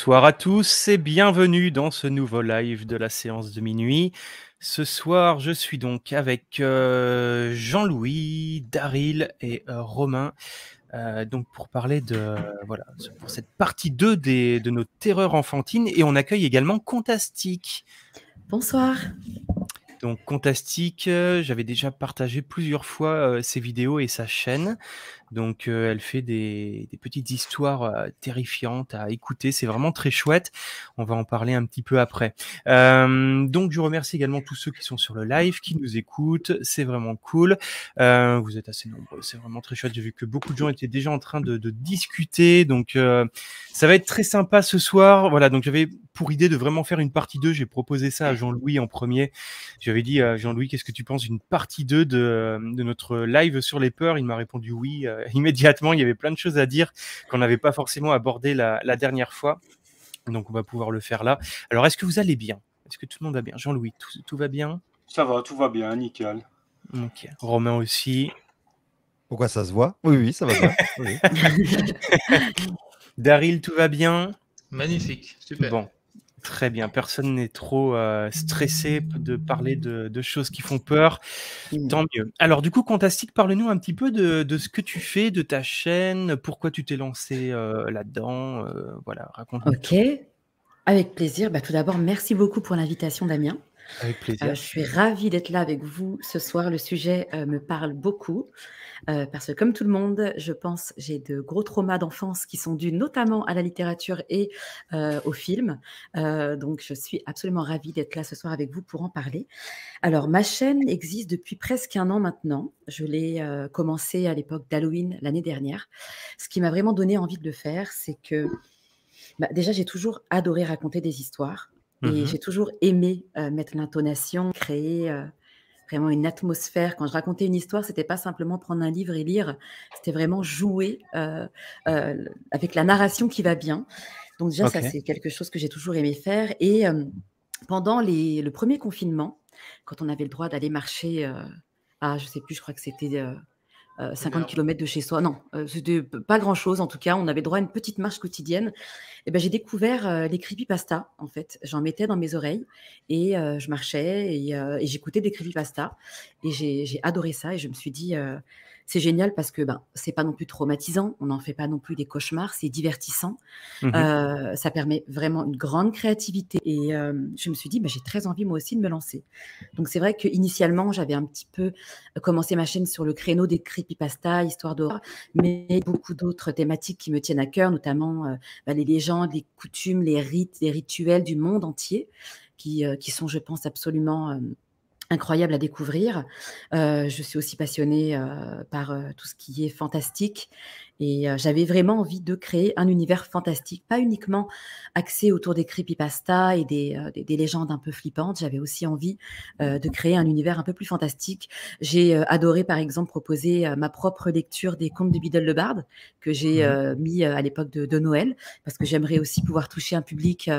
Bonsoir à tous et bienvenue dans ce nouveau live de la séance de minuit. Ce soir, je suis donc avec euh, Jean-Louis, Daryl et euh, Romain. Euh, donc pour parler de voilà cette partie 2 de nos terreurs enfantines et on accueille également Contastique. Bonsoir. Donc Contastique, j'avais déjà partagé plusieurs fois ses vidéos et sa chaîne. Donc elle fait des, des petites histoires terrifiantes à écouter. C'est vraiment très chouette. On va en parler un petit peu après. Euh, donc je remercie également tous ceux qui sont sur le live, qui nous écoutent. C'est vraiment cool. vous êtes assez nombreux. C'est vraiment très chouette. J'ai vu que beaucoup de gens étaient déjà en train de, de discuter. Donc ça va être très sympa ce soir. Voilà, donc j'avais pour idée de vraiment faire une partie 2. J'ai proposé ça à Jean-Louis en premier. J'avais dit à Jean-Louis, qu'est-ce que tu penses d'une partie 2 de, notre live sur les peurs Il m'a répondu oui euh, immédiatement. Il y avait plein de choses à dire qu'on n'avait pas forcément abordé la, dernière fois. Donc on va pouvoir le faire là. Alors, est-ce que vous allez bien Est-ce que tout le monde va bien Jean-Louis, tout, va bien Ça va, tout va bien, nickel. Ok. Romain aussi. Pourquoi ça se voit Oui, oui, ça va bien. Oui. Daryl, tout va bien Magnifique, super. Bon, très bien. Personne n'est trop euh, stressé de parler de, choses qui font peur. Mm. Tant mieux. Alors, du coup, fantastique. parle-nous un petit peu de, ce que tu fais, de ta chaîne, pourquoi tu t'es lancé euh, là-dedans. Euh, voilà, raconte-nous. Ok, avec plaisir. Bah, tout d'abord, merci beaucoup pour l'invitation, Damien. Avec plaisir. je suis ravie d'être là avec vous ce soir. Le sujet me parle beaucoup. Euh, parce que comme tout le monde, je pense, j'ai de gros traumas d'enfance qui sont dus notamment à la littérature et euh, au film. Euh, donc, je suis absolument ravie d'être là ce soir avec vous pour en parler. Alors, ma chaîne existe depuis presque un an maintenant. Je l'ai commencée à l'époque d'Halloween l'année dernière. Ce qui m'a vraiment donné envie de le faire, c'est que bah, déjà, j'ai toujours adoré raconter des histoires. Et mmh j'ai toujours aimé mettre l'intonation, créer vraiment une atmosphère. Quand je racontais une histoire, c'était pas simplement prendre un livre et lire, c'était vraiment jouer euh, euh, avec la narration qui va bien. Donc déjà, ça c'est quelque chose que j'ai toujours aimé faire. Et euh, pendant le premier confinement, quand on avait le droit d'aller marcher à, ah, je sais plus, je crois que c'était 50 euh, km de chez soi. Non, euh, pas grand-chose en tout cas. On avait droit à une petite marche quotidienne. Et eh ben, j'ai découvert euh, les les creepypastas en fait. J'en mettais dans mes oreilles et je marchais et, et j'écoutais des creepypastas. Et j'ai adoré ça et je me suis dit, c'est génial parce que ben, c'est pas non plus traumatisant, on n'en fait pas non plus des cauchemars, c'est divertissant. Mmh euh, ça permet vraiment une grande créativité. Et euh, je me suis dit, ben, j'ai très envie moi aussi de me lancer. Donc c'est vrai qu'initialement, j'avais un petit peu commencé ma chaîne sur le créneau des creepypasta, histoire d'horreur, mais beaucoup d'autres thématiques qui me tiennent à cœur, notamment euh, ben, les légendes, les coutumes, les rites, les rituels du monde entier, qui, qui sont, je pense, absolument incroyable à découvrir. Euh, je suis aussi passionnée euh, par euh, tout ce qui est fantastique et euh, j'avais vraiment envie de créer un univers fantastique, pas uniquement axé autour des creepypastas et euh, des, des, légendes un peu flippantes. J'avais aussi envie euh, de créer un univers un peu plus fantastique. J'ai adoré, par exemple, proposer ma propre lecture des contes de Biddle le Bard que j'ai mis à l'époque de, de, Noël, parce que j'aimerais aussi pouvoir toucher un public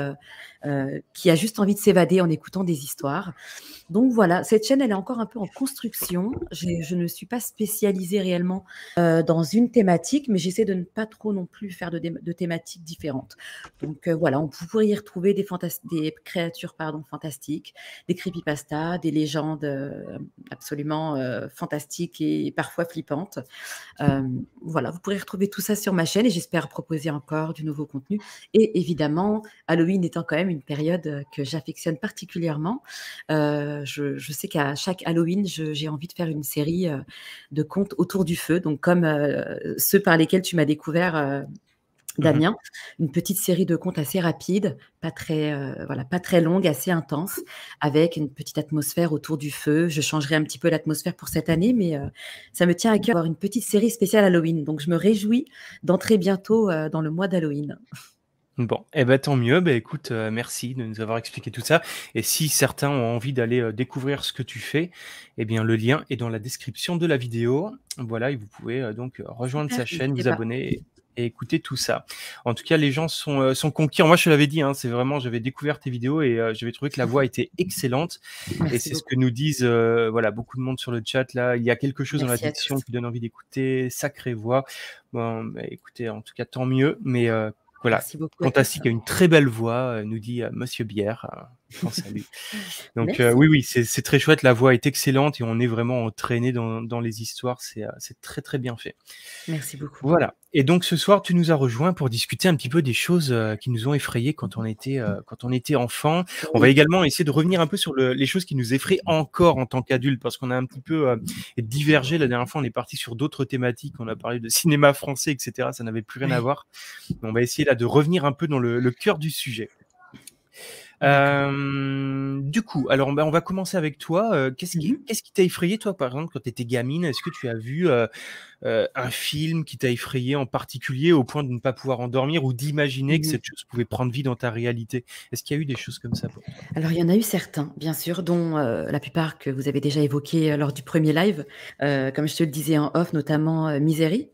qui a juste envie de s'évader en écoutant des histoires. Donc voilà, cette chaîne, elle est encore un peu en construction. Je ne suis pas spécialisée réellement dans une thématique mais j'essaie de ne pas trop non plus faire de, thématiques différentes. Donc euh, voilà, on pourrait y retrouver des, des créatures pardon, fantastiques, des creepypastas, des légendes euh, absolument euh, fantastiques et parfois flippantes. voilà, vous pourrez retrouver tout ça sur ma chaîne et j'espère proposer encore du nouveau contenu. Et évidemment, Halloween étant quand même une période que j'affectionne particulièrement, je, je, sais qu'à chaque Halloween, j'ai envie de faire une série de contes autour du feu, donc comme ceux par lesquels tu m'as découvert, euh, mhm. Damien. Une petite série de contes assez rapide, pas très, euh, voilà, pas très longue, assez intense, avec une petite atmosphère autour du feu. Je changerai un petit peu l'atmosphère pour cette année, mais euh, ça me tient à cœur d'avoir une petite série spéciale Halloween. Donc je me réjouis d'entrer bientôt dans le mois d'Halloween. Bon, eh ben tant mieux. Ben écoute, euh, merci de nous avoir expliqué tout ça. Et si certains ont envie d'aller euh, découvrir ce que tu fais, eh bien le lien est dans la description de la vidéo. Voilà, et vous pouvez euh, donc rejoindre sa chaîne, vous abonner et, écouter tout ça. En tout cas, les gens sont, sont conquis. Moi, je l'avais dit, hein, c'est vraiment, j'avais découvert tes vidéos et j'avais trouvé que la voix était excellente. et c'est ce que nous disent voilà beaucoup de monde sur le chat là. Il y a quelque chose dans la diction qui donne envie d'écouter. Sacrée voix. Bon, ben, écoutez, en tout cas, tant mieux. Mais voilà. Fantastique a une très belle voix, euh, nous dit euh, Monsieur Bière. Euh. Donc euh, oui, oui, c'est très chouette. La voix est excellente et on est vraiment entraîné dans, les histoires. Euh, c'est très très bien fait. Merci beaucoup. Voilà. Et donc ce soir, tu nous as rejoints pour discuter un petit peu des choses euh, qui nous ont effrayés quand on était quand on était enfant. On va également essayer de revenir un peu sur les choses qui nous effraient encore en tant qu'adultes parce qu'on a un petit peu divergé la dernière fois. On est parti sur d'autres thématiques. On a parlé de cinéma français, etc. Ça n'avait plus rien à voir. on va essayer là de revenir un peu dans le, le cœur du sujet. Euh, du coup, alors ben, on va commencer avec toi. Euh, mhm. Qu'est-ce qui t'a effrayé, toi, par exemple, quand tu étais gamine Est-ce que tu as vu euh, un film qui t'a effrayé en particulier au point de ne pas pouvoir endormir ou d'imaginer que mhm. cette chose pouvait prendre vie dans ta réalité Est-ce qu'il y a eu des choses comme ça pour Alors, il y en a eu certains, bien sûr, dont la plupart que vous avez déjà évoqués lors du premier live. comme je te le disais en off, notamment Misery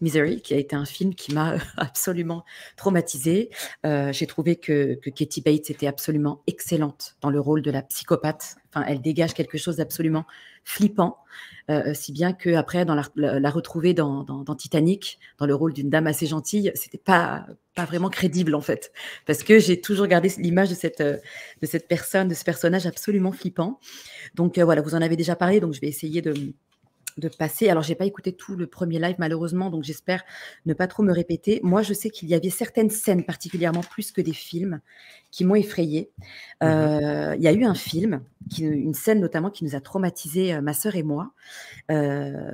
Misery, qui a été un film qui m'a euh, absolument traumatisée. Euh, j'ai trouvé que, que, Katie Bates était absolument excellente dans le rôle de la psychopathe. Enfin, elle dégage quelque chose d'absolument flippant, euh, si bien que après, dans la, retrouver dans, dans, Titanic, dans le rôle d'une dame assez gentille, c'était pas pas vraiment crédible en fait, parce que j'ai toujours gardé l'image de cette de cette personne, de ce personnage absolument flippant. Donc voilà, vous en avez déjà parlé, donc je vais essayer de de passer. Alors, j'ai pas écouté tout le premier live, malheureusement, donc j'espère ne pas trop me répéter. Moi, je sais qu'il y avait certaines scènes, particulièrement plus que des films, qui m'ont effrayée. Mmh euh, il y a eu un film, qui, une scène notamment qui nous a traumatisés, euh, ma sœur et moi. Euh,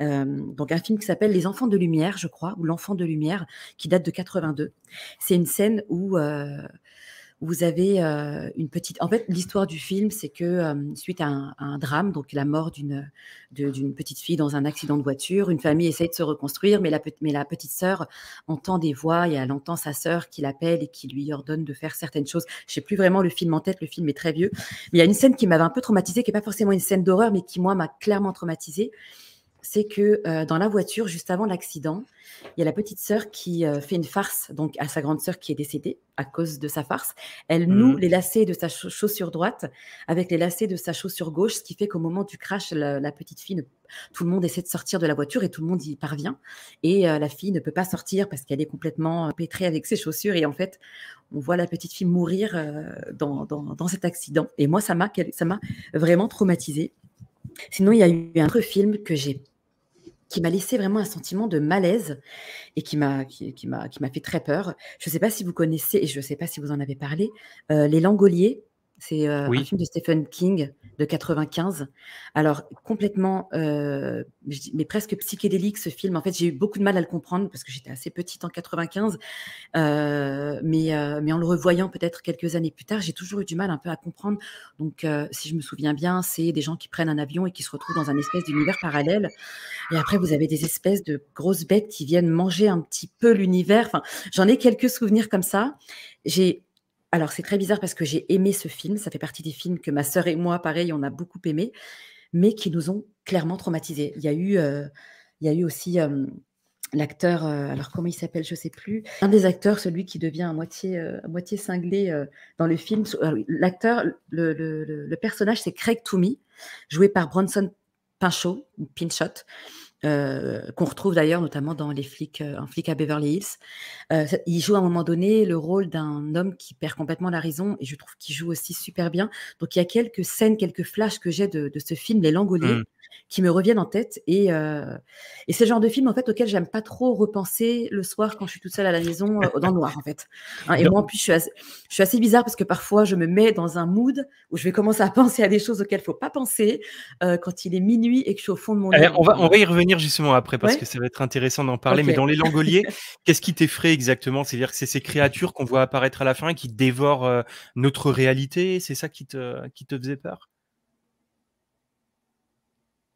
donc, un film qui s'appelle Les Enfants de Lumière, je crois, ou L'Enfant de Lumière, qui date de 82. C'est une scène où vous avez euh, une petite. En fait, l'histoire du film, c'est que euh, suite à un, drame, donc la mort d'une d'une petite fille dans un accident de voiture, une famille essaie de se reconstruire, mais la, mais la petite sœur entend des voix et elle entend sa sœur qui l'appelle et qui lui ordonne de faire certaines choses. Je sais plus vraiment le film en tête, le film est très vieux. Mais il y a une scène qui m'avait un peu traumatisée, qui n'est pas forcément une scène d'horreur, mais qui moi m'a clairement traumatisée c'est que euh, dans la voiture, juste avant l'accident, il y a la petite sœur qui euh, fait une farce donc à sa grande sœur qui est décédée à cause de sa farce. Elle mmh noue les lacets de sa chaussure droite avec les lacets de sa chaussure gauche, ce qui fait qu'au moment du crash, la, petite fille, tout le monde essaie de sortir de la voiture et tout le monde y parvient. Et euh, la fille ne peut pas sortir parce qu'elle est complètement pétrée avec ses chaussures. Et en fait, on voit la petite fille mourir dans, dans cet accident. Et moi, ça m'a vraiment traumatisée. Sinon, il y a eu un autre film que j'ai qui m'a laissé vraiment un sentiment de malaise et qui m'a qui, qui fait très peur. Je ne sais pas si vous connaissez et je ne sais pas si vous en avez parlé euh, les langoliers. C'est un film de Stephen King de 95. Alors complètement, mais presque psychédélique ce film. En fait, j'ai eu beaucoup de mal à le comprendre parce que j'étais assez petite en 95. mais, mais en le revoyant peut-être quelques années plus tard, j'ai toujours eu du mal un peu à comprendre. Donc si je me souviens bien, c'est des gens qui prennent un avion et qui se retrouvent dans un espèce d'univers parallèle. Et après, vous avez des espèces de grosses bêtes qui viennent manger un petit peu l'univers. Enfin, j'en ai quelques souvenirs comme ça. J'ai alors c'est très bizarre parce que j'ai aimé ce film, ça fait partie des films que ma sœur et moi, pareil, on a beaucoup aimé, mais qui nous ont clairement traumatisés. Il y a eu, euh, il y eu aussi euh, l'acteur, euh, alors comment il s'appelle, je ne sais plus, un des acteurs, celui qui devient à moitié, moitié cinglé dans le film. L'acteur, le, personnage, c'est Craig Toomey, joué par Bronson Pinchot, Pinchot euh, qu'on retrouve d'ailleurs notamment dans les flics, euh, un flic à Beverly Hills. Euh, il joue à un moment donné le rôle d'un homme qui perd complètement la raison et je trouve qu'il joue aussi super bien. Donc il y a quelques scènes, quelques flashs que j'ai de, ce film, Les Langoliers, mm. qui me reviennent en tête. Et, et c'est le genre de film en fait auquel j'aime pas trop repenser le soir quand je suis toute seule à la maison dans le noir en fait. Hein, et moi en plus je suis, assez, je suis, assez, bizarre parce que parfois je me mets dans un mood où je vais commencer à penser à des choses auxquelles il faut pas penser quand il est minuit et que je suis au fond de mon eh, lit. On va, on va y revenir justement après parce que ça va être intéressant d'en parler. Mais dans les langoliers, qu'est-ce qui t'effraie exactement C'est-à-dire que c'est ces créatures qu'on voit apparaître à la fin qui dévorent euh, notre réalité. C'est ça qui te, qui te faisait peur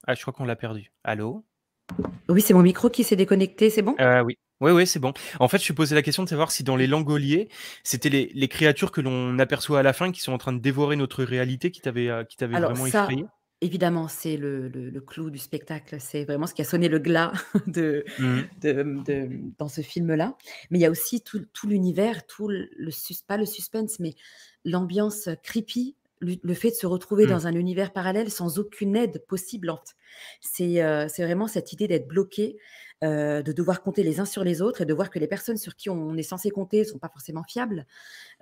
Ah, je crois qu'on l'a perdu. Allô Oui, c'est mon micro qui s'est déconnecté. C'est bon ah Oui. Oui, oui, c'est bon. En fait, je suis posé la question de savoir si dans les langoliers, c'était les, créatures que l'on aperçoit à la fin qui sont en train de dévorer notre réalité qui t'avaient euh, vraiment effrayé. Évidemment, c'est le, clou du spectacle, c'est vraiment ce qui a sonné le glas mmh. de, dans ce film-là. Mais il y a aussi tout, l'univers, tout le, pas le suspense, mais l'ambiance creepy, le, fait de se retrouver mmh. dans un univers parallèle sans aucune aide possible. Euh, c'est vraiment cette idée d'être bloqué, euh, de devoir compter les uns sur les autres et de voir que les personnes sur qui on est censé compter ne sont pas forcément fiables.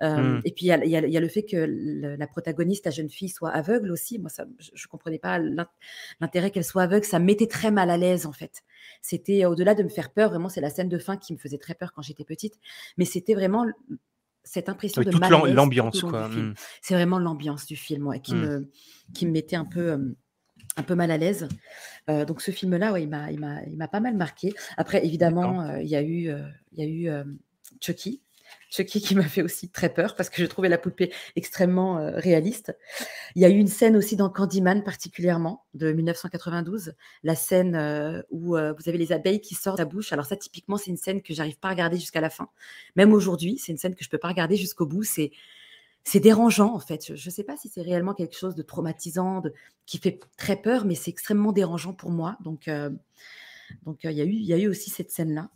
Euh, hmm. Et puis, il y, a le fait que la protagoniste, la jeune fille, soit aveugle aussi. Moi, ça, je ne comprenais pas l'intérêt qu'elle soit aveugle. Ça mettait très mal à l'aise, en fait. C'était euh, au-delà de me faire peur. Vraiment, c'est la scène de fin qui me faisait très peur quand j'étais petite. Mais c'était vraiment cette impression de mal l'ambiance quoi. Hmm. C'est vraiment l'ambiance du film hmm. qui me mettait un peu un peu mal à l'aise. Euh, donc ce film-là, ouais, il m'a pas mal marqué. Après, évidemment, euh, il y a eu, euh, il y eu Chucky. Chucky qui m'a fait aussi très peur parce que je trouvais la poupée extrêmement réaliste. Il y a eu une scène aussi dans Candyman particulièrement de 1992, la scène où vous avez les abeilles qui sortent de la bouche. Alors ça typiquement c'est une scène que j'arrive pas à regarder jusqu'à la fin. Même aujourd'hui, c'est une scène que je peux pas regarder jusqu'au bout, c'est c'est dérangeant en fait. Je ne sais pas si c'est réellement quelque chose de traumatisant, qui fait très peur, mais c'est extrêmement dérangeant pour moi. Donc, euh, donc euh, il y, a eu, y a eu aussi cette scène-là.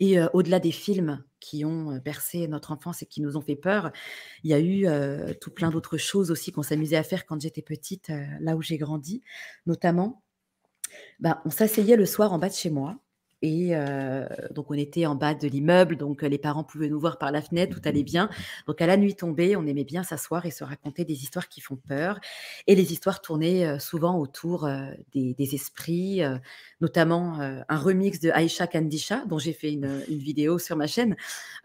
Et euh, au-delà des films qui ont bercé notre enfance et qui nous ont fait peur, il y a eu tout plein d'autres choses aussi qu'on s'amusait à faire quand j'étais petite, là où j'ai grandi. Notamment, ben, on s'asseyait le soir en bas de chez moi et donc, on était en bas de l'immeuble, donc les parents pouvaient nous voir par la fenêtre, tout allait bien. Donc, à la nuit tombée, on aimait bien s'asseoir et se raconter des histoires qui font peur. Et les histoires tournaient souvent autour des, esprits, notamment un remix de Aisha Kandisha, dont j'ai fait une, vidéo sur ma chaîne.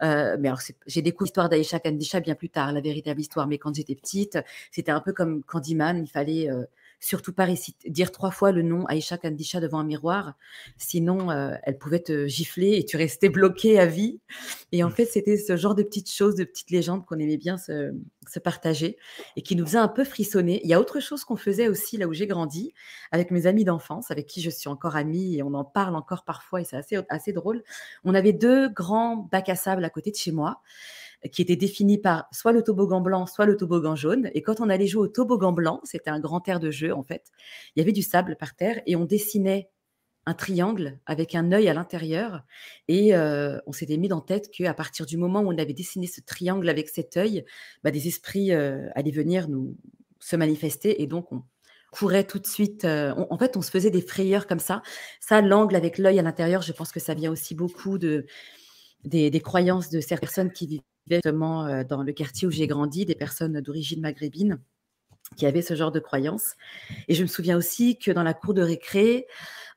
mais alors, j'ai découvert l'histoire d'Aisha Kandisha bien plus tard, la véritable histoire. Mais quand j'étais petite, c'était un peu comme Candyman, il fallait. Surtout pas dire trois fois le nom Aïcha Kandisha devant un miroir, sinon euh, elle pouvait te gifler et tu restais bloqué à vie. Et en mmh. fait, c'était ce genre de petites choses, de petites légendes qu'on aimait bien se, partager et qui nous faisait un peu frissonner. Il y a autre chose qu'on faisait aussi là où j'ai grandi avec mes amis d'enfance, avec qui je suis encore amie et on en parle encore parfois et c'est assez, assez drôle. On avait deux grands bacs à sable à côté de chez moi qui était défini par soit le toboggan blanc, soit le toboggan jaune. Et quand on allait jouer au toboggan blanc, c'était un grand air de jeu en fait, il y avait du sable par terre et on dessinait un triangle avec un œil à l'intérieur. Et euh, on s'était mis en tête qu'à partir du moment où on avait dessiné ce triangle avec cet œil, bah, des esprits euh, allaient venir nous se manifester. Et donc, on courait tout de suite. Euh, en fait, on se faisait des frayeurs comme ça. Ça, l'angle avec l'œil à l'intérieur, je pense que ça vient aussi beaucoup de, des, croyances de certaines personnes qui vivaient justement euh, dans le quartier où j'ai grandi, des personnes d'origine maghrébine qui avaient ce genre de croyances. Et je me souviens aussi que dans la cour de récré,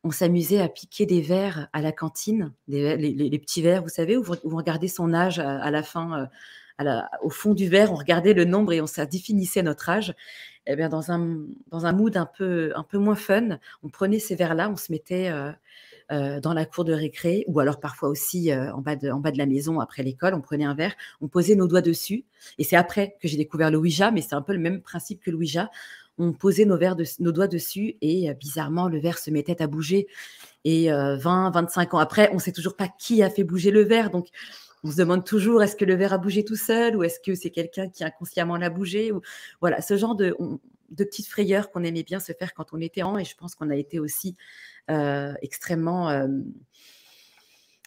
on s'amusait à piquer des verres à la cantine, les, petits verres, vous savez, où, on regardait son âge à, la fin, euh, au fond du verre, on regardait le nombre et on ça définissait notre âge. Eh bien, dans un, dans un mood un peu, un peu moins fun, on prenait ces verres-là, on se mettait... Euh, euh, dans la cour de récré, ou alors parfois aussi euh, en, bas de, la maison après l'école, on prenait un verre, on posait nos doigts dessus. Et c'est après que j'ai découvert le Ouija, mais c'est un peu le même principe que le Ouija. On posait nos, nos doigts dessus et euh, bizarrement, le verre se mettait à bouger. Et 20, 25 ans après, on ne sait toujours pas qui a fait bouger le verre. Donc, on se demande toujours est-ce que le verre a bougé tout seul ou est-ce que c'est quelqu'un qui inconsciemment l'a bougé voilà ce genre de de petites frayeurs qu'on aimait bien se faire quand on était en, et je pense qu'on a été aussi euh, extrêmement inspiré euh,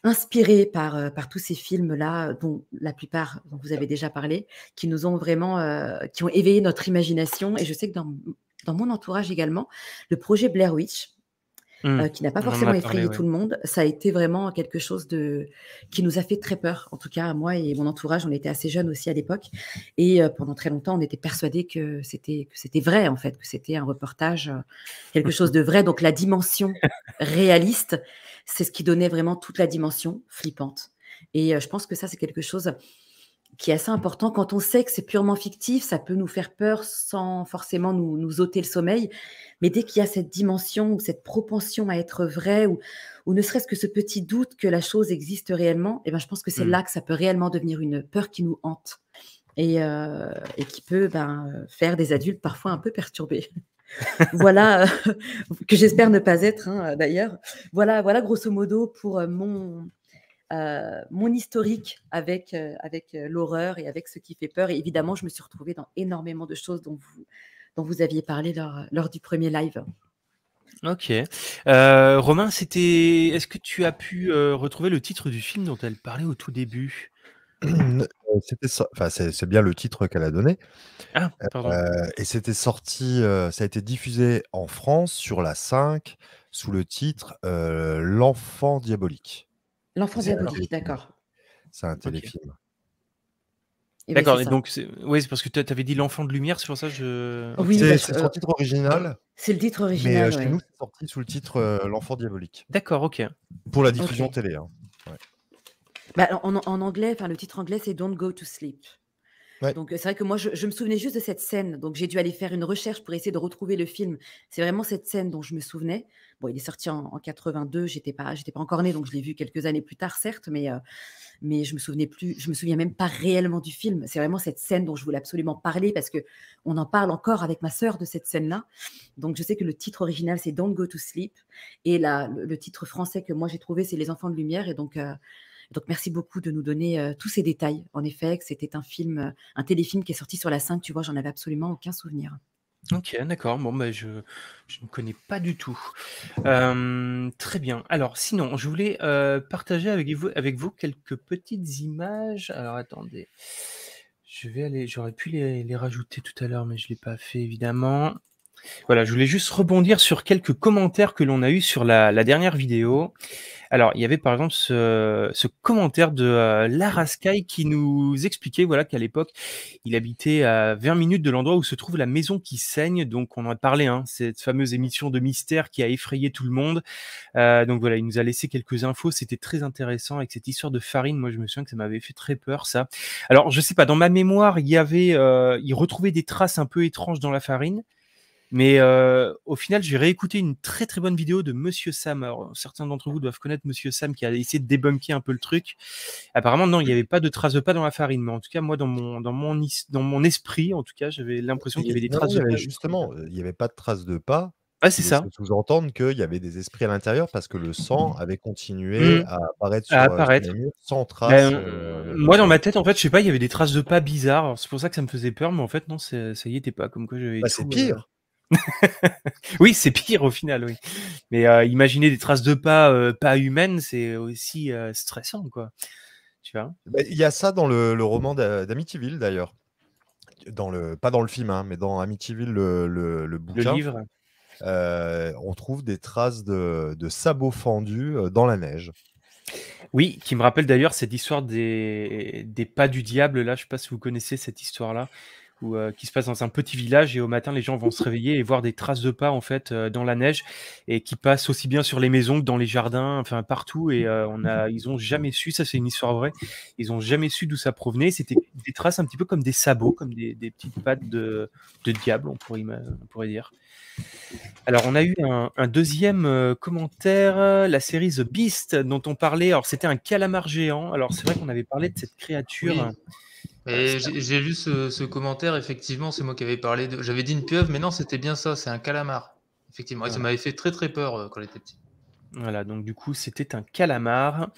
inspirés par, euh, par tous ces films-là, dont la plupart dont vous avez déjà parlé, qui nous ont vraiment, qui ont éveillé notre imagination. Et je sais que dans, dans mon entourage également, le projet Blair Witch, Mmh. Euh, qui n'a pas forcément effrayé tout le monde. Ça a été vraiment quelque chose de qui nous a fait très peur. En tout cas, moi et mon entourage, on était assez jeunes aussi à l'époque, et euh, pendant très longtemps, on était persuadés que c'était que c'était vrai en fait, que c'était un reportage, euh, quelque chose de vrai. Donc la dimension réaliste, c'est ce qui donnait vraiment toute la dimension flippante. Et je pense que ça, c'est quelque chose qui est assez important. Quand on sait que c'est purement fictif, ça peut nous faire peur sans forcément nous, nous ôter le sommeil. Mais dès qu'il y a cette dimension ou cette propension à être vrai, ou, ou ne serait-ce que ce petit doute que la chose existe réellement, et eh ben, je pense que c'est hmm. là que ça peut réellement devenir une peur qui nous hante et, euh, et qui peut ben, faire des adultes parfois un peu perturbés. voilà, euh, que j'espère ne pas être hein, d'ailleurs. Voilà, voilà grosso modo pour euh, mon, euh, mon historique avec, euh, avec euh, l'horreur et avec ce qui fait peur. Et évidemment, je me suis retrouvée dans énormément de choses dont vous, dont vous aviez parlé lors, du premier live. Ok. Romain, c'était. Est-ce que tu as pu retrouver le titre du film dont elle parlait au tout début c'est, bien le titre qu'elle a donné. Ah, et c'était sorti, ça a été diffusé en France sur la 5 sous le titre L'enfant diabolique. L'enfant diabolique, d'accord. C'est un téléfilm. Eh ben, d'accord, donc c'est parce que tu avais dit l'enfant de lumière, c'est pour ça que je. Oui, c'est son titre original. Euh, c'est le titre original. Mais euh, chez nous, c'est sorti sous le titre euh, L'enfant diabolique. D'accord, ok. Pour la diffusion télé. Hein. Bah, en, en, anglais, le titre anglais, c'est Don't Go to Sleep. Donc c'est vrai que moi, je, me souvenais juste de cette scène. Donc j'ai dû aller faire une recherche pour essayer de retrouver le film. C'est vraiment cette scène dont je me souvenais. Bon, il est sorti en, 82. J'étais pas, j'étais pas encore née, donc je l'ai vu quelques années plus tard, certes, mais euh, mais je me souvenais plus. Je me souviens même pas réellement du film. C'est vraiment cette scène dont je voulais absolument parler parce que on en parle encore avec ma sœur de cette scène-là. Donc je sais que le titre original c'est Don't Go to Sleep et la, le, titre français que moi j'ai trouvé c'est Les Enfants de Lumière et donc euh, donc merci beaucoup de nous donner euh, tous ces détails. En effet, c'était un film, euh, un téléfilm qui est sorti sur la scène, tu vois, j'en avais absolument aucun souvenir. Ok, d'accord. Bon, ben, je, ne connais pas du tout. Euh, très bien. Alors, sinon, je voulais partager avec vous, avec vous quelques petites images. Alors, attendez. Je vais aller. J'aurais pu les, les, rajouter tout à l'heure, mais je ne l'ai pas fait, évidemment. Voilà, je voulais juste rebondir sur quelques commentaires que l'on a eu sur la, dernière vidéo. Alors, il y avait par exemple ce, commentaire de euh, qui nous expliquait voilà, qu'à l'époque, il habitait à 20 minutes de l'endroit où se trouve la maison qui saigne. Donc, on en a parlé, hein, cette fameuse émission de mystère qui a effrayé tout le monde. Euh, donc, voilà, il nous a laissé quelques infos. C'était très intéressant avec cette histoire de farine. Moi, je me souviens que ça m'avait fait très peur, ça. Alors, je sais pas, dans ma mémoire, il y avait, euh, il retrouvait des traces un peu étranges dans la farine. Mais euh, au final, j'ai réécouté une très très bonne vidéo de Monsieur Sam. certains d'entre vous doivent connaître Monsieur Sam qui a essayé de débunker un peu le truc. Apparemment, non, il n'y avait pas de traces de pas dans la farine, mais en tout cas, moi, dans mon, dans mon, dans mon esprit, en tout cas, j'avais l'impression qu'il y avait des traces de pas. Justement, il n'y avait pas de traces de pas. Ah, c'est ça. Sous-entendre qu'il y avait des esprits à l'intérieur parce que le sang mmh. avait continué mmh. à apparaître, sur, à apparaître. sans ben, traces. Euh, moi, dans ma tête, en fait, je sais pas, il y avait des traces de pas bizarres. C'est pour ça que ça me faisait peur, mais en fait, non, ça y était pas. Comme quoi, j'avais. Bah, c'est euh, pire. oui, c'est pire au final, oui. Mais euh, imaginer des traces de pas euh, pas humaines, c'est aussi euh, stressant, quoi. Tu vois bah, Il y a ça dans le, roman d'Amityville, d'ailleurs. Dans le, pas dans le film, hein, mais dans Amityville, le, le, le bouquin. livre. on trouve des traces de, de sabots fendus dans la neige. Oui, qui me rappelle d'ailleurs cette histoire des, des pas du diable. Là, je ne sais pas si vous connaissez cette histoire-là. Euh, qui se passe dans un petit village et au matin les gens vont se réveiller et voir des traces de pas en fait euh, dans la neige et qui passent aussi bien sur les maisons que dans les jardins, enfin partout et euh, on a ils ont jamais su ça c'est une histoire vraie, ils ont jamais su d'où ça provenait, c'était des traces un petit peu comme des sabots, comme des, petites pattes de, de, diable on pourrait, pourrait dire. Alors, on a eu un, deuxième commentaire, la série The Beast dont on parlait. Alors, c'était un calamar géant. Alors, c'est vrai qu'on avait parlé de cette créature hein. Euh, j'ai lu ce, commentaire, effectivement, c'est moi qui avais parlé de. J'avais dit une pieuvre, mais non, c'était bien ça, c'est un calamar. Effectivement, ça m'avait fait très très peur euh, quand j'étais petit. Voilà, donc du coup, c'était un calamar.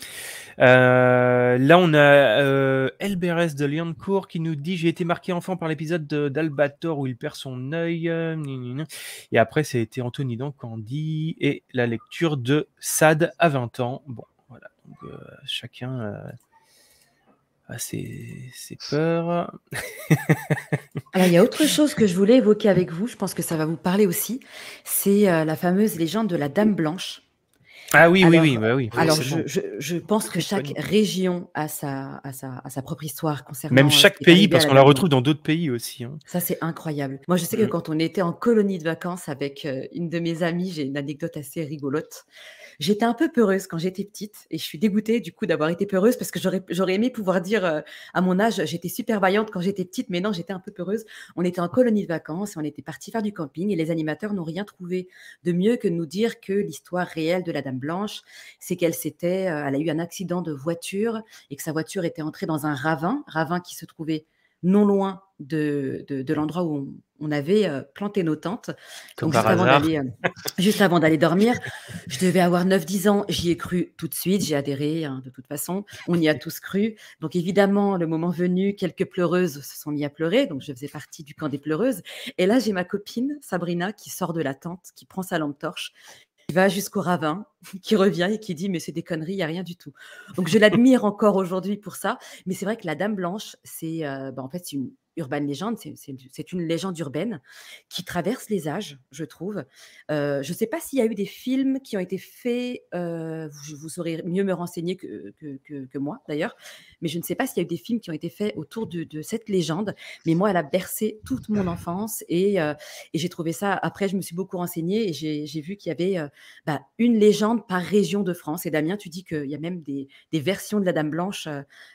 Euh, là, on a euh, de Lyoncourt qui nous dit J'ai été marqué enfant par l'épisode d'Albator où il perd son œil. Et après, c'était Anthony candy et la lecture de Sad à 20 ans. Bon, voilà, donc chacun ah, c'est peur. Alors, il y a autre chose que je voulais évoquer avec vous, je pense que ça va vous parler aussi, c'est euh, la fameuse légende de la Dame Blanche. Ah oui, oui, oui, bah oui. Alors, je, pense que chaque région a sa, sa, propre histoire concernant. Même euh, chaque pays, parce qu'on la retrouve dans d'autres pays aussi. Hein. Ça, c'est incroyable. Moi, je sais que euh. quand on était en colonie de vacances avec une de mes amies, j'ai une anecdote assez rigolote. J'étais un peu peureuse quand j'étais petite et je suis dégoûtée du coup d'avoir été peureuse parce que j'aurais aimé pouvoir dire euh, à mon âge, j'étais super vaillante quand j'étais petite, mais non, j'étais un peu peureuse. On était en colonie de vacances et on était parti faire du camping et les animateurs n'ont rien trouvé de mieux que de nous dire que l'histoire réelle de la Dame Blanche, c'est qu'elle s'était, euh, elle a eu un accident de voiture et que sa voiture était entrée dans un ravin, ravin qui se trouvait non loin de, de l'endroit où on on avait euh, planté nos tentes. Euh, juste avant, d'aller, dormir, je devais avoir 9-10 ans. J'y ai cru tout de suite. J'ai adhéré, hein, de toute façon. On y a tous cru. Donc, évidemment, le moment venu, quelques pleureuses se sont mis à pleurer. Donc, je faisais partie du camp des pleureuses. Et là, j'ai ma copine, Sabrina, qui sort de la tente, qui prend sa lampe torche qui va jusqu'au ravin, qui revient et qui dit mais c'est des conneries, il n'y a rien du tout. Donc je l'admire encore aujourd'hui pour ça, mais c'est vrai que la Dame Blanche, c'est euh, bah, en fait c'est une, urban légende, c'est une légende urbaine qui traverse les âges, je trouve. Euh, je ne sais pas s'il y a eu des films qui ont été faits, euh, vous, saurez mieux me renseigner que, que, moi d'ailleurs, mais je ne sais pas s'il y a eu des films qui ont été faits autour de, cette légende, mais moi, elle a bercé toute mon enfance euh, et, j'ai trouvé ça, après, je me suis beaucoup renseignée et j'ai vu qu'il y avait bah, une légende par région de France. Et Damien, tu dis qu'il y a même des, versions de la Dame Blanche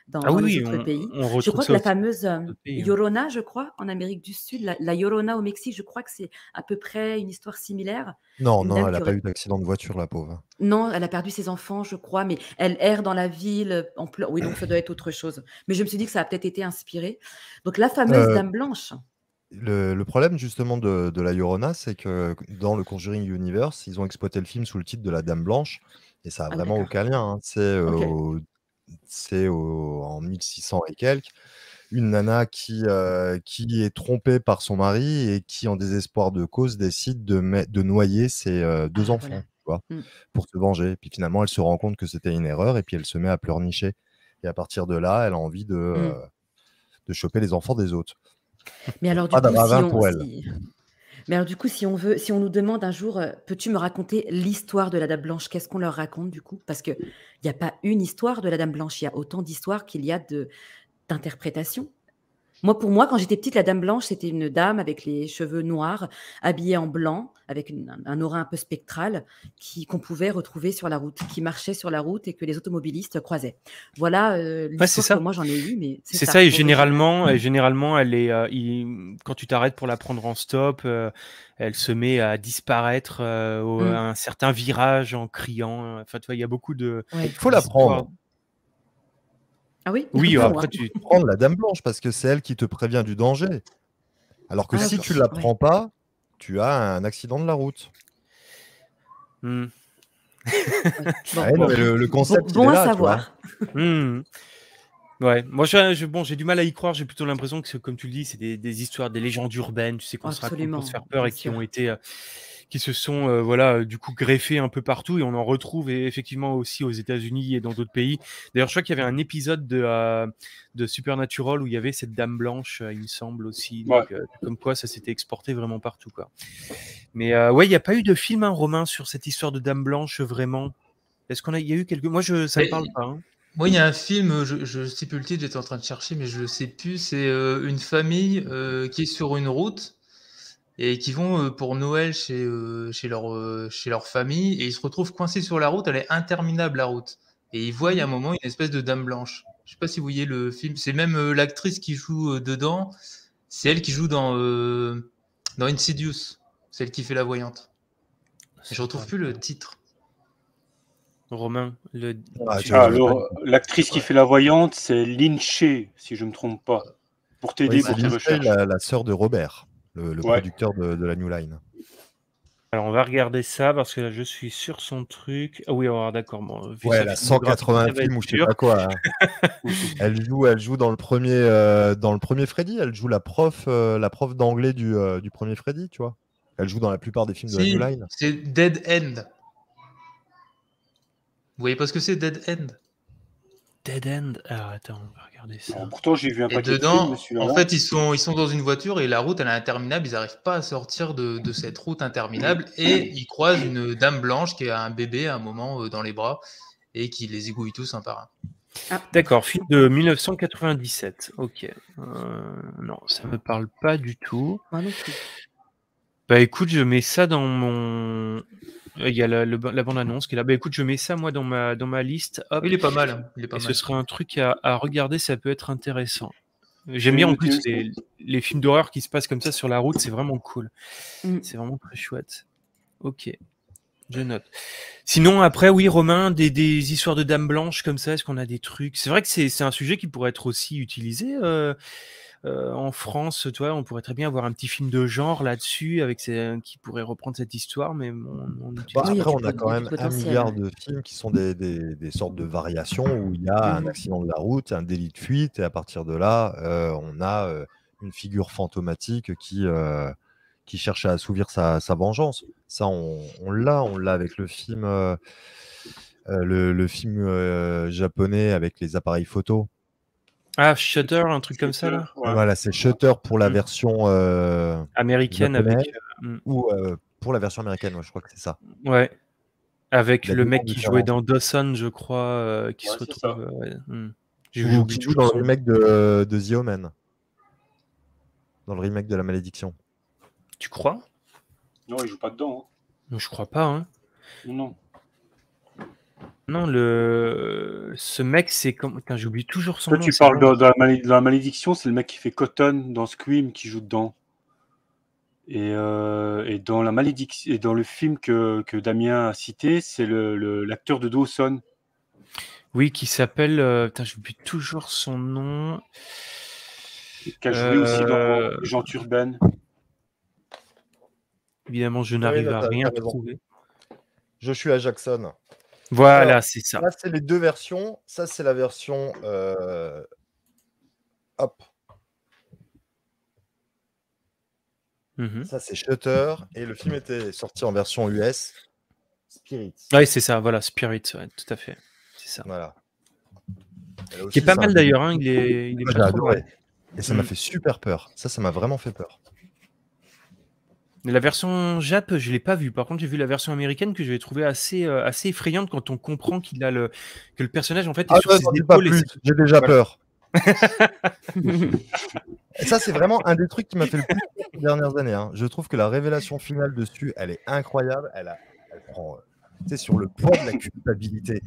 dans, ah pays. je crois que la fameuse hein. Yoro je crois, en Amérique du Sud, la, Llorona au Mexique, je crois que c'est à peu près une histoire similaire. Non, non, elle n'a pas eu d'accident de voiture, la pauvre. Non, elle a perdu ses enfants, je crois, mais elle erre dans la ville euh, en pleurs. Oui, donc ça doit être autre chose. Mais je me suis dit que ça a peut-être été inspiré. Donc la fameuse euh, Dame Blanche. Le, problème justement de, la Llorona, c'est que dans le Conjuring Universe, ils ont exploité le film sous le titre de La Dame Blanche, et ça a ah, vraiment aucun lien. Hein. C'est en 1600 et quelques une nana qui, euh, qui est trompée par son mari et qui, en désespoir de cause, décide de, de noyer ses euh, deux ah, enfants mmh. pour se venger. puis finalement, elle se rend compte que c'était une erreur et puis elle se met à pleurnicher. Et à partir de là, elle a envie de, mmh. euh, de choper les enfants des autres. Mais alors, du coup, si veut, si on nous demande un jour, peux-tu me raconter l'histoire de la Dame Blanche Qu'est-ce qu'on leur raconte du coup Parce qu'il n'y a pas une histoire de la Dame Blanche, il y a autant d'histoires qu'il y a de, d'interprétation. Moi, pour moi, quand j'étais petite, la Dame Blanche, c'était une dame avec les cheveux noirs, habillée en blanc, avec un aura un peu spectral, qui qu'on pouvait retrouver sur la route, qui marchait sur la route et que les automobilistes croisaient. Voilà euh, ça. moi j'en ai eu, mais c'est ça, et généralement, mm. généralement, elle est euh, quand tu t'arrêtes pour la prendre en stop, euh, elle se met à disparaître euh, au, mm. à un certain virage en criant. Enfin, il y a beaucoup de. Il faut la prendre. Ah oui Oui, après tu prends la dame blanche parce que c'est elle qui te prévient du danger. Alors que ah, si tu ne la prends pas, tu as un accident de la route. Hmm. Ah le, concept, est là, à savoir. Hmm. Ouais, moi bon, j'ai du mal à y croire. J'ai plutôt l'impression que, comme tu le dis, c'est des, histoires, des légendes urbaines, tu sais, qu'on se se faire peur et qui ont été. Euh, qui se sont euh, voilà du coup greffés un peu partout et on en retrouve effectivement aussi aux États-Unis et dans d'autres pays. D'ailleurs, je crois qu'il y avait un épisode de, euh, de Supernatural où il y avait cette dame blanche, euh, il me semble aussi. comme quoi, ça s'était exporté vraiment partout quoi. Mais ouais, il n'y a pas eu de film hein, romain sur cette histoire de dame blanche vraiment. Est-ce qu'on a, il y a eu quelques, moi je, ça ne parle pas. Hein. Moi, il y a un film, je ne sais plus le titre, j'étais en train de chercher, mais je ne sais plus. C'est une famille qui est sur une route et qui vont euh, pour Noël chez, euh, chez, leur, euh, chez leur famille et ils se retrouvent coincés sur la route. Elle est interminable la route. Et ils voient à un mmh. moment une espèce de dame blanche. Je sais pas si vous voyez le film. C'est même l'actrice qui joue dedans. C'est elle qui joue dans, euh, dans Insidious. Celle qui fait la voyante. Je retrouve plus le titre. Romain, le... Ah, ah, l'actrice qui fait la voyante, c'est Lynché, si je ne me trompe pas. Pour t'aider pour tes recherches. La, la sœur de Robert le, producteur de, la New Line. Alors on va regarder ça parce que là je suis sur son truc. Ah oui, oh, d'accord. Bon, a 180 films ou je sais pas quoi. Hein. elle joue, elle joue dans le premier, euh, dans le premier Freddy. Elle joue la prof, euh, la prof d'anglais du, euh, du, premier Freddy, tu vois. Elle joue dans la plupart des films de la New Line. C'est Dead End. Vous voyez pas ce que c'est Dead End Dead End. Alors ah, attends, pourtant, j'ai vu un et dedans, En fait, ils sont, ils sont dans une voiture et la route, elle est interminable. Ils n'arrivent pas à sortir de, cette route interminable et ils croisent une dame blanche qui a un bébé à un moment euh, dans les bras et qui les égouille tous un par un. Ah. D'accord, film de 1997. Ok. Euh, non, ça ne me parle pas du tout. bah écoute, je mets ça dans mon euh, il y a la, bande-annonce qui est là. Bah écoute, je mets ça moi dans ma, dans ma liste. Il est pas mal. Hein. Ce serait un truc à, regarder, ça peut être intéressant. J'aime bien en plus les, films d'horreur qui se passent comme ça sur la route, c'est vraiment cool. Mm. C'est vraiment très chouette. Ok, je note. Sinon, après, oui, Romain, des, histoires de dames blanches comme ça, est-ce qu'on a des trucs C'est vrai que c'est un sujet qui pourrait être aussi utilisé. Euh, euh, en France, tu on pourrait très bien avoir un petit film de genre là-dessus avec euh, qui pourrait reprendre cette histoire, mais on, bah, après, on a quand même un milliard de films qui sont des, sortes de variations où il y a un mmh. accident de la route, un délit de fuite, et à partir de là, euh, on a une figure fantomatique qui, qui cherche à assouvir sa, vengeance. Ça, on l'a, on l'a avec le film. le, film japonais avec les appareils photo, ah, Shutter, un truc comme ça là. Voilà, c'est Shutter pour la mm. version euh, américaine avec euh, mm. ou euh, pour la version américaine, moi je crois que c'est ça. Ouais. Avec le mec qui jouait dans Dawson, je crois, qui se retrouve. Mm. Ou qui joue dans le mec de, de The Omen. Dans le remake de La Malédiction. Tu crois Non, il joue pas dedans. Hein. Je crois pas. Hein. Non. Non, le... ce mec, c'est comme. J'oublie toujours son Toi, tu parles dans la malédiction, c'est le mec qui fait Cotton dans Scream qui joue dedans. Et, euh, dans la malédiction, et dans le film que, Damien a cité, c'est l'acteur le, de Dawson. Oui, qui s'appelle. Euh, j'oublie toujours son nom. Qui a joué aussi dans Jean euh, Urbaine Évidemment, je n'arrive à rien trouver. Je suis à Jackson. Voilà, c'est ça. ça c'est les deux versions. Ça, c'est la version. Euh, hop. Mmh ça, c'est Shutter. Et le film était sorti en version US. Spirit. Ah oui, c'est ça. Voilà, Spirit, tout à fait. C'est ça. Voilà. Qui est pas mal d'ailleurs. Hein, il est, Et ça m'a mmh. fait super peur. Ça, ça m'a vraiment fait peur. La version Jap, je ne l'ai pas vue. Par contre, j'ai vu la version américaine que j'avais trouvée assez, euh, assez effrayante quand on comprend qu'il a le que le personnage en fait est ah sur ses épaules. J'ai déjà peur. ça, c'est vraiment un des trucs qui m'a fait le plus peur ces dernières années. Hein. Je trouve que la révélation finale dessus, elle est incroyable. Elle, a, prend. Euh, sur le point de la culpabilité.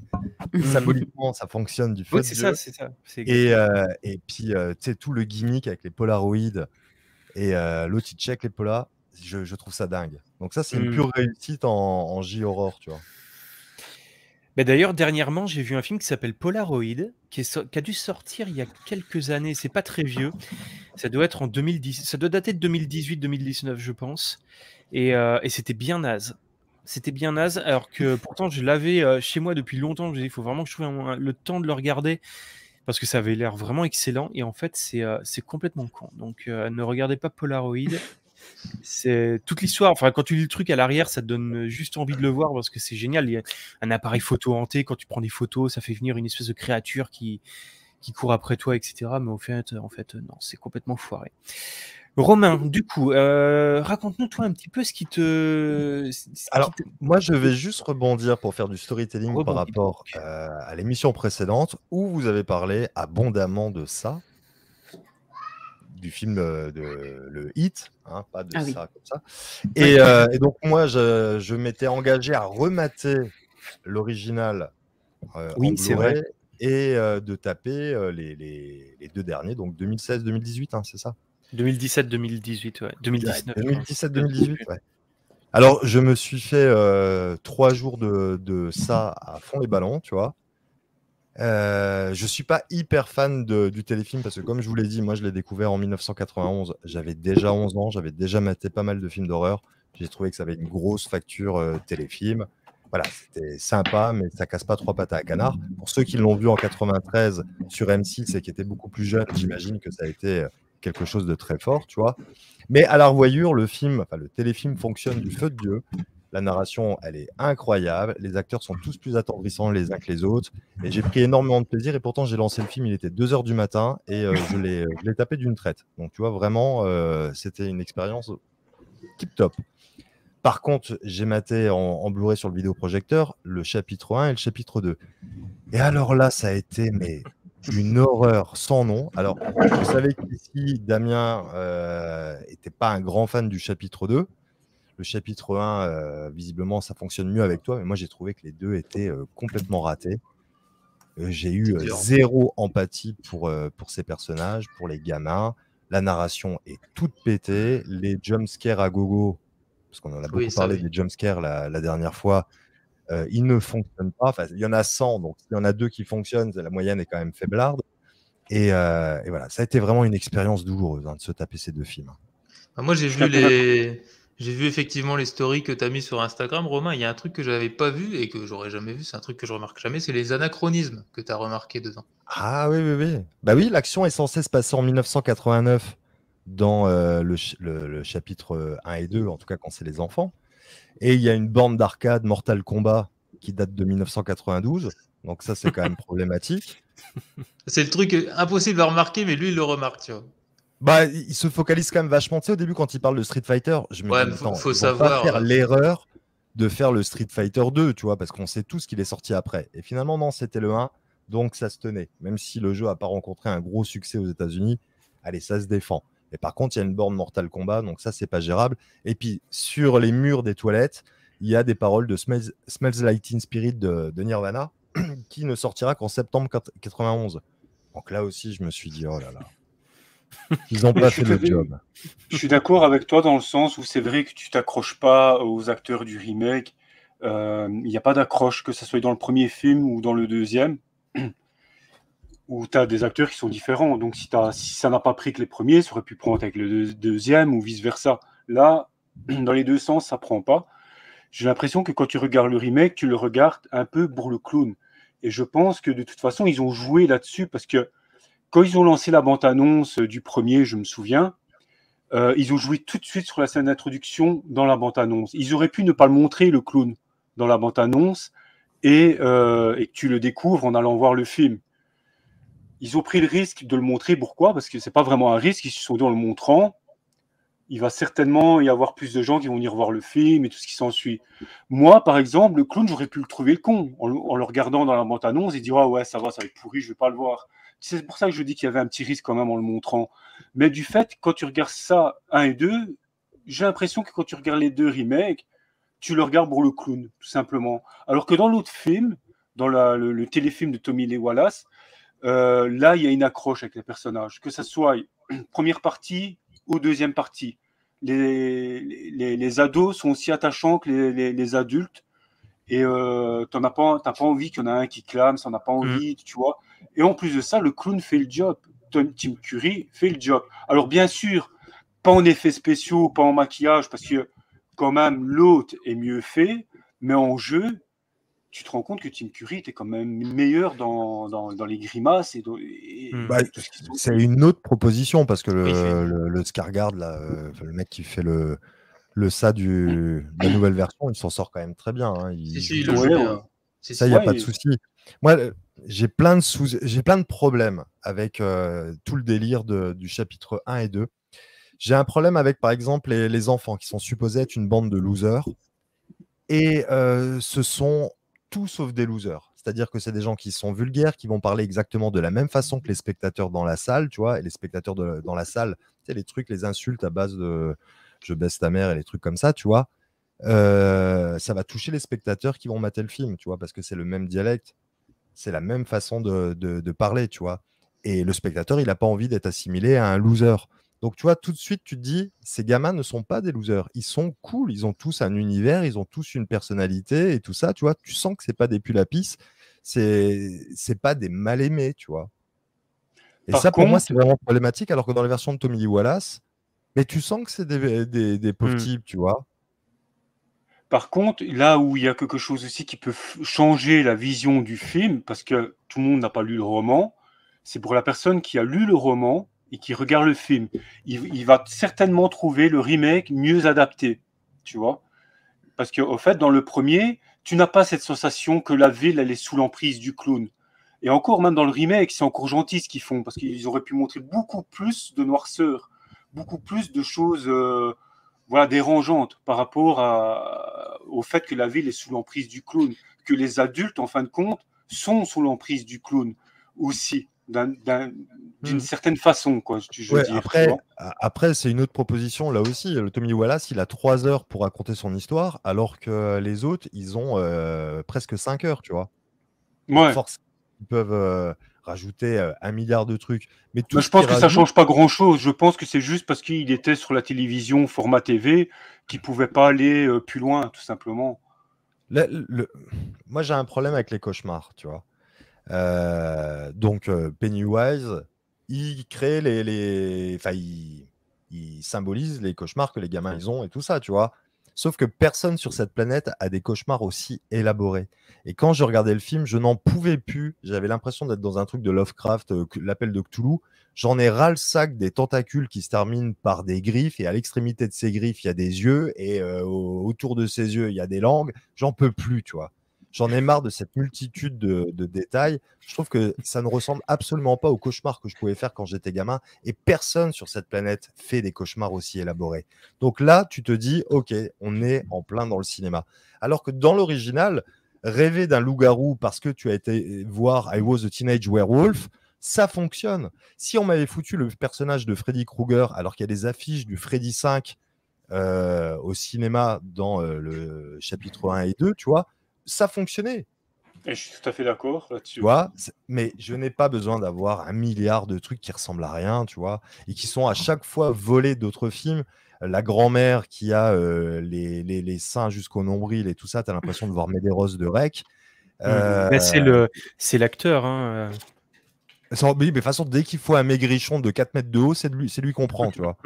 Symboliquement, ça fonctionne du fait. de... c'est ça, c'est ça. Et, euh, et, puis, tu sais, tout le gimmick avec les Polaroids Et l'autre, il check les polas je, trouve ça dingue. Donc ça, c'est une hmm. pure réussite en, J-Horror, tu vois. Bah, d'ailleurs, dernièrement, j'ai vu un film qui s'appelle Polaroid, qui, a dû sortir il y a quelques années. C'est pas très vieux. Ça doit être en 2010. Ça doit dater de 2018-2019, je pense. Euh, et, c'était bien naze. C'était bien naze, alors que pourtant je l'avais euh, chez moi depuis longtemps. Je disais il faut vraiment que je trouve le temps de le regarder parce que ça avait l'air vraiment excellent. Et en fait, c'est euh, complètement con. Donc ne regardez pas Polaroid. C'est toute l'histoire. Enfin, quand tu lis le truc à l'arrière, ça te donne juste envie de le voir parce que c'est génial. Il y a un appareil photo hanté. Quand tu prends des photos, ça fait venir une espèce de créature qui, qui court après toi, etc. Mais au fait, en fait, non, c'est complètement foiré. Romain, du coup, euh, raconte-nous toi un petit peu ce qui te. Alors, moi, je vais juste rebondir pour faire du storytelling par rapport euh, à l'émission précédente où vous avez parlé abondamment de ça du film euh, de le hit, hein, pas de ah ça comme ça. Et, euh, donc moi, je, m'étais engagé à remater l'original. Euh, et de taper les, deux derniers, donc 2016-2018, hein, c'est ça 2017-2018, ouais. 2019. 2017-2018, ouais. Alors, je me suis fait trois jours de, de ça à fond les ballons, tu vois. Je euh, je suis pas hyper fan du téléfilm parce que, comme je vous l'ai dit, moi je l'ai découvert en 1991. J'avais déjà 11 ans, j'avais déjà maté pas mal de films d'horreur. J'ai trouvé que ça avait une grosse facture euh, téléfilm. Voilà, c'était sympa, mais ça casse pas trois pattes à canard. Pour ceux qui l'ont vu en 93 sur M6 et qui étaient beaucoup plus jeunes, j'imagine que ça a été euh, quelque chose de très fort, tu vois. Mais à la revoyure, le film, enfin le téléfilm fonctionne du feu de Dieu. La narration, elle est incroyable. Les acteurs sont tous mhm. plus attendrissants les uns que les autres. Mhm. Et j'ai pris énormément de plaisir. Et pourtant, j'ai lancé le film, il était 2h du matin et euh, euh, je l'ai tapé d'une traite. Donc, tu vois, vraiment, euh, c'était une expérience tip top. Par contre, j'ai maté en, Blu-ray sur le vidéoprojecteur le chapitre 1 et le chapitre 2. Et alors là, ça a été mais une horreur sans nom. Alors, vous savez qu'ici, Damien n'était pas un grand fan du chapitre 2 le chapitre 1, euh, visiblement, ça fonctionne mieux avec toi, mais moi j'ai trouvé que les deux étaient euh, complètement ratés. Euh, j'ai eu zéro empathie pour, pour ces personnages, pour les gamins. La narration est toute pétée. Les jumpscares à gogo, parce qu'on en a beaucoup parlé des jumpscares la, dernière fois, ils ne fonctionnent pas. Enfin, il y en a 100, donc s'il y en a deux qui fonctionnent, la moyenne est quand même faiblarde. Et, voilà, ça a été vraiment une expérience douloureuse hein, de se taper ces deux films. Bah, moi, j'ai vu les, j'ai vu effectivement les stories que tu as mis sur Instagram, Romain. Il y a un truc que je n'avais pas vu et que j'aurais jamais vu, c'est un truc que je remarque jamais, c'est les anachronismes que tu as remarqué dedans. Ah oui, oui, oui. Bah oui, l'action est censée se passer en 1989 dans euh, le, chapitre 1 euh, et 2, en tout cas quand c'est les enfants. Et il y a une bande d'arcade Mortal Kombat qui date de 1992. Donc ça, c'est quand même problématique. C'est le truc impossible à remarquer, mais lui, il le remarque, tu vois. Bah, il se focalise quand même vachement. Tu sais, au début, quand il parle de Street Fighter, je me faut, savoir. faire l'erreur de faire le Street Fighter 2, tu vois, parce qu'on sait tous qu'il est sorti après. Et finalement, non, c'était le 1, donc ça se tenait. Même si le jeu n'a pas rencontré un gros succès aux États-Unis, allez, ça se défend. et par contre, il y a une borne Mortal Kombat, donc ça, c'est pas gérable. Et puis, sur les murs des toilettes, il y a des paroles de Smells, Smells Like Spirit de, Nirvana, qui ne sortira qu'en septembre 91. Donc là aussi, je me suis dit, oh là là. Ils n'ont pas fait le job. Je suis d'accord avec toi dans le sens où c'est vrai que tu t'accroches pas aux acteurs du remake. Euh, il n'y a pas d'accroche, que ce soit dans le premier film ou dans le deuxième, où tu as des acteurs qui sont différents. Donc si, as, si ça n'a pas pris que les premiers, ça aurait pu prendre avec le deuxième ou vice-versa. Là, dans les deux sens, ça prend pas. J'ai l'impression que quand tu regardes le remake, tu le regardes un peu pour le clown. Et je pense que de toute façon, ils ont joué là-dessus parce que quand ils ont lancé la bande-annonce euh, du premier, je me souviens, euh, ils ont joué tout de suite sur la scène d'introduction dans la bande-annonce. Ils auraient pu ne pas le montrer, le clown, dans la bande-annonce, et, euh, que tu le découvres en allant voir le film. Ils ont pris le risque de le montrer. Pourquoi Parce que ce n'est pas vraiment un risque. Ils se sont dit en le montrant, il va certainement y avoir plus de gens qui vont venir voir le film et tout ce qui s'ensuit. Moi, par exemple, le clown, j'aurais pu le trouver le con. En, le regardant dans la bande-annonce et dire ah ouais, ça va, ça va être pourri, je ne vais pas le voir. C'est pour ça que je dis qu'il y avait un petit risque quand même en le montrant. Mais du fait, quand tu regardes ça 1 et deux j'ai l'impression que quand tu regardes les deux remakes, tu le regardes pour le clown, tout simplement. Alors que dans l'autre film, dans le, téléfilm de Tommy Lee Wallace, euh, là, il y a une accroche avec les personnages, que ce soit première partie ou deuxième partie. Les, les, ados sont aussi attachants que les, adultes. Et euh, tu n'as pas, pas envie qu'il y en a un qui clame, ça n'a pas mm. envie, tu vois. Et en plus de ça, le clown fait le job. Tim Curry fait le job. Alors bien sûr, pas en effets spéciaux, pas en maquillage, parce que quand même l'autre est mieux fait, mais en jeu, tu te rends compte que Tim Curry était quand même meilleur dans, les grimaces et, hmm. bah, C'est une autre proposition parce que le, Scargard, le mec qui fait le, le ça de la nouvelle version, il s'en sort quand même très bien. Hein. Il, si, Ça, il n'y a pas de souci. Moi, euh, j'ai plein, de plein de problèmes avec euh, tout le délire du chapitre 1 et 2. J'ai un problème avec, par exemple, les, enfants qui sont supposés être une bande de losers. Et euh, ce sont tout sauf des losers. C'est-à-dire que c'est des gens qui sont vulgaires, qui vont parler exactement de la même façon que les spectateurs dans la salle, tu vois. Et les spectateurs dans la salle, tu les trucs, les insultes à base de je baisse ta mère et les trucs comme ça, tu vois. ça va toucher les spectateurs qui vont mater le film, tu vois, parce que c'est le même dialecte c'est la même façon de, de, parler, tu vois. Et le spectateur, il n'a pas envie d'être assimilé à un loser. Donc, tu vois, tout de suite, tu te dis, ces gamins ne sont pas des losers. Ils sont cool, ils ont tous un univers, ils ont tous une personnalité et tout ça, tu vois. Tu sens que c'est pas des pulapis, c'est c'est pas des mal aimés, tu vois. Et ça, pour moi, c'est vraiment problématique, alors que dans la version de Tommy Wallace, mais tu sens que c'est des, des, pauvres mmh. types, tu vois. Par contre, là où il y a quelque chose aussi qui peut changer la vision du film, parce que tout le monde n'a pas lu le roman, c'est pour la personne qui a lu le roman et qui regarde le film. Il, va certainement trouver le remake mieux adapté, tu vois. Parce qu'au fait, dans le premier, tu n'as pas cette sensation que la ville, est sous l'emprise du clown. Et encore, même dans le remake, c'est encore gentil ce qu'ils font, parce qu'ils auraient pu montrer beaucoup plus de noirceur, beaucoup plus de choses... Euh, voilà, dérangeante par rapport au fait que la ville est sous l'emprise du clown, que les adultes, en fin de compte, sont sous l'emprise du clown aussi d'une hmm. certaine façon, quoi. Je, après, c'est une autre proposition là aussi. Le Tommy Wallace, il a trois heures pour raconter son histoire, alors que les autres, ils ont euh, presque cinq heures, tu vois. Force, ils peuvent. Euh, rajouter euh, un milliard de trucs. Mais bah, je pense que ça change pas grand chose. Je pense que c'est juste parce qu'il était sur la télévision format TV qu'il pouvait pas aller euh, plus loin, tout simplement. Moi, j'ai un problème avec les cauchemars, tu vois. Euh, donc, Pennywise, il crée les. les... Enfin, il... symbolise les cauchemars que les gamins ils ont et tout ça, tu vois. Sauf que personne sur cette planète a des cauchemars aussi élaborés. Et quand je regardais le film, je n'en pouvais plus. J'avais l'impression d'être dans un truc de Lovecraft, euh, l'appel de Cthulhu. J'en ai ras le sac des tentacules qui se terminent par des griffes. Et à l'extrémité de ces griffes, il y a des yeux. Et euh, autour de ces yeux, il y a des langues. J'en peux plus, tu vois. J'en ai marre de cette multitude de, détails. Je trouve que ça ne ressemble absolument pas au cauchemar que je pouvais faire quand j'étais gamin. Et personne sur cette planète fait des cauchemars aussi élaborés. Donc là, tu te dis, OK, on est en plein dans le cinéma. Alors que dans l'original, rêver d'un loup-garou parce que tu as été voir I Was the Teenage Werewolf, ça fonctionne. Si on m'avait foutu le personnage de Freddy Krueger, alors qu'il y a des affiches du Freddy 5 euh, au cinéma dans euh, le chapitre 1 et 2, tu vois, ça fonctionnait. Et je suis tout à fait d'accord là-dessus. Tu vois, mais je n'ai pas besoin d'avoir un milliard de trucs qui ressemblent à rien, tu vois, et qui sont à chaque fois volés d'autres films. La grand-mère qui a euh, les, les, seins jusqu'au nombril et tout ça, tu l'impression de voir Medeiros de Rec. Mmh. Euh, bah, c'est le, c'est l'acteur. Hein, euh. Oui, mais de toute façon, dès qu'il faut un maigrichon de 4 mètres de haut, c'est lui, lui qu'on prend, tu vois.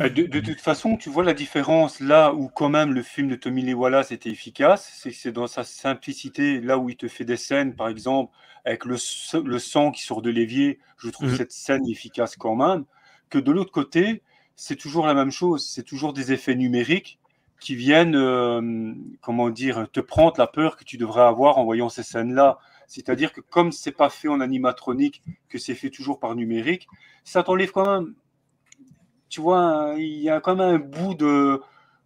Euh, de, toute façon, tu vois la différence là où quand même le film de Tommy Lee Wallace était efficace, c'est que c'est dans sa simplicité, là où il te fait des scènes, par exemple, avec le, sang qui sort de l'évier, je trouve mhm. cette scène efficace quand même, que de l'autre côté, c'est toujours la même chose, c'est toujours des effets numériques qui viennent, euh, comment dire, te prendre la peur que tu devrais avoir en voyant ces scènes-là. C'est-à-dire que comme c'est pas fait en animatronique, que c'est fait toujours par numérique, ça t'enlève quand même tu vois, il y a quand même un bout de,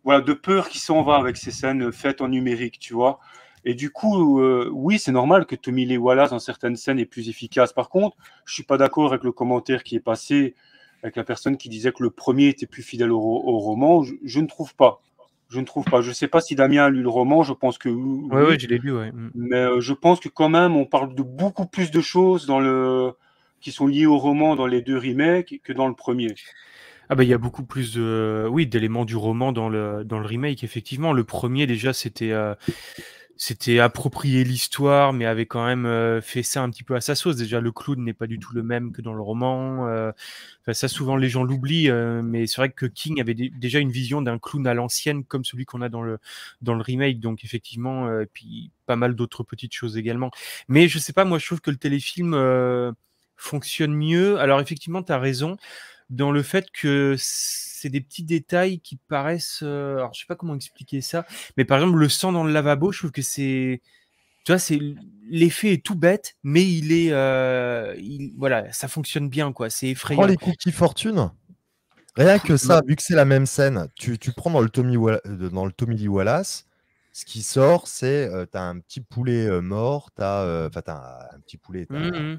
voilà, de peur qui s'en va avec ces scènes faites en numérique, tu vois. Et du coup, euh, oui, c'est normal que Tommy Lee Wallace, dans certaines scènes, est plus efficace. Par contre, je ne suis pas d'accord avec le commentaire qui est passé avec la personne qui disait que le premier était plus fidèle au, roman. Je, ne trouve pas. Je ne trouve pas. Je ne sais pas si Damien a lu le roman. Je pense que oui. Oui, je l'ai lu, mm. Mais euh, je pense que quand même, on parle de beaucoup plus de choses dans le... qui sont liées au roman dans les deux remakes que dans le premier. Ah bah il y a beaucoup plus de oui d'éléments du roman dans le dans le remake effectivement. Le premier déjà c'était euh, c'était approprié l'histoire mais avait quand même euh, fait ça un petit peu à sa sauce. Déjà le clown n'est pas du tout le même que dans le roman. Euh, ça souvent les gens l'oublient mais c'est vrai que King avait déjà une vision d'un clown à l'ancienne comme celui qu'on a dans le dans le remake donc effectivement et puis pas mal d'autres petites choses également. Mais je sais pas moi je trouve que le téléfilm fonctionne mieux. Alors effectivement tu as raison dans le fait que c'est des petits détails qui paraissent. Euh, alors, je sais pas comment expliquer ça, mais par exemple, le sang dans le lavabo, je trouve que c'est. Tu vois, c'est l'effet est tout bête, mais il est, euh, voilà, ça fonctionne bien, quoi. C'est effrayant. Prends les petits fortunes, Rien que ça, vu que c'est la même scène, tu, tu prends dans le Tommy euh, dans le Tommy Lee Wallace, ce qui sort, c'est tu as un petit poulet mort, t'as, enfin, un petit poulet. Mmh, mmh.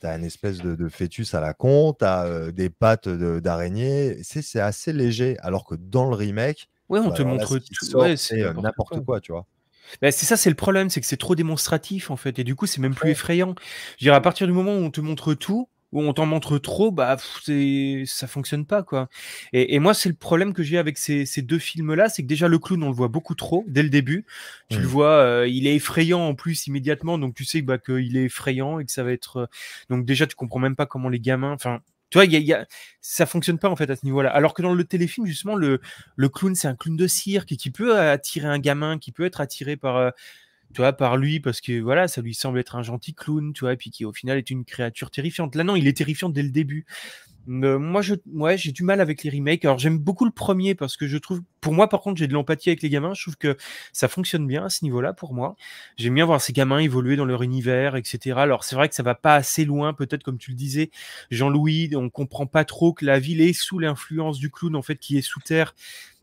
T'as une espèce de, fœtus à la con, t'as euh, des pattes d'araignée. c'est assez léger, alors que dans le remake, ouais, on bah, te montre tout. c'est euh, n'importe quoi. tu vois. Bah, c'est ça, c'est le problème, c'est que c'est trop démonstratif en fait, et du coup, c'est même plus effrayant. Je à partir du moment où on te montre tout, où on t'en montre trop, bah c'est, ça fonctionne pas quoi. Et, moi c'est le problème que j'ai avec ces, ces, deux films là, c'est que déjà le clown on le voit beaucoup trop dès le début. Tu le vois, euh, il est effrayant en plus immédiatement, donc tu sais bah, qu'il est effrayant et que ça va être. Euh, donc déjà tu comprends même pas comment les gamins, enfin tu vois, y a, y a, ça fonctionne pas en fait à ce niveau-là. Alors que dans le téléfilm, justement, le, le clown, c'est un clown de cirque qui peut attirer un gamin, qui peut être attiré par, euh, tu vois, par lui, parce que voilà, ça lui semble être un gentil clown, tu vois, et puis qui au final est une créature terrifiante. Là, non, il est terrifiant dès le début. Euh, moi, je, ouais, j'ai du mal avec les remakes. Alors, j'aime beaucoup le premier parce que je trouve, pour moi, par contre, j'ai de l'empathie avec les gamins. Je trouve que ça fonctionne bien à ce niveau-là pour moi. J'aime bien voir ces gamins évoluer dans leur univers, etc. Alors, c'est vrai que ça va pas assez loin, peut-être, comme tu le disais, Jean-Louis. On comprend pas trop que la ville est sous l'influence du clown, en fait, qui est sous terre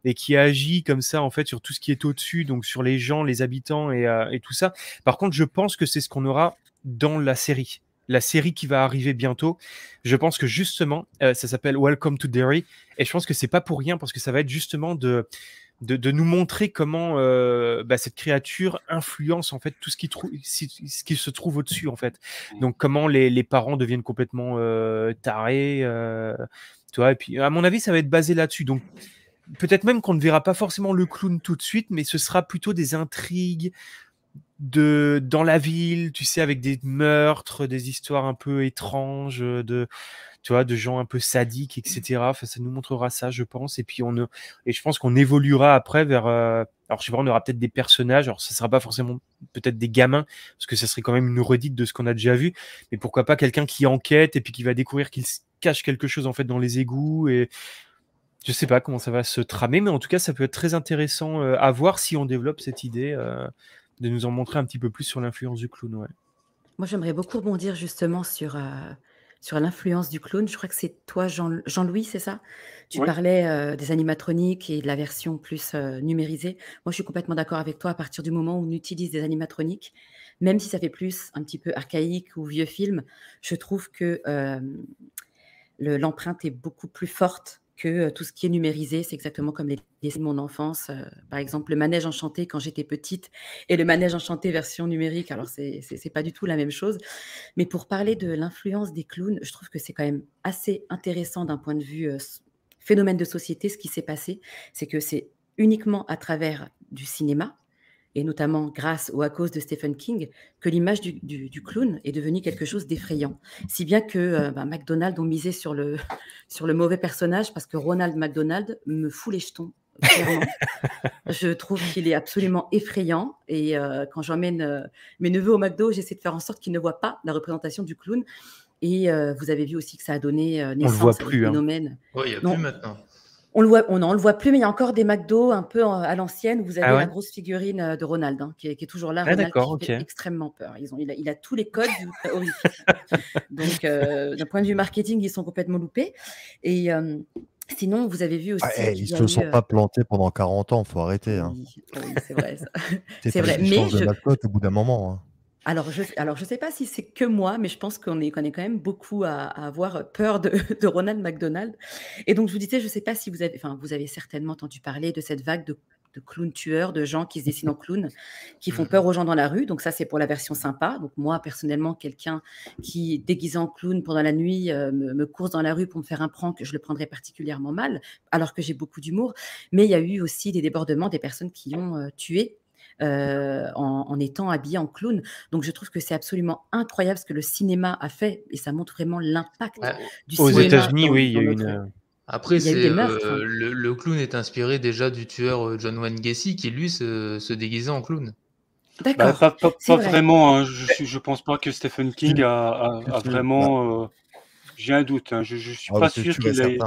et qui agit comme ça en fait sur tout ce qui est au-dessus, donc sur les gens, les habitants euh, et, tout ça. Par contre, je pense que c'est ce qu'on aura dans la série. La série qui va arriver bientôt, je pense que justement, euh, ça s'appelle Welcome to Derry, et je pense que c'est pas pour rien parce que ça va être justement de de, nous montrer comment euh, bah, cette créature influence en fait tout ce qui, ce se trouve au-dessus en fait. Donc comment les, parents deviennent complètement tarés, tu vois. Et puis à mon avis, ça va être basé là-dessus. Donc peut-être même qu'on ne verra pas forcément le clown tout de suite, mais ce sera plutôt des intrigues de dans la ville, tu sais, avec des meurtres, des histoires un peu étranges, euh, de tu vois, de gens un peu sadiques, etc. Enfin, ça nous montrera ça, je pense. Et puis on et je pense qu'on évoluera après vers. Euh, alors je sais pas, on aura peut-être des personnages. Alors ce sera pas forcément peut-être des gamins, parce que ça serait quand même une redite de ce qu'on a déjà vu. Mais pourquoi pas quelqu'un qui enquête et puis qui va découvrir qu'il cache quelque chose en fait dans les égouts et je sais pas comment ça va se tramer, mais en tout cas, ça peut être très intéressant euh, à voir si on développe cette idée euh, de nous en montrer un petit peu plus sur l'influence du clown. Moi, j'aimerais beaucoup rebondir justement sur, euh, sur l'influence du clown. Je crois que c'est toi, Jean, louis c'est ça Tu parlais des animatroniques et de la version plus numérisée. Moi, je suis complètement d'accord avec toi à partir du moment où on utilise des animatroniques. Même si ça fait plus un petit peu archaïque ou vieux film, je trouve que l'empreinte est beaucoup plus forte que euh, tout ce qui est numérisé, c'est exactement comme les dessins de mon enfance. Euh, par exemple, le manège enchanté quand j'étais petite et le manège enchanté version numérique. Alors, c'est n'est pas du tout la même chose. Mais pour parler de l'influence des clowns, je trouve que c'est quand même assez intéressant d'un point de vue euh, phénomène de société. Ce qui s'est passé, c'est que c'est uniquement à travers du cinéma et notamment grâce ou à cause de Stephen King, que l'image du, clown est devenue quelque chose d'effrayant. Si bien que euh, mmh. bah, McDonald's ont misé sur le, sur le mauvais personnage parce que Ronald McDonald me fout les jetons. je trouve qu'il est absolument effrayant et euh, quand j'emmène euh, mes neveux au McDo, j'essaie de faire en sorte qu'ils ne voient pas la représentation du clown. Et vous avez vu aussi que ça a donné naissance il a plus maintenant. On le le voit plus, mais il y a encore des McDo un peu euh, à l'ancienne. Vous avez ah la grosse figurine euh, de Ronald hein, qui, est, toujours là. Ah, d'accord, Ronald extrêmement peur. Ils ont, il, a, tous les codes Donc, euh, d'un point de vue marketing, ils sont complètement loupés. Et sinon, vous avez vu aussi. Ah, eh, ils ne se sont pas plantés pendant 40 ans, il faut arrêter. Hein. Oui, c'est vrai. c'est vrai. Mais je... au bout d'un moment. Hein. Alors je alors je sais pas si c'est que moi, mais je pense qu'on est, qu'on est quand même beaucoup à, avoir peur de, Ronald McDonald. Et donc je vous disais, je ne sais pas si vous avez, enfin vous avez certainement entendu parler de cette vague de, de clowns tueurs, de gens qui se dessinent en clown, qui font mhm. peur aux gens dans la rue. Donc ça c'est pour la version sympa. Donc moi personnellement, quelqu'un qui déguisé en clown pendant la nuit euh, me, course dans la rue pour me faire un prank, je le prendrais particulièrement mal, alors que j'ai beaucoup d'humour. Mais il y a eu aussi des débordements, des personnes qui ont euh, tué euh, en, étant habillé en clown. Donc je trouve que c'est absolument incroyable ce que le cinéma a fait et ça montre vraiment l'impact du cinéma. Aux États-Unis, oui, il y a une. Après, euh, hein. le, clown est inspiré déjà du tueur euh, John Wayne Gacy qui, lui, se, déguisait en clown. D'accord. Bah, pas, vraiment. Hein. Je, pense pas que Stephen King mm. a, mm. vraiment. Bah. J'ai un doute. Hein. Je, suis ah, pas sûr qu'il ait.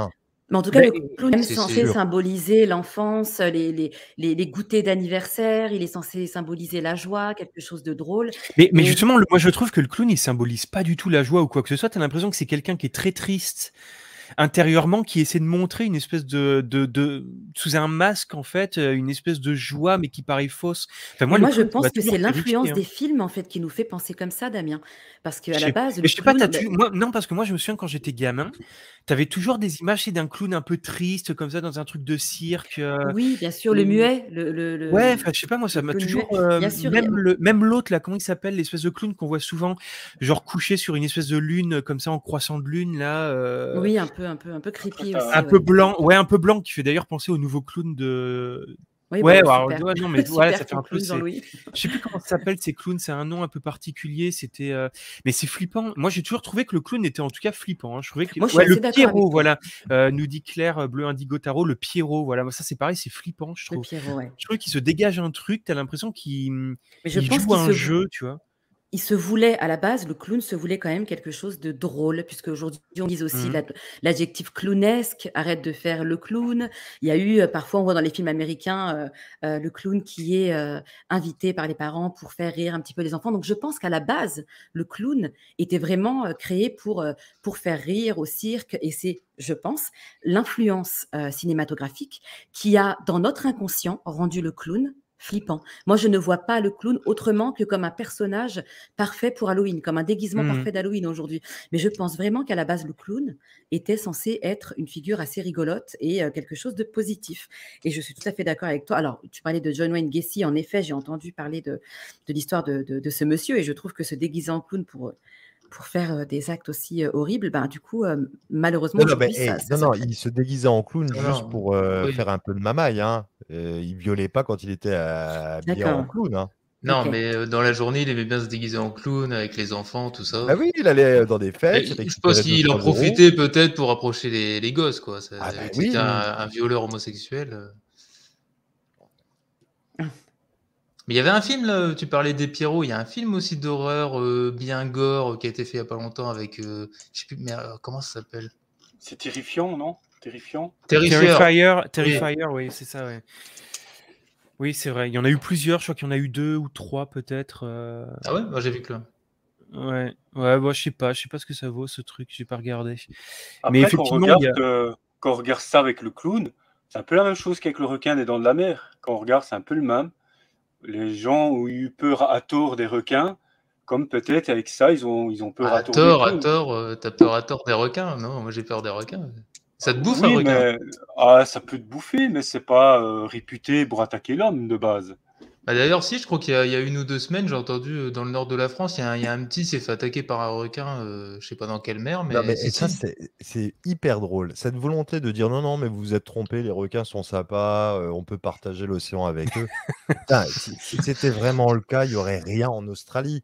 Mais en tout cas, le clown est censé symboliser l'enfance, les, les, goûters d'anniversaire, il est censé symboliser la joie, quelque chose de drôle. Mais, justement, moi je trouve que le clown, il symbolise pas du tout la joie ou quoi que ce soit. Tu as l'impression que c'est quelqu'un qui est très triste, intérieurement qui essaie de montrer une espèce de, de, de, sous un masque en fait euh, une espèce de joie mais qui paraît fausse. moi, moi je pense que c'est l'influence des films en fait qui nous fait penser comme ça, Damien. Parce que à la base, je sais pas, bah non parce que moi je me souviens quand j'étais gamin, tu avais toujours des images d'un clown un peu triste comme ça dans un truc de cirque. Euh, oui, bien sûr, le, muet. Le, le, ouais, je sais pas moi ça m'a toujours euh, même même l'autre là comment il s'appelle l'espèce de clown qu'on voit souvent genre couché sur une espèce de lune comme ça en croissant de lune là. Oui un peu un peu, un peu creepy. Ah, aussi, un peu blanc, ouais, un peu blanc qui fait d'ailleurs penser au nouveau clown de. ouais, ouais, non, mais ça fait un Je sais plus comment ça s'appelle ces clowns, c'est un nom un peu particulier. C'était, euh, mais c'est flippant. Moi, j'ai toujours trouvé que le clown était en tout cas flippant. Hein. Je trouvais que Moi, le Pierrot, voilà, euh, nous dit Claire euh, Bleu Indigo Tarot, le Pierrot, voilà. Moi, ça, c'est pareil, c'est flippant, je trouve. je trouve qu'il se dégage un truc. T'as l'impression qu'il, joue un jeu, tu vois il se voulait à la base, le clown se voulait quand même quelque chose de drôle, puisque aujourd'hui on dit aussi mmh. l'adjectif clownesque, arrête de faire le clown. Il y a eu, euh, parfois on voit dans les films américains, euh, euh, le clown qui est invité par les parents pour faire rire un petit peu les enfants. Donc je pense qu'à la base, le clown était vraiment créé pour, pour faire rire au cirque, et c'est, je pense, l'influence cinématographique qui a, dans notre inconscient, rendu le clown flippant. Moi, je ne vois pas le clown autrement que comme un personnage parfait pour Halloween, comme un déguisement hmm. parfait d'Halloween aujourd'hui. Mais je pense vraiment qu'à la base, le clown était censé être une figure assez rigolote et euh, quelque chose de positif. Et je suis tout à fait d'accord avec toi. Alors, tu parlais de John Wayne Gacy. En effet, j'ai entendu parler de, l'histoire de, ce monsieur et je trouve que se déguiser en clown pour pour faire des actes aussi horribles, ben, du coup, malheureusement. Non, eh, non, non, il se déguisait en clown juste pour faire un peu de mamaille. Hein. il violait pas quand il était habillé en clown. Hein. Non, mais dans la journée, il aimait bien se déguiser en clown avec les enfants, tout ça. Ah oui, il allait dans des fêtes. je pense qu'il en profitait peut-être pour approcher les, gosses, quoi. C'était ah bah un, violeur homosexuel. Mais il y avait un film, tu parlais des Pierrot, il y a un film aussi d'horreur, euh, bien gore, euh, qui a été fait il n'y a pas longtemps avec. Euh, comment ça s'appelle C'est terrifiant, non Terrifiant Terrifier. Terrifier, oui, c'est ça, Oui, c'est vrai. Il y en a eu plusieurs, je crois qu'il y en a eu deux ou trois peut-être. Ah ouais Moi j'ai vu que là. Ouais, ouais, moi je sais pas, je sais pas ce que ça vaut ce truc, j'ai pas regardé. mais effectivement, quand on regarde ça avec le clown, c'est un peu la même chose qu'avec le requin des dents de la mer. Quand on regarde, c'est un peu le même les gens ont eu peur à tort des requins, comme peut-être avec ça, ils ont, ils ont peur à, tort. à tort, euh, t'as peur à tort des requins Non, moi j'ai peur des requins. Ça te bouffe un requin Ah, ça peut te bouffer, mais c'est pas euh, réputé pour attaquer l'homme de base. Bah, d'ailleurs, si, je crois qu'il y, a une ou deux semaines, j'ai entendu euh, dans le nord de la France, il y a un, petit s'est fait attaquer par un requin, Je euh, je sais pas dans quelle mer, mais. ça, c'est hyper drôle. Cette volonté de dire non, non, mais vous vous êtes trompé, les requins sont sympas, euh, on peut partager l'océan avec eux. si, c'était vraiment le cas, il n'y aurait rien en Australie.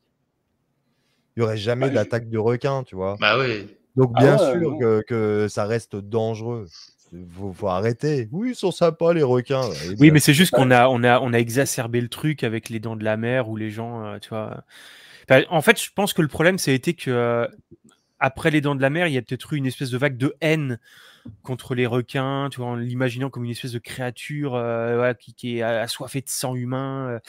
Il n'y aurait jamais bah, d'attaque de requin, tu vois. Bah oui. Donc, ah bien sûr que ça reste dangereux. Vous faut arrêter. Oui, ils sont sympas les requins. oui, mais c'est juste qu'on a, on a, on a exacerbé le truc avec les dents de la mer où les gens, euh, tu vois. en fait, je pense que le problème, c'est été que euh, après les dents de la mer, il y a peut-être eu une espèce de vague de haine contre les requins, tu vois, en l'imaginant comme une espèce de créature euh, qui, est assoiffée de sang humain, euh,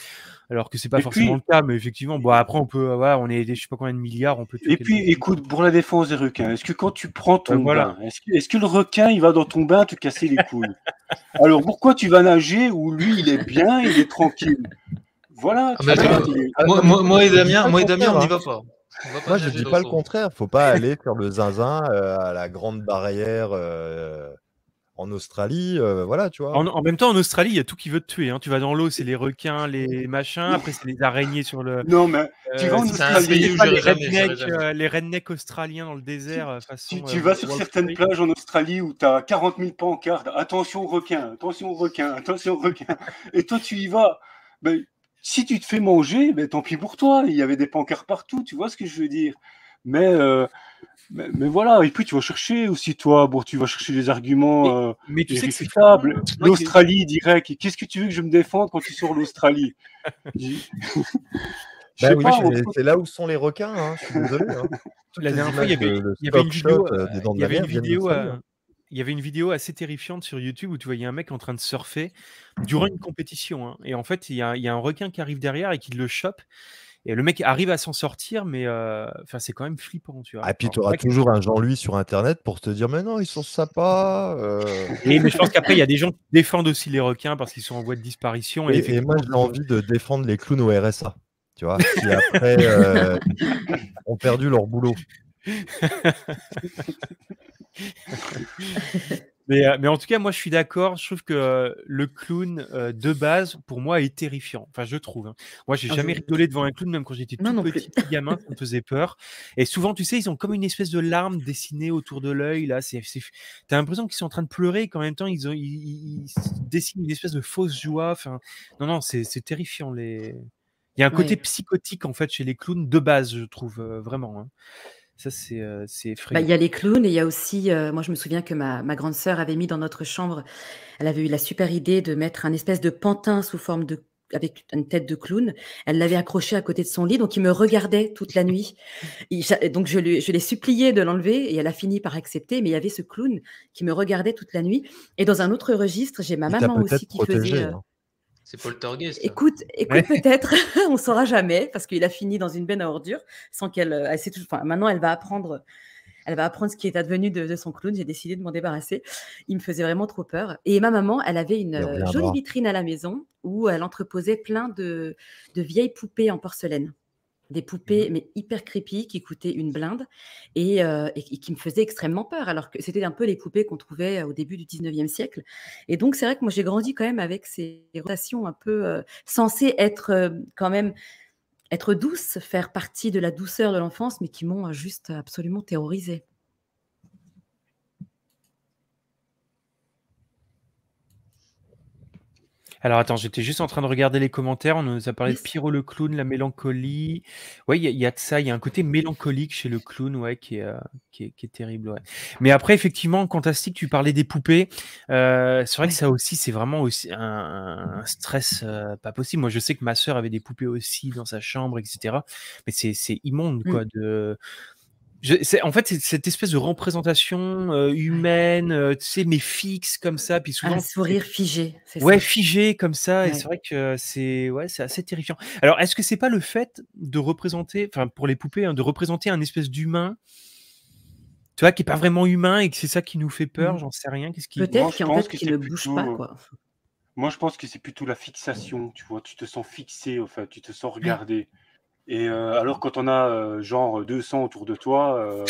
alors que c'est pas forcément le cas, mais effectivement, bon, après on peut, avoir, euh, on est, je sais pas combien de milliards, on peut. et puis, écoute, pour la défense des requins, est-ce que quand tu prends ton bain, est-ce que, le requin il va dans ton bain te casser les couilles Alors pourquoi tu vas nager où lui il est bien, il est tranquille Voilà. moi, et Damien, moi et Damien, on y hein. va pas. Moi, je dis pas le contraire. Faut pas aller faire le zinzin euh, à la grande barrière euh, en Australie. Euh, voilà, tu vois. En, même temps, en Australie, il y a tout qui veut te tuer. Hein. Tu vas dans l'eau, c'est les requins, les machins. Après, c'est les araignées sur le. Non, mais tu vas en Australie, les rednecks, australiens dans le désert. tu, vas sur certaines plages en Australie où tu as 40 000 pancartes. Attention aux requins, attention aux requins, attention aux requins. Et toi, tu y vas. Ben, si tu te fais manger, ben, tant pis pour toi. Il y avait des pancartes partout, tu vois ce que je veux dire. Mais, euh, mais, voilà, et puis tu vas chercher aussi, toi, bon, tu vas chercher des arguments mais, euh, tu L'Australie, direct. qu'est-ce que tu veux que je me défende quand tu sors l'Australie ben sais oui, c'est là où sont les requins, hein. je suis désolé. Hein. La dernière fois, il y avait, une vidéo, euh, il y avait une vidéo assez terrifiante sur YouTube où tu voyais un mec en train de surfer durant mmh. une compétition. Hein, et en fait, il y, a, un requin qui arrive derrière et qui le chope. Et le mec arrive à s'en sortir, mais euh, c'est quand même flippant. Tu vois. Ah, puis tu auras toujours un Jean-Louis sur Internet pour te dire Mais non, ils sont sympas. Euh. mais je pense qu'après, il y a des gens qui défendent aussi les requins parce qu'ils sont en voie de disparition. Et, moi, j'ai envie de défendre les clowns au RSA. Tu vois, qui après euh, ont perdu leur boulot. mais, euh, mais, en tout cas, moi, je suis d'accord. Je trouve que euh, le clown euh, de base, pour moi, est terrifiant. Enfin, je trouve. Hein. Moi, j'ai ah, jamais rigolé devant un clown, même quand j'étais tout petit, petit gamin, ça me faisait peur. Et souvent, tu sais, ils ont comme une espèce de larme dessinée autour de l'œil. Là, c'est, t'as l'impression qu'ils sont en train de pleurer, quand qu'en même temps, ils, ont, ils, dessinent une espèce de fausse joie. Enfin, non, non, c'est, terrifiant les. Il y a un côté psychotique en fait chez les clowns de base, je trouve vraiment. Hein c'est euh, bah, Il y a les clowns et il y a aussi, euh, moi je me souviens que ma, grande sœur avait mis dans notre chambre, elle avait eu la super idée de mettre un espèce de pantin sous forme de avec une tête de clown. Elle l'avait accroché à côté de son lit, donc il me regardait toute la nuit. donc je, lui, l'ai supplié de l'enlever et elle a fini par accepter, mais il y avait ce clown qui me regardait toute la nuit. Et dans un autre registre, j'ai ma maman aussi qui faisait... Euh, hein. C'est Poltergeist. Écoute, écoute peut-être, on saura jamais, parce qu'il a fini dans une benne à ordures, sans qu'elle. Euh, maintenant, elle va apprendre. Elle va apprendre ce qui est advenu de, son clown. J'ai décidé de m'en débarrasser. Il me faisait vraiment trop peur. Et ma maman, elle avait une euh, jolie vitrine à la maison où elle entreposait plein de, de vieilles poupées en porcelaine des poupées mmh mais hyper creepy qui coûtaient une blinde euh, et, qui me faisaient extrêmement peur alors que c'était un peu les poupées qu'on trouvait euh, au début du 19e siècle et donc c'est vrai que moi j'ai grandi quand même avec ces relations un peu euh, censées être quand même être douces, faire partie de la douceur de l'enfance mais qui m'ont juste absolument terrorisée. Alors attends, j'étais juste en train de regarder les commentaires. On nous a parlé de Pyro le clown, la mélancolie. Oui, il y, a de ça. Il y a un côté mélancolique chez le clown, ouais, euh, qui est, qui est, terrible. Ouais. Mais après, effectivement, Fantastique, tu parlais des poupées. Euh, c'est vrai que ça aussi, c'est vraiment aussi un, stress euh, pas possible. Moi, je sais que ma sœur avait des poupées aussi dans sa chambre, etc. Mais c'est immonde, mmh. quoi, de en fait, c'est cette espèce de représentation euh, humaine, euh, mais fixe comme ça. Puis souvent, un sourire figé. Ouais, figé comme ça. Et c'est vrai que c'est ouais, c'est assez terrifiant. Alors, est-ce que c'est pas le fait de représenter, enfin pour les poupées, hein, de représenter un espèce d'humain, tu vois, qui est pas vraiment humain et que c'est ça qui nous fait peur. Mmh. J'en sais rien. Qu'est-ce qui peut-être qu'en fait, qu'il ne bouge pas Moi, je pense que c'est plutôt la fixation. Tu vois, tu te sens fixé, enfin, tu te sens mmh. regardé. Et euh, alors, quand on a euh, genre 200 autour de toi,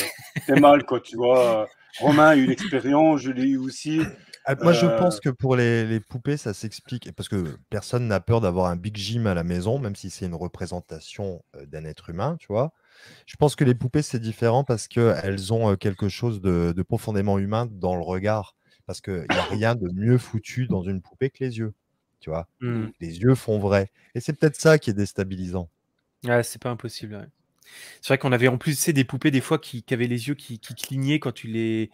c'est euh, mal, quoi, tu vois. Romain a eu l'expérience, je l'ai eu aussi. Ah, moi, je pense que pour les, poupées, ça s'explique. Parce que personne n'a peur d'avoir un Big gym à la maison, même si c'est une représentation d'un être humain, tu vois. Je pense que les poupées, c'est différent parce qu'elles ont quelque chose de, profondément humain dans le regard. Parce qu'il n'y a rien de mieux foutu dans une poupée que les yeux, tu vois. Hmm. Les yeux font vrai. Et c'est peut-être ça qui est déstabilisant. Ah, c'est pas impossible. C'est vrai qu'on avait en plus des poupées des fois qui, avaient les yeux qui, clignaient quand tu les.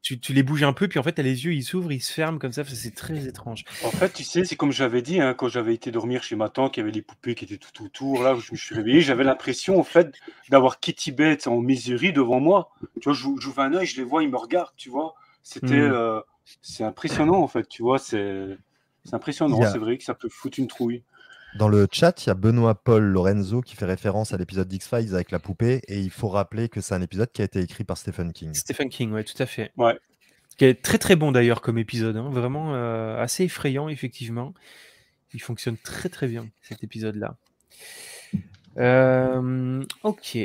Tu tu les, bouges un peu, puis en fait, as les yeux, ils s'ouvrent, ils se ferment comme ça. C'est très étrange. En fait, tu sais, c'est comme j'avais dit, hein, quand j'avais été dormir chez ma tante, qu'il y avait les poupées qui étaient tout autour, là, où je me suis réveillé, j'avais l'impression, en fait, d'avoir Kitty Bates en Missouri devant moi. Tu vois, j'ouvre un œil, je les vois, ils me regardent, tu vois. C'était, mmh. euh, c'est impressionnant, en fait, tu vois, c'est, impressionnant, c'est vrai que ça peut foutre une trouille. Dans le chat, il y a Benoît Paul Lorenzo qui fait référence à l'épisode d'X-Files avec la poupée. Et il faut rappeler que c'est un épisode qui a été écrit par Stephen King. Stephen King, oui, tout à fait. Ouais. Qui est très très bon d'ailleurs comme épisode. Hein. Vraiment euh, assez effrayant, effectivement. Il fonctionne très très bien cet épisode-là. Euh, ok.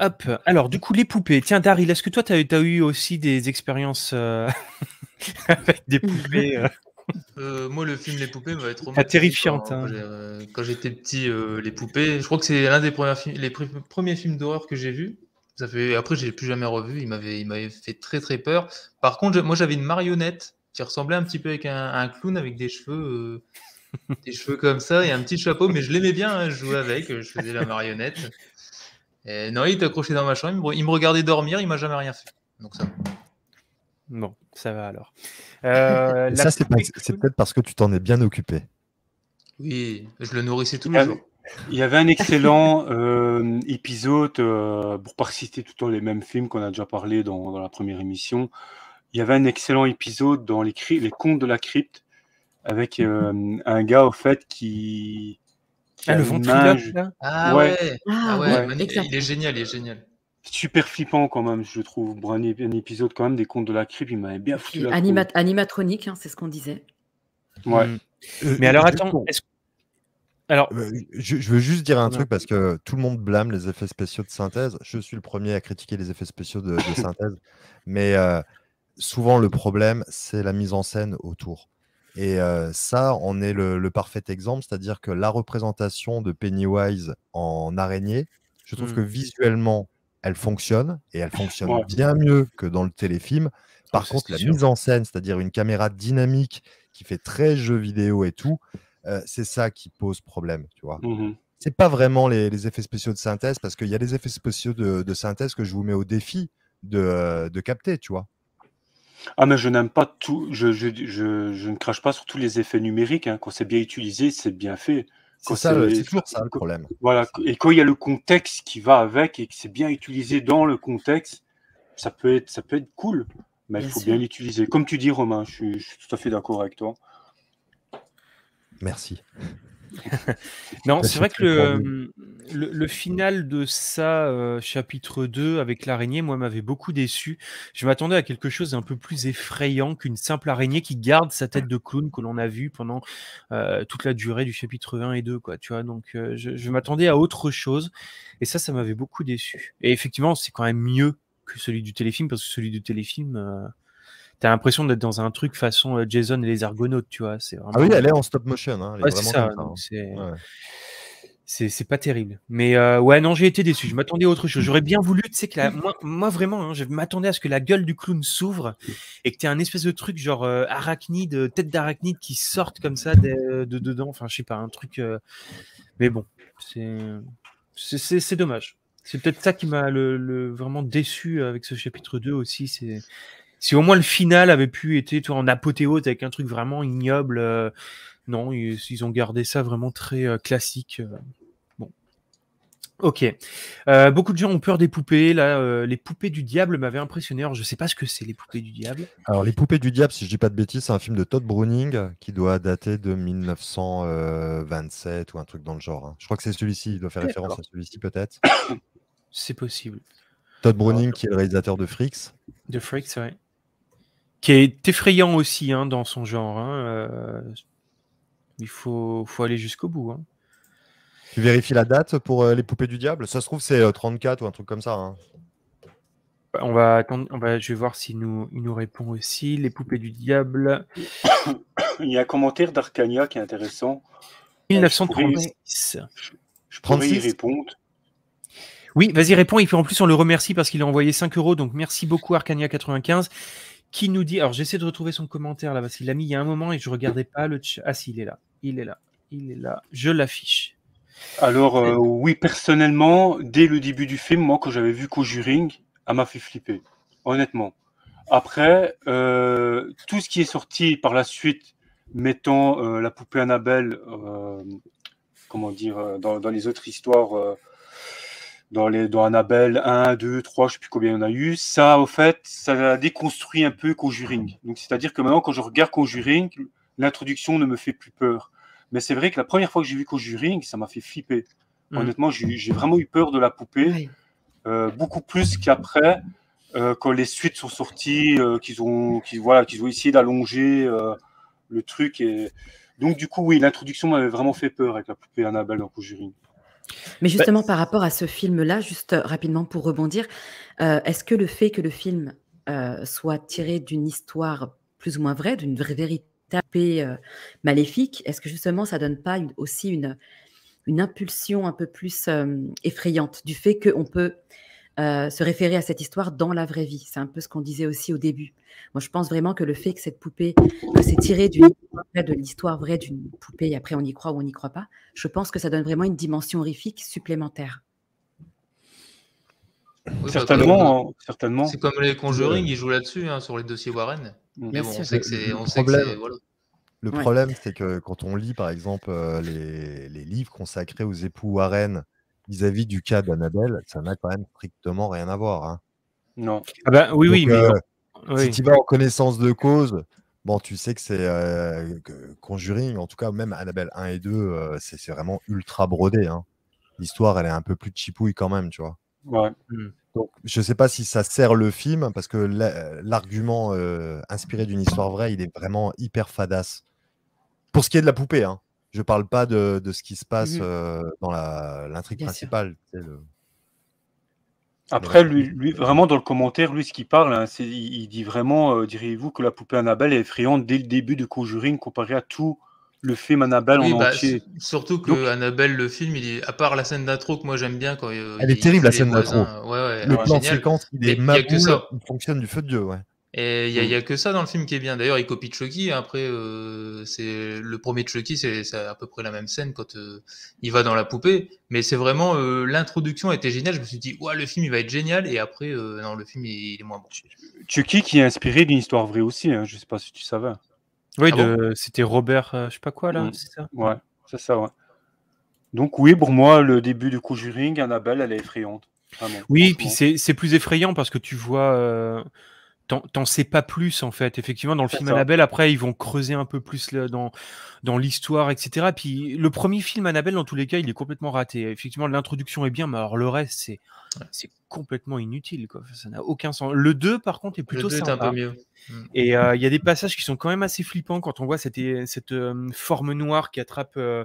Hop. Alors, du coup, les poupées. Tiens, Daryl, est-ce que toi, tu as, eu aussi des expériences euh, avec des poupées euh, moi, le film Les Poupées va être ah, terrifiante. Hein. Euh, quand, j'étais petit, euh, Les Poupées, je crois que c'est l'un des premiers, films, les premiers films d'horreur que j'ai vu. Ça fait... Après, je l'ai plus jamais revu. Il m'avait fait très très peur. Par contre, moi, j'avais une marionnette qui ressemblait un petit peu avec un, clown avec des cheveux, des cheveux comme ça et un petit chapeau. Mais je l'aimais bien. Hein, je jouais avec. Je faisais la marionnette. non, il était accroché dans ma chambre. Il me, il me regardait dormir. Il m'a jamais rien fait. Donc ça. Bon, ça va alors. Euh, ça, c'est peut-être parce que tu t'en es bien occupé. Oui, je le nourrissais tout les jours. Il y avait un excellent euh, épisode, euh, pour pas citer tout le temps les mêmes films qu'on a déjà parlé dans, la première émission, il y avait un excellent épisode dans les, contes de la crypte avec mhm. un gars, au fait, qui. ah, le ventre ah, ouais. Ah ah il est génial, il est génial super flippant quand même, je trouve. un, épisode quand même des contes de la crypte, il m'avait bien foutu. animatronique, hein, c'est ce qu'on disait. Ouais. Mm. Euh, mais alors attends, alors, euh, je, veux juste dire un truc parce que tout le monde blâme les effets spéciaux de synthèse. Je suis le premier à critiquer les effets spéciaux de, synthèse, mais euh, souvent le problème, c'est la mise en scène autour. Et ça, on est le, parfait exemple, c'est-à-dire que la représentation de Pennywise en araignée, je trouve que mm. visuellement, elle fonctionne et elle fonctionne bien mieux que dans le téléfilm. Ah bah Par contre, la mise en scène, c'est-à-dire une caméra dynamique qui fait très jeu vidéo et tout, euh, c'est ça qui pose problème, tu vois. Mmh c'est pas vraiment les, effets spéciaux de synthèse parce qu'il y a des effets spéciaux de, synthèse que je vous mets au défi euh, de, capter, tu vois. Ah mais je n'aime pas tout, je, ne crache pas sur tous les effets numériques. Hein. Quand c'est bien utilisé, c'est bien fait. C'est toujours ça le problème. Voilà, et quand il y a le contexte qui va avec et que c'est bien utilisé dans le contexte, ça peut être, ça peut être cool, mais il faut bien l'utiliser. Comme tu dis, Romain, je suis, je suis tout à fait d'accord avec toi. Merci. non, c'est vrai que le, le, euh, le, final de ça, euh, chapitre 2, avec l'araignée, moi, m'avait beaucoup déçu. Je m'attendais à quelque chose d'un peu plus effrayant qu'une simple araignée qui garde sa tête de clown que l'on a vue pendant euh, toute la durée du chapitre 1 et 2, quoi, tu vois. Donc, je, je m'attendais à autre chose. Et ça, ça m'avait beaucoup déçu. Et effectivement, c'est quand même mieux que celui du téléfilm, parce que celui du téléfilm t'as l'impression d'être dans un truc façon euh, Jason et les Argonautes, tu vois. C'est Ah oui, elle est en stop motion. Hein, ouais, c'est ça. Hein. C'est pas terrible. Mais euh, ouais, non, j'ai été déçu. Je m'attendais à autre chose. J'aurais bien voulu, tu sais, que moi, vraiment, hein, je m'attendais à ce que la gueule du clown s'ouvre et que t'aies un espèce de truc genre euh, arachnide, tête d'arachnide qui sorte comme ça de, dedans. Enfin, je sais pas, un truc. Mais bon, c'est C'est dommage. C'est peut-être ça qui m'a le, vraiment déçu avec ce chapitre 2 aussi. C'est si au moins le final avait pu être en apothéose avec un truc vraiment ignoble, euh, non, ils, ont gardé ça vraiment très euh, classique. Euh, bon. Ok. beaucoup de gens ont peur des poupées. Là, les poupées du diable m'avaient impressionné. Alors, je sais pas ce que c'est, les poupées du diable. Alors, les poupées du diable, si je dis pas de bêtises, c'est un film de Todd Browning qui doit dater de 1927 ou un truc dans le genre. Hein. Je crois que c'est celui-ci. Il doit faire référence à celui-ci, peut-être. C'est possible. Todd Browning, ah, qui est le réalisateur de Freaks. De Freaks, ouais qui est effrayant aussi hein, dans son genre. Hein, euh, il faut, faut aller jusqu'au bout. Hein. Tu vérifies la date pour euh, les poupées du diable Ça se trouve, c'est 34 euh, ou un truc comme ça. Hein. Bah, on va je vais voir s'il nous, il nous répond aussi. Les poupées du diable. il y a un commentaire d'Arcania qui est intéressant. 1936. Je pourrais, y répondre. Oui, vas-y, réponds. Et puis en plus, on le remercie parce qu'il a envoyé 5 euros. Donc merci beaucoup, Arcania95 qui nous dit. Alors, j'essaie de retrouver son commentaire là, parce qu'il l'a mis il y a un moment et je regardais pas le chat. Ah, si, il est là. Il est là. Il est là. Je l'affiche. Alors, euh, oui, personnellement, dès le début du film, moi, quand j'avais vu Conjuring, elle m'a fait flipper. Honnêtement. Après, euh, tout ce qui est sorti par la suite, mettant euh, la poupée Annabelle, comment dire, dans, les autres histoires dans, les, dans Annabelle 1, 2, 3, je sais plus combien il y en a eu, ça, au fait, ça a déconstruit un peu Conjuring. Donc, c'est-à-dire que maintenant, quand je regarde Conjuring, l'introduction ne me fait plus peur. Mais c'est vrai que la première fois que j'ai vu Conjuring, ça m'a fait flipper. Mm. Honnêtement, j'ai vraiment eu peur de la poupée, euh, beaucoup plus qu'après, euh, quand les suites sont sorties, euh, qu'ils ont, voilà, qu'ils ont essayé d'allonger le truc. Et... Donc, du coup, oui, l'introduction m'avait vraiment fait peur avec la poupée Annabelle dans Conjuring. Mais bah, justement, par rapport à ce film-là, juste euh, rapidement pour rebondir, euh, est-ce que le fait que le film euh, soit tiré d'une histoire plus ou moins vraie, d'une vraie vérité maléfique, est-ce que justement ça donne pas aussi une, une impulsion un peu plus effrayante du fait qu'on peut euh, se référer à cette histoire dans la vraie vie. C'est un peu ce qu'on disait aussi au début. Moi, je pense vraiment que le fait que cette poupée, que c'est tiré de l'histoire vraie d'une poupée, et après on y croit ou on n'y croit pas, je pense que ça donne vraiment une dimension horrifique supplémentaire. certainement, hein, certainement. C'est comme les Conjuring, euh, ils jouent là-dessus, hein, sur les dossiers Warren. Mm. Mais bon, on sait Le problème, c'est que quand on lit, par exemple, euh, les livres consacrés aux époux Warren, vis-à-vis du cas d'Annabelle, ça n'a quand même strictement rien à voir. Hein. Non. Ah ben, oui, oui, mais euh, Si tu vas en connaissance de cause, bon, tu sais que c'est euh, Conjuring, en tout cas, même Annabelle 1 et 2, euh, c'est vraiment ultra brodé. Hein. L'histoire, elle est un peu plus chipouille quand même, tu vois. Ouais. Hmm. Donc, je ne sais pas si ça sert le film, parce que l'argument inspiré d'une histoire vraie, il est vraiment hyper fadasse. Pour ce qui est de la poupée, hein. Je parle pas de, de ce qui se passe mmh dans l'intrigue principale. Après, Lui, lui, vraiment, dans le commentaire, lui, ce qu'il parle, hein, c'est, il, dit vraiment, diriez-vous, que la poupée Annabelle est effrayante dès le début de Conjuring comparé à tout le film Annabelle en bah, entier. Surtout que Annabelle, le film, il est, à part la scène d'intro que moi j'aime bien quand Elle est terrible la scène d'intro. Ouais, ouais, le plan de séquence, il est maboules, il fonctionne du feu de Dieu. Ouais. Et il n'y mm. a, que ça dans le film qui est bien. D'ailleurs, il copie Chucky. Hein. Après, euh, c'est le premier Chucky, c'est à peu près la même scène quand euh, il va dans la poupée. Mais c'est vraiment euh, l'introduction était géniale. Je me suis dit, ouais, le film il va être génial. Et après, non, le film il, est moins bon. Chucky qui est inspiré d'une histoire vraie aussi. Hein. Je sais pas si tu savais. Oui, ah c'était Robert, je sais pas quoi là. Mm. C'est ça. Ouais, c'est ça. Ouais. Donc oui, pour moi, le début du coup Conjuring, Annabelle, elle est effrayante. oui, puis c'est plus effrayant parce que tu vois T'en sais pas plus en fait. Effectivement, dans le film Annabelle, après, ils vont creuser un peu plus dans, dans l'histoire, etc. Puis le premier film Annabelle, dans tous les cas, il est complètement raté. Effectivement, l'introduction est bien, mais alors le reste, c'est c'est complètement inutile. Quoi. Ça n'a aucun sens. Le 2, par contre, est plutôt sympa. Mm. Et euh, il y a des passages qui sont quand même assez flippants quand on voit cette, cette euh, forme noire qui attrape. Euh,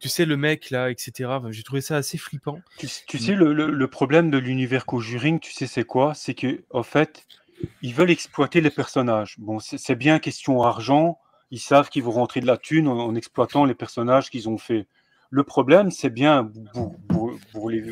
tu sais, le mec là, etc. J'ai trouvé ça assez flippant. Tu, mm. sais, le, le, le, problème de l'univers Conjuring, tu sais, c'est quoi C'est que, en fait, ils veulent exploiter les personnages. Bon, c'est bien question argent. Ils savent qu'ils vont rentrer de la thune en, exploitant les personnages qu'ils ont fait. Le problème, c'est bien euh,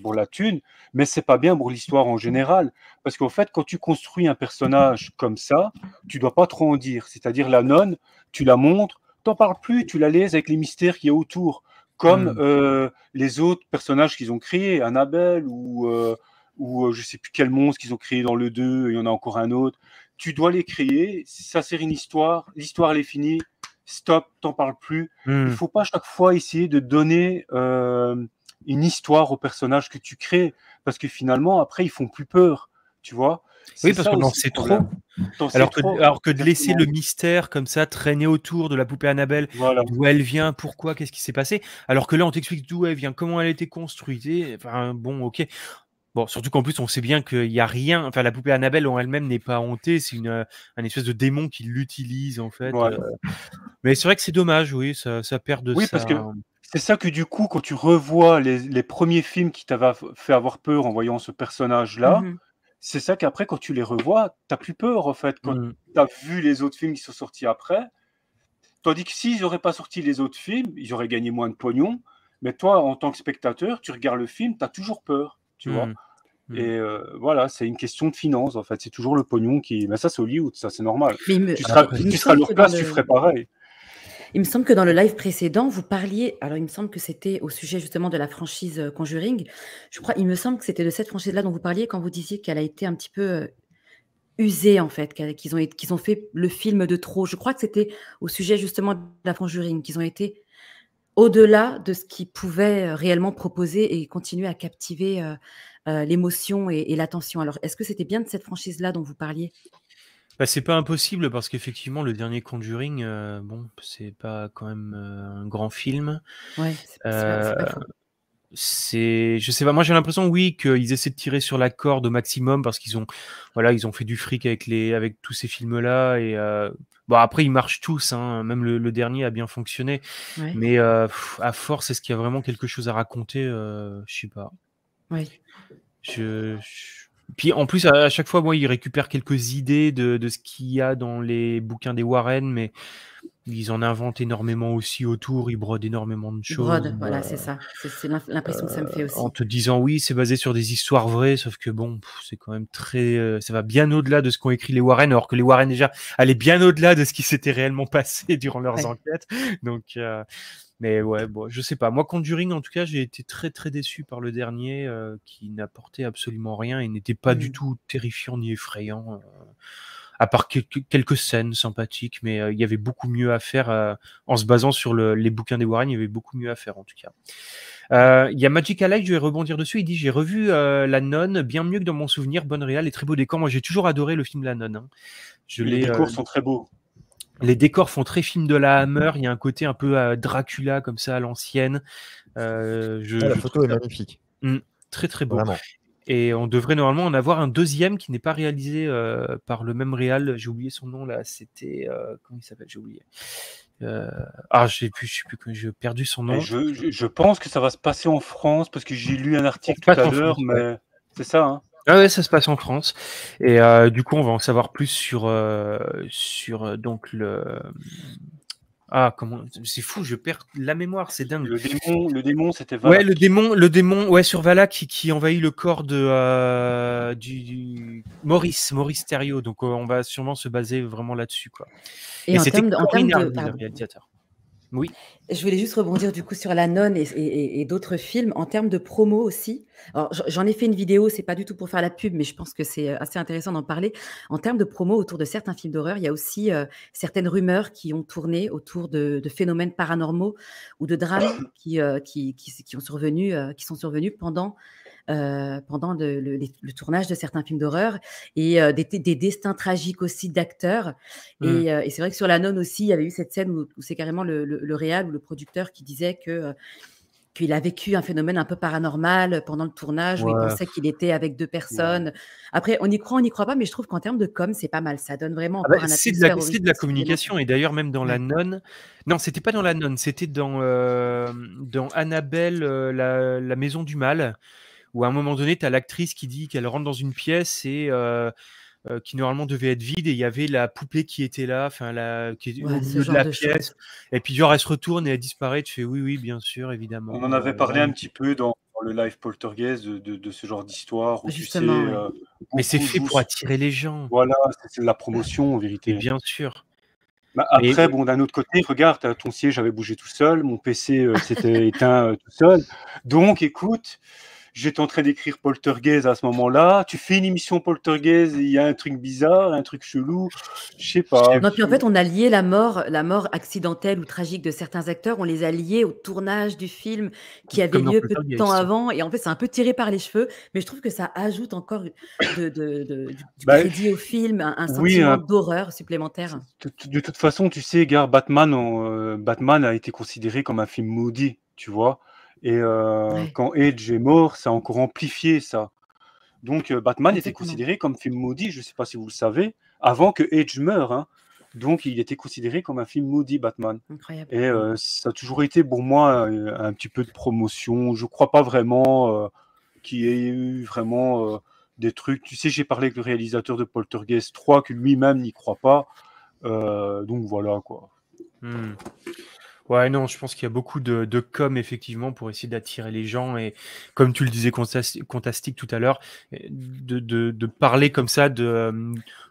pour, la thune, mais c'est pas bien pour l'histoire en général. Parce qu'en fait, quand tu construis un personnage comme ça, tu dois pas trop en dire. C'est-à-dire la nonne, tu la montres, t'en parles plus, tu la laisses avec les mystères qu'il y a autour. Comme hmm. euh, les autres personnages qu'ils ont créés, Annabelle ou, euh, ou euh, je sais plus quel monstre qu'ils ont créé dans le 2, il y en a encore un autre. Tu dois les créer, ça sert une histoire, l'histoire elle est finie, stop, t'en parles plus. Hmm. Il faut pas chaque fois essayer de donner euh, une histoire au personnage que tu crées, parce que finalement, après, ils font plus peur, tu vois. Oui, parce qu'on en sait trop. Alors, que, de laisser le mystère comme ça traîner autour de la poupée Annabelle, voilà. d'où elle vient, pourquoi, qu'est-ce qui s'est passé, alors que là on t'explique d'où elle vient, comment elle a été construite, enfin bon, ok. Bon, surtout qu'en plus, on sait bien qu'il n'y a rien. Enfin, la poupée Annabelle en elle-même n'est pas hantée. C'est une, espèce de démon qui l'utilise, en fait. Euh. Mais c'est vrai que c'est dommage, oui, ça, perd de Oui, parce que c'est ça que du coup, quand tu revois les, premiers films qui t'avaient fait avoir peur en voyant ce personnage-là, mmh c'est ça qu'après, quand tu les revois, t'as plus peur, en fait. Quand mmh. tu as vu les autres films qui sont sortis après, tandis que s'ils n'auraient pas sorti les autres films, ils auraient gagné moins de pognon. Mais toi, en tant que spectateur, tu regardes le film, tu as toujours peur tu vois. Mmh. Mmh. Et euh, voilà, c'est une question de finance, en fait. C'est toujours le pognon qui. Mais ça, c'est Hollywood, ça, c'est normal. Tu ah, seras, bah, tu seras leur place, tu ferais pareil. Il me semble que dans le live précédent, vous parliez, alors il me semble que c'était au sujet justement de la franchise euh, Conjuring. Je crois, il me semble que c'était de cette franchise-là dont vous parliez quand vous disiez qu'elle a été un petit peu euh, usée, en fait, qu'ils ont, qu'ils ont fait le film de trop. Je crois que c'était au sujet justement de la Conjuring, qu'ils ont été au-delà de ce qu'ils pouvait euh, réellement proposer et continuer à captiver euh, euh, l'émotion et, l'attention. Alors, est-ce que c'était bien de cette franchise-là dont vous parliez bah, c'est pas impossible parce qu'effectivement le dernier Conjuring, bon, c'est pas quand même un grand film. Ouais, c'est je sais pas, moi j'ai l'impression oui qu'ils essaient de tirer sur la corde au maximum parce qu'ils ont, voilà, ils ont fait du fric avec les, avec tous ces films là et Bon, après, ils marchent tous, hein. même le, dernier a bien fonctionné. Mais euh, à force, est-ce qu'il y a vraiment quelque chose à raconter Je euh, Je sais pas. Oui. Puis en plus, à, chaque fois, moi, il récupère quelques idées de, de ce qu'il y a dans les bouquins des Warren, mais ils en inventent énormément aussi autour, ils brodent énormément de choses. Brodent, voilà, c'est euh, ça. C'est l'impression que ça me fait euh, aussi. En te disant, oui, c'est basé sur des histoires vraies, sauf que bon, c'est quand même très. Euh, ça va bien au-delà de ce qu'ont écrit les Warren, alors que les Warren, déjà, allaient bien au-delà de ce qui s'était réellement passé durant leurs enquêtes. Donc. Mais ouais, bon, je sais pas. Moi, Conjuring, en tout cas, j'ai été très très déçu par le dernier qui n'apportait absolument rien et n'était pas du mmh. tout terrifiant ni effrayant à part quelques scènes sympathiques, mais euh, il y avait beaucoup mieux à faire euh, en se basant sur les bouquins des Warren. Il y avait beaucoup mieux à faire en tout cas. Euh, il y a Magic Alive, je vais rebondir dessus. Il dit J'ai revu La Nonne, bien mieux que dans mon souvenir. Bonne réal les très beau décor. Moi, j'ai toujours adoré le film La Nonne. Hein. Je les décors sont très beaux. Les décors font très film de la Hammer. Il y a un côté un peu Dracula comme ça à l'ancienne. Je, ah, la photo est magnifique. Mmh, très très beau. Et on devrait normalement en avoir un deuxième qui n'est pas réalisé euh, par le même réal. J'ai oublié son nom là. C'était euh, comment il s'appelle J'ai oublié. Euh, ah, j'ai plus, je sais plus, j'ai perdu son nom. Eh, je, pense que ça va se passer en France parce que j'ai lu un article tout à l'heure, mais c'est ça. Hein ah ouais, ça se passe en France. Et du coup, on va en savoir plus sur sur donc le ah, comment C'est fou, je perds la mémoire, c'est dingue. Le démon, le démon c'était Valak. Ouais, le démon, le démon, ouais, sur Valak qui, envahit le corps de euh, du, Maurice, Maurice Thériot. Donc, euh, on va sûrement se baser vraiment là-dessus, quoi. Et, c'était en termes réalisateur. Oui. Je voulais juste rebondir du coup sur La Nonne et, d'autres films en termes de promo aussi. J'en ai fait une vidéo, c'est pas du tout pour faire la pub, mais je pense que c'est euh, assez intéressant d'en parler. En termes de promo autour de certains films d'horreur, il y a aussi euh, certaines rumeurs qui ont tourné autour de, phénomènes paranormaux ou de drames euh, qui, qui, ont survenu, qui sont survenus pendant euh, pendant le, tournage de certains films d'horreur et euh, des, destins tragiques aussi d'acteurs. Mmh. Euh, et, c'est vrai que sur La Nonne aussi, il y avait eu cette scène où, c'est carrément le, réal ou le producteur qui disait que qu'il a vécu un phénomène un peu paranormal pendant le tournage où il pensait qu'il était avec deux personnes. Après, on y croit, on n'y croit pas, mais je trouve qu'en termes de com, c'est pas mal. Ça donne vraiment. Ah bah, c'est de, la communication. Et d'ailleurs, même dans la nonne. Non, c'était pas dans la nonne, c'était dans, dans Annabelle, la, la, maison du mal où à un moment donné, tu as l'actrice qui dit qu'elle rentre dans une pièce et euh, euh, qui normalement devait être vide et il y avait la poupée qui était là, enfin la qui est au de la pièce. Et puis genre elle se retourne et elle disparaît. Tu fais oui, oui, bien sûr, évidemment. On en avait euh, parlé un petit peu dans le live poltergeist de, de, ce genre d'histoire. Mais c'est fait pour attirer les gens. Voilà, c'est de la promotion en vérité. Bien sûr. Bah, après, bon, d'un autre côté, regarde, ton siège avait bougé tout seul, mon PC s'était éteint tout seul. Donc, écoute, j'étais en train d'écrire Poltergeist à ce moment-là. Tu fais une émission Poltergeist, il y a un truc bizarre, un truc chelou, je sais pas. Non, puis en fait, on a lié la mort, la mort accidentelle ou tragique de certains acteurs, on les a liés au tournage du film qui avait lieu peu de temps avant. Et en fait, c'est un peu tiré par les cheveux, mais je trouve que ça ajoute encore de, du bah, crédit au film, un, sentiment d'horreur supplémentaire. De, toute façon, tu sais, gare Batman, euh, Batman a été considéré comme un film maudit, tu vois. Et euh, quand Edge est mort, ça a encore amplifié ça. Donc euh, Batman était considéré comme film maudit, je ne sais pas si vous le savez, avant que Edge meure. Hein. Donc il était considéré comme un film maudit, Batman. Incroyable. Et euh, ça a toujours été pour moi un petit peu de promotion. Je ne crois pas vraiment qu'il y ait eu vraiment des trucs. Tu sais, j'ai parlé avec le réalisateur de Poltergeist 3, que lui-même n'y croit pas. donc voilà quoi. Hmm. Ouais, non, je pense qu'il y a beaucoup de, de com, effectivement, pour essayer d'attirer les gens. Et comme tu le disais, Contastique tout à l'heure, de, de, de, parler comme ça de,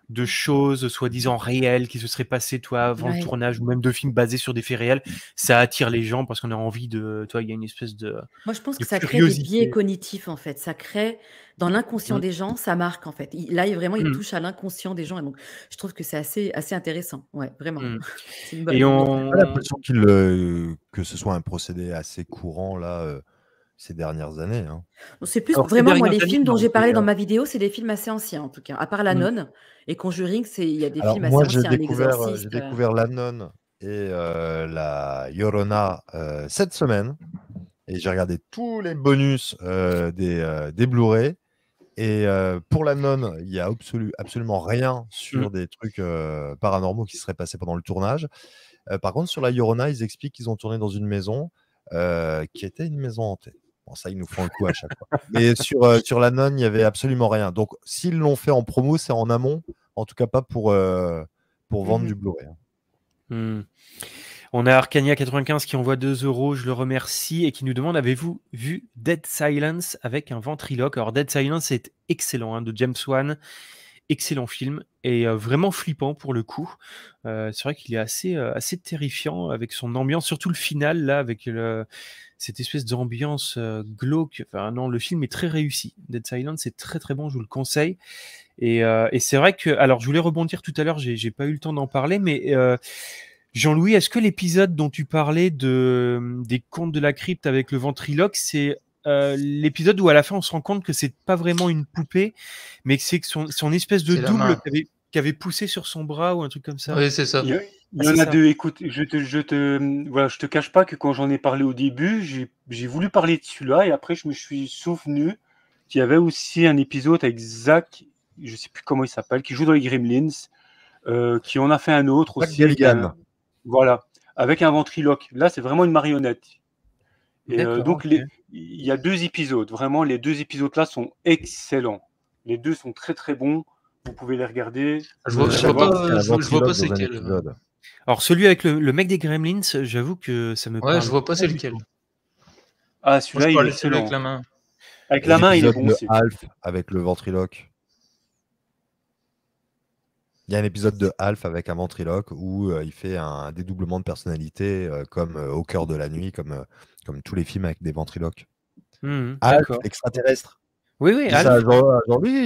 de choses soi-disant réelles qui se seraient passées toi avant le tournage ou même de films basés sur des faits réels, ça attire les gens parce qu'on a envie de toi il y a une espèce de Moi je pense que ça crée des biais cognitifs en fait, ça crée dans l'inconscient mmh. des gens, ça marque en fait. Il, là vraiment il mmh. touche à l'inconscient des gens et donc je trouve que c'est assez assez intéressant. Ouais, vraiment. Mmh. et on a l'impression euh, que ce soit un procédé assez courant là euh, ces dernières années. Hein. C'est plus vraiment moi, les films dont j'ai parlé dans euh, ma vidéo, c'est des films assez anciens en tout cas. À part La mm. Nonne et Conjuring, il y a des films assez anciens. Euh, j'ai euh. découvert La Nonne et La Yorona cette semaine. Et j'ai regardé tous les bonus des, des Blu-ray. Et pour La Nonne, il n'y a absolument rien sur mm. des trucs paranormaux qui seraient passés pendant le tournage. par contre, sur La Yorona, ils expliquent qu'ils ont tourné dans une maison qui était une maison hantée ça, ils nous font le coup à chaque fois. Mais sur, euh, sur la non il n'y avait absolument rien. Donc, s'ils l'ont fait en promo, c'est en amont. En tout cas, pas pour, euh, pour vendre mm. du Blu-ray. Hein. Mm. On a Arcania95 qui envoie 2 euros, je le remercie, et qui nous demande Avez-vous vu Dead Silence avec un ventriloque Alors, Dead Silence est excellent, hein, de James Wan. Excellent film et euh, vraiment flippant pour le coup. c'est vrai qu'il est assez, assez terrifiant avec son ambiance, surtout le final là, avec le, cette espèce d'ambiance glauque. Enfin, non, le film est très réussi. Dead Silence, c'est très très bon, je vous le conseille. Et, c'est vrai que, alors, je voulais rebondir tout à l'heure, j'ai pas eu le temps d'en parler, mais Jean-Louis, est-ce que l'épisode dont tu parlais de, mmh, des contes de la crypte avec le ventriloque, c'est l'épisode où à la fin on se rend compte que c'est pas vraiment une poupée, mais que c'est son, espèce de double qui avait poussé sur son bras ou un truc comme ça. Oui, c'est ça. Il y, ah, en a deux. Écoute, je te, je te, voilà, je te cache pas que quand j'en ai parlé au début, j'ai voulu parler de celui-là et après je me suis souvenu qu'il y avait aussi un épisode avec Zach, je sais plus comment il s'appelle, qui joue dans les Gremlins, euh, qui en a fait un autre aussi. Euh, voilà, avec un ventriloque. Là, c'est vraiment une marionnette. Et euh, donc, il y a deux épisodes. Vraiment, les deux épisodes-là sont excellents. Les deux sont très très bons. Vous pouvez les regarder. Je vois, vois pas, c'est lequel. Alors celui avec le, mec des Gremlins, j'avoue que ça me. Ouais, je vois pas c'est lequel. Ah, celui-là, il est Avec la main. Avec la main, il est bon. aussi. Alf avec le ventriloque. Il y a un épisode de Alf avec un ventriloque où euh, il fait un dédoublement de personnalité euh, comme euh, au cœur de la nuit, comme, comme tous les films avec des ventriloques. Mmh, extraterrestre. Oui, oui,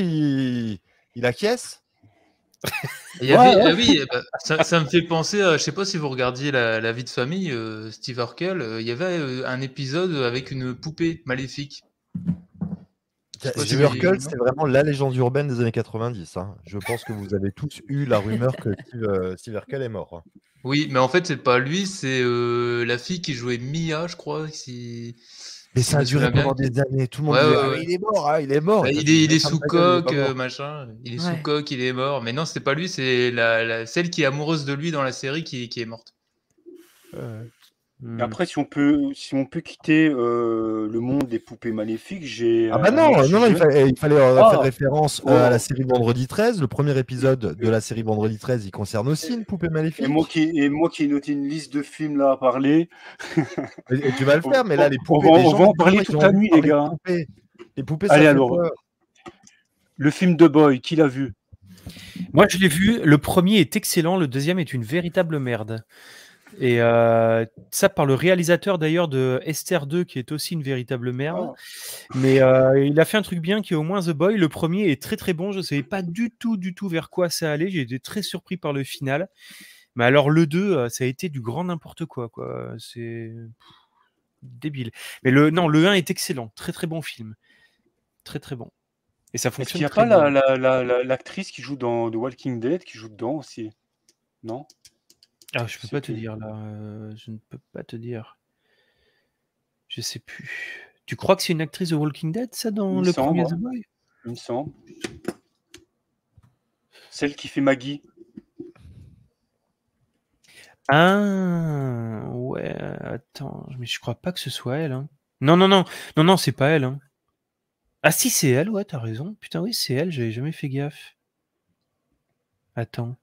il... Il acquiesce il oui, ça, me fait penser, à, euh, je sais pas si vous regardiez la, vie de famille, euh, Steve Urkel, euh, il y avait un épisode avec une poupée maléfique. Steve Urkel, c'est vraiment la légende urbaine des années 90. Hein. Je pense que vous avez tous eu la rumeur que Steve, Urkel est mort. Hein. Oui, mais en fait, c'est pas lui, c'est la fille qui jouait Mia, je crois. Qui... Mais ça a duré pendant des années. Tout le monde ah, il est mort, hein, il est mort. Bah, il, est, sous coque, machin. Il est sous coque, il est mort. Mais non, c'est pas lui, c'est celle qui est amoureuse de lui dans la série qui, est morte. Euh. Hmm. après, si on peut, si on peut quitter euh, le monde des poupées maléfiques, j'ai. Ah bah euh, non, non, non, il, fallait, euh, faire oh. référence à la oh. série Vendredi 13. Le premier épisode de la série Vendredi 13, il concerne aussi une poupée maléfique. Et moi qui, et moi qui ai noté une liste de films là à parler. tu vas le faire, mais là, les poupées. On va, en parler toute la nuit, les gars. Les poupées, Allez, alors. Le film de Boy, qui l'a vu Moi, je l'ai vu. Le premier est excellent, le deuxième est une véritable merde. Et euh, ça par le réalisateur d'ailleurs de Esther 2, qui est aussi une véritable merde. Oh. Mais euh, il a fait un truc bien qui est au moins The Boy. Le premier est très très bon. Je ne savais pas du tout, du tout vers quoi ça allait. J'ai été très surpris par le final. Mais alors le 2, euh, ça a été du grand n'importe quoi. quoi. C'est débile. Mais le, non, le 1 est excellent. Très très bon film. Très très bon. Et ça fonctionne. Est-ce qu'il n'y a pas l'actrice la, la, qui joue dans The Walking Dead qui joue dedans aussi Non ah, je, peux pas te dire là. Euh, je ne peux pas te dire. Je sais plus. Tu crois que c'est une actrice de Walking Dead, ça, dans le premier The hein. Boy Il me semble. Celle qui fait Maggie. Ah ouais, attends, mais je crois pas que ce soit elle. Hein. Non, non, non, non, non, c'est pas elle. Hein. Ah si, c'est elle, ouais, t'as raison. Putain, oui, c'est elle, j'avais jamais fait gaffe. Attends.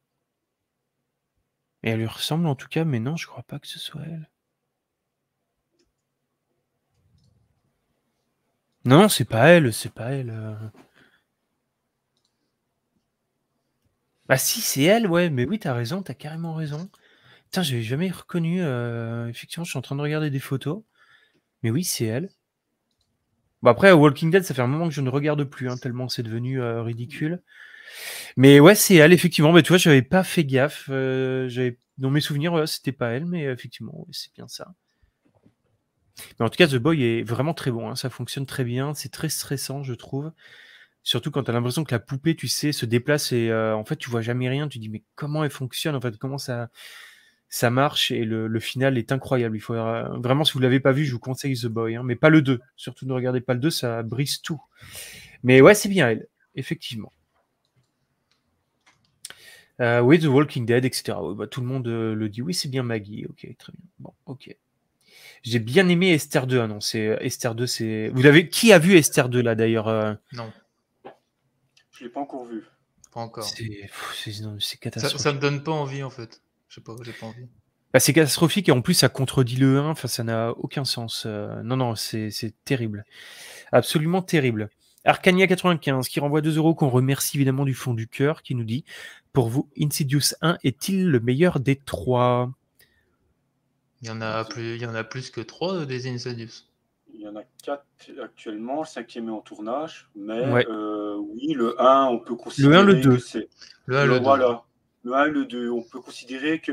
Et elle lui ressemble en tout cas, mais non, je crois pas que ce soit elle. Non, c'est pas elle, c'est pas elle. Euh. Bah si, c'est elle, ouais, mais oui, t'as raison, t'as carrément raison. Putain, j'avais jamais reconnu. Euh, effectivement, je suis en train de regarder des photos. Mais oui, c'est elle. Bon, bah, après, Walking Dead, ça fait un moment que je ne regarde plus, hein, tellement c'est devenu euh, ridicule. Mais ouais, c'est elle, effectivement. Mais tu vois, j'avais pas fait gaffe. Euh, j'avais... Dans mes souvenirs, c'était pas elle, mais euh, effectivement, c'est bien ça. Mais en tout cas, The Boy est vraiment très bon. Hein. Ça fonctionne très bien. C'est très stressant, je trouve. Surtout quand tu as l'impression que la poupée, tu sais, se déplace et euh, en fait, tu vois jamais rien. Tu dis, mais comment elle fonctionne En fait, comment ça, ça marche Et le, final est incroyable. Il faut Vraiment, si vous l'avez pas vu, je vous conseille The Boy. Hein. Mais pas le 2. Surtout, ne regardez pas le 2, ça brise tout. Mais ouais, c'est bien elle, effectivement. Euh, oui, The Walking Dead, etc. Bah, tout le monde euh, le dit. Oui, c'est bien Maggie. Ok, très bien. Bon, ok. J'ai bien aimé Esther 2. Hein, non, euh, Esther 2, c'est. Vous avez Qui a vu Esther 2 là d'ailleurs Non. Je l'ai pas encore vu. Pas encore. C'est, catastrophique. Ça, ne me donne pas envie en fait. Je sais pas, j'ai pas envie. Bah, c'est catastrophique et en plus ça contredit le 1. Enfin, ça n'a aucun sens. non, non, c'est, terrible. Absolument terrible. Arcania95 qui renvoie 2 euros, qu'on remercie évidemment du fond du cœur, qui nous dit Pour vous, Insidious 1 est-il le meilleur des trois il y, en a plus, il y en a plus que 3 euh, des Insidious. Il y en a 4 actuellement, le cinquième est en tournage, mais euh, oui, le 1, on peut considérer. Le 1, le 2. C'est... Le 1, le, le 2. On peut considérer que.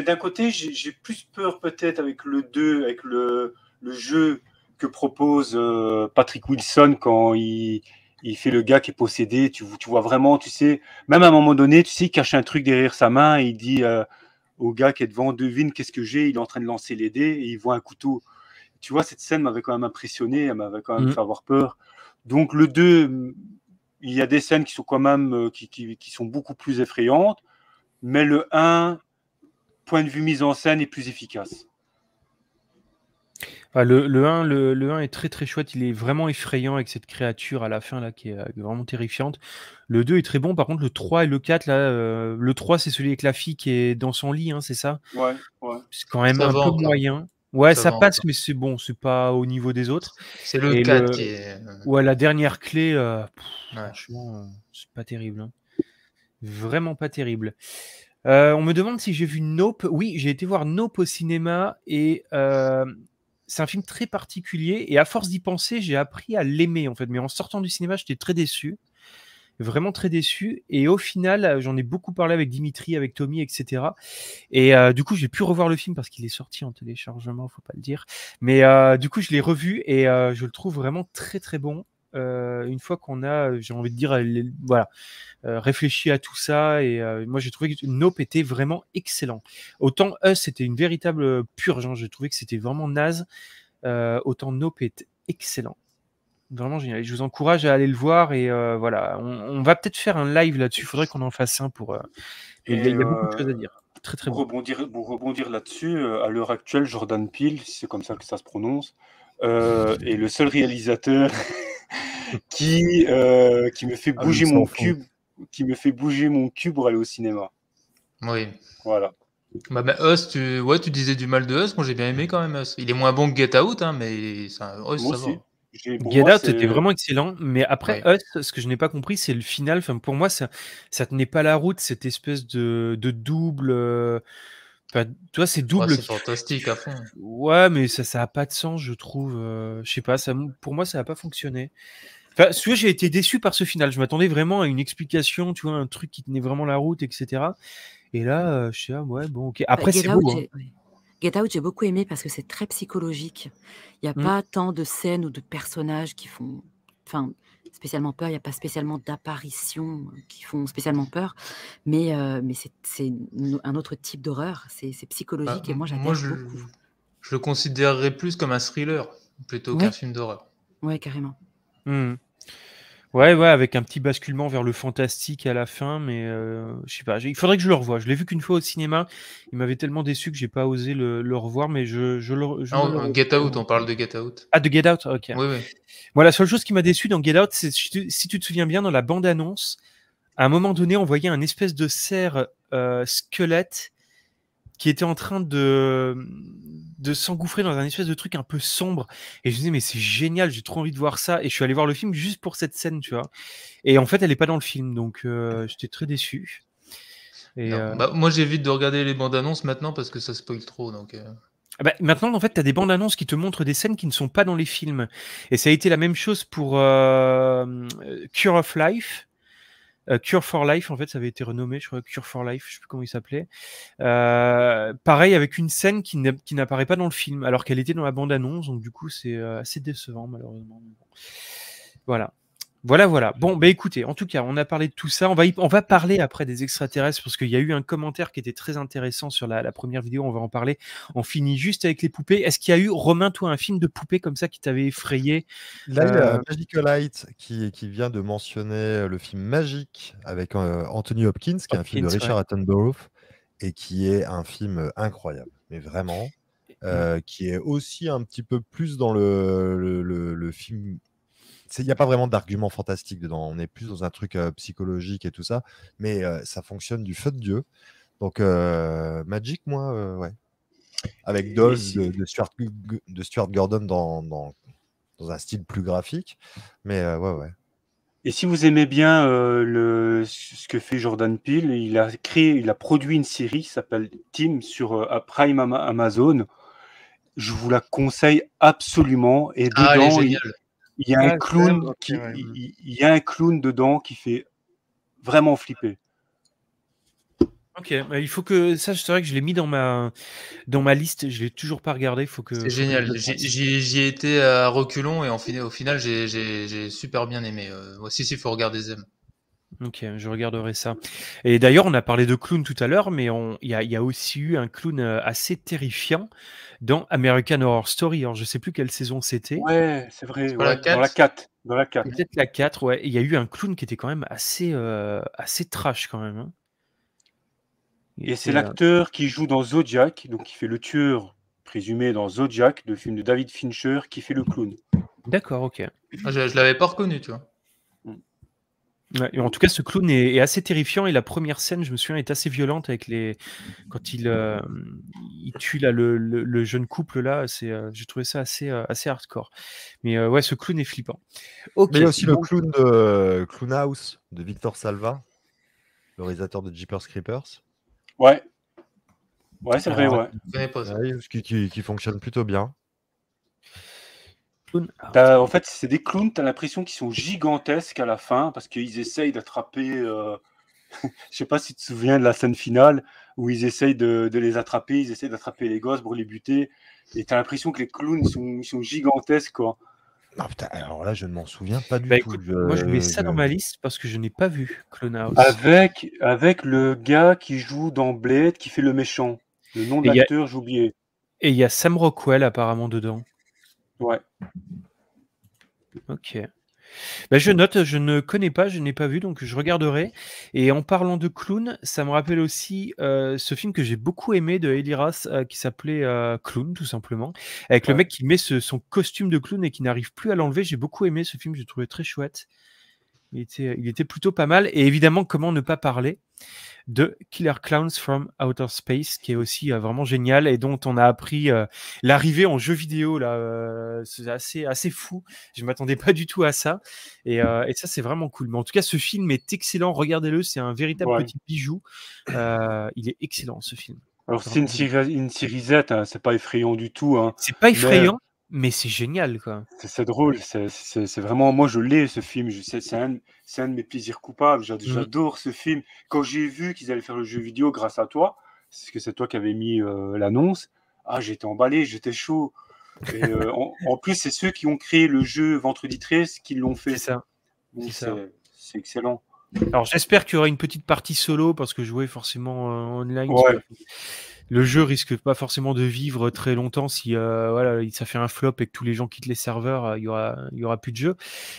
d'un côté, j'ai, plus peur peut-être avec le 2, avec le, le jeu que propose euh, Patrick Wilson quand il, il, fait le gars qui est possédé. Tu, tu, vois vraiment, tu sais, même à un moment donné, tu sais, il cache un truc derrière sa main et il dit euh, au gars qui est devant, devine qu'est-ce que j'ai. Il est en train de lancer les dés et il voit un couteau. Tu vois, cette scène m'avait quand même impressionné, elle m'avait quand même mm. fait avoir peur. Donc le 2, il y a des scènes qui sont quand même euh, qui, qui, qui sont beaucoup plus effrayantes, mais le 1, point de vue mise en scène, est plus efficace. Ah, le, 1, le, 1 est très très chouette, il est vraiment effrayant avec cette créature à la fin là qui est euh, vraiment terrifiante. Le 2 est très bon, par contre le 3 et le 4, là, euh, le 3 c'est celui avec la fille qui est dans son lit, hein, c'est ça Ouais, ouais. C'est quand même un peu hein. moyen. Ouais, ça, passe, mais c'est bon, c'est pas au niveau des autres. C'est le 4 qui est. Euh, ouais, la dernière clé, franchement, c'est pas terrible. Hein. Vraiment pas terrible. on me demande si j'ai vu Nope. Oui, j'ai été voir Nope au cinéma et c'est un film très particulier et à force d'y penser, j'ai appris à l'aimer en fait. Mais en sortant du cinéma, j'étais très déçu, vraiment très déçu. Et au final, euh, j'en ai beaucoup parlé avec Dimitri, avec Tommy, etc. Et euh, du coup, j'ai pu revoir le film parce qu'il est sorti en téléchargement, faut pas le dire. Mais euh, du coup, je l'ai revu et je le trouve vraiment très très bon. Euh, une fois qu'on a, euh, j'ai envie de dire, voilà, euh, réfléchi à tout ça, et moi j'ai trouvé que Nope était vraiment excellent. Autant Us, c'était une véritable purge, hein. j'ai trouvé que c'était vraiment naze, autant Nope est excellent vraiment génial. Je vous encourage à aller le voir et voilà, on, va peut-être faire un live là-dessus. Il faudrait qu'on en fasse un pour. il y a, beaucoup de choses à dire. Très très pour bon. Rebondir, pour rebondir là-dessus, à l'heure actuelle, Jordan Peele, c'est comme ça que ça se prononce, est le seul réalisateur qui, euh, qui me fait ah, bouger mon cube, qui me fait bouger mon cube pour aller au cinéma. Oui. Voilà. Bah, bah tu... Ouais, tu disais du mal de Us. Moi, j'ai bien aimé quand même Us. Il est moins bon que Get Out, hein, mais ça Get Out était vraiment excellent, mais après Us, ce que je n'ai pas compris, c'est le final. Enfin, pour moi, ça, ça tenait pas la route, cette espèce de, de double. Euh, toi c'est double. c'est fantastique à fond. Ouais, mais ça, ça a pas de sens, je trouve. Euh, je sais pas, ça, pour moi, ça n'a pas fonctionné. Enfin, j'ai été déçu par ce final. Je m'attendais vraiment à une explication, tu vois, un truc qui tenait vraiment la route, etc. Et là, euh, je suis là, ouais, bon, ok. Bah, Après, c'est hein. Get Out, j'ai beaucoup aimé parce que c'est très psychologique. Il n'y a mmh. pas tant de scènes ou de personnages qui font. Enfin, spécialement peur. Il n'y a pas spécialement d'apparitions euh, qui font spécialement peur. Mais, euh, mais c'est un autre type d'horreur. C'est bah, psychologique et moi, j'adore je, beaucoup. Je le considérerais plus comme un thriller plutôt qu'un film d'horreur. Ouais, carrément. Mmh. Ouais, ouais, avec un petit basculement vers le fantastique à la fin, mais euh, je sais pas. Il faudrait que je le revoie. Je l'ai vu qu'une fois au cinéma. Il m'avait tellement déçu que j'ai pas osé le, revoir, mais je, je le. Je ah, Get Out, on parle de Get Out. Ah, de Get Out, ok. la seule chose qui m'a déçu dans Get Out, c'est si tu te souviens bien, dans la bande-annonce, à un moment donné, on voyait un espèce de cerf euh, squelette qui était en train de, de s'engouffrer dans un espèce de truc un peu sombre. Et je me disais, mais c'est génial, j'ai trop envie de voir ça. Et je suis allé voir le film juste pour cette scène, tu vois. Et en fait, elle n'est pas dans le film, donc euh, j'étais très déçu. Et, euh, bah, moi, j'évite de regarder les bandes annonces maintenant parce que ça spoil trop. Donc, euh. ah bah, maintenant, en fait, tu as des bandes annonces qui te montrent des scènes qui ne sont pas dans les films. Et ça a été la même chose pour Cure of Life. Euh, Cure for Life, en fait, ça avait été renommé, je crois, Cure for Life, je sais plus comment il s'appelait. Euh, pareil, avec une scène qui n'apparaît pas dans le film, alors qu'elle était dans la bande-annonce, donc du coup, c'est euh, assez décevant, malheureusement. Voilà. Voilà, voilà. Bon, bah écoutez, en tout cas, on a parlé de tout ça. On va, on va parler après des extraterrestres parce qu'il y a eu un commentaire qui était très intéressant sur la, première vidéo. On va en parler. On finit juste avec les poupées. Est-ce qu'il y a eu, Romain, toi, un film de poupée comme ça qui t'avait effrayé Là, il euh, qui, qui vient de mentionner euh, le film Magique avec euh, Anthony Hopkins, qui est un film de Richard Attenborough et qui est un film incroyable, mais vraiment. qui est aussi un petit peu plus dans le film il n'y a pas vraiment d'argument fantastique dedans. On est plus dans un truc psychologique et tout ça, mais ça fonctionne du feu de Dieu. Donc, Magic, moi, ouais. Avec Dolls de, Stuart, Gordon dans, dans, un style plus graphique. Mais ouais, ouais. Et si vous aimez bien le, ce que fait Jordan Peele, il a créé, il a produit une série qui s'appelle Team sur Prime Amazon. Je vous la conseille absolument. Et ah, dedans, il y a un ah, clown il, un clown dedans qui fait vraiment flipper. Ok, bah, il faut que ça, c'est vrai que je l'ai mis dans ma dans ma liste. Je l'ai toujours pas regardé. faut que. C'est génial. J'ai ai été à reculons et en, au final, j'ai super bien aimé. Voici, euh, si faut regarder Zem. Ok, je regarderai ça. Et d'ailleurs, on a parlé de clown tout à l'heure, mais il y, a aussi eu un clown euh, assez terrifiant dans American Horror Story. Alors, je ne sais plus quelle saison c'était. Ouais, c'est vrai. Dans, la 4. dans la 4. Peut-être la 4, ouais. Il y a eu un clown qui était quand même assez, euh, assez trash quand même. Hein. Et, c'est euh, l'acteur qui joue dans Zodiac, donc qui fait le tueur présumé dans Zodiac, le film de David Fincher, qui fait le clown. D'accord, ok. Ah, je ne l'avais pas reconnu, toi en tout cas, ce clown est, assez terrifiant et la première scène, je me souviens, est assez violente avec les quand il, euh, tue le, jeune couple là. C'est, euh, j'ai trouvé ça assez euh, assez hardcore. Mais ouais, ce clown est flippant. Mais il y a aussi le clown de Clown House de Victor Salva, le réalisateur de Jeepers Creepers. Ouais. Ouais, c'est vrai. Ah. Ouais. Qui, qui, qui fonctionne plutôt bien. Ah, en fait, c'est des clowns, tu as l'impression qu'ils sont gigantesques à la fin parce qu'ils essayent d'attraper. Euh... Je sais pas si tu te souviens de la scène finale où ils essayent de, les attraper, ils essayent d'attraper les gosses pour les buter. Et tu as l'impression que les clowns sont, sont gigantesques. Quoi. Ah, putain, alors là, je ne m'en souviens pas du bah, tout. Moi, je mets ça dans ma liste parce que je n'ai pas vu clown Avec, avec le gars qui joue dans Blade, qui fait le méchant. Le nom de l'acteur, j'ai oublié. Et il y a Sam Rockwell apparemment dedans. Ouais. Ok. Bah, je note, je ne connais pas, je n'ai pas vu, donc je regarderai. Et en parlant de clown, ça me rappelle aussi euh, ce film que j'ai beaucoup aimé de Eliras euh, qui s'appelait euh, Clown, tout simplement, avec le mec qui met son costume de clown et qui n'arrive plus à l'enlever. J'ai beaucoup aimé ce film, je l'ai trouvé très chouette. Euh, il était, plutôt pas mal. Et évidemment, comment ne pas parler de Killer Clowns from Outer Space, qui est aussi euh, vraiment génial et dont on a appris euh, l'arrivée en jeu vidéo. c'est assez, assez fou. Je ne m'attendais pas du tout à ça. Et, et ça, c'est vraiment cool. Mais en tout cas, ce film est excellent. Regardez-le. C'est un véritable petit bijou. il est excellent, ce film. Alors, c'est une, une série Z. Hein, c'est pas effrayant du tout. Hein. C'est pas effrayant. Mais c'est génial, quoi. C'est drôle, c'est vraiment. Moi, je l'ai, ce film. C'est un, de mes plaisirs coupables. Mmh. J'adore ce film. Quand j'ai vu qu'ils allaient faire le jeu vidéo grâce à toi, parce que c'est toi qui avais mis euh, l'annonce, ah, j'étais emballé, j'étais chaud. Euh, en, plus, c'est ceux qui ont créé le jeu Vendredi 13 qui l'ont fait. C'est ça. C'est excellent. Alors, j'espère qu'il y aura une petite partie solo parce que jouer forcément euh, online le jeu risque pas forcément de vivre très longtemps si euh, voilà, ça fait un flop et que tous les gens quittent les serveurs, euh, il y aura il y aura plus de jeu.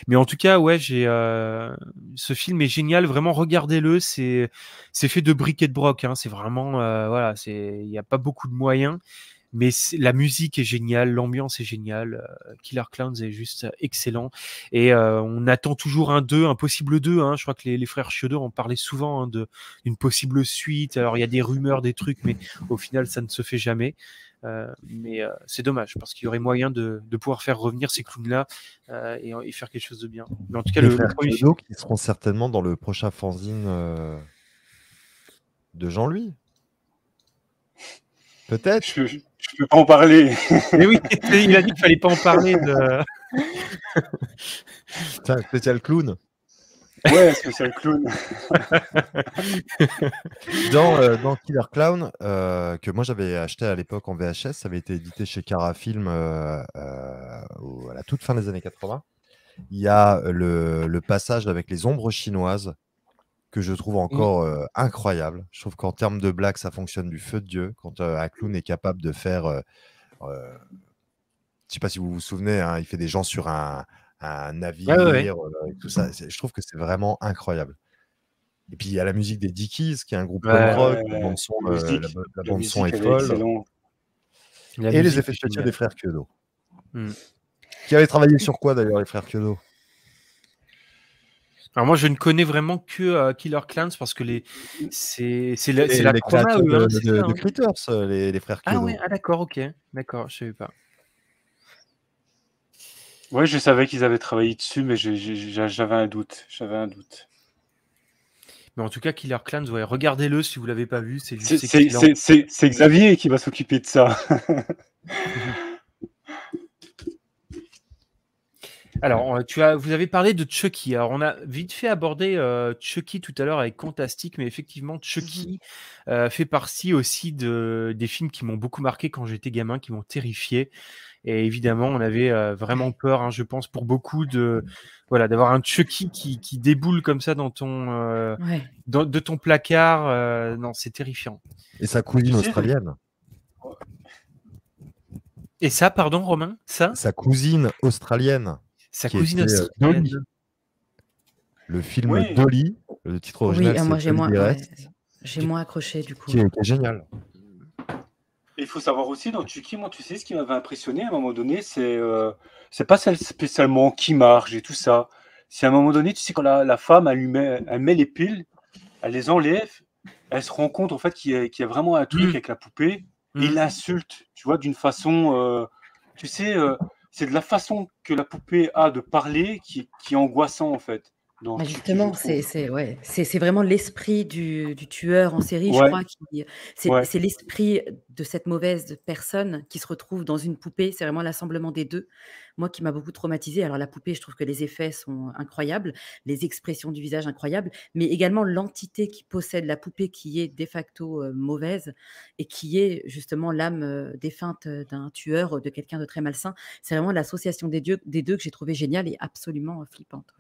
Mais en tout cas, ouais, j'ai euh, ce film est génial, vraiment regardez-le, c'est c'est fait de briquet de broc hein. c'est vraiment euh, voilà, c'est il y a pas beaucoup de moyens mais la musique est géniale, l'ambiance est géniale, euh, Killer Clowns est juste euh, excellent, et euh, on attend toujours un 2, un possible 2, hein. je crois que les, frères Chiodo en parlaient souvent hein, d'une possible suite, alors il y a des rumeurs, des trucs, mais au final ça ne se fait jamais. mais c'est dommage parce qu'il y aurait moyen de, pouvoir faire revenir ces clowns-là et, faire quelque chose de bien. Mais en tout cas, les le, frères qui seront certainement dans le prochain fanzine de Jean-Louis. Peut-être. Je ne peux pas en parler. Mais oui, il a dit qu'il ne fallait pas en parler. De... C'est un spécial clown. Ouais, spécial clown. Euh, dans, Killer Clown, euh, que moi j'avais acheté à l'époque en VHS, ça avait été édité chez Cara Film euh, à la toute fin des années 80. Il y a le, le passage avec les ombres chinoises je trouve mmh. encore incroyable. Je trouve qu'en termes de blagues, ça fonctionne du feu de Dieu. Quand un clown est capable de faire. je sais pas si vous vous souvenez, hein, il fait des gens sur un, un navire et tout ça. Je trouve que c'est vraiment incroyable. Et puis il y a la musique des Dickies, qui est un groupe de rock. la bande son, Et les effets spéciaux des frères Kyodo. Mmh. Qui avait travaillé sur quoi d'ailleurs, les frères Kyodo alors moi, je ne connais vraiment que euh, Killer Clans parce que les c'est la, les, de, les, frères. Ah oui, ah d'accord, ok, d'accord, je savais pas. Ouais, je savais qu'ils avaient travaillé dessus, mais j'avais un doute, j'avais un doute. Mais en tout cas, Killer Clans, ouais, regardez-le si vous l'avez pas vu, c'est C'est Xavier qui va s'occuper de ça. Alors, tu as, vous avez parlé de Chucky. Alors, on a vite fait aborder euh, Chucky tout à l'heure avec fantastique mais effectivement, Chucky mhm. euh, fait partie aussi de, des films qui m'ont beaucoup marqué quand j'étais gamin, qui m'ont terrifié. Et évidemment, on avait euh, vraiment peur, hein, je pense, pour beaucoup de voilà d'avoir un Chucky qui, déboule comme ça dans ton de ton placard. non, c'est terrifiant. Et sa cousine australienne. Et ça, pardon, Romain, ça Sa cousine australienne. Sa cousine aussi. Euh, le film Dolly, le titre original. Oui, euh, moi j'ai moins, j'ai moins accroché du coup. Qui génial. Il faut savoir aussi dans Chucky, moi tu sais ce qui m'avait impressionné à un moment donné, c'est euh, c'est pas celle spécialement qui marche et tout ça. C'est à un moment donné, tu sais quand la, femme elle, met, elle met les piles, elle les enlève, elle se rend compte en fait qu'il y, a vraiment un truc mm. avec la poupée, et il mm. l'insulte, tu vois, d'une façon, tu sais, c'est de la façon que la poupée a de parler qui, est angoissant en fait. Bah, justement, c'est ouais, vraiment l'esprit du, tueur en série, je crois. C'est l'esprit de cette mauvaise personne qui se retrouve dans une poupée. C'est vraiment l'assemblement des deux. Moi qui m'a beaucoup traumatisé. Alors, la poupée, je trouve que les effets sont incroyables, les expressions du visage incroyables, mais également l'entité qui possède la poupée qui est de facto euh, mauvaise et qui est justement l'âme euh, défunte euh, d'un tueur, de quelqu'un de très malsain. C'est vraiment l'association des, deux que j'ai trouvé géniale et absolument flippante.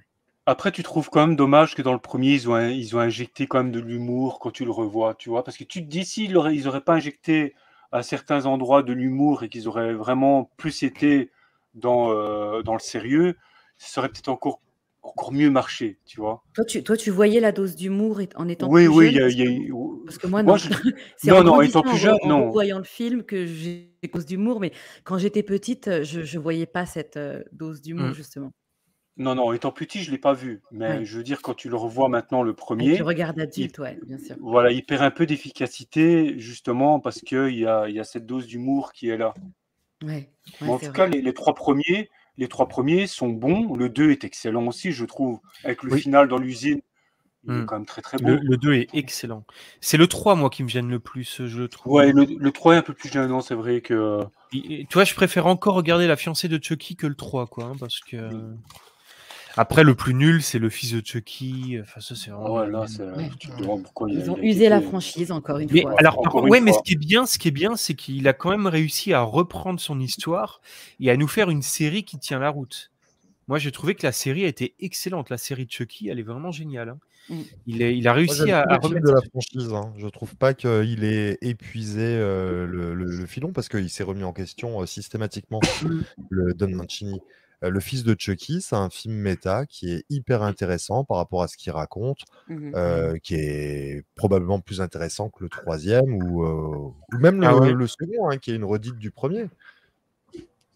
Après, tu trouves quand même dommage que dans le premier, ils ont, ils ont injecté quand même de l'humour quand tu le revois, tu vois. Parce que tu te dis, s'ils n'auraient ils auraient pas injecté à certains endroits de l'humour et qu'ils auraient vraiment plus été dans, euh, dans le sérieux, ça aurait peut-être encore, encore mieux marché, tu vois. Toi, tu, toi, tu voyais la dose d'humour en étant plus jeune Oui, oui. Parce que moi, non. non, en étant plus jeune, non. voyant le film que j'ai cause d'humour, mais quand j'étais petite, je ne voyais pas cette euh, dose d'humour, mmh. justement. Non, non, étant petit, je ne l'ai pas vu. Mais je veux dire, quand tu le revois maintenant, le premier. Et tu regardes adulte, ouais bien sûr. Voilà, il perd un peu d'efficacité, justement, parce qu'il y a, y a cette dose d'humour qui est là. Ouais. en tout cas, les, trois premiers, les trois premiers sont bons. Le 2 est excellent aussi, je trouve. Avec le final dans l'usine, il hmm. quand même très, très bon. Le, 2 est excellent. C'est le 3, moi, qui me gêne le plus, je le trouve. Ouais, le, 3 est un peu plus gênant, c'est vrai que. Et, tu vois, je préfère encore regarder La fiancée de Chucky que le 3, quoi, hein, parce que. Après, le plus nul, c'est le fils de Chucky. Enfin, ça, c'est euh, Ils ont usé la franchise encore une mais, fois. Alors, mais ce qui est bien, ce qui est bien, c'est qu'il a quand même réussi à reprendre son histoire et à nous faire une série qui tient la route. Moi, j'ai trouvé que la série a été excellente. La série de Chucky, elle est vraiment géniale. Hein. Mm. Il, est, il, a réussi à, remettre de la franchise. Hein. Je trouve pas qu'il ait épuisé euh, le, filon parce qu'il s'est remis en question euh, systématiquement mm. le Don Mancini le fils de Chucky, c'est un film méta qui est hyper mmh. intéressant par rapport à ce qu'il raconte, mmh mmh qui est probablement plus intéressant que le troisième ou, même ah le, second, hein, qui est une redite du premier.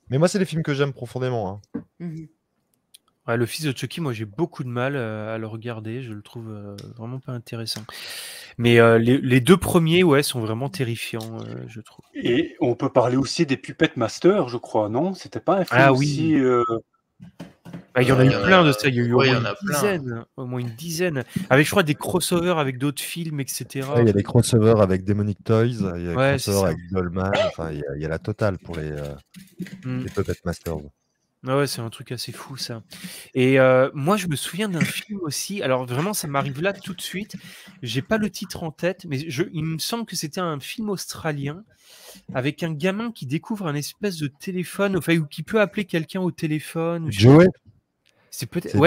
Mais moi, c'est des films que j'aime profondément. Hein le fils de Chucky, moi j'ai beaucoup de mal euh, à le regarder, je le trouve euh, vraiment pas intéressant. Mais euh, les, deux premiers, ouais, sont vraiment terrifiants, je trouve. Et on peut parler aussi des Puppet Master, je crois, non C'était pas un film ah, aussi, oui. Bah, il y en a eu plein de ça, il y a eu a dizaine, au, moins une dizaine, avec je crois des crossovers avec d'autres films, etc. il y a des crossovers avec Demonic Toys, il y a des crossovers avec Dolman, enfin, il, y a, la totale pour les, mm. les Puppet Masters. Ah ouais, c'est un truc assez fou ça. Et moi, je me souviens d'un film aussi. Alors vraiment, ça m'arrive là tout de suite. J'ai pas le titre en tête, mais il me semble que c'était un film australien avec un gamin qui découvre un espèce de téléphone, ou qui peut appeler quelqu'un au téléphone. C'est peut-être.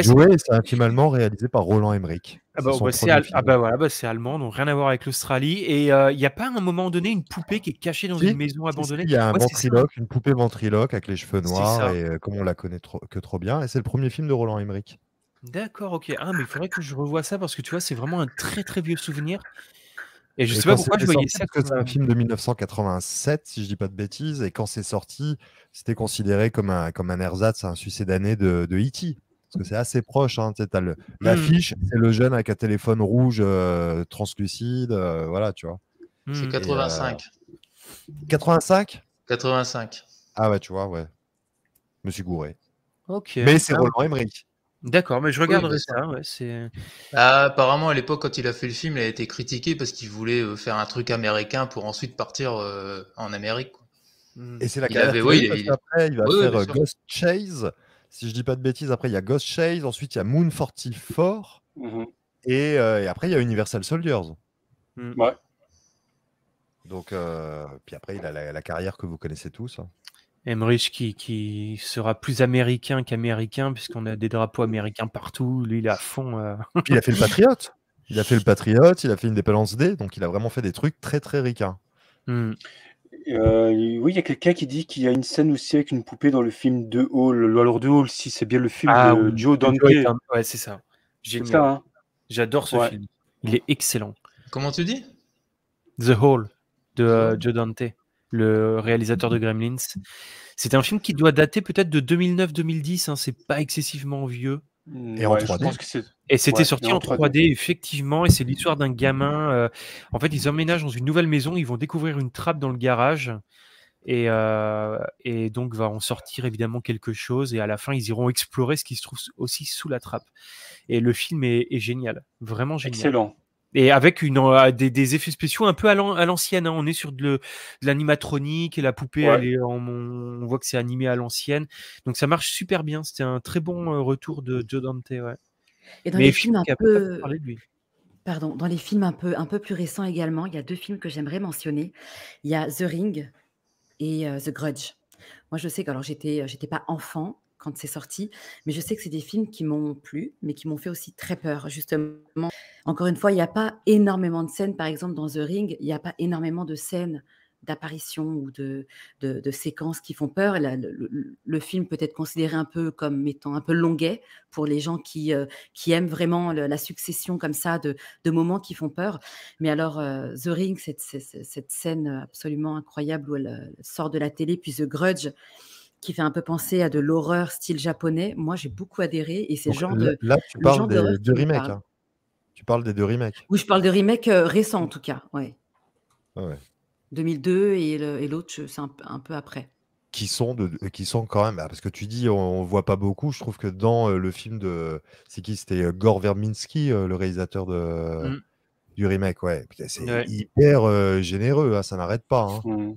c'est un film allemand réalisé par Roland Emmerich. Ah, bah, bah, ah bah, bah, c'est allemand, donc rien à voir avec l'Australie. Et euh, il n'y a pas à un moment donné une poupée qui est cachée dans une maison abandonnée Il y a un ventriloque, une poupée ventriloque avec les cheveux noirs, et euh, comme on la connaît que trop bien. Et c'est le premier film de Roland Emmerich. D'accord, ok. Ah, mais il faudrait que je revoie ça parce que tu vois, c'est vraiment un très très vieux souvenir. Et je ne sais pas pourquoi je voyais ça. C'est un film de 1987, si je dis pas de bêtises, et quand c'est sorti, c'était considéré comme un, comme un ersatz, un succès d'année de, de E.T parce que c'est assez proche. Hein, mmh. l'affiche, c'est le jeune avec un téléphone rouge euh, translucide, euh, voilà, tu vois. Mmh. C'est 85. 85 85. Ah ouais, tu vois, ouais. Je me suis gouré. Ok. Mais c'est ah. Roland Emmerich. D'accord, mais je regarderai ça. Ouais, c'est... Ah, apparemment, à l'époque, quand il a fait le film, il a été critiqué parce qu'il voulait euh, faire un truc américain pour ensuite partir en Amérique. Mmh. Et c'est la il il, va faire Ghost Chase, si je dis pas de bêtises, après il y a Ghost Chase, ensuite il y a Moon 44, Fort, mhm. euh, et, après il y a Universal Soldiers. Mm. Ouais. Donc, euh, puis après, il a la, carrière que vous connaissez tous. Hein. Emmerich qui, sera plus américain qu'américain, puisqu'on a des drapeaux américains partout. Lui, il est à fond. Euh. il a fait le patriote. Il a fait le patriote, il a fait une dépendance D, donc il a vraiment fait des trucs très très ricains. Mm. Euh, oui, il y a quelqu'un qui dit qu'il y a une scène aussi avec une poupée dans le film de Hall. Alors, de Hall, si c'est bien le film ah de Joe Dante. Ouais, c'est ça. Hein. J'adore ce film. Il est excellent. Comment tu dis The Hall de euh, Joe Dante, le réalisateur de Gremlins. C'est un film qui doit dater peut-être de 2009-2010. Hein. C'est pas excessivement vieux. Mm, Et en 3 Je pense que c'est et c'était sorti en 3D, effectivement, et c'est l'histoire d'un gamin. Euh, en fait, ils emménagent dans une nouvelle maison, ils vont découvrir une trappe dans le garage, et, euh, et donc va en sortir évidemment quelque chose, et à la fin, ils iront explorer ce qui se trouve aussi sous la trappe. Et le film est, génial, vraiment génial. Excellent. Et avec une, euh, des, effets spéciaux un peu à l'ancienne. Hein. On est sur de, l'animatronique et la poupée, elle est en, on, voit que c'est animé à l'ancienne. Donc ça marche super bien. C'était un très bon euh, retour de Joe Dante. Ouais. Et dans les films, un peu. Pardon, dans les films un peu, un peu plus récents également, il y a deux films que j'aimerais mentionner. Il y a The Ring et euh, The Grudge. Moi, je sais que alors j'étais, euh, j'étais pas enfant quand c'est sorti, mais je sais que c'est des films qui m'ont plu, mais qui m'ont fait aussi très peur, justement. Encore une fois, il n'y a pas énormément de scènes. Par exemple, dans The Ring, il n'y a pas énormément de scènes d'apparitions ou de, de, séquences qui font peur. le, film peut être considéré un peu comme étant un peu longuet pour les gens qui, euh, qui aiment vraiment la succession comme ça de, moments qui font peur. Mais alors, euh, The Ring, cette, scène absolument incroyable où elle, euh, sort de la télé, puis The Grudge qui fait un peu penser à de l'horreur style japonais. Moi, j'ai beaucoup adhéré et c'est genre de. Là, tu parles des deux remakes. Hein. Tu parles des deux remakes. Oui, je parle de remakes récents en mmh. tout cas. Ouais. ouais. 2002 et, l'autre, c'est un, peu après. Qui sont, de, qui sont quand même, bah, parce que tu dis on, ne voit pas beaucoup, je trouve que dans euh, le film de. C'est qui C'était euh, Gore Verminsky, euh, le réalisateur de, mm. du remake, ouais. c'est hyper généreux, hein, ça n'arrête pas. Hein.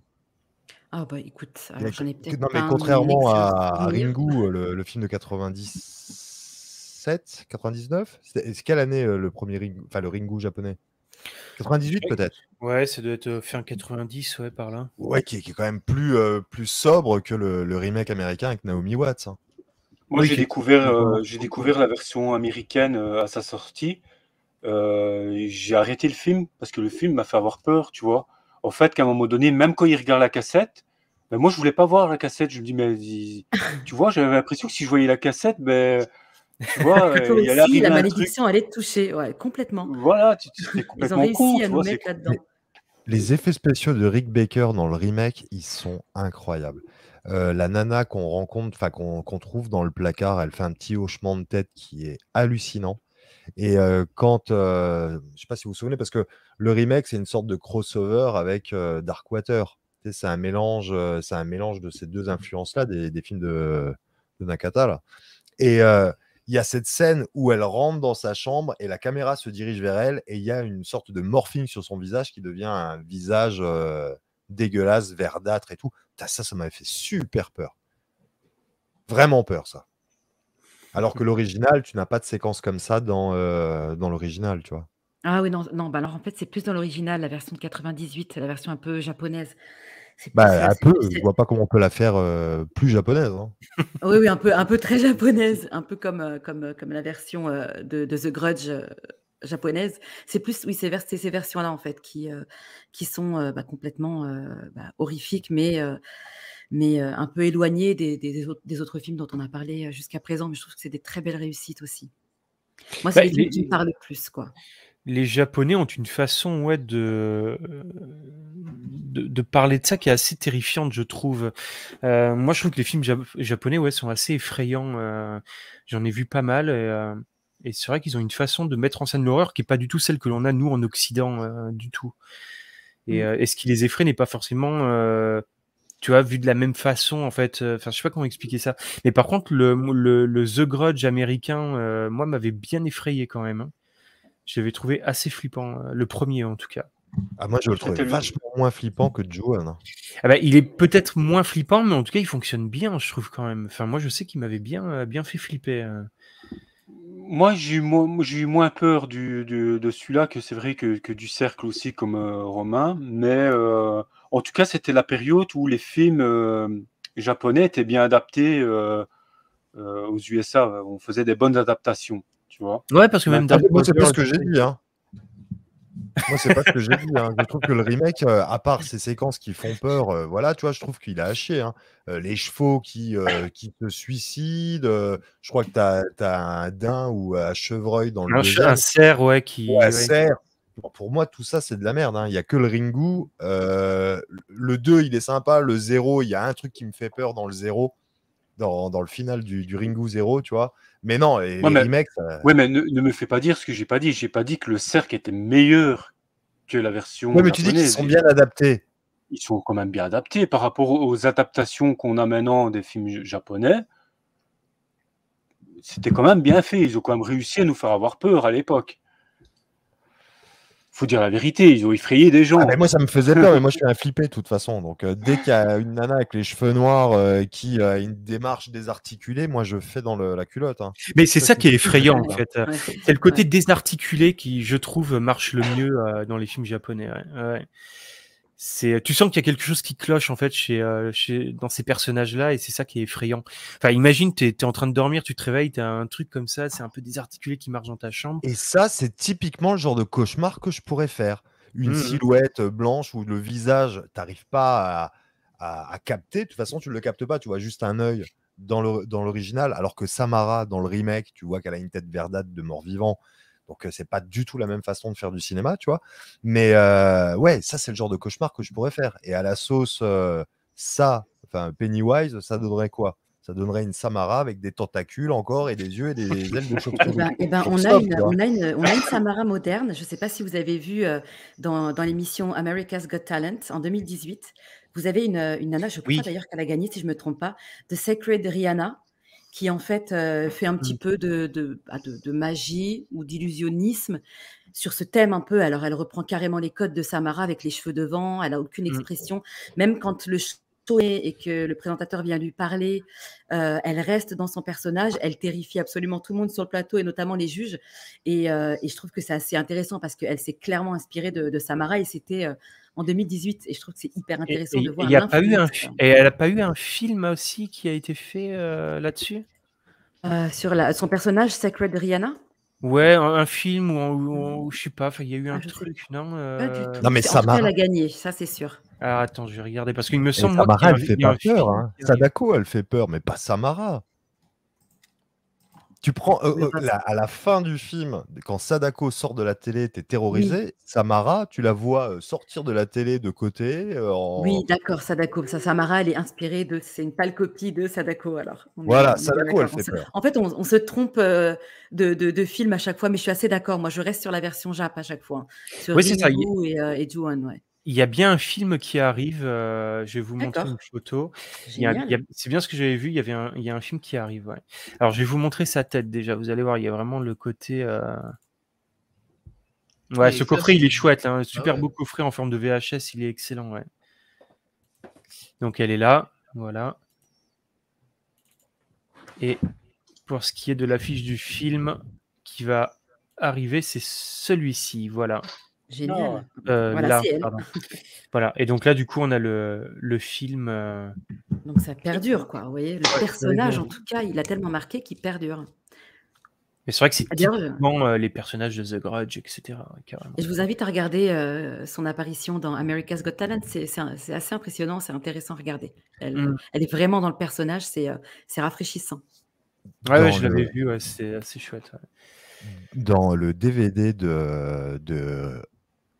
Ah bah écoute, j'en ai peut-être mais contrairement à, Ringu, le, film de 97, 99, c'est, c'est quelle année le premier Ringu, enfin le Ringu japonais 98 peut-être. Ouais, ça doit être euh, fin 90, ouais, par là. Ouais, qui, est quand même plus, euh, plus sobre que le, remake américain avec Naomi Watts. Hein. Moi, j'ai découvert, euh, j'ai découvert la version américaine à sa sortie. j'ai arrêté le film parce que le film m'a fait avoir peur, tu vois. En fait, qu'à un moment donné, même quand il regarde la cassette, ben moi, je voulais pas voir la cassette. Je me dis, mais tu vois, j'avais l'impression que si je voyais la cassette, ben la malédiction elle allait te toucher, ouais, complètement. Voilà, Ils ont réussi à nous mettre là-dedans. Les effets spéciaux de Rick Baker dans le remake, ils sont incroyables. Euh, la nana qu'on rencontre, enfin qu'on trouve dans le placard, elle fait un petit hochement de tête qui est hallucinant. Et euh, quand, je euh, je sais pas si vous vous souvenez, parce que le remake, c'est une sorte de crossover avec Darkwater. c'est un mélange, c'est un mélange de ces deux influences-là, des, films de, de Nakata. Là. Et il y a cette scène où elle rentre dans sa chambre et la caméra se dirige vers elle et il y a une sorte de morphing sur son visage qui devient un visage euh, dégueulasse, verdâtre et tout. ça, ça m'avait fait super peur. Vraiment peur, ça. Alors que l'original, tu n'as pas de séquence comme ça dans, euh, dans l'original, tu vois. Ah oui, non, non bah alors en fait, c'est plus dans l'original, la version de 98, la version un peu japonaise. Bah, un peu, je vois pas comment on peut la faire plus japonaise. Hein. oui, oui, un peu, un peu très japonaise, un peu comme, comme, comme la version de, The Grudge japonaise. C'est plus, oui, c'est, ces versions-là, en fait, qui, qui sont bah, complètement bah, horrifiques, mais, mais un peu éloignées des, des, autres, films dont on a parlé jusqu'à présent. Mais je trouve que c'est des très belles réussites aussi. Moi, bah, c'est les films qui me parlent le plus, quoi les Japonais ont une façon ouais, de, de, de, parler de ça qui est assez terrifiante, je trouve. Euh, moi, je trouve que les films japonais ouais, sont assez effrayants. Euh, j'en ai vu pas mal. Euh, et, c'est vrai qu'ils ont une façon de mettre en scène l'horreur qui n'est pas du tout celle que l'on a, nous, en Occident, euh, du tout. Mm. Et, ce qui les effraie n'est pas forcément tu vois, vu de la même façon, en fait. Enfin, je sais pas comment expliquer ça. Mais par contre, le, le, le The Grudge américain, moi, m'avait bien effrayé quand même. Hein j'avais trouvé assez flippant, euh, le premier en tout cas. Ah, moi, je le trouvais vachement moins flippant que Joe. Ah bah, il est peut-être moins flippant, mais en tout cas, il fonctionne bien, je trouve quand même. Enfin, moi, je sais qu'il m'avait bien, euh, bien fait flipper. Euh. Moi, j'ai eu, moins peur du, de celui-là que c'est vrai que, du cercle aussi, comme Romain. Mais en tout cas, c'était la période où les films japonais étaient bien adaptés aux USA. On faisait des bonnes adaptations. Ouais, parce que même Moi, c'est pas ce que j'ai dit. Hein. Moi, c'est pas ce que j'ai dit. Hein. Je trouve que le remake, euh, à part ces séquences qui font peur, euh, voilà, tu vois, je trouve qu'il a haché. Hein. Euh, les chevaux qui, qui se suicident. je crois que tu as, un daim ou un chevreuil dans le. Un, un cerf, ouais, qui. pour moi, tout ça, c'est de la merde. Hein. Il y n'y a que le Ringu. le 2, il est sympa. Le 0, il y a un truc qui me fait peur dans le 0 dans, le final du, Ringu Zero, tu vois. Mais non, et les mais, euh, mais ne, me fais pas dire ce que j'ai pas dit. J'ai pas dit que le cercle était meilleur que la version. Oui, mais tu dis qu'ils sont bien adaptés. Ils sont quand même bien adaptés par rapport aux adaptations qu'on a maintenant des films japonais. C'était quand même bien fait. Ils ont quand même réussi à nous faire avoir peur à l'époque faut dire la vérité, ils ont effrayé des gens. Ah, mais moi, ça me faisait peur, mais moi, je suis un flippé de toute façon. Donc, euh, dès qu'il y a une nana avec les cheveux noirs euh, qui a euh, une démarche désarticulée, moi, je fais dans la culotte. Hein. Mais c'est ça, qui est effrayant, en fait. C'est le côté désarticulé qui, je trouve, marche le mieux dans les films japonais tu sens qu'il y a quelque chose qui cloche en fait chez, euh, chez dans ces personnages là et c'est ça qui est effrayant imagine tu es, en train de dormir tu te réveilles tu as un truc comme ça c'est un peu désarticulé qui marche dans ta chambre et ça c'est typiquement le genre de cauchemar que je pourrais faire une mmh. silhouette euh, blanche où le visage t'arrives pas à, à, capter de toute façon tu le captes pas tu vois juste un œil dans l'original alors que Samara dans le remake tu vois qu'elle a une tête verdâtre de mort vivant donc, c'est pas du tout la même façon de faire du cinéma, tu vois. Mais ouais, ça, c'est le genre de cauchemar que je pourrais faire. Et à la sauce, ça, enfin, Pennywise, ça donnerait quoi ça donnerait une Samara avec des tentacules encore et des yeux et des ailes de eh chauve-souris. Ben, eh ben, on, on, on, a une Samara moderne. Je ne sais pas si vous avez vu dans, l'émission America's Got Talent en 2018. Vous avez une, une nana, je crois d'ailleurs qu'elle a gagné, si je ne me trompe pas, de Sacred Rihanna, qui en fait euh, fait un petit mmh. peu bah, de, de, magie ou d'illusionnisme sur ce thème un peu. Alors elle reprend carrément les codes de Samara avec les cheveux devant, elle a aucune mmh. expression, même quand le show est et que le présentateur vient lui parler, euh, elle reste dans son personnage, elle terrifie absolument tout le monde sur le plateau et notamment les juges. Et, euh, et je trouve que c'est assez intéressant parce qu'elle s'est clairement inspirée de, Samara et c'était en 2018. Et je trouve que c'est hyper intéressant de voir. a pas eu un, et elle n'a pas eu un film aussi qui a été fait euh, là-dessus euh, Sur la, son personnage, Sacred Rihanna Ouais, un, film où, je sais pas, il y a eu ah, un truc, non euh, Non, mais Samara. Elle a gagné, ça c'est sûr. Ah, attends, je vais regarder parce qu'il me semble. Samara, fait pas peur. Hein. Sadako, elle fait peur, mais pas Samara. Tu prends euh, euh, à la fin du film, quand Sadako sort de la télé, t'es terrorisé. Samara, tu la vois euh, sortir de la télé de côté. Oui, d'accord, Sadako. Ça, Samara, elle est inspirée de. C'est une pâle copie de Sadako, alors. voilà, Sadako, elle fait En fait, on, se trompe de, de, film à chaque fois, mais je suis assez d'accord. Moi, je reste sur la version Jap à chaque fois. Hein. oui, c'est ça. Et, et Juan, ouais. Il y a bien un film qui arrive. Euh, je vais vous montrer une photo. C'est bien ce que j'avais vu. Il y avait un, a un film qui arrive. Alors, je vais vous montrer sa tête déjà. Vous allez voir, il y a vraiment le côté. Euh, ouais, ce coffret, il est chouette. Un hein, ah Super beau coffret en forme de VHS. Il est excellent. Donc, elle est là. Voilà. Et pour ce qui est de l'affiche du film qui va arriver, c'est celui-ci. Voilà. Génial. Bah, euh, voilà, elle. voilà, Et donc là, du coup, on a le, film. Euh, donc ça perdure, quoi. Vous voyez, le personnage, en tout cas, il a tellement marqué qu'il perdure. Mais c'est vrai que c'est typiquement euh, les personnages de The Grudge, etc. Et je vous invite à regarder son apparition dans America's Got Talent. C'est assez impressionnant, c'est intéressant à regarder. Elle, mm. est vraiment dans le personnage, c'est rafraîchissant. Ouais, je l'avais vu, c'est assez chouette. Dans le DVD de, de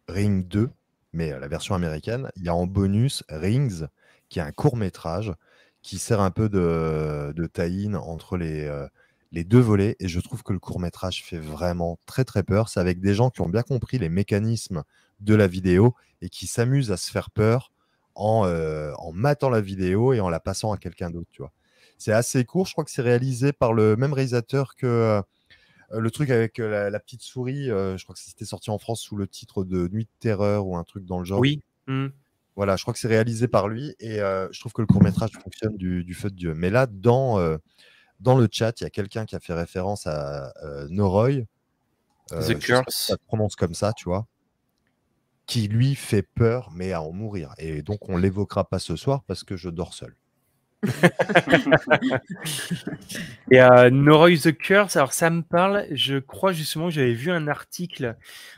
Ring 2, mais euh, la version américaine, il y a en bonus Rings, qui est un court métrage qui sert un peu de, de tie-in entre les, euh, les deux volets. Et je trouve que le court métrage fait vraiment très très peur. C'est avec des gens qui ont bien compris les mécanismes de la vidéo et qui s'amusent à se faire peur en, euh, matant la vidéo et en la passant à quelqu'un d'autre. C'est assez court. Je crois que c'est réalisé par le même réalisateur que euh, le truc avec euh, la, petite souris, euh, je crois que c'était sorti en France sous le titre de Nuit de terreur ou un truc dans le genre. Oui. Mmh. Voilà, je crois que c'est réalisé par lui et je trouve que le court métrage fonctionne du, feu de Dieu. Mais là, dans, dans le chat, il y a quelqu'un qui a fait référence à Noroy. The prononce comme ça, tu vois qui lui fait peur, mais à en mourir. Et donc on l'évoquera pas ce soir parce que je dors seul. et à euh, Noroy the Curse, alors ça me parle, je crois justement que j'avais vu un article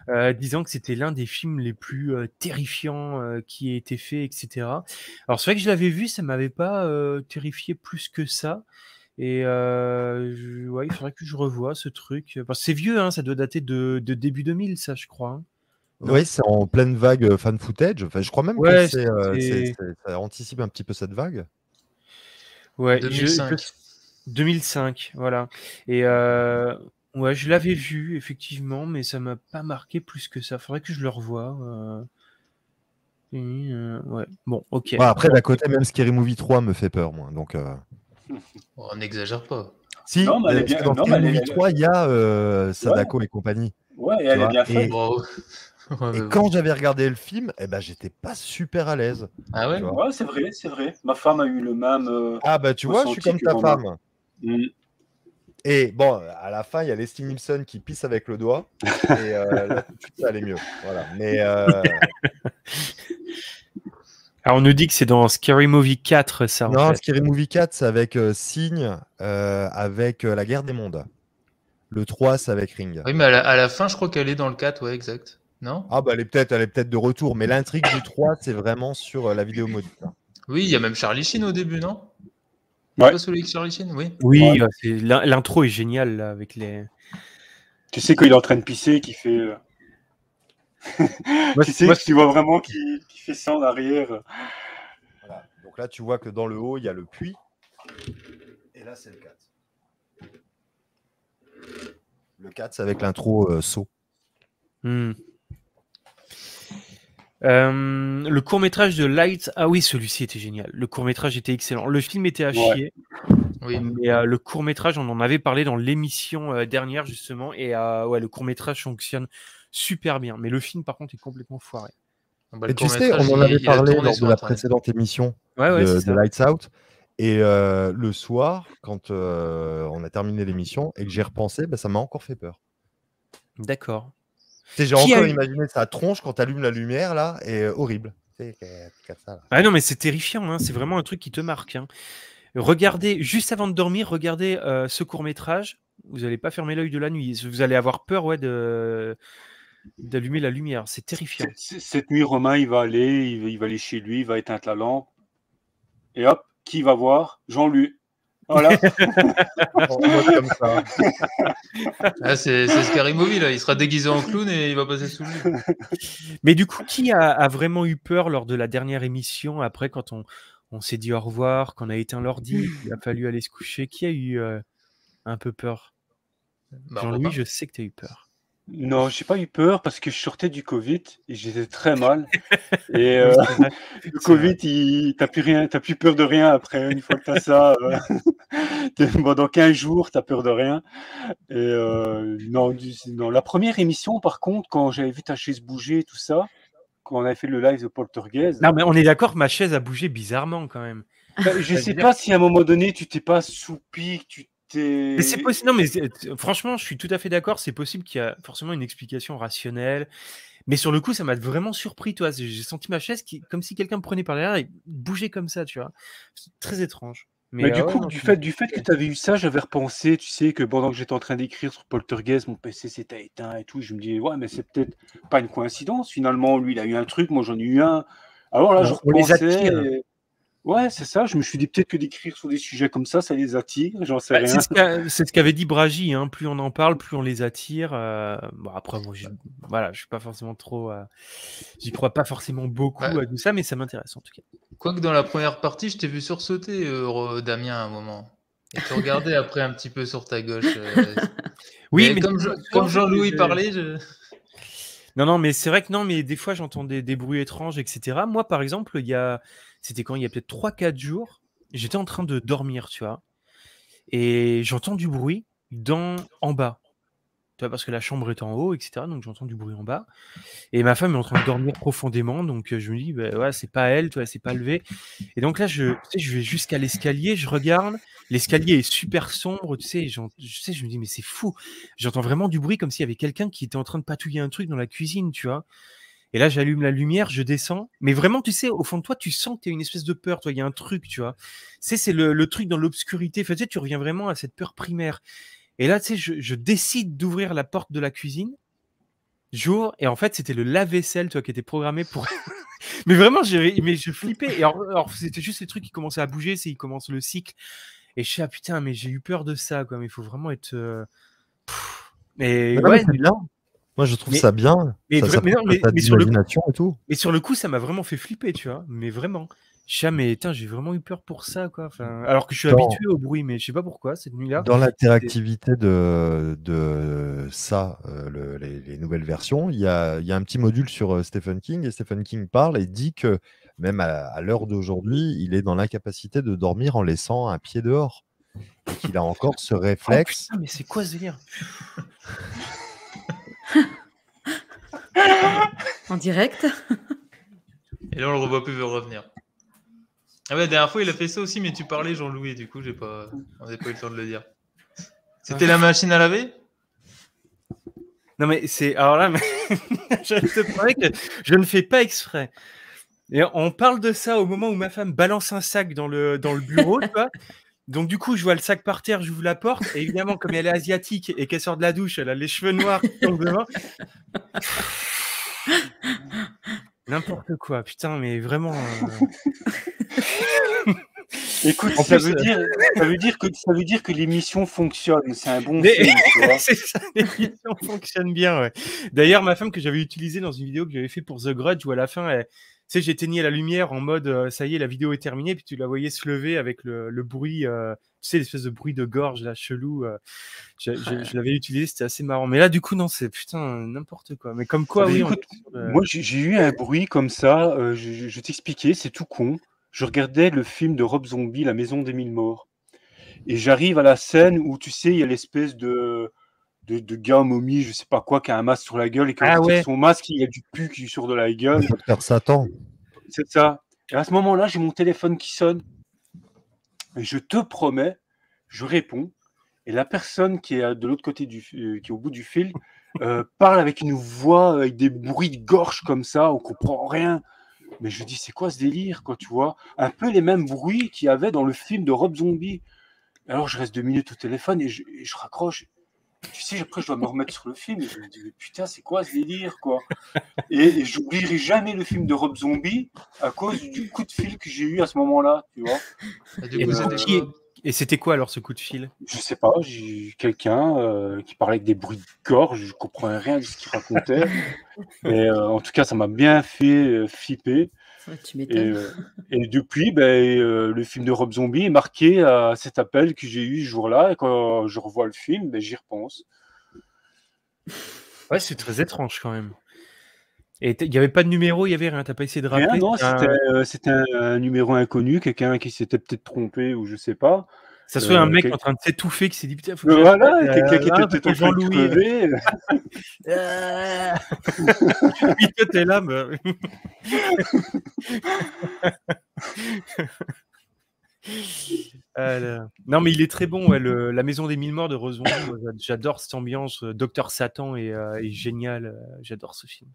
euh, disant que c'était l'un des films les plus euh, terrifiants qui ait été fait, etc. Alors c'est vrai que je l'avais vu, ça m'avait pas terrifié plus que ça. Et je, il faudrait que je revoie ce truc. Parce que c'est vieux, hein, ça doit dater de, début 2000, ça je crois. Hein. Oui, c'est en pleine vague fan footage. Enfin, je crois même que ça anticipe un petit peu cette vague. Ouais, 2005. voilà. Et euh, ouais, je l'avais vu effectivement, mais ça m'a pas marqué plus que ça. Faudrait que je le revoie. Euh... euh ouais. Bon, ok. après, d'à côté, même Scary Movie 3 me fait peur, moi. Donc, euh. oh, on n'exagère pas. Si, dans Scary Movie 3, il y a Sadako et compagnie. Ouais, elle est bien faite. Et quand j'avais regardé le film, eh ben, j'étais pas super à l'aise. Ah ouais, c'est vrai, c'est vrai. Ma femme a eu le même. Euh, ah bah tu vois, je suis comme ta femme. Mm. Et bon, à la fin, il y a Leslie Nielsen qui pisse avec le doigt. Et euh, tout ça allait mieux. Mais. Euh, Alors, on nous dit que c'est dans Scary Movie 4, ça. Non, Scary Movie 4, c'est avec Signe, avec La guerre des mondes. Le 3, c'est avec Ring. Oui, mais à la, fin, je crois qu'elle est dans le 4, ouais, exact non Ah bah elle est peut-être de retour, mais l'intrigue du 3, c'est vraiment sur euh, la vidéo module. Oui, il y a même Charlie Sheen au début, non ouais. oui. Euh, l'intro est géniale avec les. Tu sais qu'il est en train de pisser, qu'il fait. Euh, moi, tu moi, tu vois vraiment qu'il fait ça en arrière. Donc là, tu vois que dans le haut, il y a le puits. Et là, c'est le 4. Le 4, c'est avec l'intro saut. Hmm. Euh, le court métrage de Light, ah oui, celui-ci était génial. Le court métrage était excellent. Le film était à chier. Oui. Mais euh, le court métrage, on en avait parlé dans l'émission euh, dernière justement, et ouais, le court métrage fonctionne super bien. Mais le film, par contre, est complètement foiré. Ah bah, et tu sais, on en avait parlé lors de la précédente émission de, Lights Out. Et le soir, quand on a terminé l'émission et que j'ai repensé, bah, ça m'a encore fait peur. D'accord. J'ai encore imaginé sa tronche quand allumes la lumière là, et euh, horrible. Ah non, mais c'est terrifiant, hein, c'est vraiment un truc qui te marque. Hein. Regardez, juste avant de dormir, regardez euh, ce court métrage. Vous n'allez pas fermer l'œil de la nuit. Vous allez avoir peur ouais, de d'allumer la lumière. C'est terrifiant. Cette, nuit, Romain, il va aller, il va, il aller chez lui, il va éteindre la lampe. Et hop, qui va voir Jean-Luc. Voilà. Ah, c'est Scary Movie, là. Il sera déguisé en clown et il va passer sous lui. Mais du coup, qui a, vraiment eu peur lors de la dernière émission, après, quand on, on s'est dit au revoir, qu'on a éteint l'ordi, qu'il a fallu aller se coucher Qui a eu euh, un peu peur bah, Jean-Louis, je sais que tu as eu peur. Non, j'ai pas eu peur parce que je sortais du Covid et j'étais très mal. Et euh, le Covid, tu t'as plus rien, plus peur de rien après. Une fois que tu as ça, pendant euh, 15 jours, t'as peur de rien. Euh, non, la première émission, par contre, quand j'avais vu ta chaise bouger, tout ça, quand on avait fait le live de Paul Poltergeist. Non, mais on est d'accord, ma chaise a bougé bizarrement quand même. Ben, je je sais pas si à un moment donné, tu t'es pas soupi, tu c'est possible. mais franchement, je suis tout à fait d'accord. C'est possible qu'il y a forcément une explication rationnelle. Mais sur le coup, ça m'a vraiment surpris, toi. J'ai senti ma chaise qui, comme si quelqu'un me prenait par derrière et bougeait comme ça, tu vois. très étrange. Mais, euh, du coup, du, fait, du fait que tu avais eu ça, j'avais repensé, tu sais, que pendant que j'étais en train d'écrire sur Poltergeist, mon PC s'était éteint et tout. Je me dis, ouais, mais c'est peut-être pas une coïncidence. Finalement, lui, il a eu un truc, moi, j'en ai eu un. Alors là, je Les attire. Ouais, c'est ça. Je me suis dit peut-être que d'écrire sur des sujets comme ça, ça les attire. J'en sais rien. C'est ce qu'avait dit Bragi. Hein, plus on en parle, plus on les attire. Euh, bon, après, je, voilà, je suis pas forcément trop. Je euh, J'y crois pas forcément beaucoup à tout ça, mais ça m'intéresse en tout cas. Quoique dans la première partie, je t'ai vu sursauter, euh, Damien, à un moment. Et tu regardais après un petit peu sur ta gauche. oui, mais, comme, Jean-Louis parlait. Je... Non, non, mais c'est vrai que non, mais des fois j'entends des, des, bruits étranges, etc. Moi, par exemple, il y a, c'était quand il y a peut-être 3-4 jours. J'étais en train de dormir, tu vois. Et j'entends du bruit dans, en bas. Tu vois, parce que la chambre est en haut, etc. Donc j'entends du bruit en bas. Et ma femme est en train de dormir profondément. Donc euh, je me dis, bah, ouais, c'est pas elle, toi, c'est pas levé. Et donc là, je, je vais jusqu'à l'escalier, je regarde. L'escalier est super sombre, tu sais. Je, sais, je me dis, mais c'est fou. J'entends vraiment du bruit comme s'il y avait quelqu'un qui était en train de patouiller un truc dans la cuisine, tu vois. Et là, j'allume la lumière, je descends. Mais vraiment, tu sais, au fond de toi, tu sens que tu as une espèce de peur. Toi, il y a un truc, tu vois. C'est, c'est le, le, truc dans l'obscurité. Enfin, tu, tu reviens vraiment à cette peur primaire. Et là, tu sais, je, je décide d'ouvrir la porte de la cuisine. Jour, et en fait, c'était le lave-vaisselle, toi, qui était programmé pour. mais vraiment, j'ai mais je flippais. Et alors, c'était juste le trucs qui commençait à bouger, c'est il commence le cycle. Et je suis ah putain, mais j'ai eu peur de ça, quoi. Mais il faut vraiment être. Euh, mais, ouais, c'est moi, je trouve ça bien. Mais, sur le coup, et sur le coup, ça m'a vraiment fait flipper, tu vois. Mais vraiment. Jamais, j'ai vraiment eu peur pour ça, quoi. alors que je suis habitué au bruit, mais je sais pas pourquoi cette nuit-là. Dans l'interactivité de, ça, euh, les, nouvelles versions, il y a, un petit module sur euh, Stephen King et Stephen King parle et dit que même à, l'heure d'aujourd'hui, il est dans l'incapacité de dormir en laissant un pied dehors. Et qu'il a encore ce oh, réflexe. mais c'est quoi ce délire en direct. Et là, on le revoit plus revenir. Ah ouais, la dernière fois, il a fait ça aussi, mais tu parlais, Jean-Louis, du coup, j'ai pas... on n'avait pas eu le temps de le dire. C'était ah, la machine à laver Non, mais c'est. Alors là, je ne fais pas exprès. Et on parle de ça au moment où ma femme balance un sac dans le, dans le bureau, tu vois. Donc du coup, je vois le sac par terre, j'ouvre la porte, et évidemment, comme elle est asiatique et qu'elle sort de la douche, elle a les cheveux noirs tombent devant. N'importe quoi, putain, mais vraiment. Euh. Écoute, euh, ça veut, dire, que, l'émission fonctionne. C'est un bon l'émission fonctionne bien. Ouais. D'ailleurs, ma femme que j'avais utilisée dans une vidéo que j'avais fait pour The Grudge, où à la fin, elle, sais, j'éteignais la lumière en mode euh, ça y est, la vidéo est terminée, puis tu la voyais se lever avec le, bruit, euh, tu sais, l'espèce de bruit de gorge, là, chelou. Euh, je, l'avais utilisé, c'était assez marrant. Mais là, du coup, non, c'est putain, n'importe quoi. Mais comme quoi, ah, oui. Moi, j'ai eu un bruit comme ça, je, je t'expliquais, c'est tout con. Je regardais le film de Rob Zombie, La maison des mille morts. Et j'arrive à la scène où, tu sais, il y a l'espèce de de, gars momie, je sais pas quoi, qui a un masque sur la gueule et quand ah son masque, il y a du pu qui sort de la gueule. C'est ça. Et à ce moment-là, j'ai mon téléphone qui sonne. Et je te promets, je réponds. Et la personne qui est de l'autre côté du, euh, qui est au bout du fil, euh, parle avec une voix, avec des bruits de gorge comme ça, on comprend rien. Mais je dis, c'est quoi ce délire, quoi, tu vois Un peu les mêmes bruits qu'il y avait dans le film de Rob Zombie. Alors je reste deux minutes au téléphone et je raccroche. Tu sais, après, je dois me remettre sur le film je me dis, mais putain, c'est quoi ce délire, quoi Et, j'oublierai jamais le film de Rob Zombie à cause du coup de fil que j'ai eu à ce moment-là, tu vois. Ah, euh, et, c'était quoi alors ce coup de fil Je sais pas, j'ai eu quelqu'un euh, qui parlait avec des bruits de gorge, je comprenais rien de ce qu'il racontait. mais euh, en tout cas, ça m'a bien fait flipper. Ah, euh, et, depuis, ben, euh, le film de Rob Zombie est marqué à cet appel que j'ai eu ce jour-là. Et quand je revois le film, ben, j'y repense. Ouais, c'est très étrange quand même. Et il n'y avait pas de numéro, il y avait rien, t'as pas essayé de rappeler Non, c'était euh, un... numéro inconnu, quelqu'un qui s'était peut-être trompé ou je sais pas. Ça soit un euh, mec en train de s'étouffer qui s'est dit putain, faut que Voilà, quelqu'un qui était Jean-Louis. t'es là, mais... Non, mais il est très bon. Ouais, le... La Maison des Mille Morts de Rosemont, j'adore cette ambiance. Euh, Docteur Satan est euh, génial. J'adore ce film.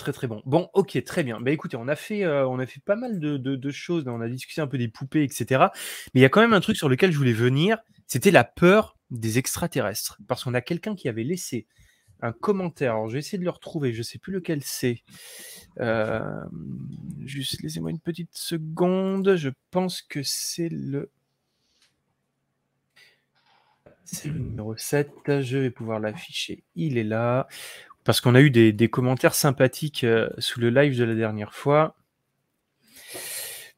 Très très bon. Bon, ok, très bien. Bah écoutez, on a fait, euh, on a fait pas mal de, choses, on a discuté un peu des poupées, etc. Mais il y a quand même un truc sur lequel je voulais venir, c'était la peur des extraterrestres. Parce qu'on a quelqu'un qui avait laissé un commentaire. je vais essayer de le retrouver, je ne sais plus lequel c'est. Euh, juste laissez-moi une petite seconde. Je pense que c'est le. C'est le numéro 7. Je vais pouvoir l'afficher. Il est là parce qu'on a eu des, commentaires sympathiques euh, sous le live de la dernière fois.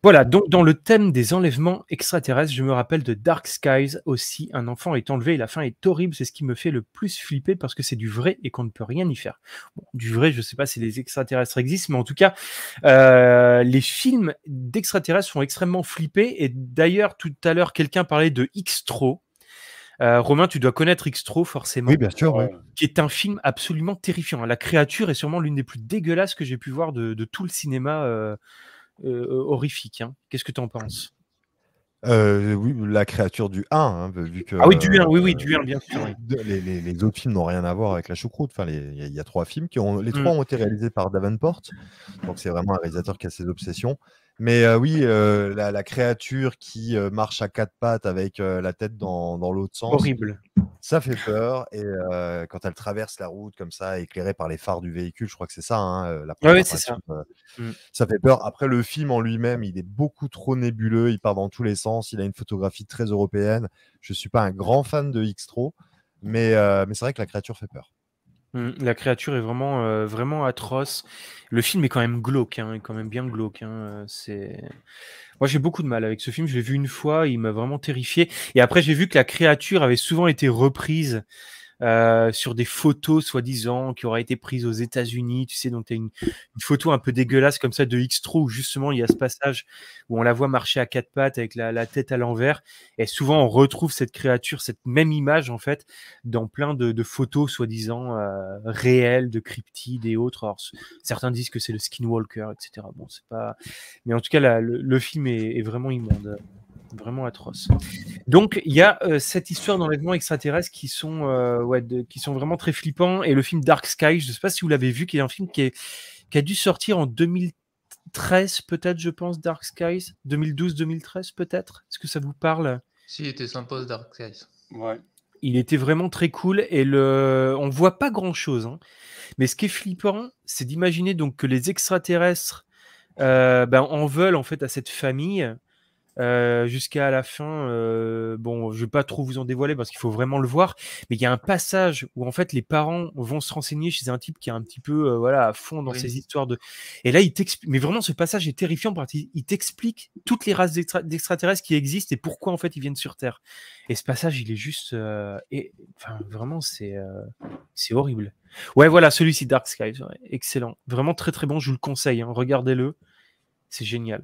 Voilà, donc dans le thème des enlèvements extraterrestres, je me rappelle de Dark Skies aussi. Un enfant est enlevé et la fin est horrible. C'est ce qui me fait le plus flipper parce que c'est du vrai et qu'on ne peut rien y faire. du vrai, je ne sais pas si les extraterrestres existent, mais en tout cas, euh, les films d'extraterrestres sont extrêmement flippés. Et d'ailleurs, tout à l'heure, quelqu'un parlait de X-Tro. Euh, Romain, tu dois connaître Xtro forcément. Qui est un film absolument terrifiant. La créature est sûrement l'une des plus dégueulasses que j'ai pu voir de, tout le cinéma euh, euh, horrifique. Hein. Qu'est-ce que tu en penses oui, la créature du 1, hein, vu que, ah oui, du 1, oui, oui, du 1, bien sûr. Les, autres films n'ont rien à voir avec la choucroute. Enfin, il y, a trois films qui ont, les mm. trois ont été réalisés par Davenport, donc c'est vraiment un réalisateur qui a ses obsessions. Mais euh, oui, euh, la, créature qui euh, marche à quatre pattes avec la tête dans, l'autre sens. Horrible. Ça fait peur. Et quand elle traverse la route comme ça, éclairée par les phares du véhicule, je crois que c'est ça. Hein, la c'est ça. Mm. ça fait peur. Après, le film en lui-même, il est beaucoup trop nébuleux. Il part dans tous les sens. Il a une photographie très européenne. Je ne suis pas un grand fan de X-Tro, mais, mais c'est vrai que la créature fait peur. Mmh, la créature est vraiment, euh, vraiment atroce. Le film est quand même glauque, hein, quand même bien glauque. Hein, euh, c'est... Moi, j'ai beaucoup de mal avec ce film. Je l'ai vu une fois, il m'a vraiment terrifié. Et après, j'ai vu que la créature avait souvent été reprise euh, sur des photos soi-disant qui auraient été prises aux États-Unis. Tu sais, donc tu une, photo un peu dégueulasse comme ça de X-Tro où justement il y a ce passage où on la voit marcher à quatre pattes avec la, tête à l'envers. Et souvent on retrouve cette créature, cette même image en fait, dans plein de, photos soi-disant euh, réelles de cryptides et autres. Alors, certains disent que c'est le Skinwalker, etc. Bon, c'est pas. Mais en tout cas, la, le, film est, est vraiment immonde vraiment atroce. Donc il y a euh, cette histoire d'enlèvement extraterrestre qui sont, euh, ouais, qui sont vraiment très flippants. Et le film Dark Sky, je ne sais pas si vous l'avez vu, qui est un film qui, est, qui a dû sortir en 2013 peut-être, je pense, Dark Skies, 2012-2013 peut-être. Est-ce que ça vous parle Si, il était sympa Dark Skies. Ouais. Il était vraiment très cool et le... on voit pas grand-chose. Hein. Mais ce qui est flippant, c'est d'imaginer donc que les extraterrestres euh, ben, en veulent en fait à cette famille euh, jusqu'à la fin. Euh, bon, je vais pas trop vous en dévoiler parce qu'il faut vraiment le voir, mais il y a un passage où en fait les parents vont se renseigner chez un type qui est un petit peu euh, voilà à fond dans ces histoires de. Et là, il t'explique. Mais vraiment, ce passage est terrifiant parce qu'il t'explique toutes les races d'extraterrestres qui existent et pourquoi en fait ils viennent sur Terre. Et ce passage, il est juste. et enfin, vraiment, c'est c'est horrible. Ouais, voilà, celui-ci Dark Sky, excellent, vraiment très très bon. Je vous le conseille. Hein, regardez-le, c'est génial.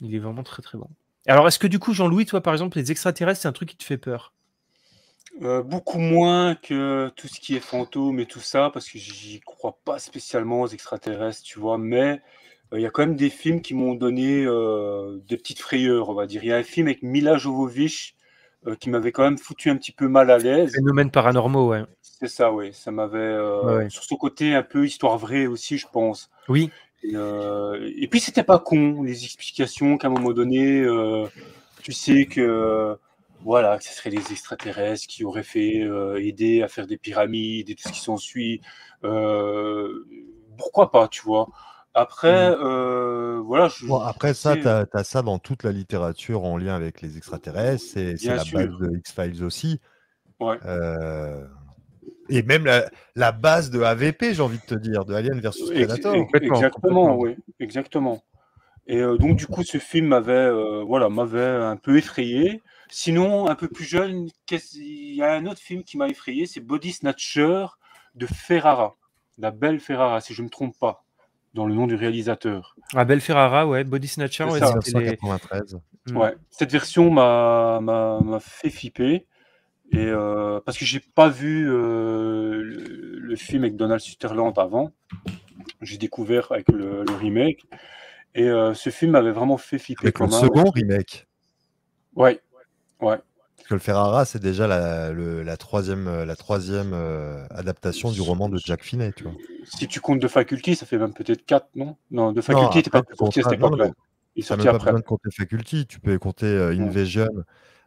Il est vraiment très très bon. Alors, est-ce que du coup, Jean-Louis, toi, par exemple, les extraterrestres, c'est un truc qui te fait peur euh, Beaucoup moins que tout ce qui est fantôme et tout ça, parce que j'y crois pas spécialement aux extraterrestres, tu vois. Mais euh, il y a quand même des films qui m'ont donné euh, des petites frayeurs, on va dire. Il y a un film avec Mila Jovovich qui m'avait quand même foutu un petit peu mal à l'aise. Phénomènes paranormaux, ouais. C'est ça, oui. Ça m'avait. Sur ce côté un peu histoire vraie aussi, je pense. Oui. Euh, et, puis c'était pas con les explications qu'à un moment donné, euh, tu sais que voilà, que ce serait les extraterrestres qui auraient fait euh, aider à faire des pyramides et tout ce qui s'ensuit. pourquoi pas, tu vois après, mm. voilà. Je... après ça, tu as, ça dans toute la littérature en lien avec les extraterrestres. C'est la base de X-Files aussi. Ouais et même la, base de AVP, j'ai envie de te dire, de Alien versus Predator. Exactement, oui, exactement. Et euh, donc, du coup, ce film m'avait euh, voilà, m'avait un peu effrayé. Sinon, un peu plus jeune, il y a un autre film qui m'a effrayé, c'est Body Snatcher de Ferrara, la belle Ferrara, si je ne me trompe pas, dans le nom du réalisateur. La ah, belle Ferrara, ouais, Body Snatcher, C'est ça, 1993. Mm. Ouais, cette version m'a fait flipper. Et euh, parce que j'ai pas vu euh, le, film avec Donald Sutherland avant, j'ai découvert avec le, remake. Et euh, ce film m'avait vraiment fait flipper. Avec le second remake. Ouais, ouais. Parce que le Ferrara, c'est déjà la, la, troisième, la troisième adaptation du roman de Jack Finney. Si tu comptes de Faculty, ça fait même peut-être quatre, non Non, de Faculty, t'es pas compté à cette époque-là. Il sorti après. Pas besoin de compter Faculty, tu peux compter Invasion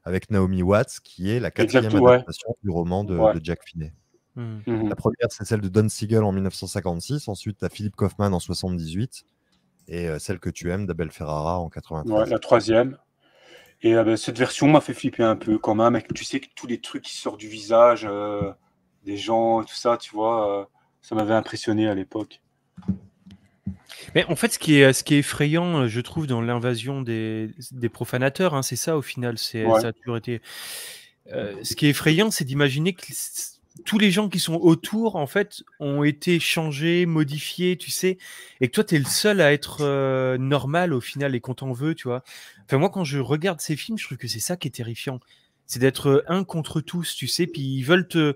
avec Naomi Watts, qui est la quatrième adaptation du roman de, Jack Finney. Hmm. Mhm. La première, c'est celle de Don Siegel en 1956, ensuite tu as Philippe Kaufman en 78, et euh, celle que tu aimes d'Abel Ferrara en 93. la troisième. Et euh, ben, cette version m'a fait flipper un peu quand même, tu sais que tous les trucs qui sortent du visage euh, des gens, tout ça, tu vois, ça m'avait impressionné à l'époque. Mais en fait, ce qui est, ce qui est effrayant, euh, je trouve, dans l'invasion des, des profanateurs, hein, c'est ça au final. C'est, Ça a toujours été. Euh, ce qui est effrayant, c'est d'imaginer que tous les gens qui sont autour, en fait, ont été changés, modifiés, tu sais, et que toi, tu es le seul à être euh, normal au final et qu'on t'en veut, tu vois. Enfin, moi, quand je regarde ces films, je trouve que c'est ça qui est terrifiant. C'est d'être un contre tous, tu sais, puis ils veulent te,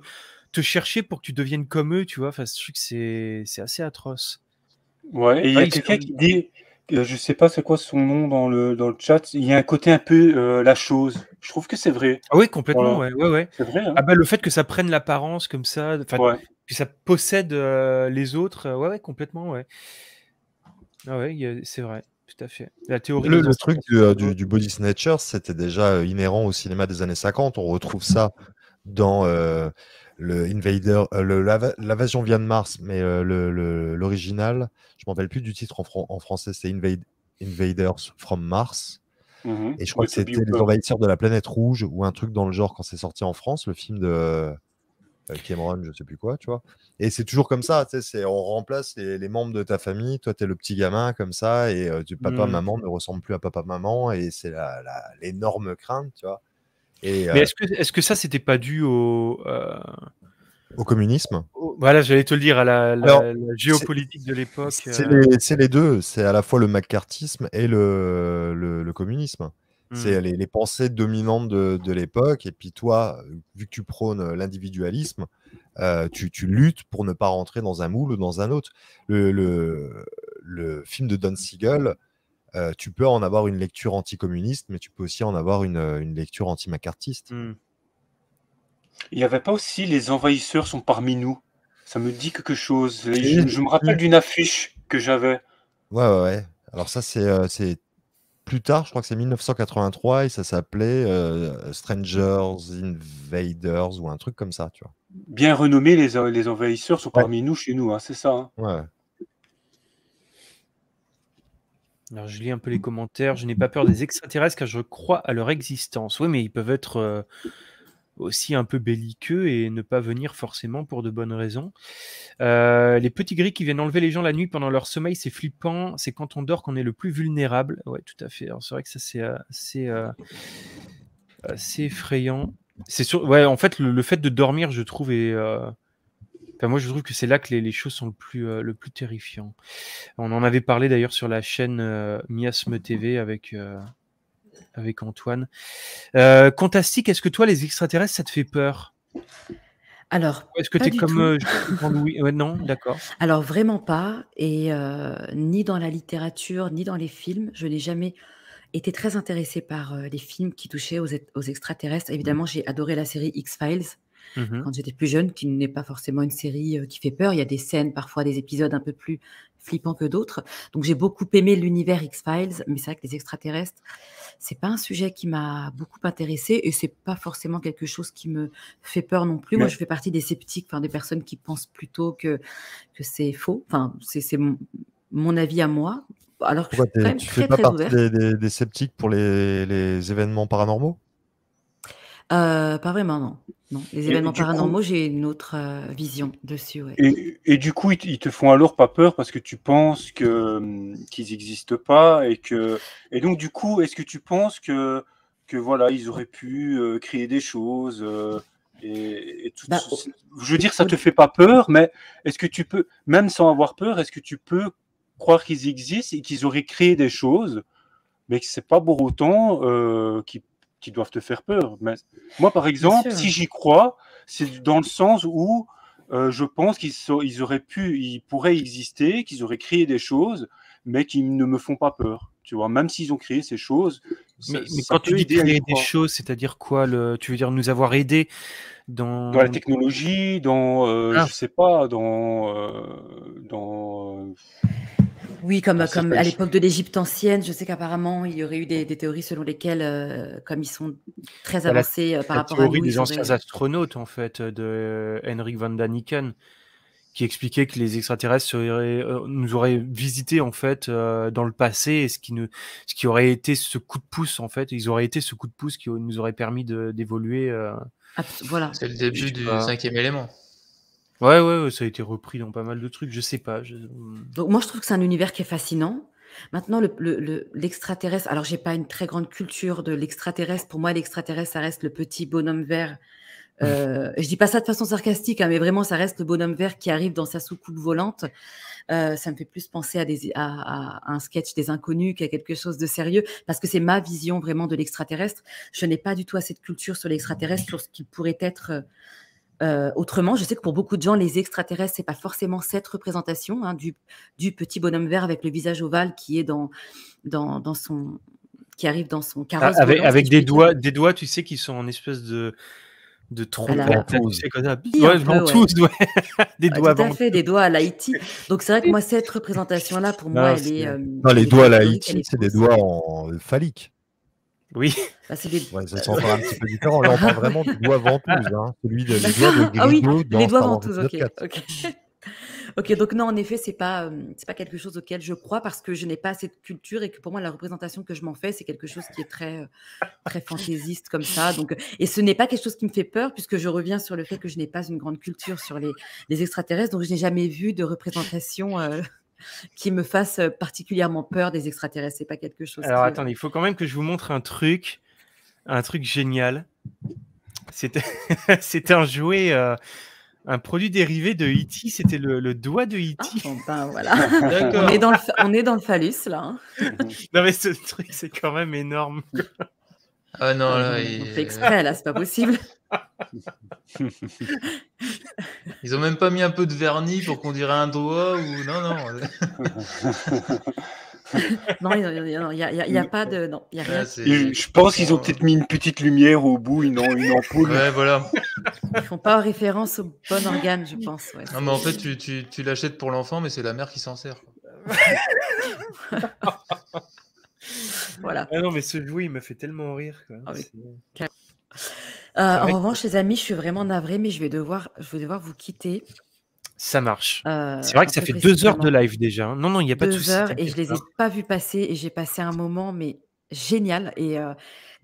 te chercher pour que tu deviennes comme eux, tu vois. Enfin, je trouve que c'est, c'est assez atroce. Ouais, il y a quelqu'un qui dit, euh, je ne sais pas c'est quoi son nom dans le, dans le chat, il y a un côté un peu euh, la chose. Je trouve que c'est vrai. Ah oui, complètement, ouais, ouais, C'est vrai. Hein. Ah bah, le fait que ça prenne l'apparence comme ça, ouais. que ça possède euh, les autres, ouais, ouais, complètement, ouais. Ah ouais, c'est vrai. Tout à fait. La théorie le, truc du, du, du, body snatcher, c'était déjà inhérent au cinéma des années 50. On retrouve ça dans le Invader, euh, l'invasion vient de Mars, mais euh, le, l'original, je m'en rappelle plus du titre en, français, c'est Invaders from Mars. Mhm. Et je crois que c'était Les Envahisseurs de la Planète Rouge ou un truc dans le genre quand c'est sorti en France, le film de euh, Cameron, je sais plus quoi, tu vois. Et c'est toujours comme ça, on remplace les, membres de ta famille, toi tu es le petit gamin comme ça, et du papa-maman mhm. ne ressemble plus à papa-maman, et c'est la, l'énorme crainte, tu vois. Mais euh, est-ce que, est que ça, c'était pas dû au. Euh, au communisme Voilà, j'allais te le dire, à la, géopolitique de l'époque. Euh. C'est les, deux, c'est à la fois le macartisme et le, communisme. Hmm. C'est les, pensées dominantes de, l'époque. Et puis toi, vu que tu prônes l'individualisme, tu, luttes pour ne pas rentrer dans un moule ou dans un autre. Le, le film de Don Siegel, euh, tu peux en avoir une lecture anticommuniste, mais tu peux aussi en avoir une, euh, une lecture antimacartiste. Hmm. Il n'y avait pas aussi Les envahisseurs sont parmi nous. Ça me dit quelque chose. Je, me rappelle d'une affiche que j'avais. Ouais, ouais, ouais. Alors, ça, c'est euh, plus tard, je crois que c'est 1983 et ça s'appelait Strangers, Invaders ou un truc comme ça, tu vois. Bien renommé, les, les envahisseurs sont parmi nous, chez nous, hein, c'est ça. Hein. Ouais. Alors, je lis un peu les commentaires. Je n'ai pas peur des extraterrestres car je crois à leur existence. Oui, mais ils peuvent être euh, aussi un peu belliqueux et ne pas venir forcément pour de bonnes raisons. Euh, les petits gris qui viennent enlever les gens la nuit pendant leur sommeil, c'est flippant. C'est quand on dort qu'on est le plus vulnérable. Oui, tout à fait. C'est vrai que ça, c'est euh, assez, effrayant. C'est Ouais, en fait, le, le, fait de dormir, je trouve, est moi, je trouve que c'est là que les, choses sont le plus, euh, le plus terrifiant. On en avait parlé d'ailleurs sur la chaîne euh, Miasme TV avec, euh, avec Antoine. Contastique, est-ce que toi, les extraterrestres, ça te fait peur alors, est-ce que tu es comme Non, d'accord. Alors vraiment pas, et ni dans la littérature, ni dans les films, je n'ai jamais été très intéressée par les films qui touchaient aux, aux extraterrestres. Mmh. Évidemment, j'ai adoré la série X Files, Mmh quand j'étais plus jeune, qui n'est pas forcément une série euh, qui fait peur. Il y a des scènes, parfois des épisodes un peu plus flippants que d'autres. Donc j'ai beaucoup aimé l'univers X-Files, mais c'est vrai que les extraterrestres, c'est pas un sujet qui m'a beaucoup intéressé et c'est pas forcément quelque chose qui me fait peur non plus. Moi, je fais partie des sceptiques, des personnes qui pensent plutôt que que c'est faux. Enfin, c'est mon, mon avis à moi, alors que je tu très, fais partie des, des, sceptiques pour les, les événements paranormaux euh, pas vraiment, non. Non, les événements paranormaux, j'ai une autre, euh, vision dessus, Et du coup, ils te font alors pas peur parce que tu penses que, hum, qu'ils n'existent pas et que et donc du coup, est-ce que tu penses que que voilà, ils auraient pu, euh, créer des choses, et bah, je veux dire, ça ne te fait pas peur, mais est-ce que tu peux même sans avoir peur, est-ce que tu peux croire qu'ils existent et qu'ils auraient créé des choses, mais que c'est pas pour autant, qu'ils doivent te faire peur. Mais moi, par exemple, si j'y crois, c'est dans le sens où euh, je pense qu'ils ils auraient pu, ils pourraient exister, qu'ils auraient créé des choses, mais qui ne me font pas peur. Tu vois, même s'ils ont créé ces choses. Mais, quand tu dis créer des choses, c'est-à-dire quoi le... Tu veux dire nous avoir aidés dans... dans la technologie, dans euh, ah. je sais pas, dans euh, dans oui, comme, ah, à l'époque de l'Égypte ancienne, je sais qu'apparemment, il y aurait eu des, théories selon lesquelles, euh, comme ils sont très avancés euh, par rapport à. La théorie des anciens astronautes, en fait, euh, de Henrik van Daniken, qui expliquait que les extraterrestres nous auraient visités, en fait, dans le passé, et ce qui, ce qui aurait été ce coup de pouce, en fait, ils auraient été ce coup de pouce qui nous aurait permis d'évoluer. voilà. C'est le début du cinquième élément. Ouais, ouais, ça a été repris dans pas mal de trucs, je sais pas. Hmm. Donc moi, je trouve que c'est un univers qui est fascinant. Maintenant, l'extraterrestre, alors j'ai pas une très grande culture de l'extraterrestre. Pour moi, l'extraterrestre, ça reste le petit bonhomme vert. Euh, je dis pas ça de façon sarcastique, hein, mais vraiment, ça reste le bonhomme vert qui arrive dans sa soucoupe volante. Euh, ça me fait plus penser à, des, à, un sketch des inconnus qu'à quelque chose de sérieux, parce que c'est ma vision vraiment de l'extraterrestre. Je n'ai pas du tout assez de culture sur l'extraterrestre, sur ce qu'il pourrait être euh, euh, autrement, je sais que pour beaucoup de gens, les extraterrestres, c'est pas forcément cette représentation hein, du, petit bonhomme vert avec le visage ovale qui est dans, dans, son qui arrive dans son carrosse. Ah, avec, des doigts, des doigts, tu sais, qui sont en espèce de de des doigts. tout à fait, des doigts à l'Haïti. Donc c'est vrai que moi cette représentation là, pour moi, elle est. Euh, non, les doigts à l'Haïti, c'est des doigts en phallique. Oui. Bah, c'est des. Euh, on parle vraiment du doigt ventouse, hein. celui de, les doigts de ah les doigts ventouses, ok. donc non, en effet, c'est pas euh, pas quelque chose auquel je crois parce que je n'ai pas assez de culture et que pour moi la représentation que je m'en fais, c'est quelque chose qui est très euh, très fantaisiste comme ça. Donc et ce n'est pas quelque chose qui me fait peur puisque je reviens sur le fait que je n'ai pas une grande culture sur les, extraterrestres, donc je n'ai jamais vu de représentation qui me fasse particulièrement peur des extraterrestres. C'est pas quelque chose. Alors il faut quand même que je vous montre un truc, un truc génial. C'était, un jouet, euh, un produit dérivé de E.T. C'était le, doigt de E.T. Ah, ben, est on est dans le phallus là. Hein. non mais ce truc c'est quand même énorme. Ah euh, on, fait exprès, là, c'est pas possible. Ils ont même pas mis un peu de vernis pour qu'on dirait un doigt ou non, non. non, il n'y a, pas de. Ah, je pense qu'ils ont peut-être mis une petite lumière au bout, une, ampoule. Ouais, voilà. Ils font pas référence au bon organe, je pense. Non, mais en fait, tu, tu, tu l'achètes pour l'enfant, mais c'est la mère qui s'en sert voilà. Ah non, mais ce jouet il me fait tellement rire. Ah euh, en revanche, les amis, je suis vraiment navrée, mais je vais devoir, je vais devoir vous quitter. Ça marche. Euh, c'est vrai que ça fait deux heures de live déjà. Hein. Non, non, il n'y a pas deux de souci. heures et je les ai pas vus passer et j'ai passé un moment mais génial. Et euh,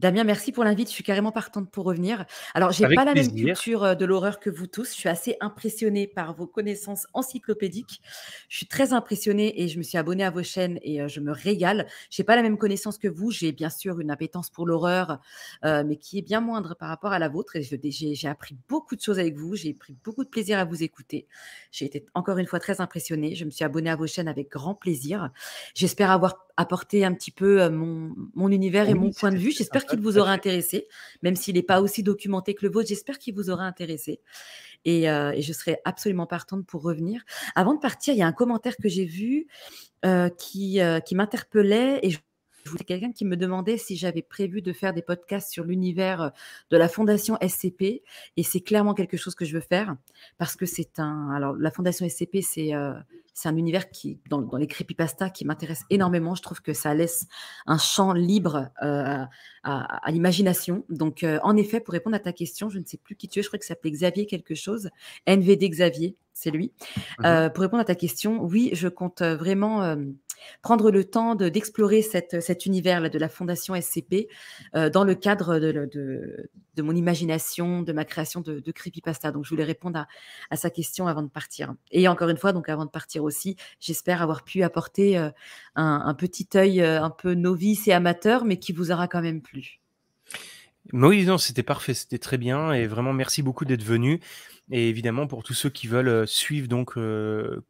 Damien, merci pour l'invite. Je suis carrément partante pour revenir. Alors, j'ai pas la même culture euh, de l'horreur que vous tous. Je suis assez impressionnée par vos connaissances encyclopédiques. Je suis très impressionnée et je me suis abonnée à vos chaînes et euh, je me régale. J'ai pas la même connaissance que vous. J'ai bien sûr une appétence pour l'horreur, euh, mais qui est bien moindre par rapport à la vôtre. j'ai appris beaucoup de choses avec vous. J'ai pris beaucoup de plaisir à vous écouter. J'ai été encore une fois très impressionnée. Je me suis abonnée à vos chaînes avec grand plaisir. J'espère avoir apporté un petit peu mon, univers et mon point de vue. J'espère ah, vous aura intéressé, même s'il n'est pas aussi documenté que le vôtre. J'espère qu'il vous aura intéressé. Euh, et, je serai absolument partante pour revenir. Avant de partir, il y a un commentaire que j'ai vu euh, qui, euh, qui m'interpellait et je c'est quelqu'un qui me demandait si j'avais prévu de faire des podcasts sur l'univers euh, de la fondation SCP. Et c'est clairement quelque chose que je veux faire parce que c'est un. Alors, la fondation SCP, c'est euh, un univers qui, dans, les creepypasta, qui m'intéresse énormément. Je trouve que ça laisse un champ libre euh, à, à l'imagination. Donc, euh, en effet, pour répondre à ta question, je ne sais plus qui tu es. Je crois que ça s'appelait Xavier quelque chose. NVD Xavier, c'est lui. Mmh pour répondre à ta question, oui, je compte vraiment prendre le temps d'explorer cet univers de la fondation SCP euh, dans le cadre de, mon imagination, de ma création de, Creepypasta. Donc, je voulais répondre à, sa question avant de partir. Et encore une fois, donc avant de partir aussi, j'espère avoir pu apporter euh, un, petit œil euh, un peu novice et amateur, mais qui vous aura quand même plu. Oui, non, c'était parfait, c'était très bien et vraiment merci beaucoup d'être venu. Et évidemment, pour tous ceux qui veulent euh, suivre donc euh,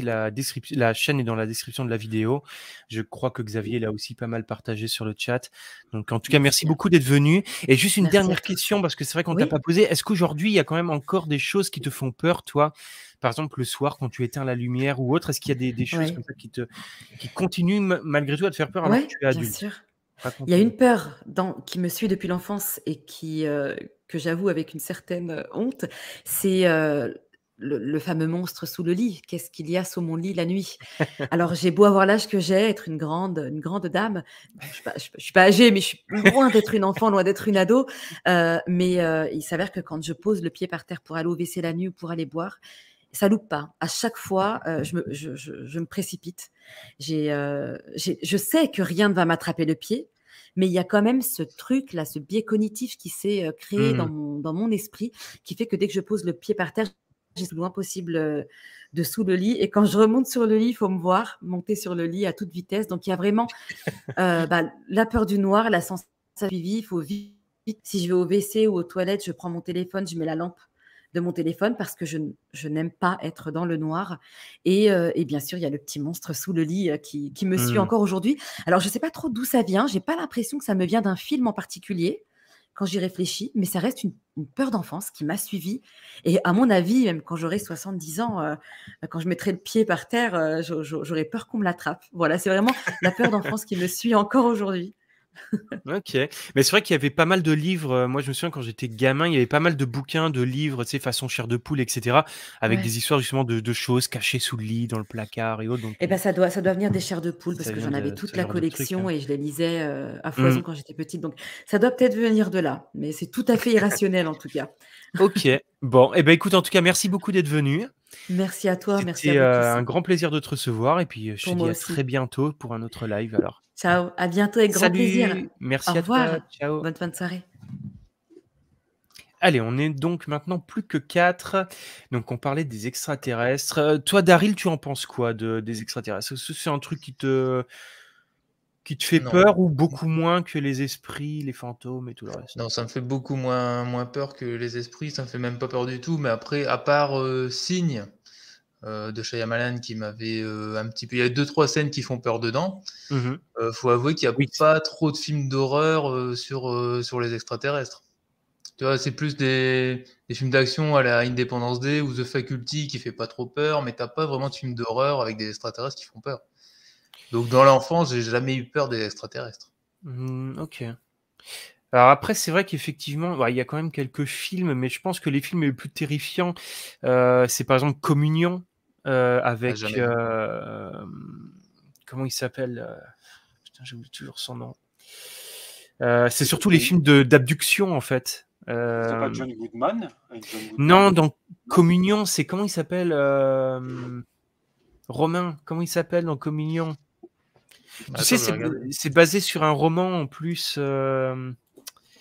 la, description, la chaîne est dans la description de la vidéo. Je crois que mmh. Xavier l'a aussi pas mal partagé sur le chat. Donc, en tout cas, merci, beaucoup d'être venu. Et juste une dernière question, parce que c'est vrai qu'on ne t'a pas posé. Est-ce qu'aujourd'hui, il y a quand même encore des choses qui te font peur, toi Par exemple, le soir, quand tu éteins la lumière ou autre, est-ce qu'il y a des, des choses comme ça qui, te, qui continuent malgré tout à te faire peur oui, bien sûr. Il y a une peur dans, qui me suit depuis l'enfance et qui, euh, que j'avoue avec une certaine euh, honte, c'est euh, le, fameux monstre sous le lit. Qu'est-ce qu'il y a sous mon lit la nuit Alors j'ai beau avoir l'âge que j'ai, être une grande, une grande dame, je ne suis, pas âgée, mais je suis loin d'être une enfant, loin d'être une ado. mais il s'avère que quand je pose le pied par terre pour aller au WC la nuit ou pour aller boire, ça loupe pas. À chaque fois, euh, je, me, précipite. Euh, je sais que rien ne va m'attraper le pied, mais il y a quand même ce truc là, ce biais cognitif qui s'est euh, créé mmh. dans, mon, esprit, qui fait que dès que je pose le pied par terre, j'ai le loin possible de sous le lit. Et quand je remonte sur le lit, il faut me voir monter sur le lit à toute vitesse. Donc il y a vraiment bah, la peur du noir, la sensation Il faut vite. Si je vais au WC ou aux toilettes, je prends mon téléphone, je mets la lampe de mon téléphone parce que je, n'aime pas être dans le noir. Euh, et, bien sûr, il y a le petit monstre sous le lit euh, qui, me suit mmh. encore aujourd'hui. Alors, je ne sais pas trop d'où ça vient. J'ai pas l'impression que ça me vient d'un film en particulier quand j'y réfléchis, mais ça reste une, peur d'enfance qui m'a suivi Et à mon avis, même quand j'aurai 70 ans, euh, quand je mettrai le pied par terre, j'aurai peur qu'on me l'attrape. Voilà, c'est vraiment la peur d'enfance qui me suit encore aujourd'hui ok. Mais c'est vrai qu'il y avait pas mal de livres. Euh, moi, je me souviens quand j'étais gamin, il y avait pas mal de bouquins, de livres, tu sais, façon chair de poule, etc. Avec des histoires justement de, choses cachées sous le lit, dans le placard et autres. Donc, eh ben, euh, ça doit, ça doit venir des chairs de poule parce que j'en avais toute la collection hein. et je les lisais euh, à mmh. foison quand j'étais petite. Donc, ça doit peut-être venir de là. Mais c'est tout à fait irrationnel en tout cas. ok. Bon, et eh ben écoute, en tout cas, merci beaucoup d'être venu. Merci à toi. Merci C'était un grand plaisir de te recevoir. Et puis, je te dis à très bientôt pour un autre live. Alors. Ciao, à bientôt avec grand plaisir. Merci à toi. Ciao. Bonne fin de soirée. Allez, on est donc maintenant plus que quatre. Donc, on parlait des extraterrestres. Euh, toi, Daryl, tu en penses quoi de, des extraterrestres c'est un truc qui te, qui te fait peur ou beaucoup moins que les esprits, les fantômes et tout le reste Non, ça me fait beaucoup moins, moins peur que les esprits. Ça me fait même pas peur du tout. Mais après, à part euh, signe. Euh, de Shyamalan qui m'avait euh, un petit peu. Il y a deux trois scènes qui font peur dedans. Mm-hmm. Euh, faut avouer qu'il n'y a pas trop de films d'horreur sur sur les extraterrestres. Tu vois, c'est plus des, films d'action à la Independence Day ou The Faculty qui fait pas trop peur, mais t'as pas vraiment de films d'horreur avec des extraterrestres qui font peur. Donc dans l'enfance, j'ai jamais eu peur des extraterrestres. Mm, ok. Alors après, c'est vrai qu'effectivement, bah, il y a quand même quelques films, mais je pense que les films les plus terrifiants, euh, c'est par exemple Communion euh, ah, avec euh, comment il s'appelle Putain, j'oublie toujours son nom. c'est surtout les films de d'abduction en fait. C'est pas John Goodman, Non, donc Communion, c'est comment il s'appelle Romain, comment il s'appelle dans Communion Tu sais, c'est, c'est basé sur un roman en plus.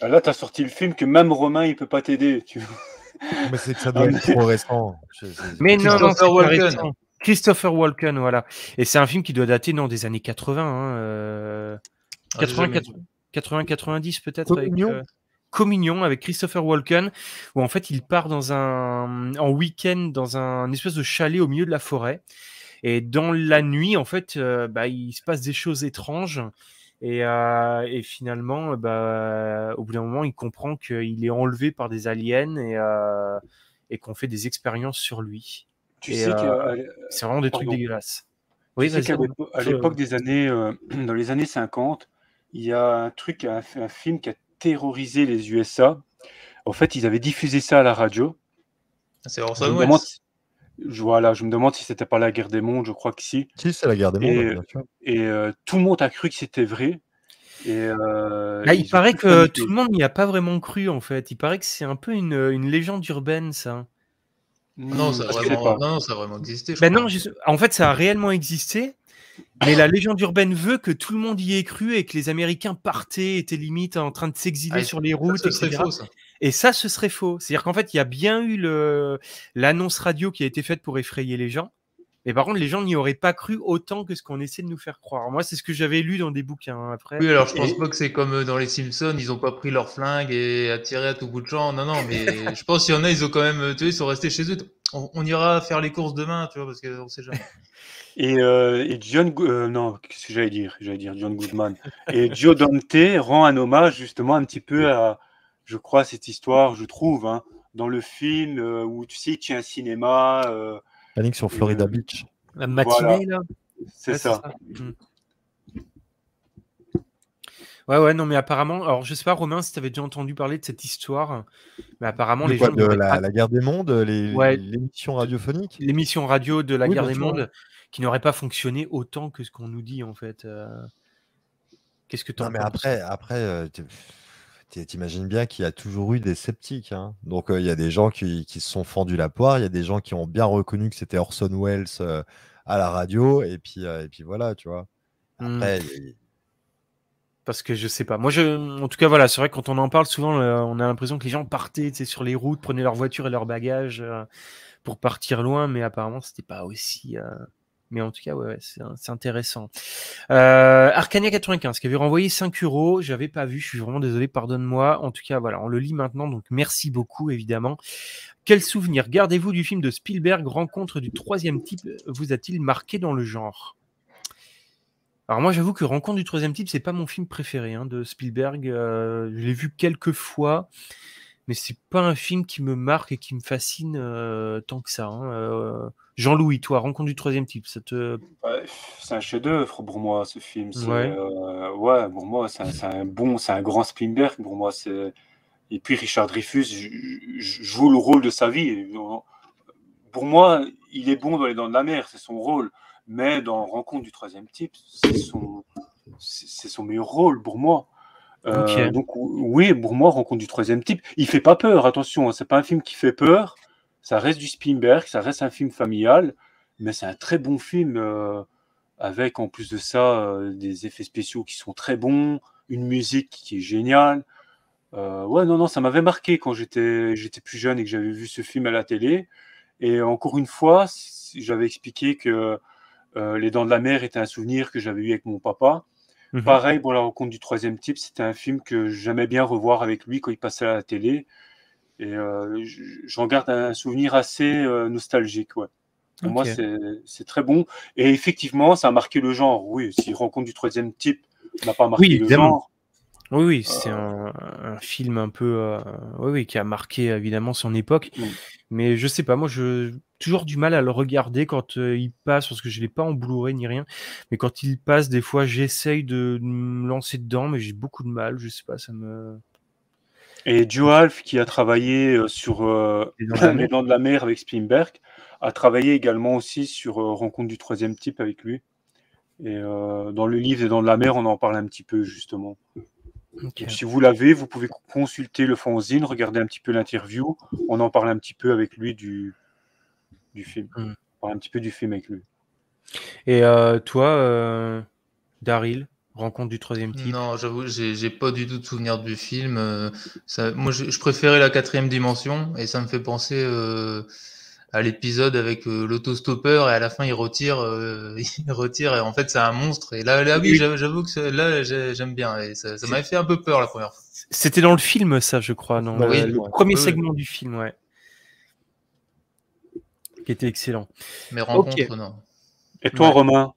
Ah, là, tu as sorti le film que même Romain, il peut pas t'aider. Tu mais c'est que ça ah, doit être trop récent. mais non, Christopher Walken. Christopher Walken, voilà. Et c'est un film qui doit dater non, des années 80. 80, 90 peut-être. Communion. Avec, euh, Communion avec Christopher Walken, où en fait il part dans un en week-end dans un espèce de chalet au milieu de la forêt. Et dans la nuit, en fait, euh, bah, il se passe des choses étranges. Euh, et, finalement, euh, bah, au bout d'un moment, il comprend qu'il est enlevé par des aliens et, euh, et qu'on fait des expériences sur lui. c'est vraiment des trucs dégueulasses. Oui, tu À l'époque des années, dans les années 50, il y a un truc, un, film qui a terrorisé les USA. En fait, ils avaient diffusé ça à la radio. C'est Orson je, voilà, je me demande si c'était pas la guerre des mondes, je crois que si. Si, c'est la guerre des mondes. Et, euh, tout le monde a cru que c'était vrai. Et, Là, euh, bah, il paraît que tout le monde n'y a pas vraiment cru en fait. Il paraît que c'est un peu une, une, légende urbaine ça. Ah hmm, non, ça a, vraiment, bah non, ça vraiment existé. non, en fait, ça a réellement existé. Mais la légende urbaine veut que tout le monde y ait cru et que les Américains partaient, étaient limite en train de s'exiler ah, sur les routes. Ça, Faux, ça. Et ça, ce serait faux. C'est-à-dire qu'en fait, il y a bien eu l'annonce radio qui a été faite pour effrayer les gens. Mais par contre, les gens n'y auraient pas cru autant que ce qu'on essaie de nous faire croire. Moi, c'est ce que j'avais lu dans des bouquins hein, après. Oui, alors je pense pas que c'est comme euh, dans les Simpsons, ils ont pas pris leur flingue et attiré à tout bout de champ. Non, non, mais je pense qu'il y en a, ils ont quand même, euh, tu vois, ils sont restés chez eux. On, ira faire les courses demain, tu vois, parce qu'on sait jamais. Euh, et, John, non, qu'est-ce que j'allais dire J'allais dire John Goodman. et Joe Dante rend un hommage justement un petit peu à, je crois, cette histoire, je trouve, hein, dans le film euh, où tu sais, tu as un cinéma. Panique euh, sur Florida Beach. La matinée, là. C'est ça. Mm. Ouais, ouais, non, mais apparemment, alors je sais pas, Romain, si tu avais déjà entendu parler de cette histoire, mais apparemment, les gens. De la, guerre des mondes, l'émission radiophonique L'émission radio de la guerre des mondes qui n'aurait pas fonctionné autant que ce qu'on nous dit, en fait. Euh. Qu'est-ce que tu en non, mais après, après T'imagines bien qu'il y a toujours eu des sceptiques. Hein. Donc, il y a des gens qui, qui se sont fendus la poire, il y a des gens qui ont bien reconnu que c'était Orson Welles à la radio, et puis, et puis voilà, tu vois. Mmh. Après, Parce que je sais pas. Moi, je, en tout cas, voilà, c'est vrai que quand on en parle souvent, on a l'impression que les gens partaient sur les routes, prenaient leur voiture et leur bagage pour partir loin, mais apparemment, c'était pas aussi. Mais en tout cas, ouais, c'est intéressant. Euh, Arcania 95 qui avait renvoyé 5 euros. J'avais pas vu, je suis vraiment désolé, pardonne-moi. En tout cas, voilà, on le lit maintenant, donc merci beaucoup, évidemment. Quel souvenir gardez-vous du film de Spielberg, Rencontre du troisième type, vous a-t-il marqué dans le genre alors moi j'avoue que Rencontre du troisième type, c'est pas mon film préféré hein, de Spielberg. Euh, je l'ai vu quelques fois mais c'est pas un film qui me marque et qui me fascine euh, tant que ça. Hein, euh, Jean-Louis, toi, rencontre du troisième type, ça te. c'est un chef-d'œuvre pour moi, ce film. Ouais. Euh, ouais. pour moi, c'est un, bon, c'est un grand Spielberg pour moi. Et puis Richard Dreyfus joue le rôle de sa vie. Pour moi, il est bon dans les dents de la mer, c'est son rôle. Mais dans Rencontre du troisième type, c'est son meilleur rôle pour moi. Euh, donc oui, pour moi, rencontre du troisième type, il fait pas peur. Attention, hein, c'est pas un film qui fait peur. Ça reste du Spielberg, ça reste un film familial, mais c'est un très bon film euh, avec en plus de ça euh, des effets spéciaux qui sont très bons, une musique qui est géniale. ouais, non, non, ça m'avait marqué quand j'étais, plus jeune et que j'avais vu ce film à la télé. Et encore une fois, j'avais expliqué que Les Dents de la Mer était un souvenir que j'avais eu avec mon papa. Mhm. Pareil pour La rencontre du troisième type, c'était un film que j'aimais bien revoir avec lui quand il passait à la télé. Et euh, j'en garde un souvenir assez euh, nostalgique. Ouais. moi, c'est très bon. Et effectivement, ça a marqué le genre. Oui, si Rencontre du troisième type n'a pas marqué le genre. Oui, oui, euh, c'est un, film un peu, oui, oui, qui a marqué évidemment son époque. Mais je sais pas, moi, je, toujours du mal à le regarder quand euh, il passe, parce que je ne l'ai pas en ni rien, mais quand il passe, des fois, j'essaye de me lancer dedans, mais j'ai beaucoup de mal, je sais pas, ça me... Et Joe qui a travaillé euh, sur euh, Les Dents de la Mer avec Spielberg, a travaillé également aussi sur Rencontre du Troisième Type avec lui. Et dans le livre Les Dents de la Mer, on en parle un petit peu, justement. si vous l'avez, vous pouvez consulter le fanzine, regarder un petit peu l'interview. On en parle un petit peu avec lui du, du film. Hmm. un petit peu du film avec lui. Et euh, toi, euh, Daryl, rencontre du troisième type Non, j'avoue, j'ai pas du tout de souvenir du film. Euh, ça, moi, je, préférais la quatrième dimension et ça me fait penser euh, à l'épisode avec l'autostoppeur et à la fin il retire, il retire et en fait c'est un monstre. Et là, oui, j'avoue que là j'aime bien et ça, m'avait fait un peu peur la première fois. C'était dans le film ça, je crois, non oui, Le premier segment du film, ouais qui était excellent. Mais rencontre, non. Et toi, Romain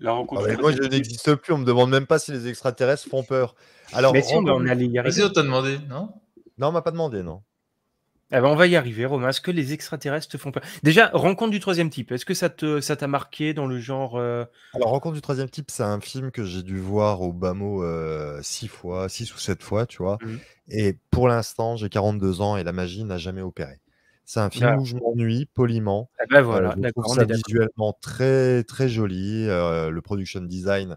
la rencontre ah, Moi, je n'existe plus. On me demande même pas si les extraterrestres font peur. Alors, Mais si on, y arriver. t'a demandé, non Non, m'a pas demandé, non. Ah ben, on va y arriver, Romain. Est-ce que les extraterrestres font peur Déjà, rencontre du troisième type, est-ce que ça te ça t'a marqué dans le genre euh, Alors, rencontre du troisième type, c'est un film que j'ai dû voir au bas mot euh, six fois, six ou sept fois, tu vois. Mhm. Et pour l'instant, j'ai 42 ans et la magie n'a jamais opéré. C'est un film où je m'ennuie poliment. Eh ben euh, voilà, je visuellement très très joli. Euh, le production design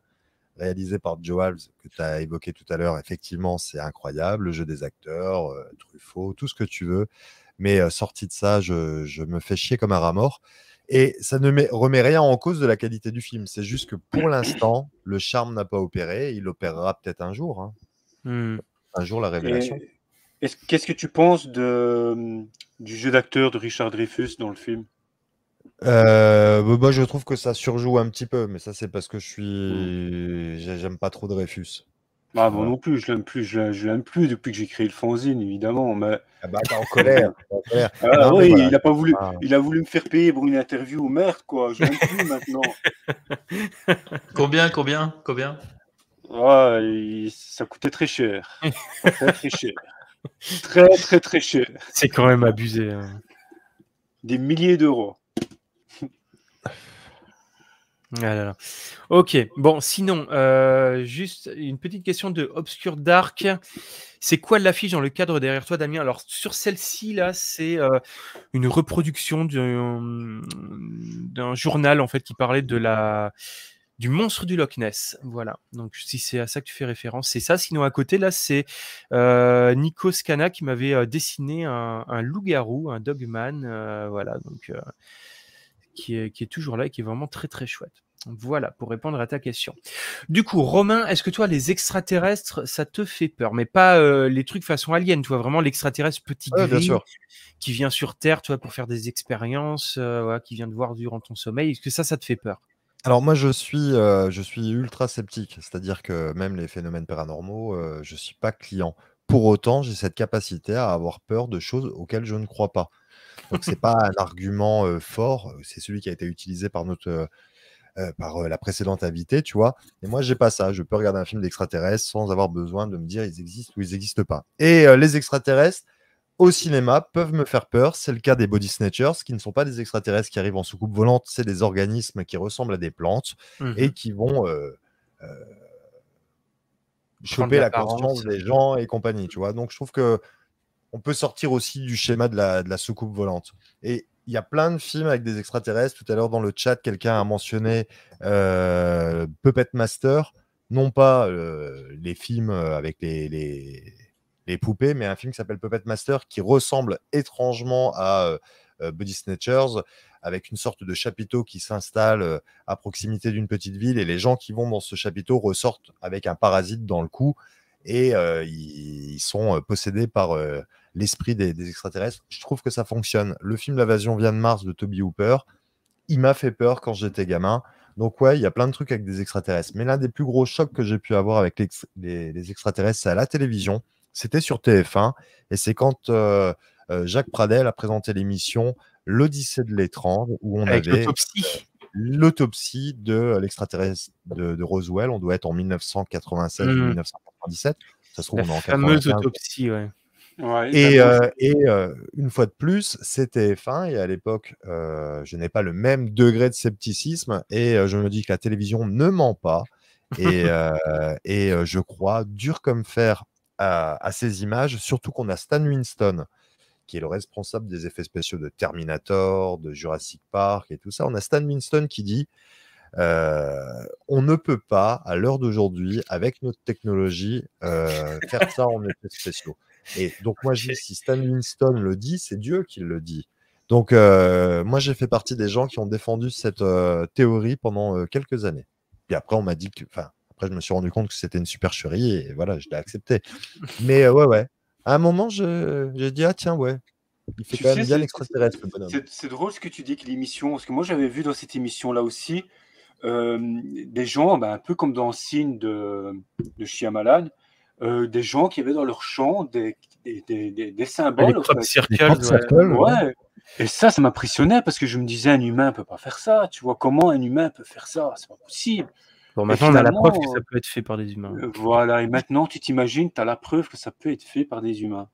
réalisé par Joe Alves, que tu as évoqué tout à l'heure, effectivement, c'est incroyable. Le jeu des acteurs, euh, Truffaut, tout ce que tu veux. Mais sorti de ça, je, me fais chier comme un rat mort. Et ça ne met, remet rien en cause de la qualité du film. C'est juste que pour l'instant, le charme n'a pas opéré. Il opérera peut-être un jour. Hein. Mmh. Un jour, la révélation. Qu'est-ce que tu penses de, du jeu d'acteur de Richard Dreyfus dans le film euh, bah, bah, je trouve que ça surjoue un petit peu, mais ça c'est parce que je suis, hmm. j'aime pas trop Dreyfus. Ah, moi non plus, je l'aime plus, je l'aime plus depuis que j'ai créé le fanzine, évidemment. Ah bah, t'es En colère. Ah, oui, il a pas voulu, il a voulu me faire payer pour une interview, merde quoi, je l'aime plus maintenant. Combien, combien, combien ah, Ça coûtait très cher, très cher très, très, très cher. C'est quand même abusé. Hein. Des milliers d'euros. Ah ok, bon, sinon, euh, juste une petite question de Obscure Dark. C'est quoi l'affiche dans le cadre derrière toi, Damien Alors, sur celle-ci, là, c'est euh, une reproduction d'un journal, en fait, qui parlait de la, du monstre du Loch Ness. Voilà. Donc, si c'est à ça que tu fais référence, c'est ça. Sinon, à côté, là, c'est euh, Nico Scana qui m'avait euh, dessiné un, loup-garou, un dogman. Euh, voilà. Donc, qui, est, toujours là et qui est vraiment très, très chouette. Voilà, pour répondre à ta question. Du coup, Romain, est-ce que toi, les extraterrestres, ça te fait peur Mais pas les trucs façon alien, tu vois, vraiment l'extraterrestre petit gris qui vient sur Terre, toi, pour faire des expériences, qui vient te voir durant ton sommeil. Est-ce que ça, ça te fait peur alors moi je suis, euh, je suis ultra sceptique, c'est-à-dire que même les phénomènes paranormaux, euh, je ne suis pas client. Pour autant, j'ai cette capacité à avoir peur de choses auxquelles je ne crois pas. Donc c'est pas un argument euh, fort, c'est celui qui a été utilisé par notre par la précédente invitée, tu vois. Et moi j'ai pas ça, je peux regarder un film d'extraterrestres sans avoir besoin de me dire ils existent ou ils n'existent pas. Et les extraterrestres, au cinéma peuvent me faire peur. C'est le cas des body snatchers, qui ne sont pas des extraterrestres qui arrivent en soucoupe volante, c'est des organismes qui ressemblent à des plantes mhm. et qui vont euh, euh, choper la conscience des gens et compagnie. Tu vois Donc je trouve que on peut sortir aussi du schéma de la, soucoupe volante. Et il y a plein de films avec des extraterrestres. Tout à l'heure dans le chat, quelqu'un a mentionné euh, Puppet Master, non pas les films avec les les poupées, mais un film qui s'appelle Puppet Master qui ressemble étrangement à euh, euh, Body Buddy Snatchers avec une sorte de chapiteau qui s'installe euh, à proximité d'une petite ville et les gens qui vont dans ce chapiteau ressortent avec un parasite dans le cou et ils, sont possédés par l'esprit des, extraterrestres. Je trouve que ça fonctionne. Le film L'invasion vient de Mars de Toby Hooper, il m'a fait peur quand j'étais gamin. Donc ouais, il y a plein de trucs avec des extraterrestres. Mais l'un des plus gros chocs que j'ai pu avoir avec les, les extraterrestres, c'est à la télévision. C'était sur TF1 et c'est quand euh, euh, Jacques Pradel a présenté l'émission L'Odyssée de l'étrange où on avait l'autopsie de l'extraterrestre de, Roswell. On doit être en 1996 1997. Mmh. Ça se trouve, La on est en fameuse et, euh, une fois de plus, c'était tf 1 et à l'époque, je n'ai pas le même degré de scepticisme et je me dis que la télévision ne ment pas et, et je crois dur comme fer à, ces images, surtout qu'on a Stan Winston, qui est le responsable des effets spéciaux de Terminator, de Jurassic Park et tout ça. On a Stan Winston qui dit euh, on ne peut pas, à l'heure d'aujourd'hui, avec notre technologie, euh, faire ça en effets spéciaux. Et donc, moi, je dis, si Stan Winston le dit, c'est Dieu qui le dit. Donc, euh, moi, j'ai fait partie des gens qui ont défendu cette théorie pendant quelques années. Et après, on m'a dit que, enfin, après, je me suis rendu compte que c'était une supercherie et voilà, je l'ai accepté. Mais euh, ouais, ouais. À un moment, j'ai dit, ah tiens, ouais. Il fait quand même bien l'extraterrestre, C'est drôle ce que tu dis que l'émission, parce que moi j'avais vu dans cette émission-là aussi euh, des gens, bah, un peu comme dans Signe de, de Chiamalan, euh, des gens qui avaient dans leur champ des, des, des, des symboles. Ouais. ouais. Et ça, ça m'impressionnait parce que je me disais, un humain peut pas faire ça. Tu vois, comment un humain peut faire ça C'est pas possible maintenant, on a la preuve que ça peut être fait par des humains. Euh, voilà, et maintenant, tu t'imagines, tu as la preuve que ça peut être fait par des humains.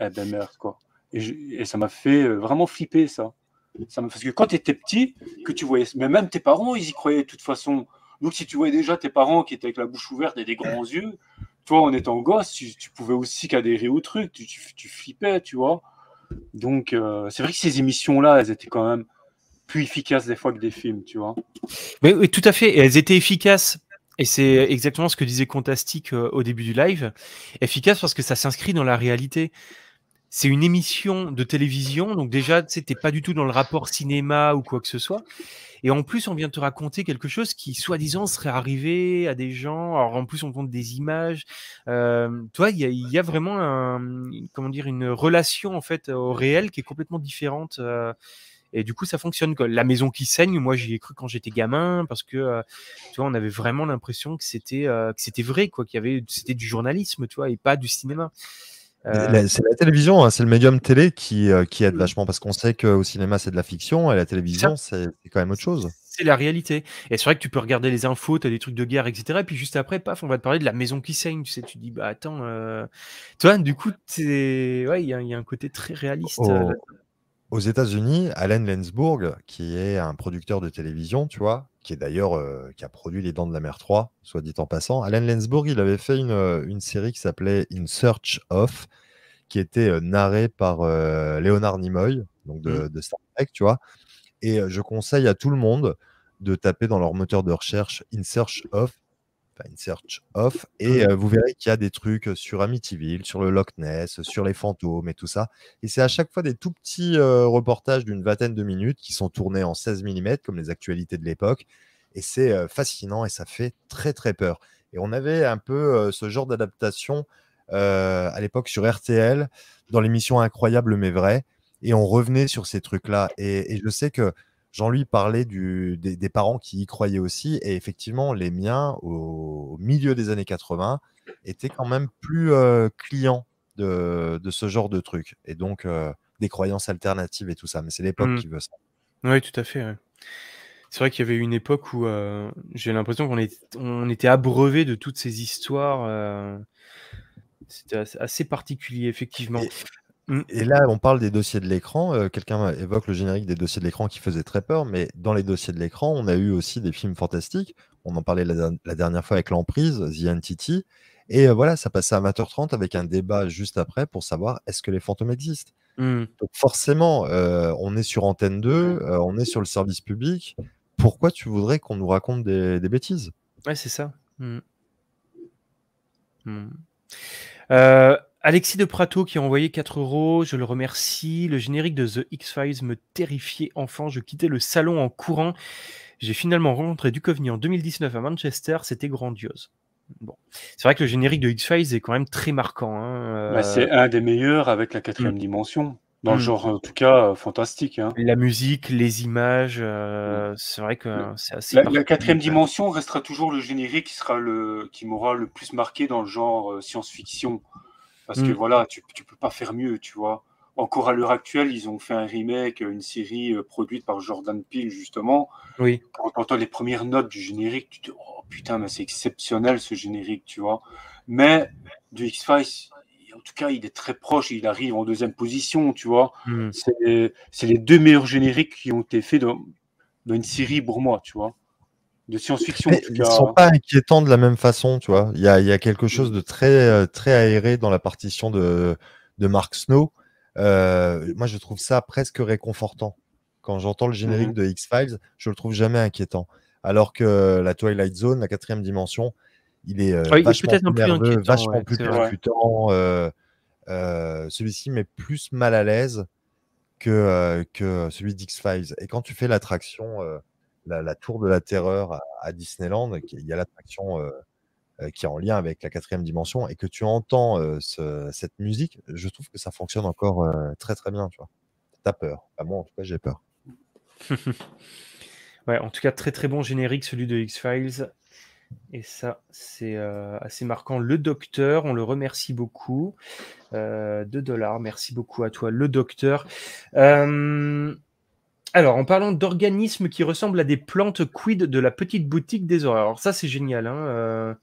Eh ben merde, quoi. Et, ça m'a fait euh, vraiment flipper, ça. ça parce que quand tu étais petit, que tu voyais. Mais même tes parents, ils y croyaient de toute façon. Donc, si tu voyais déjà tes parents qui étaient avec la bouche ouverte et des grands yeux, toi, en étant gosse, tu, pouvais aussi qu'adhérer au truc. Tu, tu, tu, flippais, tu vois. Donc, euh, c'est vrai que ces émissions-là, elles étaient quand même efficace des fois que des films, tu vois. Oui, tout à fait. elles étaient efficaces. Et c'est exactement ce que disait Contastic euh, au début du live. Efficace parce que ça s'inscrit dans la réalité. C'est une émission de télévision, donc déjà, c'était pas du tout dans le rapport cinéma ou quoi que ce soit. Et en plus, on vient te raconter quelque chose qui, soi-disant, serait arrivé à des gens. Alors, en plus, on compte des images. Euh, toi, il y, a vraiment un, comment dire, une relation en fait au réel qui est complètement différente. Euh, et du coup, ça fonctionne. La maison qui saigne, moi, j'y ai cru quand j'étais gamin parce que, euh, tu vois, on avait vraiment l'impression que c'était euh, que c'était vrai, quoi, qu'il y avait, c'était du journalisme, tu vois, et pas du cinéma. Euh, c'est la télévision, hein, c'est le médium télé qui, qui aide mmh. vachement parce qu'on sait qu'au cinéma c'est de la fiction et la télévision c'est quand même autre chose. C'est la réalité. Et c'est vrai que tu peux regarder les infos, tu as des trucs de guerre, etc. Et puis juste après, paf, on va te parler de la maison qui saigne. Tu sais, tu dis, bah attends, tu vois, du coup, il ouais, y, a, y a un côté très réaliste. Oh aux États-Unis, Allen Lensburg, qui est un producteur de télévision, tu vois, qui est d'ailleurs euh, qui a produit Les Dents de la Mer 3, soit dit en passant. Allen Lensburg, il avait fait une, euh, une série qui s'appelait In Search of, qui était euh, narrée par Léonard Nimoy, donc mmh. de, Star Trek, tu vois. Et je conseille à tout le monde de taper dans leur moteur de recherche In Search of. Une Search off Et mmh. euh, vous verrez qu'il y a des trucs euh, sur Amityville, sur le Loch Ness, euh, sur les fantômes et tout ça. Et c'est à chaque fois des tout petits reportages d'une vingtaine de minutes qui sont tournés en 16 mm, comme les actualités de l'époque. Et c'est fascinant et ça fait très très peur. Et on avait un peu ce genre d'adaptation à l'époque sur RTL, dans l'émission Incroyable mais vrai. Et on revenait sur ces trucs-là. et je sais que Jean-Louis parlait des, parents qui y croyaient aussi, et effectivement, les miens, au, milieu des années 80, étaient quand même plus clients de, ce genre de trucs, et donc des croyances alternatives et tout ça. Mais c'est l'époque mmh. qui veut ça. Oui, tout à fait. C'est vrai qu'il y avait une époque où j'ai l'impression qu'on était abreuvé de toutes ces histoires. C'était assez particulier, effectivement. Mm. Et là, on parle des dossiers de l'écran. Euh, quelqu'un évoque le générique des dossiers de l'écran qui faisait très peur, mais dans les dossiers de l'écran, on a eu aussi des films fantastiques. On en parlait la, dernière fois avec l'emprise, The Entity. Et euh, voilà, ça passait à 20h30 avec un débat juste après pour savoir est-ce que les fantômes existent. Mm. Donc forcément, euh, on est sur Antenne 2, mm. on est sur le service public. Pourquoi tu voudrais qu'on nous raconte des, bêtises Ouais, c'est ça. Alexis de Prato qui a envoyé 4 euros, je le remercie. Le générique de The X-Files me terrifiait enfant, je quittais le salon en courant. J'ai finalement rencontré Duchovny en 2019 à Manchester, c'était grandiose. Bon. C'est vrai que le générique de X-Files est quand même très marquant. Hein, euh, c'est un des meilleurs avec la quatrième mm. dimension. Dans le mm. genre, en tout cas, euh, fantastique. Hein. La musique, les images, euh, mm. c'est vrai que c'est assez. La, la quatrième dimension restera toujours le générique qui sera le qui m'aura le plus marqué dans le genre science-fiction. Parce que mm. voilà, tu peux pas faire mieux, tu vois. Encore à l'heure actuelle, ils ont fait un remake, une série euh, produite par Jordan Peele, justement. Oui. Quand tu entends les premières notes du générique, tu te dis Oh putain, mais c'est exceptionnel ce générique, tu vois. Mais du X-Files, en tout cas, il est très proche, il arrive en deuxième position, tu vois. Mm. C'est les deux meilleurs génériques qui ont été faits dans, dans une série pour moi, tu vois science-fiction. Ils ne sont pas inquiétants de la même façon, tu vois. Il y a, quelque mm. chose de très, euh, très aéré dans la partition de, Mark Snow. Euh, moi, je trouve ça presque réconfortant. Quand j'entends le générique mm. de X-Files, je le trouve jamais inquiétant. Alors que la Twilight Zone, la quatrième dimension, il est euh, ah, vachement plus nerveux, plus percutant. Celui-ci m'est plus mal à l'aise que, que celui d'X-Files. Et quand tu fais l'attraction la, tour de la terreur à, Disneyland, il y a l'attraction euh, euh, qui est en lien avec la quatrième dimension, et que tu entends euh, cette musique, je trouve que ça fonctionne encore très très bien. Tu vois. peur. moi, en tout cas, j'ai peur. ouais, en tout cas, très très bon générique, celui de X-Files. Et ça, c'est assez marquant. Le docteur, on le remercie beaucoup. de dollars, merci beaucoup à toi, le docteur. Alors, en parlant d'organismes qui ressemblent à des plantes, quid de la petite boutique des horreurs Alors ça, c'est génial. Hein, euh,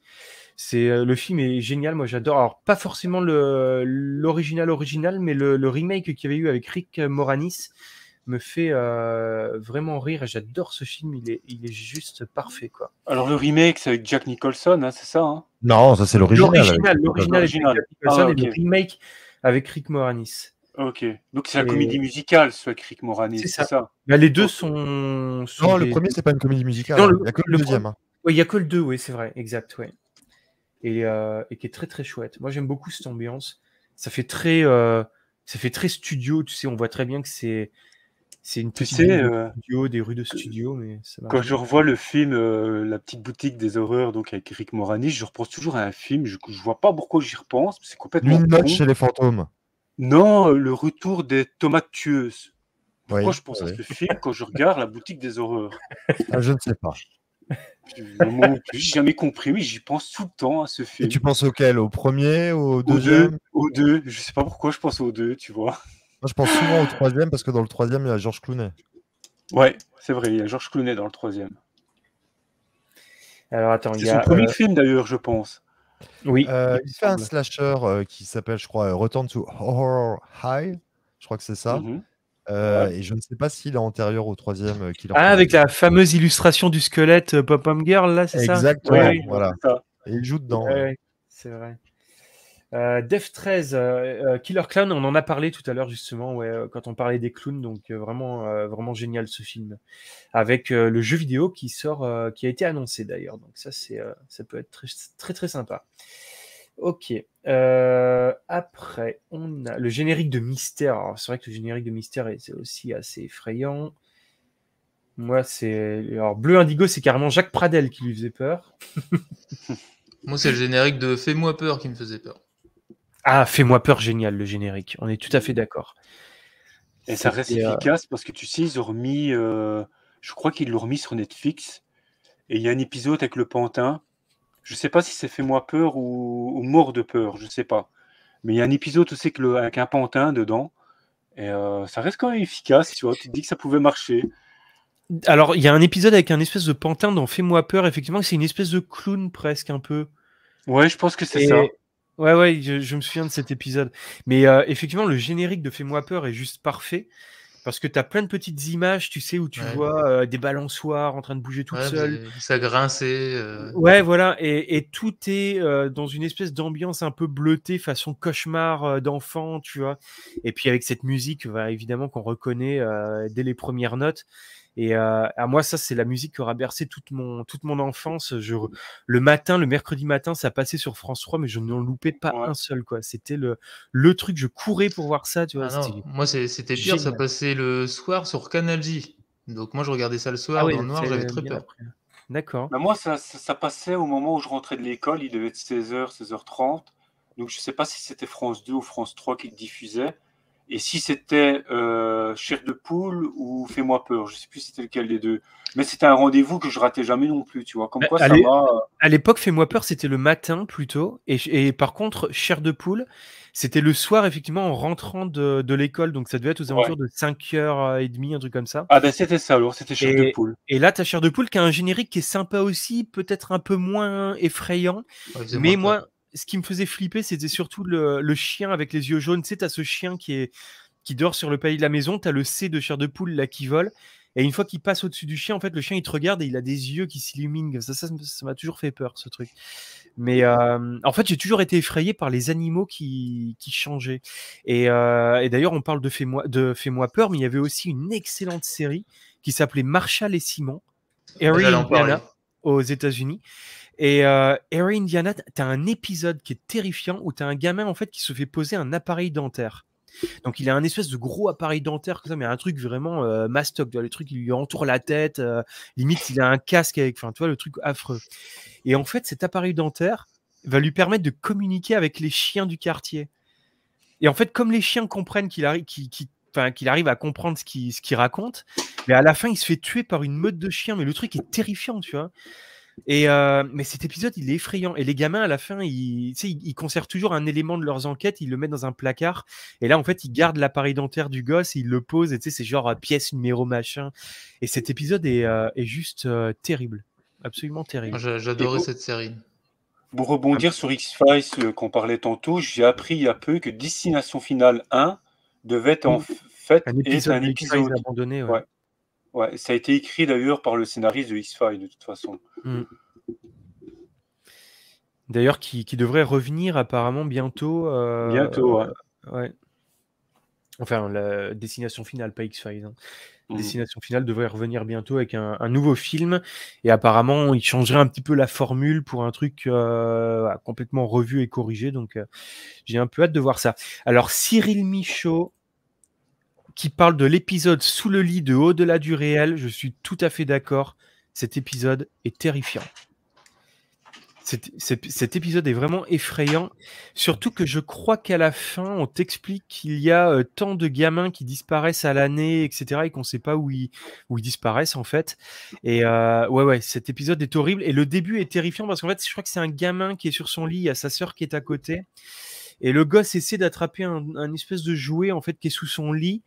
c'est euh, le film est génial. Moi, j'adore. Alors, pas forcément l'original original, mais le, remake qu'il y avait eu avec Rick Moranis me fait euh, vraiment rire. J'adore ce film. Il est, il est juste parfait, quoi. Alors le remake, c'est avec Jack Nicholson, hein, c'est ça hein Non, ça c'est l'original. L'original, l'original ah, le remake avec Rick Moranis. Ok. Donc c'est la comédie musicale, soit Rick C'est ça. Bah, les deux sont. non, le premier, c'est pas une comédie musicale. Il n'y a que le, deuxième. Hein. Oui, il n'y a que le deux oui, c'est vrai, exact. Oui. Euh, et, qui est très très chouette. Moi, j'aime beaucoup cette ambiance. Ça fait très, euh, ça fait très studio. Tu sais, on voit très bien que c'est. C'est une petite tu de euh, studio, des rues de studio, mais Quand je revois le film La petite boutique des horreurs, donc avec Eric Morani, je repense toujours à un film. Je, vois pas pourquoi j'y repense. C'est complètement. Midnight chez les fantômes. Non, euh, le retour des tomates tueuses. Pourquoi je pense à ce film quand je regarde la boutique des horreurs ah, Je ne sais pas. J'ai jamais compris, oui, j'y pense tout le temps à ce film. Et tu penses auquel Au premier Au deuxième Au deux, je ne sais pas pourquoi je pense aux deux, tu vois. Moi, je pense souvent au troisième parce que dans le troisième, il y a Georges Clooney. Ouais, c'est vrai, il y a Georges Clooney dans le troisième. Alors attends, il y a. C'est son premier euh, film d'ailleurs, je pense. Oui. Euh, il, fait un slasher euh, qui s'appelle, je crois, Return to Horror High. Je crois que c'est ça. Mmh euh, et je ne sais pas s'il est antérieur au troisième. ah, avec la fameuse illustration du squelette pop Girl, là, c'est ça Exactement. voilà. Et il joue dedans. c'est vrai. Euh, 13, euh, euh, Killer Clown, on en a parlé tout à l'heure justement, ouais, euh, quand on parlait des clowns, donc vraiment, vraiment génial ce film, avec le jeu vidéo qui sort, qui a été annoncé d'ailleurs, donc ça c'est, ça peut être très très, très sympa. Ok, après on a le générique de Mystère. c'est vrai que le générique de Mystère c'est aussi assez effrayant. Moi c'est, alors Bleu Indigo c'est carrément Jacques Pradel qui lui faisait peur. Moi, c'est le générique de Fais-moi peur qui me faisait peur. Ah, fais-moi peur, génial le générique. On est tout à fait d'accord. Et ça reste euh, efficace parce que tu sais, ils ont remis, euh, je crois qu'ils l'ont remis sur Netflix. Et il y a un épisode avec le pantin. Je sais pas si c'est fais-moi peur ou, mort de peur, je ne sais pas. Mais il y a un épisode aussi avec, un pantin dedans. Et euh, ça reste quand même efficace, tu vois. Tu te dis que ça pouvait marcher. Alors, il y a un épisode avec un espèce de pantin dans Fais-moi peur, effectivement, c'est une espèce de clown presque un peu. Ouais, je pense que c'est ça. Ouais, ouais, je, me souviens de cet épisode. Mais euh, effectivement, le générique de Fais-moi peur est juste parfait. Parce que tu as plein de petites images, tu sais, où tu vois euh, des balançoires en train de bouger tout seul. Ça grinçait. Euh... Ouais, voilà. Et, tout est euh, dans une espèce d'ambiance un peu bleutée, façon cauchemar d'enfant, tu vois. Et puis avec cette musique, bah, évidemment, qu'on reconnaît dès les premières notes. Et à ah, moi, ça, c'est la musique qui aura bercé toute mon, toute mon enfance. le matin, le mercredi matin, ça passait sur France 3, mais je n'en loupais pas un seul. quoi. C'était le, le truc, je courais pour voir ça. Tu vois, ah moi, c'était pire, ça passait le soir sur Canal J. Donc moi, je regardais ça le ah soir, ah dans le noir, j'avais très peur. Hein. D'accord. Bah, moi, ça, ça, passait au moment où je rentrais de l'école, il devait être 16h, 16h30. Donc je ne sais pas si c'était France 2 ou France 3 qui le diffusait et si c'était euh, de poule ou Fais-moi peur, je sais plus c'était lequel des deux. Mais c'était un rendez-vous que je ratais jamais non plus, tu vois. Comme bah, quoi, à ça va. À l'époque, Fais-moi peur, c'était le matin plutôt. Et, par contre, Chair de poule, c'était le soir, effectivement, en rentrant de, l'école. Donc ça devait être aux alentours de 5h30, un truc comme ça. Ah ben c'était ça alors, c'était Chair de poule. Et là, ta Chair de poule qui a un générique qui est sympa aussi, peut-être un peu moins effrayant. mais moi, ce qui me faisait flipper, c'était surtout le, chien avec les yeux jaunes. Tu sais, t'as ce chien qui, est, qui dort sur le palier de la maison, t'as le C de chair de poule là qui vole. Et une fois qu'il passe au-dessus du chien, en fait, le chien il te regarde et il a des yeux qui s'illuminent. Ça, ça, m'a toujours fait peur ce truc. Mais euh, en fait, j'ai toujours été effrayé par les animaux qui, qui changeaient. Et, euh, d'ailleurs, on parle de Fais-moi Fais peur, mais il y avait aussi une excellente série qui s'appelait Marshall et Simon, ah, Harry et Anna aux États-Unis. Et euh, Harry Indiana, as un épisode qui est terrifiant où as un gamin en fait qui se fait poser un appareil dentaire. Donc il a un espèce de gros appareil dentaire comme mais un truc vraiment euh, mastoc, le truc qui lui entoure la tête, euh, limite il a un casque avec, enfin tu vois le truc affreux. Et en fait cet appareil dentaire va lui permettre de communiquer avec les chiens du quartier. Et en fait comme les chiens comprennent qu'il arrive, qu'il arrive à comprendre ce qu'il raconte, mais à la fin il se fait tuer par une meute de chiens, mais le truc est terrifiant tu vois. Et euh, mais cet épisode, il est effrayant. Et les gamins, à la fin, ils, conservent toujours un élément de leurs enquêtes, ils le mettent dans un placard. Et là, en fait, ils gardent l'appareil dentaire du gosse, ils le posent. Et c'est genre euh, pièce numéro machin. Et cet épisode est, euh, juste terrible, absolument terrible. J'adorais cette série. Pour rebondir sur X-Files qu'on parlait tantôt, j'ai appris il y a peu que Destination Finale 1 devait en mmh. fait un épisode, un épisode. abandonné. Ouais. Ouais, ça a été écrit d'ailleurs par le scénariste de X-Files de toute façon. Hmm. D'ailleurs, qui, devrait revenir apparemment bientôt. Euh, bientôt, ouais. Enfin, la destination finale, pas X-Files. Hein. Hmm. Destination finale devrait revenir bientôt avec un, nouveau film. Et apparemment, il changerait un petit peu la formule pour un truc euh, complètement revu et corrigé. Donc, euh, j'ai un peu hâte de voir ça. Alors, Cyril Michaud qui parle de l'épisode Sous le lit de Au-delà du réel. Je suis tout à fait d'accord. Cet épisode est terrifiant. Cet, épisode est vraiment effrayant, surtout que je crois qu'à la fin, on t'explique qu'il y a euh, tant de gamins qui disparaissent à l'année, etc., et qu'on ne sait pas où ils, disparaissent en fait. Et euh, ouais, ouais, cet épisode est horrible. Et le début est terrifiant parce qu'en fait, je crois que c'est un gamin qui est sur son lit, il y a sa sœur qui est à côté, et le gosse essaie d'attraper un, un, espèce de jouet en fait qui est sous son lit.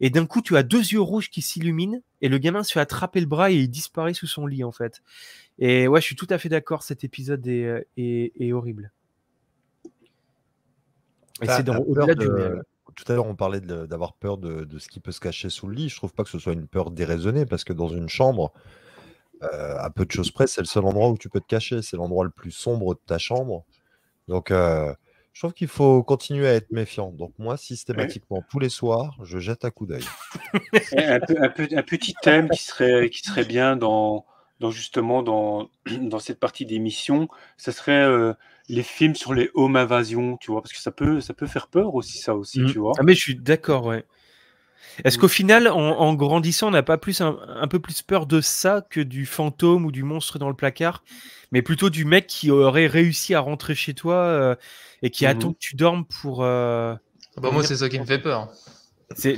Et d'un coup, tu as deux yeux rouges qui s'illuminent et le gamin se fait attraper le bras et il disparaît sous son lit en fait. Et ouais, je suis tout à fait d'accord, cet épisode est, euh, horrible. Et c'est au Tout à l'heure, on parlait d'avoir peur de, ce qui peut se cacher sous le lit. Je trouve pas que ce soit une peur déraisonnée parce que dans une chambre, euh, à peu de choses près, c'est le seul endroit où tu peux te cacher. C'est l'endroit le plus sombre de ta chambre. Donc, euh, je trouve qu'il faut continuer à être méfiant. Donc moi, systématiquement, tous les soirs, je jette un coup d'œil. un, petit thème qui serait, qui serait bien dans, dans justement dans, dans cette partie d'émission, ce serait euh, les films sur les home invasions, tu vois, parce que ça peut, ça peut faire peur aussi, ça aussi, mmh. tu vois. Ah mais je suis d'accord, ouais. Est-ce mmh. qu'au final, en, grandissant, on n'a pas plus un, peu plus peur de ça que du fantôme ou du monstre dans le placard, mais plutôt du mec qui aurait réussi à rentrer chez toi euh, et qui attend mhm. que tu dormes pour. Euh, ah bah, moi, c'est ça qui me fait peur.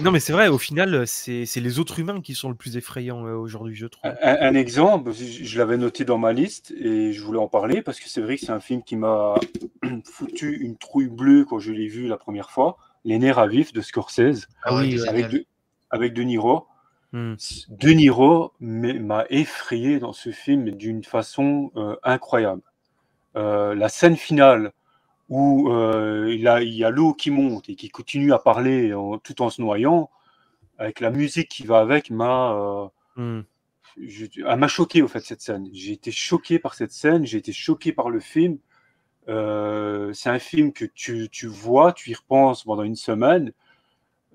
Non, mais c'est vrai, au final, c'est les autres humains qui sont le plus effrayants euh, aujourd'hui, je trouve. Un, exemple, je, l'avais noté dans ma liste et je voulais en parler parce que c'est vrai que c'est un film qui m'a foutu une trouille bleue quand je l'ai vu la première fois. Les nerfs à vif de Scorsese. Ah avec, de, avec De Niro. Hmm. De Niro m'a effrayé dans ce film d'une façon euh, incroyable. la scène finale où euh, il, a, il, y a l'eau qui monte et qui continue à parler tout en se noyant, avec la musique qui va avec, m'a hmm. euh, m'a choqué au fait cette scène. J'ai été choqué par cette scène, j'ai été choqué par le film. Euh, c'est un film que tu, tu, vois, tu y repenses pendant une semaine.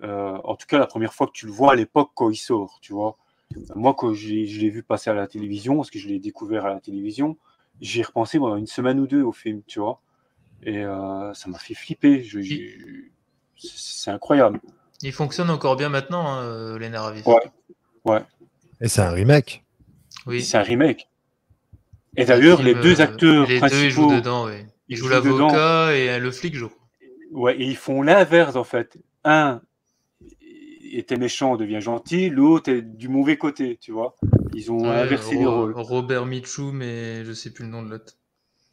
en tout cas, la première fois que tu le vois à l'époque quand il sort, tu vois. Moi, quand je l'ai vu passer à la télévision, parce que je l'ai découvert à la télévision, j'y repensé pendant une semaine ou deux au film, tu vois. Et euh, ça m'a fait flipper. Je, c'est incroyable. Il fonctionne encore bien maintenant, hein, euh, les Naravis. Ouais. Et c'est un remake. Oui. C'est un remake. Et d'ailleurs, les deux acteurs les principaux. Deux, ils jouent dedans, Ils, jouent, l'avocat et euh, le flic, je Ouais, et ils font l'inverse, en fait. Un était méchant, devient gentil. L'autre est du mauvais côté, tu vois. Ils ont inversé les rôles. Robert Mitchum et je sais plus le nom de l'autre.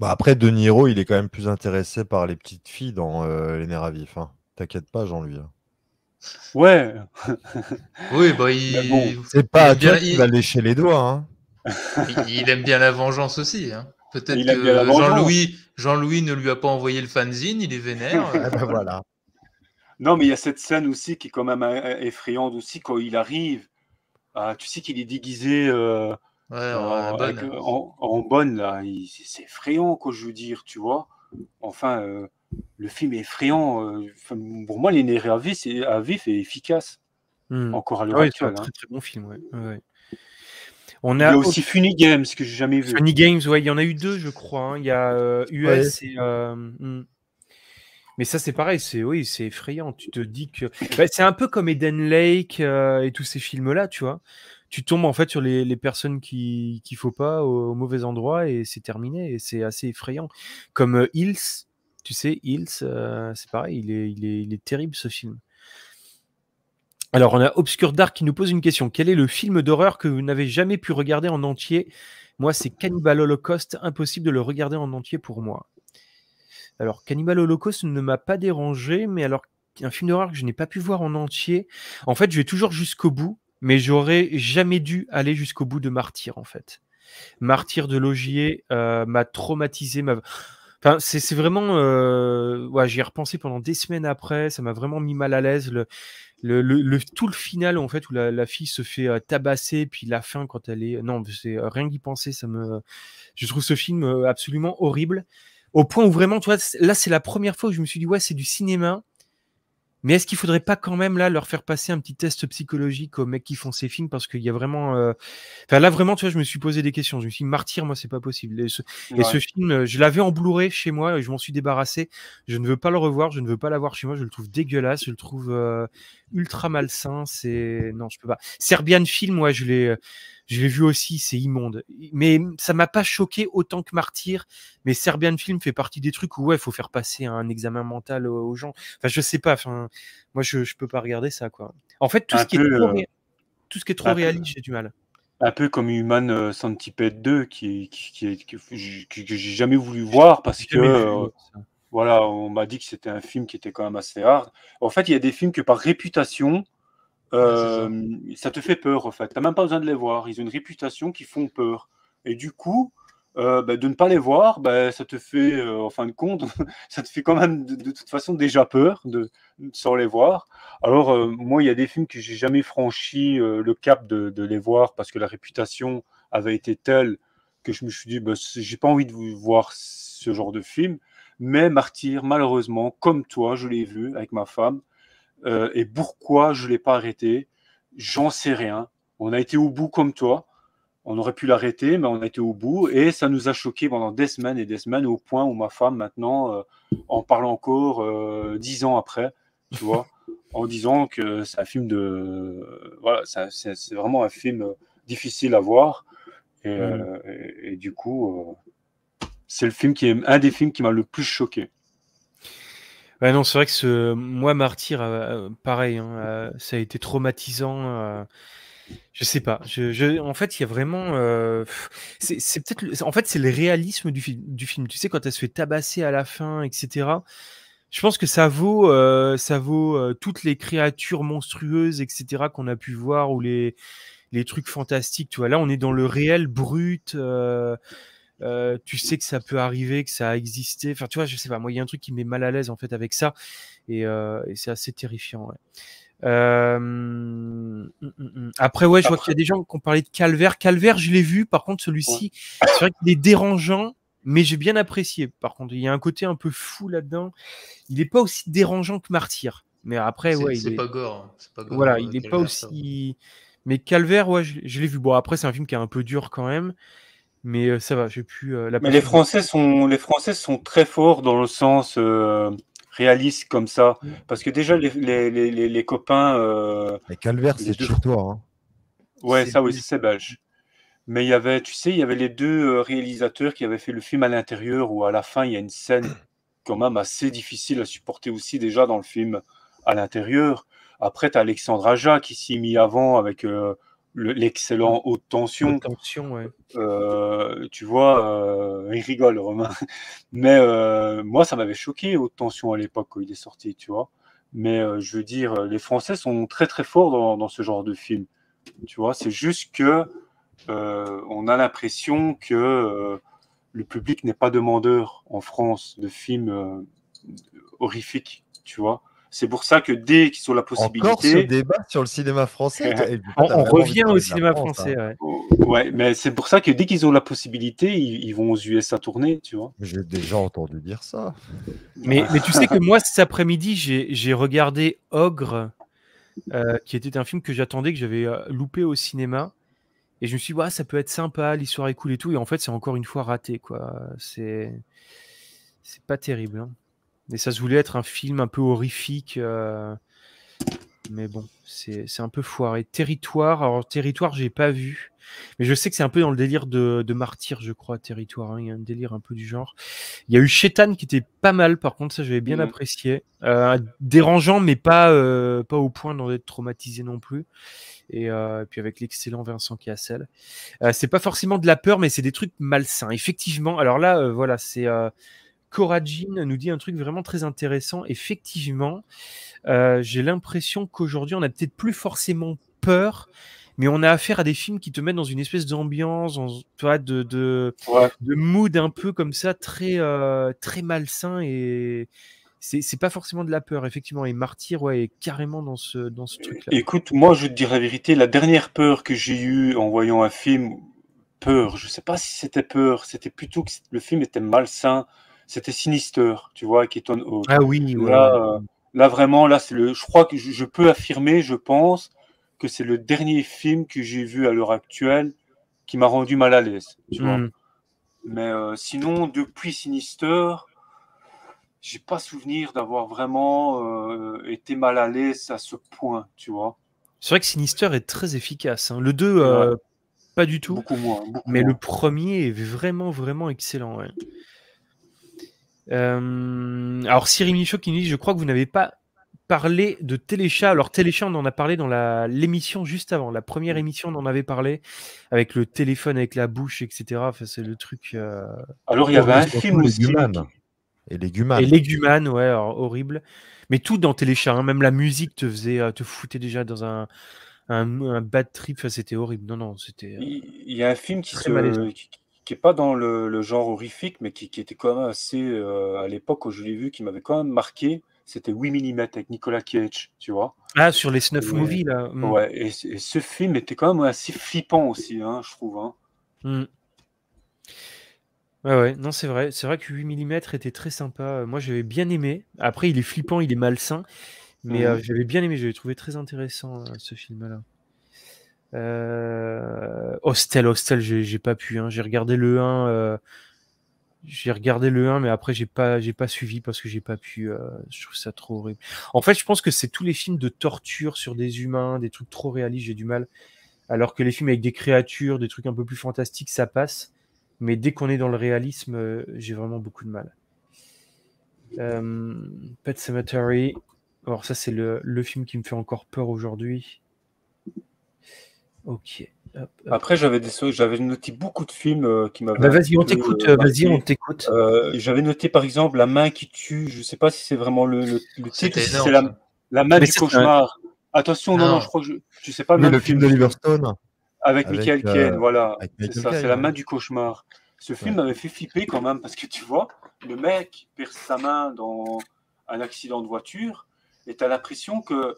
Bah, après, De Niro, il est quand même plus intéressé par les petites filles dans euh, Les Nerfs hein. T'inquiète pas, Jean-Louis. Hein. Ouais. Oui, bah, il... C'est pas à Il- qu'il va lécher les doigts. Hein. il, aime bien la vengeance aussi. Peut-être que Jean-Louis Jean ne lui a pas envoyé le fanzine, il est vénère. Ah, ben voilà. Non, mais il y a cette scène aussi qui est quand même euh, effrayante aussi quand il arrive. tu sais qu'il est déguisé euh, euh, euh, en, bonne. là, c'est effrayant, quoi, je veux dire, tu vois. Enfin, euh, le film est effrayant. pour moi, les nerfs à vif, et efficace. Hmm. Encore à l'heure ah C'est un hein. très, très bon film, On a... Il y a aussi Funny Games que j'ai jamais vu. Funny Games, ouais, il y en a eu deux, je crois. Hein. Il y a US et. Hmm. Mais ça, c'est pareil, c'est oui, c'est effrayant. Tu te dis que bah, c'est un peu comme Eden Lake et tous ces films-là, tu vois tu tombes en fait sur les, personnes qui ne faut pas au, mauvais endroit et c'est terminé. Et c'est assez effrayant. Comme euh, Hills, tu sais, Hills, euh, c'est pareil, il est, terrible ce film. Alors, on a Obscure Dark qui nous pose une question. Quel est le film d'horreur que vous n'avez jamais pu regarder en entier Moi, c'est Cannibal Holocaust. Impossible de le regarder en entier pour moi. Alors, Cannibal Holocaust ne m'a pas dérangé, mais alors, un film d'horreur que je n'ai pas pu voir en entier. En fait, je vais toujours jusqu'au bout mais j'aurais jamais dû aller jusqu'au bout de Martyr, en fait. Martyr de Logier euh, m'a traumatisé. Ma... Enfin, c'est vraiment. Euh... Ouais, J'y ai repensé pendant des semaines après. Ça m'a vraiment mis mal à l'aise. Le, le, le, tout le final, en fait, où la, la fille se fait euh, tabasser, puis la fin, quand elle est. Non, c'est euh, rien d'y penser. Ça me... Je trouve ce film euh, absolument horrible. Au point où vraiment, tu vois, là, c'est la première fois où je me suis dit, ouais, c'est du cinéma mais est-ce qu'il faudrait pas quand même là leur faire passer un petit test psychologique aux mecs qui font ces films parce qu'il y a vraiment, euh, enfin là vraiment, tu vois, je me suis posé des questions. Je me suis dit, martyr, moi c'est pas possible. Et ce, film, euh, je l'avais en chez moi, et je m'en suis débarrassé. Je ne veux pas le revoir, je ne veux pas l'avoir chez moi. Je le trouve dégueulasse, je le trouve euh, ultra malsain. C'est non, je peux pas. Serbian film, moi je l'ai, je l'ai vu aussi, c'est immonde. Mais ça m'a pas choqué autant que Martyr. Mais Serbian Film fait partie des trucs où ouais, faut faire passer un examen mental aux gens. Enfin, je sais pas. moi, je, ne peux pas regarder ça quoi. En fait, tout, ce qui, euh, tout ce qui est trop, réaliste, j'ai du mal. Un peu comme Human euh, Centipede 2, qui, qui, que j'ai jamais voulu voir parce que. Euh, voilà, on m'a dit que c'était un film qui était quand même assez hard. En fait, il y a des films que par réputation, euh, ça. te fait peur en fait. Tu n'as même pas besoin de les voir. Ils ont une réputation qui font peur. Et du coup, euh, bah, de ne pas les voir, bah, ça te fait, euh, en fin de compte, ça te fait quand même de, toute façon déjà peur de, ne sans les voir. Alors moi, il y a des films que j'ai jamais franchi le cap de, les voir parce que la réputation avait été telle que je me suis dit, bah, j'ai pas envie de voir ce genre de film. Mais Martyr, malheureusement, comme toi, je l'ai vu avec ma femme. Euh, et pourquoi je ne l'ai pas arrêté, j'en sais rien. On a été au bout comme toi. On aurait pu l'arrêter, mais on a été au bout et ça nous a choqué pendant des semaines et des semaines au point où ma femme maintenant euh, en parle encore euh, dix ans après, tu vois, en disant que c'est un film de voilà, c'est vraiment un film difficile à voir et, mm. et du coup c'est le film qui est un des films qui m'a le plus choqué non, c'est vrai que ce, moi, Martyr, euh, euh, pareil, hein, euh, ça a été traumatisant. je sais pas. Je, je- en fait, il y a vraiment. c'est peut-être. En fait, c'est le réalisme du, film du film. Tu sais, quand elle se fait tabasser à la fin, etc. Je pense que ça vaut, ça vaut toutes les créatures monstrueuses, etc. qu'on a pu voir ou les, les trucs fantastiques. Tu vois, là, on est dans le réel brut tu sais que ça peut arriver, que ça a existé. Enfin, tu vois, je sais pas, moi, il y a un truc qui m'est met mal à l'aise en fait avec ça, et, euh, et c'est assez terrifiant. Ouais. Euh... Après, ouais, je vois qu'il y a des gens qui ont parlé de Calvaire. Calvaire, je l'ai vu, par contre, celui-ci, c'est vrai qu'il est dérangeant, mais j'ai bien apprécié. Par contre, il y a un côté un peu fou là-dedans. Il n'est pas aussi dérangeant que Martyr. Mais après, ouais. C'est est... pas gore. Hein. pas gore voilà, euh, il n'est pas aussi. Mais Calvaire, ouais, je l'ai vu. Bon, après, c'est un film qui est un peu dur quand même mais euh, ça va, j'ai pu euh, la Mais les Français, sont, les Français sont très forts dans le sens euh, réaliste comme ça. Mm. Parce que déjà, les, les, les, les copains. les calvaires, c'est toujours toi. Hein. Ouais, ça oui, c'est belge. Mais il y avait, tu sais, il y avait les deux réalisateurs qui avaient fait le film à l'intérieur où à la fin, il y a une scène quand même assez difficile à supporter aussi déjà dans le film à l'intérieur. Après, tu as Alexandre Aja qui s'y mis avant avec l'excellent haute tension. tension, euh, tu vois, euh, il rigole, Romain. Mais euh, moi, ça m'avait choqué, haute tension, à l'époque, quand il est sorti, tu vois. Mais je veux dire, les Français sont très, très forts dans, ce genre de film. Tu vois, c'est juste que on a l'impression que le public n'est pas demandeur en France de films horrifiques, tu vois. C'est pour ça que dès qu'ils ont la possibilité. Encore ce débat sur le cinéma français. Eh, on, revient au cinéma français. Hein. Oh, ouais. mais c'est pour ça que dès qu'ils ont la possibilité, ils, vont aux USA tourner, tu vois. J'ai déjà entendu dire ça. Mais, ah. tu sais que moi, cet après-midi, j'ai regardé Ogre, euh, qui était un film que j'attendais, que j'avais euh, loupé au cinéma. Et je me suis dit, ça peut être sympa, l'histoire est cool et tout. Et en fait, c'est encore une fois raté, quoi. C'est, c'est pas terrible. Hein. Et ça se voulait être un film un peu horrifique. Euh, mais bon, c'est un peu foiré. Territoire, alors territoire, j'ai pas vu. Mais je sais que c'est un peu dans le délire de, de martyr, je crois, territoire. Hein. Il y a un délire un peu du genre. Il y a eu Shetan qui était pas mal, par contre, ça j'avais bien mm. apprécié. Euh, dérangeant, mais pas, euh, pas au point d'en être traumatisé non plus. Et, et puis avec l'excellent Vincent Cassel. c'est pas forcément de la peur, mais c'est des trucs malsains. Effectivement, alors là, voilà, c'est Cora nous dit un truc vraiment très intéressant. Effectivement, euh, j'ai l'impression qu'aujourd'hui, on a peut-être plus forcément peur, mais on a affaire à des films qui te mettent dans une espèce d'ambiance, de, de, de, mood un peu comme ça, très, euh, très malsain et c'est pas forcément de la peur, effectivement. Et Martyr, ouais, est carrément dans ce, dans ce truc-là. Écoute, moi, je te dire la vérité, la dernière peur que j'ai eue en voyant un film, peur, je sais pas si c'était peur, c'était plutôt que le film était malsain, c'était Sinister, tu vois, qui étonne. ah oui, là, euh, là vraiment, là c'est le. Je crois que je, peux affirmer, je pense que c'est le dernier film que j'ai vu à l'heure actuelle qui m'a rendu mal à l'aise, tu hmm. Mais euh, sinon, depuis Sinister, j'ai pas souvenir d'avoir vraiment euh, été mal à l'aise à ce point, tu vois. C'est vrai que Sinister est très efficace. Hein. Le 2, pas du tout. Beaucoup moins, mais le premier est vraiment, vraiment excellent. Euh, alors, Cyril Michaud qui nous dit Je crois que vous n'avez pas parlé de Téléchat. Alors, Téléchat, on en a parlé dans l'émission juste avant. La première mm. émission, on en avait parlé avec le téléphone, avec la bouche, etc. Enfin, c'est le truc. Euh, alors, il y avait un film aussi. Et Légumane. Et Légumane, ouais, horrible. Mais tout dans Téléchat, hein. même la musique te faisait, euh, te foutait déjà dans un, bad trip, c'était horrible. Non, non, c'était. Il y a un film qui, se, qui, qui n'est pas dans le, genre horrifique, mais qui, était quand même assez, euh, à l'époque où je l'ai vu, qui m'avait quand même marqué, c'était 8 mm avec Nicolas Cage, tu vois. Ah, sur les snuff movies, là. Hmm. Ouais, et, ce film était quand même assez flippant aussi, hein, je trouve. Hein. Hmm. Ouais, ouais, non, c'est vrai. C'est vrai que 8 mm était très sympa. Euh, moi, j'avais bien aimé. Après, il est flippant, il est malsain. Mais mhm. euh, j'avais bien aimé, j'avais trouvé très intéressant ce film-là. Euh, hostel, Hostel, j'ai pas pu. Hein. J'ai regardé le 1. Euh, j'ai regardé le 1, mais après j'ai pas, pas suivi parce que j'ai pas pu. Euh, je trouve ça trop horrible. En fait, je pense que c'est tous les films de torture sur des humains, des trucs trop réalistes, j'ai du mal. Alors que les films avec des créatures, des trucs un peu plus fantastiques, ça passe. Mais dès qu'on est dans le réalisme, j'ai vraiment beaucoup de mal. Pet Cemetery. Alors ça, c'est le film qui me fait encore peur aujourd'hui. Ok. Après, j'avais noté beaucoup de films euh, qui m'avaient. Bah, euh, euh, vas-y, on t'écoute. vas-y, on t'écoute. j'avais noté par exemple La main qui tue. Je sais pas si c'est vraiment le, titre. C'est la, main du cauchemar. Attention, non. non, je crois que je, sais pas. Mais le film de Avec, avec Michael Caine, voilà. C'est ça, c'est La main du cauchemar. Ce film m'avait fait flipper quand même parce que tu vois, le mec perd sa main dans un accident de voiture et tu as l'impression que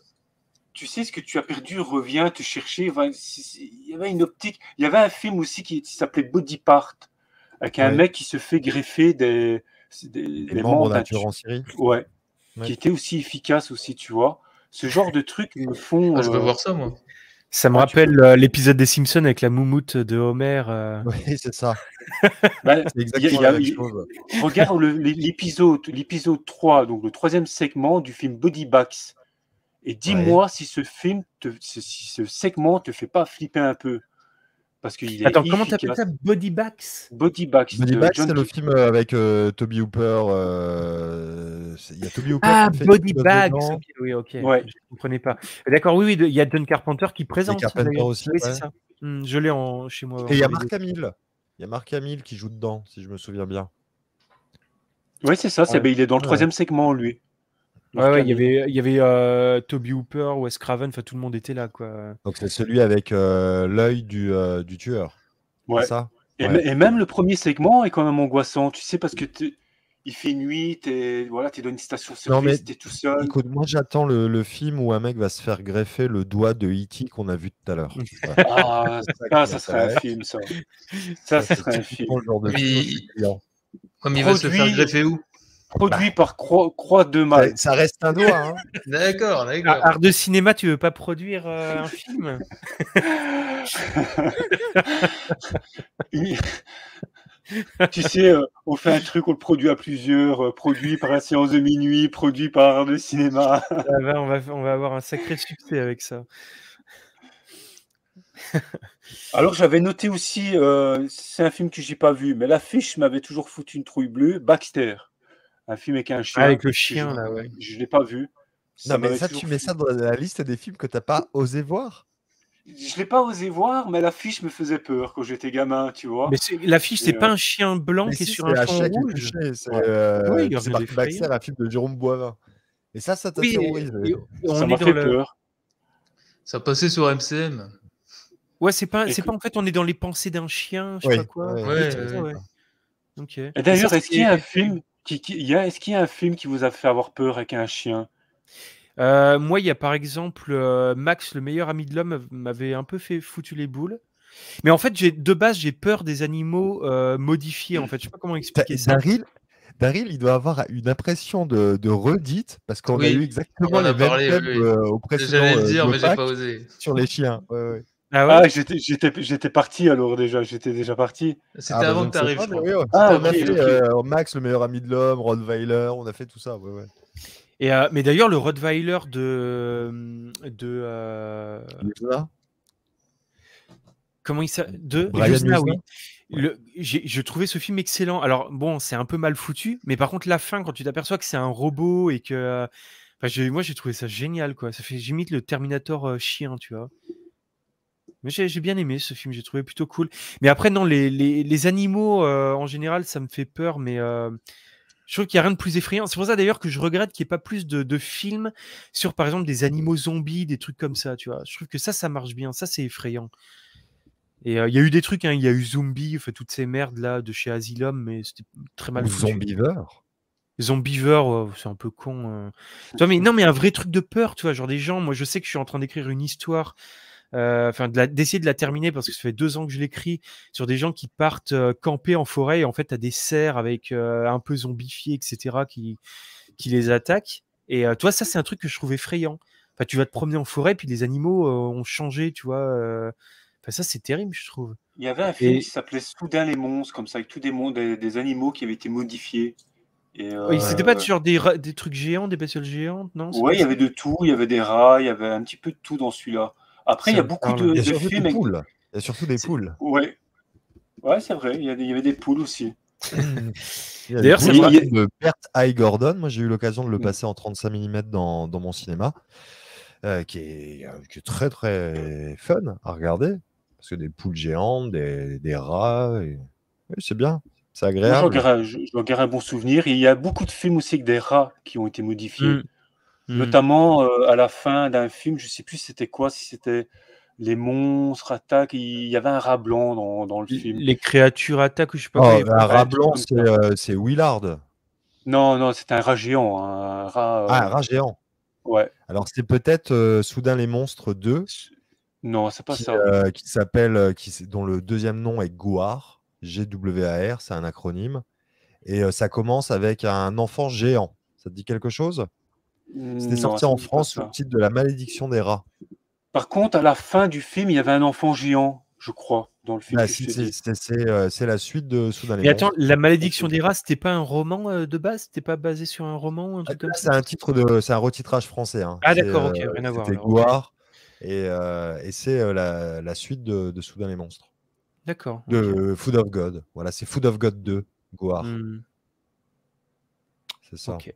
tu sais ce que tu as perdu reviens te chercher. il y avait une optique. Il y avait un film aussi qui s'appelait Body Part, avec un mec qui se fait greffer des, des, des membres d'un tueur en Ouais. Qui était aussi efficace aussi, tu vois. Ce genre de trucs me font. Ah, je veux euh, voir ça, moi. Ça me ah, rappelle euh, l'épisode des Simpsons avec la moumoute de Homer. Euh. Oui, c'est ça. exactement Regarde l'épisode 3, donc le troisième segment du film Body Bucks. Et dis-moi si ce film, te, si ce segment te fait pas flipper un peu. Parce qu'il est Attends, comment t'appelles ça Body Bags Body Bags, Body c'est le film euh, avec euh, Toby Hooper. Euh... Il y a Toby Hooper. Ah, Body Bags oui, ok. Ouais. Je ne comprenais pas. D'accord, oui, oui, il y a John Carpenter qui présente. Carpenter aussi. c'est ça. Hmm, je l'ai en... chez moi. Et il y a Marc Camille. Il y a Marc Camille qui joue dedans, si je me souviens bien. Oui, c'est ça. C'est... Ben, il est dans le troisième segment, lui. Ouais, il y avait, il y avait euh, Toby Hooper, Wes Craven, enfin tout le monde était là. Quoi. Donc c'est celui avec euh, l'œil du, euh, tueur. Ça et, même le premier segment est quand même angoissant, tu sais, parce que il fait nuit, tu voilà, es dans une station service, t'es tout seul. Écoute, moi j'attends le, film où un mec va se faire greffer le doigt de E.T. qu'on a vu tout à l'heure. ah, ça, serait un film, ça. Ça, serait un film. il va se faire greffer où Produit par Croix, de Mal. Ça reste un doigt. Hein. d'accord, d'accord. Art de cinéma, tu veux pas produire euh, un film Tu sais, euh, on fait un truc, on le produit à plusieurs, euh, produit par la séance de minuit, produit par Art de cinéma. on, va, avoir un sacré succès avec ça. Alors j'avais noté aussi, c'est un film que j'ai pas vu, mais l'affiche m'avait toujours foutu une trouille bleue, Baxter. Un film avec un chien. avec le chien, là, ouais. Je ne l'ai pas vu. non, mais ça, tu mets ça dans la liste des films que tu n'as pas osé voir je ne l'ai pas osé voir, mais l'affiche me faisait peur quand j'étais gamin, tu vois. Mais l'affiche, c'est euh, pas un chien blanc qui est sur un fond rouge. C'est ouais. euh... oui, Baxter, un film de Jérôme Boivin. Et ça, ça t'a oui, On Ça m'a fait peur. Ça passait sur MCM. Ouais, c'est pas, c'est pas en fait, on est dans les pensées d'un chien, je sais pas quoi. Ouais, ouais, D'ailleurs, est-ce qu'il y a un film est-ce qu'il y a un film qui vous a fait avoir peur avec un chien euh, Moi, il y a par exemple euh, Max, le meilleur ami de l'homme, m'avait un peu fait foutu les boules. Mais en fait, de base, j'ai peur des animaux euh, modifiés. En fait, sais pas comment expliquer ça. Daryl, il doit avoir une impression de, redite parce qu'on a eu exactement la même les au précédent. J'allais le dire, mais j'ai pas osé. Sur les chiens. Ouais, ah, ah j'étais, parti alors déjà, j'étais déjà parti. C'était ah, bah, avant que tu arrives. Ah, euh, euh, Max, le meilleur ami de l'homme, Weiler on a fait tout ça. Et, euh, mais d'ailleurs, le rodweiler de. de Comment il s'appelle De Le... je trouvais ce film excellent. Alors, bon, c'est un peu mal foutu, mais par contre, la fin, quand tu t'aperçois que c'est un robot et que. Enfin, moi, j'ai trouvé ça génial, quoi. Ça fait limite le Terminator chien, tu vois. Mais j'ai bien aimé ce film, j'ai trouvé plutôt cool. Mais après, non, les, les, animaux, euh, en général, ça me fait peur, mais euh, je trouve qu'il n'y a rien de plus effrayant. C'est pour ça d'ailleurs que je regrette qu'il n'y ait pas plus de, de, films sur, par exemple, des animaux zombies, des trucs comme ça, tu vois. Je trouve que ça, ça marche bien, ça, c'est effrayant. Et euh, il y a eu des trucs, hein, il y a eu Zombie, toutes ces merdes là de chez Asylum, mais c'était très mal. Zombiever, c'est un peu con. Hein. Tu mais non, mais un vrai truc de peur, tu vois, genre des gens. Moi, je sais que je suis en train d'écrire une histoire euh, enfin d'essayer de, la terminer parce que ça fait deux ans que je l'écris sur des gens qui partent euh, camper en forêt et en fait à des cerfs avec euh, un peu zombifiés etc qui qui les attaquent et toi ça c'est un truc que je trouve effrayant enfin tu vas te promener en forêt puis les animaux ont changé tu vois enfin ça c'est terrible je trouve il y avait un film qui s'appelait Soudain les monstres comme ça avec tous des, des, des animaux qui avaient été modifiés et c'était pas sur des, des trucs géants, des bestioles géantes, non Ouais, il y avait de tout, il y avait des rats, il y avait un petit peu de tout dans celui-là. Après, il y a beaucoup de, films. Il y a surtout des poules. Oui, ouais c'est vrai. Il y, avait des poules aussi. D'ailleurs, c'est a... de Bert I. Gordon. Moi, j'ai eu l'occasion de le mm. passer en 35 mm dans, dans mon cinéma, euh, qui, est, très très fun à regarder parce que des poules géantes, des, des rats, c'est bien. C'est agréable. Je garde, un bon souvenir. il y a beaucoup de films aussi avec des rats qui ont été modifiés. Mm. Mmh. Notamment euh, à la fin d'un film, je sais plus c'était quoi, si c'était les monstres attaquent, il y avait un rat blanc dans, le film. Les créatures attaquent, je sais pas. Oh, un rat blanc, euh, c'est Willard. Non, non, c'est un rat géant. Hein, un rat, euh, Ah, un rat géant. Ouais. Alors c'est peut-être Soudain les monstres 2. Non, c'est pas ça. qui s'appelle, dont le deuxième nom est Goar. G-W-A-R, c'est un acronyme. Et ça commence avec un enfant géant. Ça te dit quelque chose c'était sorti en France sous le titre de La malédiction des rats. Par contre, à la fin du film, il y avait un enfant géant, je crois, dans le film. Bah, euh, c'est la suite de Soudain. Mais attends, La malédiction des rats, c'était pas un roman euh, de base C'était pas basé sur un roman ah, C'est un titre de, c'est un retitrage français. Hein. Ah d'accord, ok, euh, rien à voir. C'était Gouard, et, c'est la, suite de, Soudain les monstres. D'accord. De Food of God. Voilà, c'est Food of God 2, Goar. Hmm. C'est ça. Ok.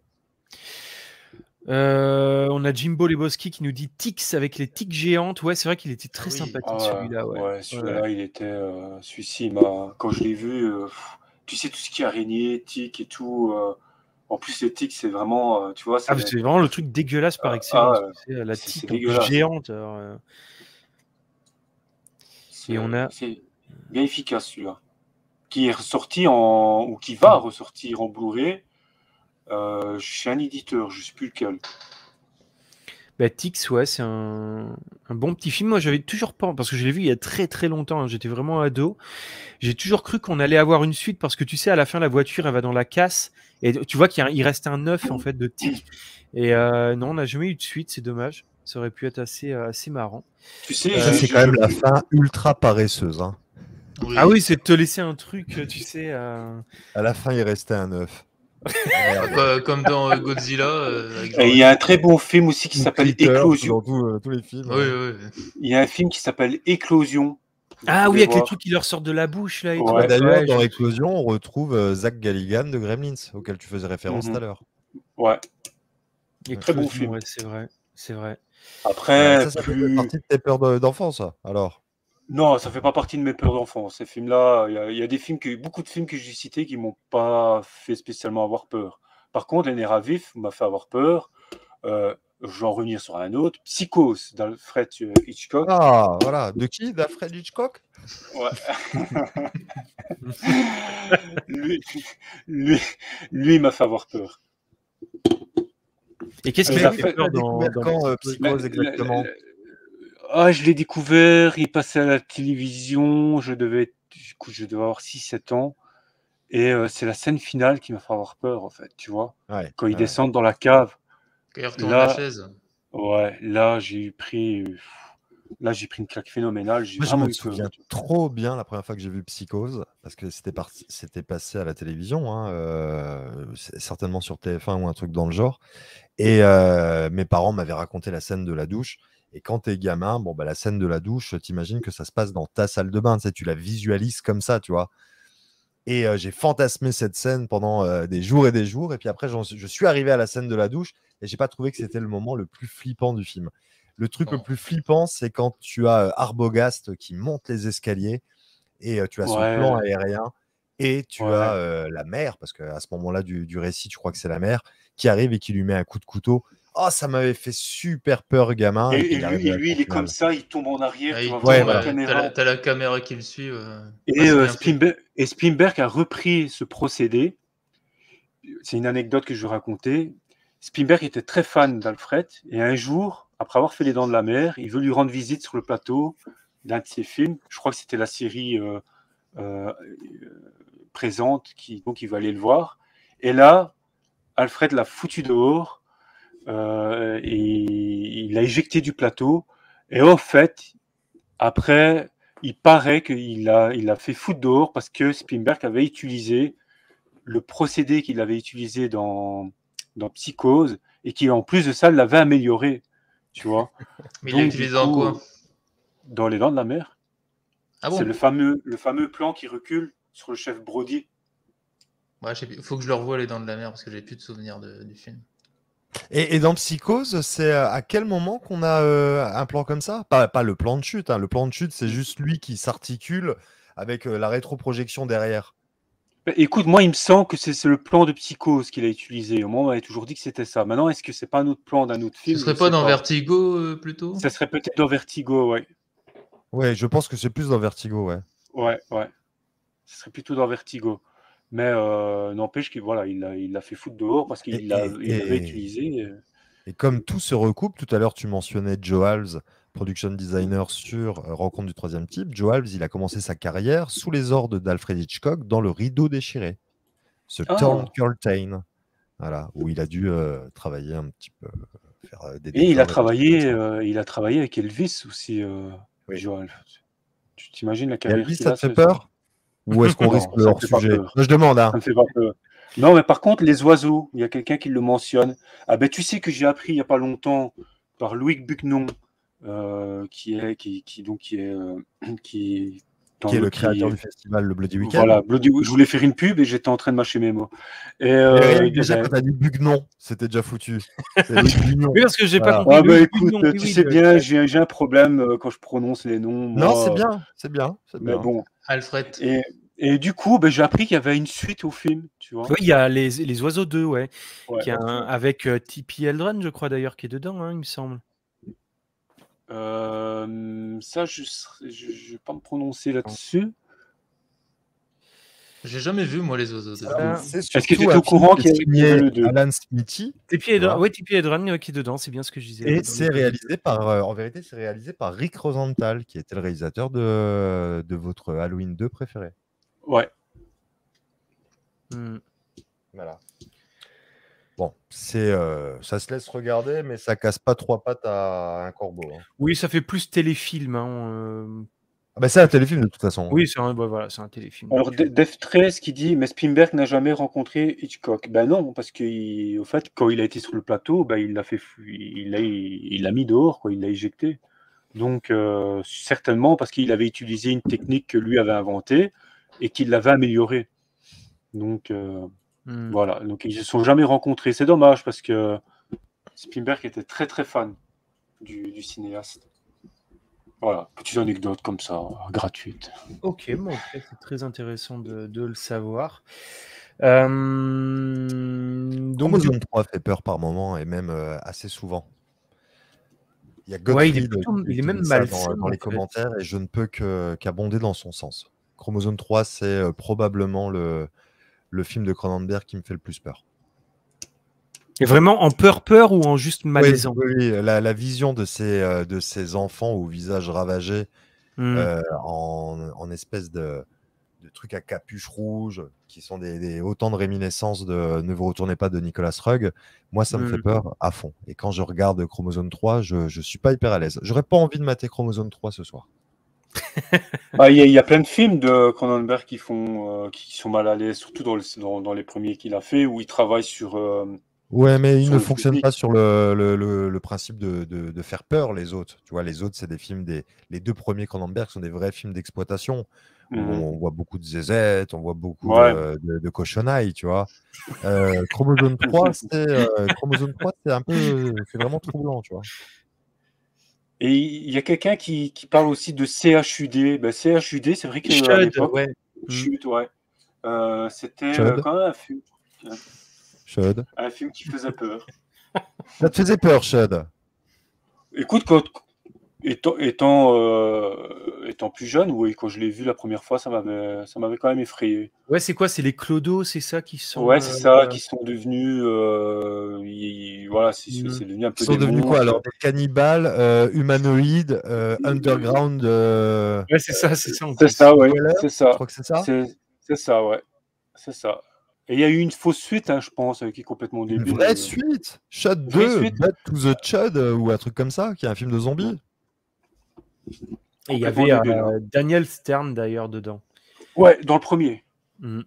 Euh, on a Jimbo Leboski qui nous dit Tix avec les tics géantes. Ouais, c'est vrai qu'il était très sympathique ah celui-là. Ouais, celui-là, il était. Euh, quand je l'ai vu, euh, tu sais, tout ce qui est araignée, tics et tout. en plus, les tics, c'est vraiment. tu vois, ah, c'est vraiment le truc dégueulasse par ah, excellence. la tic géante. on a. C'est bien efficace celui-là. Qui est ressorti en. ou qui va hmm. ressortir en blu euh, je suis un éditeur, je ne sais plus lequel. Bah, Tix, ouais, c'est un, bon petit film. Moi, j'avais toujours pas, parce que je l'ai vu il y a très très longtemps, hein. j'étais vraiment ado. J'ai toujours cru qu'on allait avoir une suite parce que tu sais, à la fin, la voiture, elle va dans la casse et tu vois qu'il reste un œuf en fait de Tix Et euh, non, on n'a jamais eu de suite, c'est dommage. Ça aurait pu être assez, euh, assez marrant. Tu sais, c'est quand même la fin ultra paresseuse. Hein. Ah oui, c'est de te laisser un truc, tu sais. À la fin, il restait un œuf. Euh, comme dans euh, Godzilla. Euh, il y a un très bon film aussi qui s'appelle Éclosion. Dans tous les films. Il y a un film qui s'appelle Éclosion. Ah oui, avec les trucs qui leur sortent de la bouche là. D'ailleurs, dans Éclosion, on retrouve Zach Galligan de Gremlins, auquel tu faisais référence mhm. tout à l'heure. Ouais. Il est très bon film. c'est vrai, c'est vrai. Après, ça, c'est plus... partie de tes peurs d'enfance Alors. Non, ça fait pas partie de mes peurs d'enfant. Ces films-là, il y, a des films que, beaucoup de films que j'ai cités qui m'ont pas fait spécialement avoir peur. Par contre, Les vif m'a fait avoir peur. je vais en revenir sur un autre. Psychose d'Alfred Hitchcock. Ah, voilà. De qui D'Alfred Hitchcock Ouais. lui, m'a fait avoir peur. Et qu'est-ce qui m'a fait peur dans, dans, Psychose exactement ah, je l'ai découvert, il passait à la télévision, je devais, je devais avoir 6-7 ans. Et euh, c'est la scène finale qui m'a fait avoir peur, en fait, tu vois. quand ils descendent dans la cave. la chaise. Ouais, là, j'ai pris. Là, j'ai pris une claque phénoménale. Moi, je me souviens trop bien la première fois que j'ai vu Psychose, parce que c'était, c'était passé à la télévision, hein, euh, certainement sur TF1 ou un truc dans le genre. Et euh, mes parents m'avaient raconté la scène de la douche. Et quand es gamin, bon, bah, la scène de la douche, tu imagines que ça se passe dans ta salle de bain, tu, tu la visualises comme ça, tu vois. Et j'ai fantasmé cette scène pendant des jours et des jours. Et puis après, je suis arrivé à la scène de la douche et j'ai pas trouvé que c'était le moment le plus flippant du film. Le truc le plus flippant, c'est quand tu as Arbogast qui monte les escaliers et tu as son plan aérien et tu as la mère, parce qu'à ce moment-là du, du récit, tu crois que c'est la mère, qui arrive et qui lui met un coup de couteau. Ah, ça m'avait fait super peur, gamin. Et, lui, il est comme ça, il tombe en arrière. Ah, tu la T'as, la, caméra qui le suit. Euh, et, Spielberg Spinberg a repris ce procédé. C'est une anecdote que je vais raconter. Spinberg était très fan d'Alfred. Et un jour, après avoir fait Les Dents de la Mer, il veut lui rendre visite sur le plateau d'un de ses films. Je crois que c'était la série euh, euh, présente. Qui... Donc, il va aller le voir. Et là, Alfred l'a foutu dehors euh, et il a éjecté du plateau. Et en fait, après, il paraît qu'il a, il a fait foutre dehors parce que Spielberg avait utilisé le procédé qu'il avait utilisé dans, dans Psychose et qui, en plus de ça, l'avait amélioré. Tu vois Mais il en quoi Dans les dents de la mer. Ah C'est le fameux, le fameux plan qui recule sur le chef Brody. il faut que je le revoie les dents de la mer parce que j'ai plus de souvenirs du film. Et, dans Psychose, c'est euh, à quel moment qu'on a euh, un plan comme ça pas, pas, le plan de chute. Hein. Le plan de chute, c'est juste lui qui s'articule avec euh, la rétroprojection derrière. Bah, écoute, moi, il me semble que c'est le plan de Psychose qu'il a utilisé. Au moins, on avait toujours dit que c'était ça. Maintenant, est-ce que c'est pas un autre plan d'un autre film Ce serait pas dans Vertigo plutôt Ça serait peut-être dans Vertigo, ouais. Ouais, je pense que c'est plus dans Vertigo, ouais. Ouais, ouais. Ce serait plutôt dans Vertigo. Mais euh, n'empêche qu'il voilà, il l'a il a fait foutre dehors parce qu'il l'avait utilisé. Et comme tout se recoupe, tout à l'heure tu mentionnais Joe Alves, production designer sur euh, Rencontre du troisième type. Joe Alves, il a commencé sa carrière sous les ordres d'Alfred Hitchcock dans Le Rideau déchiré, ce ah. Torn Curtain, voilà, où il a dû euh, travailler un petit peu. et il a, travaillé, il a travaillé avec Elvis aussi, oui. Tu t'imagines la carrière Elvis, ça te fait peur ou est-ce qu'on risque de hors-sujet Je demande. Hein. Non, mais par contre, les oiseaux, il y a quelqu'un qui le mentionne. Ah ben, tu sais que j'ai appris il n'y a pas longtemps par Louis Bucnon, euh, qui est, qui, donc, qui est, euh, qui qui est le créateur du festival, le Bloody Weekend. je voulais faire une pub et j'étais en train de mâcher mes mots. Et, euh, déjà, quand t'as dit Bugnon, c'était déjà foutu. oui, parce que j'ai pas compris. Ah, bah écoute, tu sais bien, j'ai, un problème euh, quand je prononce les noms. Non, c'est bien, c'est bien. Mais bon. Alfred. Et, du coup, bah, j'ai appris qu'il y avait une suite au film, Oui, il y a Les, les Oiseaux 2, ouais. avec euh, Eldren, je crois d'ailleurs, qui est dedans, hein, il me semble. Euh, ça, je ne vais pas me prononcer là-dessus. J'ai jamais vu, moi, les oiseaux. Ah, euh, est-ce que tu es au courant qu'il y a Alan Smithy Oui, Edran, ouais, qui est dedans, c'est bien ce que je disais. Et c'est réalisé par, euh, en vérité, c'est réalisé par Rick Rosenthal, qui était le réalisateur de, de votre Halloween 2 préféré. Ouais. Hmm. Voilà c'est, euh, ça se laisse regarder, mais ça casse pas trois pattes à un corbeau. Hein. Oui, ça fait plus téléfilm. Hein, euh. ah bah, c'est un téléfilm de toute façon. Oui, c'est un, bah, voilà, c'est un téléfilm. Alors, Def 13 qui dit Mais Spielberg n'a jamais rencontré Hitchcock. Ben non, parce qu'au fait, quand il a été sur le plateau, ben il l'a fait, il l'a il mis dehors, quoi, il l'a éjecté. Donc, euh, certainement parce qu'il avait utilisé une technique que lui avait inventée et qu'il l'avait améliorée. Donc, Hmm. Voilà, donc ils ne se sont jamais rencontrés. C'est dommage parce que Spielberg était très très fan du, cinéaste. Voilà, petite anecdote comme ça, gratuite. Ok, c'est très intéressant de, le savoir. Euh, Chromosome 3 fait peur par moment et même euh, assez souvent. Il, y a Godfrey, il, est, même mal dans, les commentaires et je ne peux qu'abonder dans son sens. Chromosome 3, c'est euh, probablement le, le film de Cronenberg qui me fait le plus peur. Et vraiment en peur-peur ou en juste malaisant la, vision euh, de ces, enfants au visage ravagés hmm. euh, en, espèce de, truc à capuche rouge, qui sont des, autant de réminiscences de Ne vous retournez pas de Nicolas Rugg, moi ça me fait hmm. peur à fond. Et quand je regarde Chromosome 3, je ne suis pas hyper à l'aise. J'aurais pas envie de mater Chromosome 3 ce soir. Ah, il, y a, plein de films de Cronenberg qui font euh, qui sont mal à l'aise, surtout dans, dans, les premiers qu'il a fait, où il travaille sur. Euh, ouais, mais il ne fonctionne pas sur le, principe de, faire peur les autres. Tu vois, les autres, c'est des films des les deux premiers Cronenberg sont des vrais films d'exploitation. Mhm. on, voit beaucoup de zézettes, on voit beaucoup de, de, tu vois. Euh, chromosome 3, c'est un peu, c'est vraiment troublant, tu vois. Et il y a quelqu'un qui, qui, parle aussi de CHUD. Ben, CHUD, c'est vrai que. y ouais. Chud, ouais. Euh, c'était euh, quand même un film. Chud. Un film qui faisait peur. Ça te faisait peur, Chud Écoute, quand, étant, étant, euh, étant, plus jeune, oui, quand je l'ai vu la première fois, ça m'avait, ça m'avait quand même effrayé. Ouais, c'est quoi C'est les clodos, c'est ça qui sont. Ouais, c'est ça, euh, qui sont devenus. Euh, voilà, mm. c'est, devenu un peu. Ils sont devenus quoi alors Des cannibales, euh, humanoïdes, underground. Ouais, c'est ça, c'est ça. C'est ça, ouais. C'est ça. Je crois que c'est ça. C'est, ça, ouais. C'est ça. Et il y a eu une fausse suite, hein, je pense, qui est complètement débile. Une vraie suite Chad 2, to the Chad, ou un truc comme ça, qui est un film de zombies. Et il y avait euh, Daniel Stern d'ailleurs dedans. Ouais, dans le premier. Mm.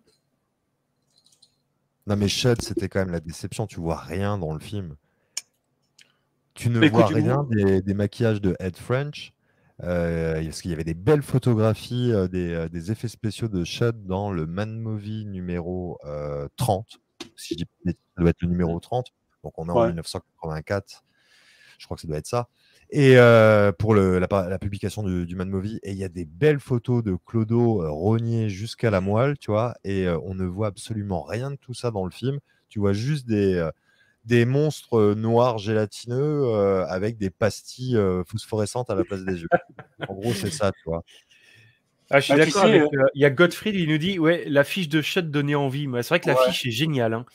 Non mais Shed, c'était quand même la déception. Tu vois rien dans le film. Tu ne vois rien des, maquillages de Ed French. Euh, parce qu'il y avait des belles photographies, euh, euh, des, effets spéciaux de Shed dans le Man Movie numéro 30. Si je dis, ça doit être le numéro 30. Donc on est en 1984. Je crois que ça doit être ça. Et euh, pour la, publication du, du, Man Movie, et il y a des belles photos de Clodo euh, rogné jusqu'à la moelle, tu vois, et euh, on ne voit absolument rien de tout ça dans le film. Tu vois juste des, des monstres noirs gélatineux avec des pastilles phosphorescentes à la place des yeux. en gros, c'est ça, tu vois. Ah, je suis ah, d'accord. il y a Gottfried, il nous dit ouais, la fiche de Shut donnait envie. C'est vrai que l'affiche la fiche est géniale. Hein.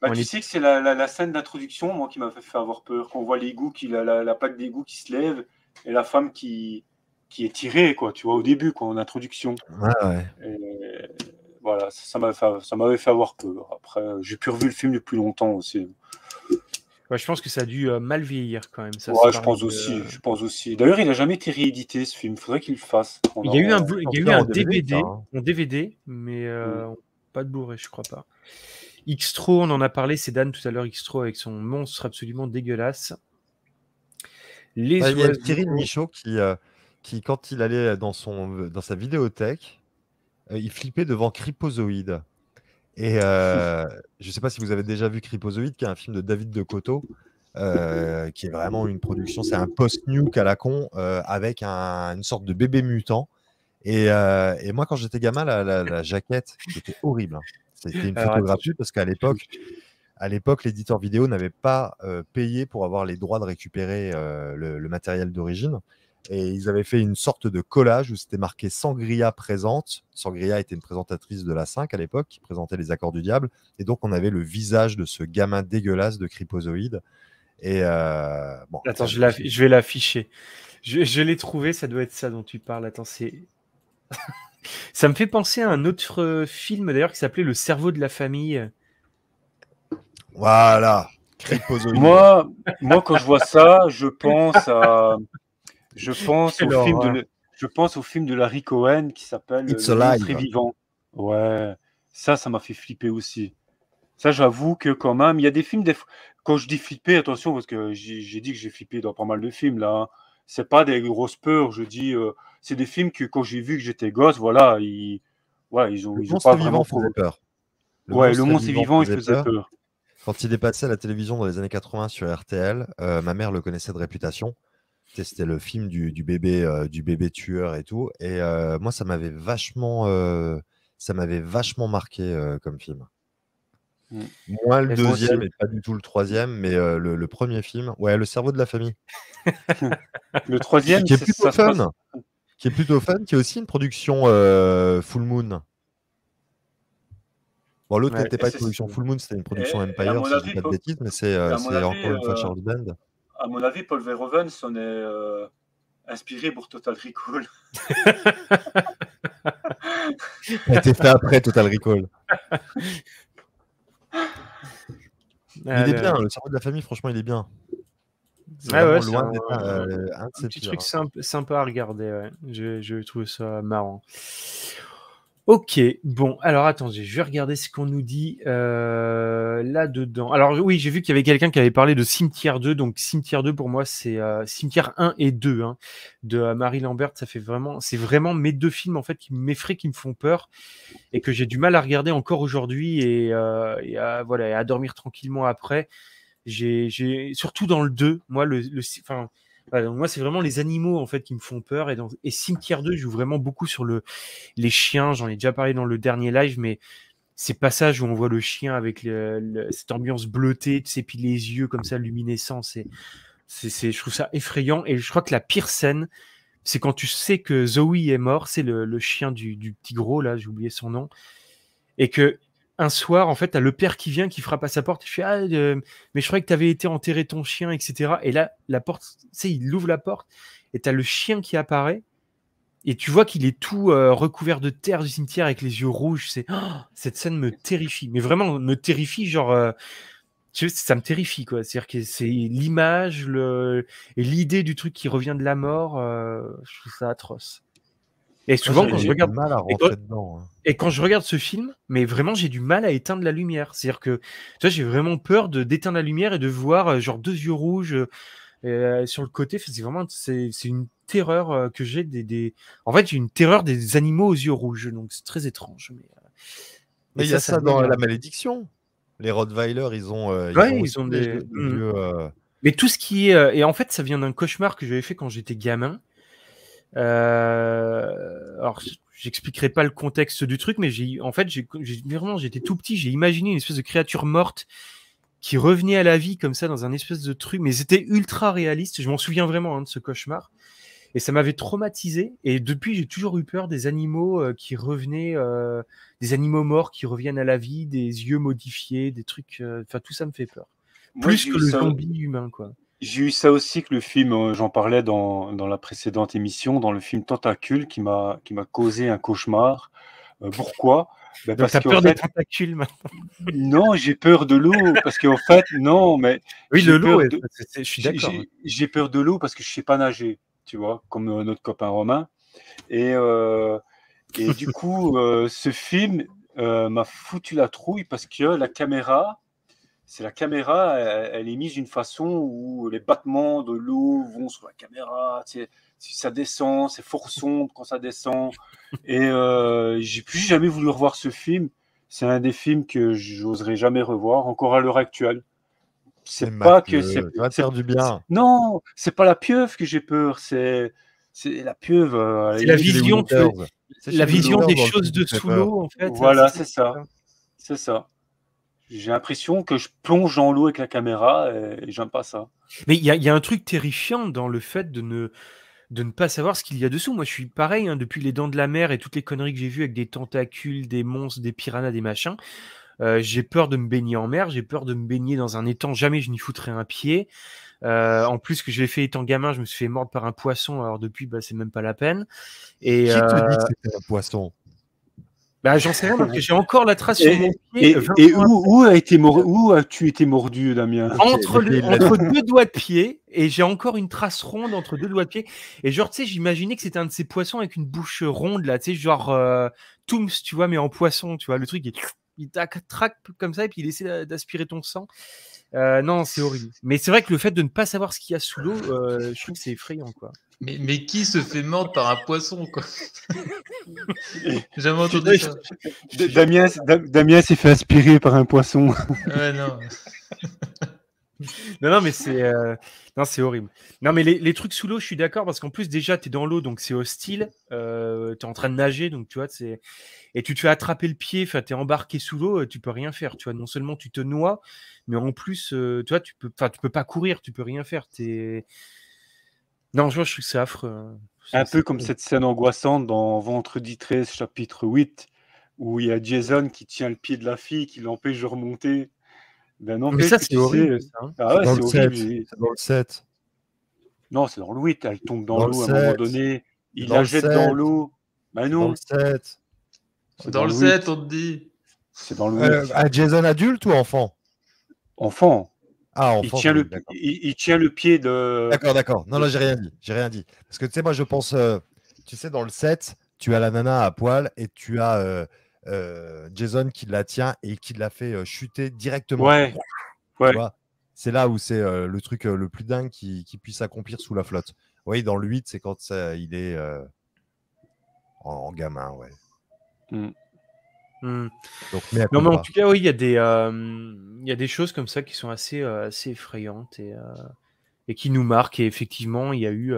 Bah, tu sais que c'est la, scène d'introduction, moi, qui m'a fait avoir peur. Quand on voit l'égout, qui, la, la, plaque d'égout qui se lève et la femme qui, qui est tirée, quoi, tu vois, au début, quoi, en introduction. ouais. voilà, ça m'avait fait, fait avoir peur. Après, j'ai pu revu le film depuis longtemps aussi. je pense que ça a dû euh, mal vieillir quand même. Ça, je pense, aussi, je pense aussi. D'ailleurs, il n'a jamais été réédité ce film. Faudrait qu'il le fasse. il y a, eu un, un DVD, DVD, mais euh, mm. pas de bourré, je crois pas. Xtro, on en a parlé, c'est Dan tout à l'heure, Xtro avec son monstre absolument dégueulasse. Les il y Michaud qui, euh, qui, quand il allait dans, son, dans sa vidéothèque, euh, il flippait devant Cripozoïde. Et euh, je ne sais pas si vous avez déjà vu Cripozoïde, qui est un film de David de Coto, qui est vraiment une production, c'est un post-nuke à la con, avec une sorte de bébé mutant. Et, moi, quand j'étais gamin, la, jaquette c'était horrible. Hein. C'était une photographie parce qu'à l'époque, à l'époque, l'éditeur vidéo n'avait pas euh, payé pour avoir les droits de récupérer euh, le, matériel d'origine. Et ils avaient fait une sorte de collage où c'était marqué Sangria présente. Sangria était une présentatrice de la 5 à l'époque qui présentait les accords du diable. Et donc, on avait le visage de ce gamin dégueulasse de cryptozoïde euh, Attends, je, vais l'afficher. Je, je l'ai trouvé, ça doit être ça dont tu parles. Attends, c'est. Ça me fait penser à un autre euh, film d'ailleurs qui s'appelait Le cerveau de la famille. Voilà. moi, moi, quand je vois ça, je pense je pense au film de, je pense au film de Larry Cohen qui s'appelle euh, Très vivant. Ouais, ça, ça m'a fait flipper aussi. Ça, j'avoue que quand même, il y a des films. Des... Quand je dis flipper, attention parce que j'ai dit que j'ai flippé dans pas mal de films là. Hein. C'est pas des grosses peurs. Je dis, euh, c'est des films que quand j'ai vu que j'étais gosse, voilà, ils, ouais, ils ont, le ils ont pas vraiment faisait peur. ouais, le monde vivant, vivant, il faisait peur. Quand il est passé à la télévision dans les années 80 sur RTL, euh, ma mère le connaissait de réputation. C'était le film du, bébé, euh, du bébé tueur et tout. Et euh, moi, ça m'avait vachement, ça m'avait vachement marqué comme film. Mm. Moi, le deuxième et pas du tout le troisième, mais le, premier film. Ouais, le cerveau de la famille. le troisième, c'est ça qui est plutôt fun, qui est aussi une production euh, Full Moon. Bon, l'autre n'était pas une production Full Moon, c'était une production eh, Empire, si je ne dis pas de bêtises, mais c'est encore une fois Charles Band. À mon avis, Paul Verhoeven s'en est euh, inspiré pour Total Recall. Il était fait après Total Recall. il est bien, le cerveau de la famille, franchement, il est bien. C'est un, petit truc sympa, à regarder. Je, trouve ça marrant. Ok, bon, alors attendez, je vais regarder ce qu'on nous dit euh, là-dedans. Alors oui, j'ai vu qu'il y avait quelqu'un qui avait parlé de Cimetière 2, donc Cimetière 2 pour moi c'est euh, Cimetière 1 et 2 hein, de euh, Marie Lambert, ça fait vraiment, c'est vraiment mes deux films en fait qui m'effraient, qui me font peur et que j'ai du mal à regarder encore aujourd'hui et, voilà, à dormir tranquillement après j'ai surtout dans le 2, moi, le, moi, c'est vraiment les animaux en fait qui me font peur. Et, dans, et Cimetière 2, je joue vraiment beaucoup sur le, les chiens. J'en ai déjà parlé dans le dernier live, mais ces passages où on voit le chien avec cette ambiance bleutée, tu sais, puis les yeux comme ça luminescents, c'est, c'est, je trouve ça effrayant. Et je crois que la pire scène, c'est quand tu sais que Zoe est mort, c'est le, le, chien du, du, petit gros là, j'ai oublié son nom, et que un soir, en fait, t'as le père qui vient, qui frappe à sa porte. Je fais ah, euh, mais je croyais que t'avais été enterré ton chien, etc. Et là, la porte, tu sais, il ouvre la porte et t'as le chien qui apparaît. Et tu vois qu'il est tout euh, recouvert de terre du cimetière avec les yeux rouges. C'est oh, cette scène me terrifie, mais vraiment me terrifie, genre. Euh, tu sais, ça me terrifie, quoi. C'est-à-dire que c'est l'image, le... et l'idée du truc qui revient de la mort, je trouve ça atroce. Et souvent, quand je regarde. Hein. et, quand... je regarde ce film, mais vraiment, j'ai du mal à éteindre la lumière. C'est-à-dire que, tu j'ai vraiment peur de d'éteindre la lumière et de voir, euh, genre, deux yeux rouges euh, euh, sur le côté. C'est vraiment, c'est une terreur que j'ai des, des, En fait, j'ai une terreur des animaux aux yeux rouges. Donc, c'est très étrange. Mais, il y a ça, dans La Malédiction. Les Rottweilers, ils ont. ils, ont, des. Yeux, mmh. Mais tout ce qui est. Et en fait, ça vient d'un cauchemar que j'avais fait quand j'étais gamin. Euh, alors, j'expliquerai pas le contexte du truc, mais j'ai, en fait, j'ai, vraiment, j'étais tout petit, j'ai imaginé une espèce de créature morte qui revenait à la vie comme ça dans un espèce de truc, mais c'était ultra réaliste. Je m'en souviens vraiment hein, de ce cauchemar. Et ça m'avait traumatisé. Et depuis, j'ai toujours eu peur des animaux euh, qui revenaient, euh, des animaux morts qui reviennent à la vie, des yeux modifiés, des trucs. Enfin, tout ça me fait peur. Plus que le zombie humain, quoi. J'ai eu ça aussi que le film, euh, j'en parlais dans, dans, la précédente émission, dans le film Tentacule, qui m'a causé un cauchemar. Euh, pourquoi ben parce peur fait... des tentacules maintenant Non, j'ai peur de l'eau, parce qu'en fait, non, mais. Oui, de l'eau, je suis d'accord. J'ai peur de l'eau parce que je ne sais pas nager, tu vois, comme euh, notre copain Romain. Et, et du coup, ce film m'a foutu la trouille parce que la caméra, c'est la caméra, elle, est mise d'une façon où les battements de l'eau vont sur la caméra, si ça descend, c'est fort sombre quand ça descend. Et euh, j'ai plus jamais voulu revoir ce film. C'est un des films que j'oserais jamais revoir, encore à l'heure actuelle. C'est pas que c'est faire du bien. Non, c'est pas la pieuvre que j'ai peur, c'est la pieuvre. Euh, la vision, la vision des choses de sous l'eau en fait. Voilà, c'est ça, c'est ça j'ai l'impression que je plonge dans l'eau avec la caméra et, j'aime pas ça. Mais il y, a, un truc terrifiant dans le fait de ne, de ne pas savoir ce qu'il y a dessous. Moi, je suis pareil, hein, depuis les dents de la mer et toutes les conneries que j'ai vues avec des tentacules, des monstres, des piranhas, des machins, euh, j'ai peur de me baigner en mer, j'ai peur de me baigner dans un étang, jamais je n'y foutrai un pied. Euh, en plus que je l'ai fait étant gamin, je me suis fait mordre par un poisson, alors depuis, bah, c'est même pas la peine. Et, Qui te dit que euh, c'était un poisson bah, j'en sais rien parce que j'ai encore la trace sur mon pied. Et, où, a été mordu où as-tu été mordu, Damien entre, deux doigts de pied, et j'ai encore une trace ronde entre deux doigts de pied. Et genre, tu sais, j'imaginais que c'était un de ces poissons avec une bouche ronde, là, tu sais, genre euh, tu vois, mais en poisson, tu vois. Le truc, il, il comme ça, et puis il essaie d'aspirer ton sang. Euh, non, c'est horrible. Mais c'est vrai que le fait de ne pas savoir ce qu'il y a sous l'eau, euh, je trouve que c'est effrayant, quoi. Mais, qui se fait mordre par un poisson, quoi Jamais entendu Damien, s'est fait aspirer par un poisson. ouais, non. non, non, mais c'est euh, horrible. Non, mais les, trucs sous l'eau, je suis d'accord, parce qu'en plus, déjà, tu es dans l'eau, donc c'est hostile. Euh, tu es en train de nager, donc tu vois, c'est. Et tu te fais attraper le pied, tu es embarqué sous l'eau, tu peux rien faire. Tu vois, non seulement tu te noies, mais en plus, euh, tu vois, tu peux, tu peux pas courir, tu peux rien faire. Tu non, je, je trouve que c'est affreux. Hein. Un peu comme cette scène angoissante dans Vendredi 13, chapitre 8, où il y a Jason qui tient le pied de la fille, qui l'empêche de remonter. Ben non, mais, ça, c'est horrible. dans, le 7. dans le 7. Non, c'est dans le 8. Elle tombe dans, l'eau à un moment donné. Il la jette dans l'eau. Ben non. Dans le 7. C'est dans, le 7, on te dit. C'est dans le 8. Euh, Jason adulte ou enfant Enfant. Ah, il, tient le, pied de. D'accord, d'accord. Non, là, j'ai rien dit. J'ai rien dit. Parce que tu sais, moi, je pense, euh, tu sais, dans le 7, tu as la nana à poil et tu as euh, euh, Jason qui la tient et qui la fait chuter directement. Ouais. C'est là où c'est le truc le plus dingue qui, puisse accomplir sous la flotte. Oui, dans le 8, c'est quand il est en, gamin, ouais. Mmh. Mmh. non, mais en tout cas, oui, il y, a des, euh, il y a des choses comme ça qui sont assez, euh, assez effrayantes et, euh, et qui nous marquent. Et effectivement, il y a eu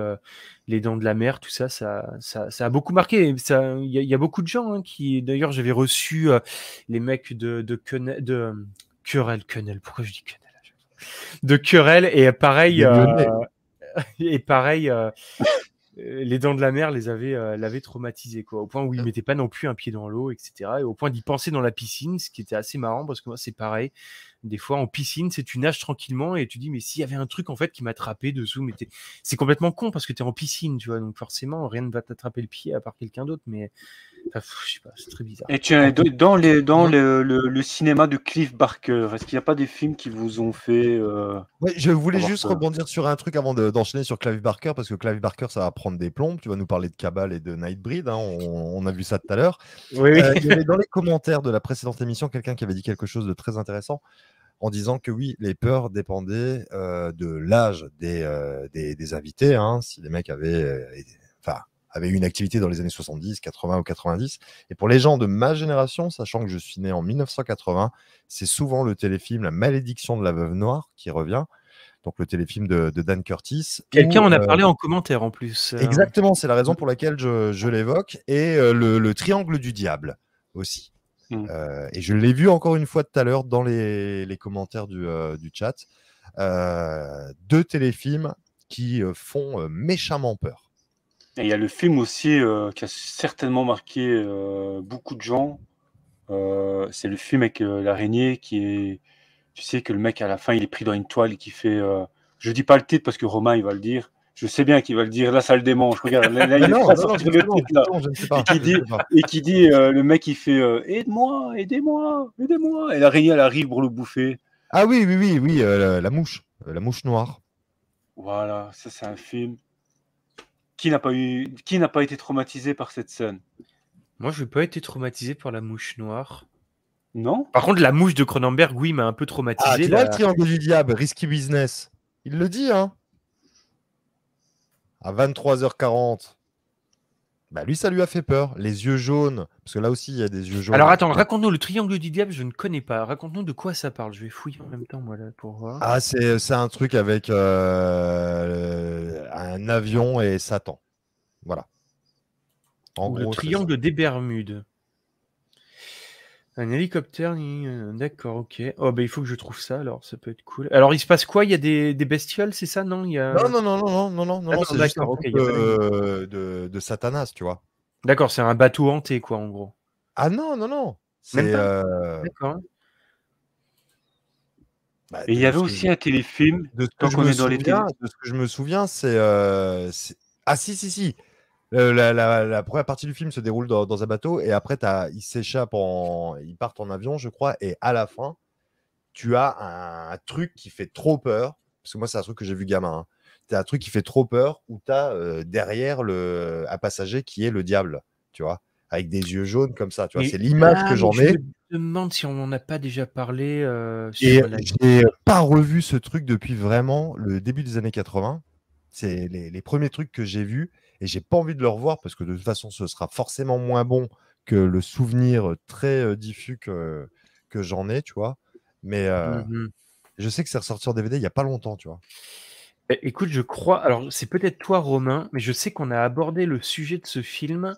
les dents de la mer, tout ça, ça, ça, ça a beaucoup marqué. Il y, a beaucoup de gens hein, qui, d'ailleurs, j'avais reçu les mecs de, de, de Querelle, pourquoi je dis De Querelle, et pareil. et pareil les dents de la mer les avaient, euh, l'avaient traumatisé, quoi, au point où il mettait pas non plus un pied dans l'eau, etc. Et au point d'y penser dans la piscine, ce qui était assez marrant parce que moi c'est pareil. Des fois, en piscine, c'est tu nages tranquillement et tu dis, mais s'il y avait un truc en fait qui m'attrapait dessous, mais c'est complètement con parce que tu es en piscine, tu vois. Donc forcément, rien ne va t'attraper le pied à part quelqu'un d'autre, mais je sais pas, c'est très bizarre. Et tu dans, le, cinéma de Cliff Barker, est-ce qu'il n'y a pas des films qui vous ont fait. Euh, je voulais juste rebondir sur un truc avant d'enchaîner sur Clive Barker parce que Clive Barker, ça va prendre des plombes. Tu vas nous parler de Cabal et de Nightbreed, hein, on, a vu ça tout à l'heure. Oui, oui. Euh, dans les commentaires de la précédente émission quelqu'un qui avait dit quelque chose de très intéressant en disant que oui, les peurs dépendaient euh, de l'âge des, euh, invités. Hein. si les mecs avaient, euh, enfin, avaient une activité dans les années 70, 80 ou 90. Et pour les gens de ma génération, sachant que je suis né en 1980, c'est souvent le téléfilm La malédiction de la veuve noire qui revient. Donc le téléfilm de, Dan Curtis. Quelqu'un en a parlé en commentaire en plus. Exactement, c'est la raison pour laquelle je, l'évoque. Et le Triangle du Diable aussi. Mmh. Euh, et je l'ai vu encore une fois tout à l'heure dans les, commentaires du, euh, chat. Euh, deux téléfilms qui font méchamment peur. Et il y a le film aussi qui a certainement marqué beaucoup de gens. c'est le film avec l'araignée qui est. Tu sais que le mec à la fin il est pris dans une toile et qui fait. je dis pas le titre parce que Romain il va le dire je sais bien qu'il va le dire la salle des Regarde, là, le je Et qui dit, euh, le mec, il fait euh, aide-moi, aidez-moi, aidez-moi. Et à elle arrive pour le bouffer. Ah oui, oui, oui, oui, euh, la, mouche, la mouche noire. Voilà, ça, c'est un film. Qui n'a pas eu, qui n'a pas été traumatisé par cette scène Moi, je n'ai pas été traumatisé par la mouche noire. Non. Par contre, la mouche de Cronenberg, oui, m'a un peu traumatisé. Ah, tu le triangle du diable, risky business. Il le dit, hein à 23h40. Bah lui, ça lui a fait peur. Les yeux jaunes. Parce que là aussi, il y a des yeux jaunes. Alors attends, raconte-nous le triangle du diable, je ne connais pas. Raconte-nous de quoi ça parle. Je vais fouiller en même temps, moi, là, pour voir. Ah, c'est un truc avec euh, un avion et Satan. Voilà. En gros, le triangle des Bermudes. Un hélicoptère, euh, d'accord, ok. Oh, bah, il faut que je trouve ça alors, ça peut être cool. Alors, il se passe quoi Il y a des, bestioles, c'est ça Non, il y non, non, non, non, non, non, non, c'est d'accord, ok. Euh, de, de, Satanas, tu vois. D'accord, c'est un bateau hanté, quoi, en gros. Ah non, non, non. C'est. Euh... D'accord. Bah, il y avait aussi un téléfilm. De ce, que je, dans ce que je me souviens, c'est. Euh... Ah si, si, si. Euh, la, première partie du film se déroule dans, un bateau et après, as, ils s'échappent, en, ils partent en avion, je crois, et à la fin, tu as un, truc qui fait trop peur. Parce que moi, c'est un truc que j'ai vu gamin. Hein. un truc qui fait trop peur où tu as euh, derrière le, un passager qui est le diable, tu vois, avec des yeux jaunes comme ça. Tu vois, c'est l'image que j'en ai. Je me demande si on n'en a pas déjà parlé. Euh, sur pas revu ce truc depuis vraiment le début des années 80. C'est les, les premiers trucs que j'ai vus et j'ai pas envie de le revoir parce que de toute façon, ce sera forcément moins bon que le souvenir très diffus que, j'en ai, tu vois. Mais mmh je sais que c'est ressorti en DVD il y a pas longtemps, tu vois. Bah, écoute, je crois, alors c'est peut-être toi Romain, mais je sais qu'on a abordé le sujet de ce film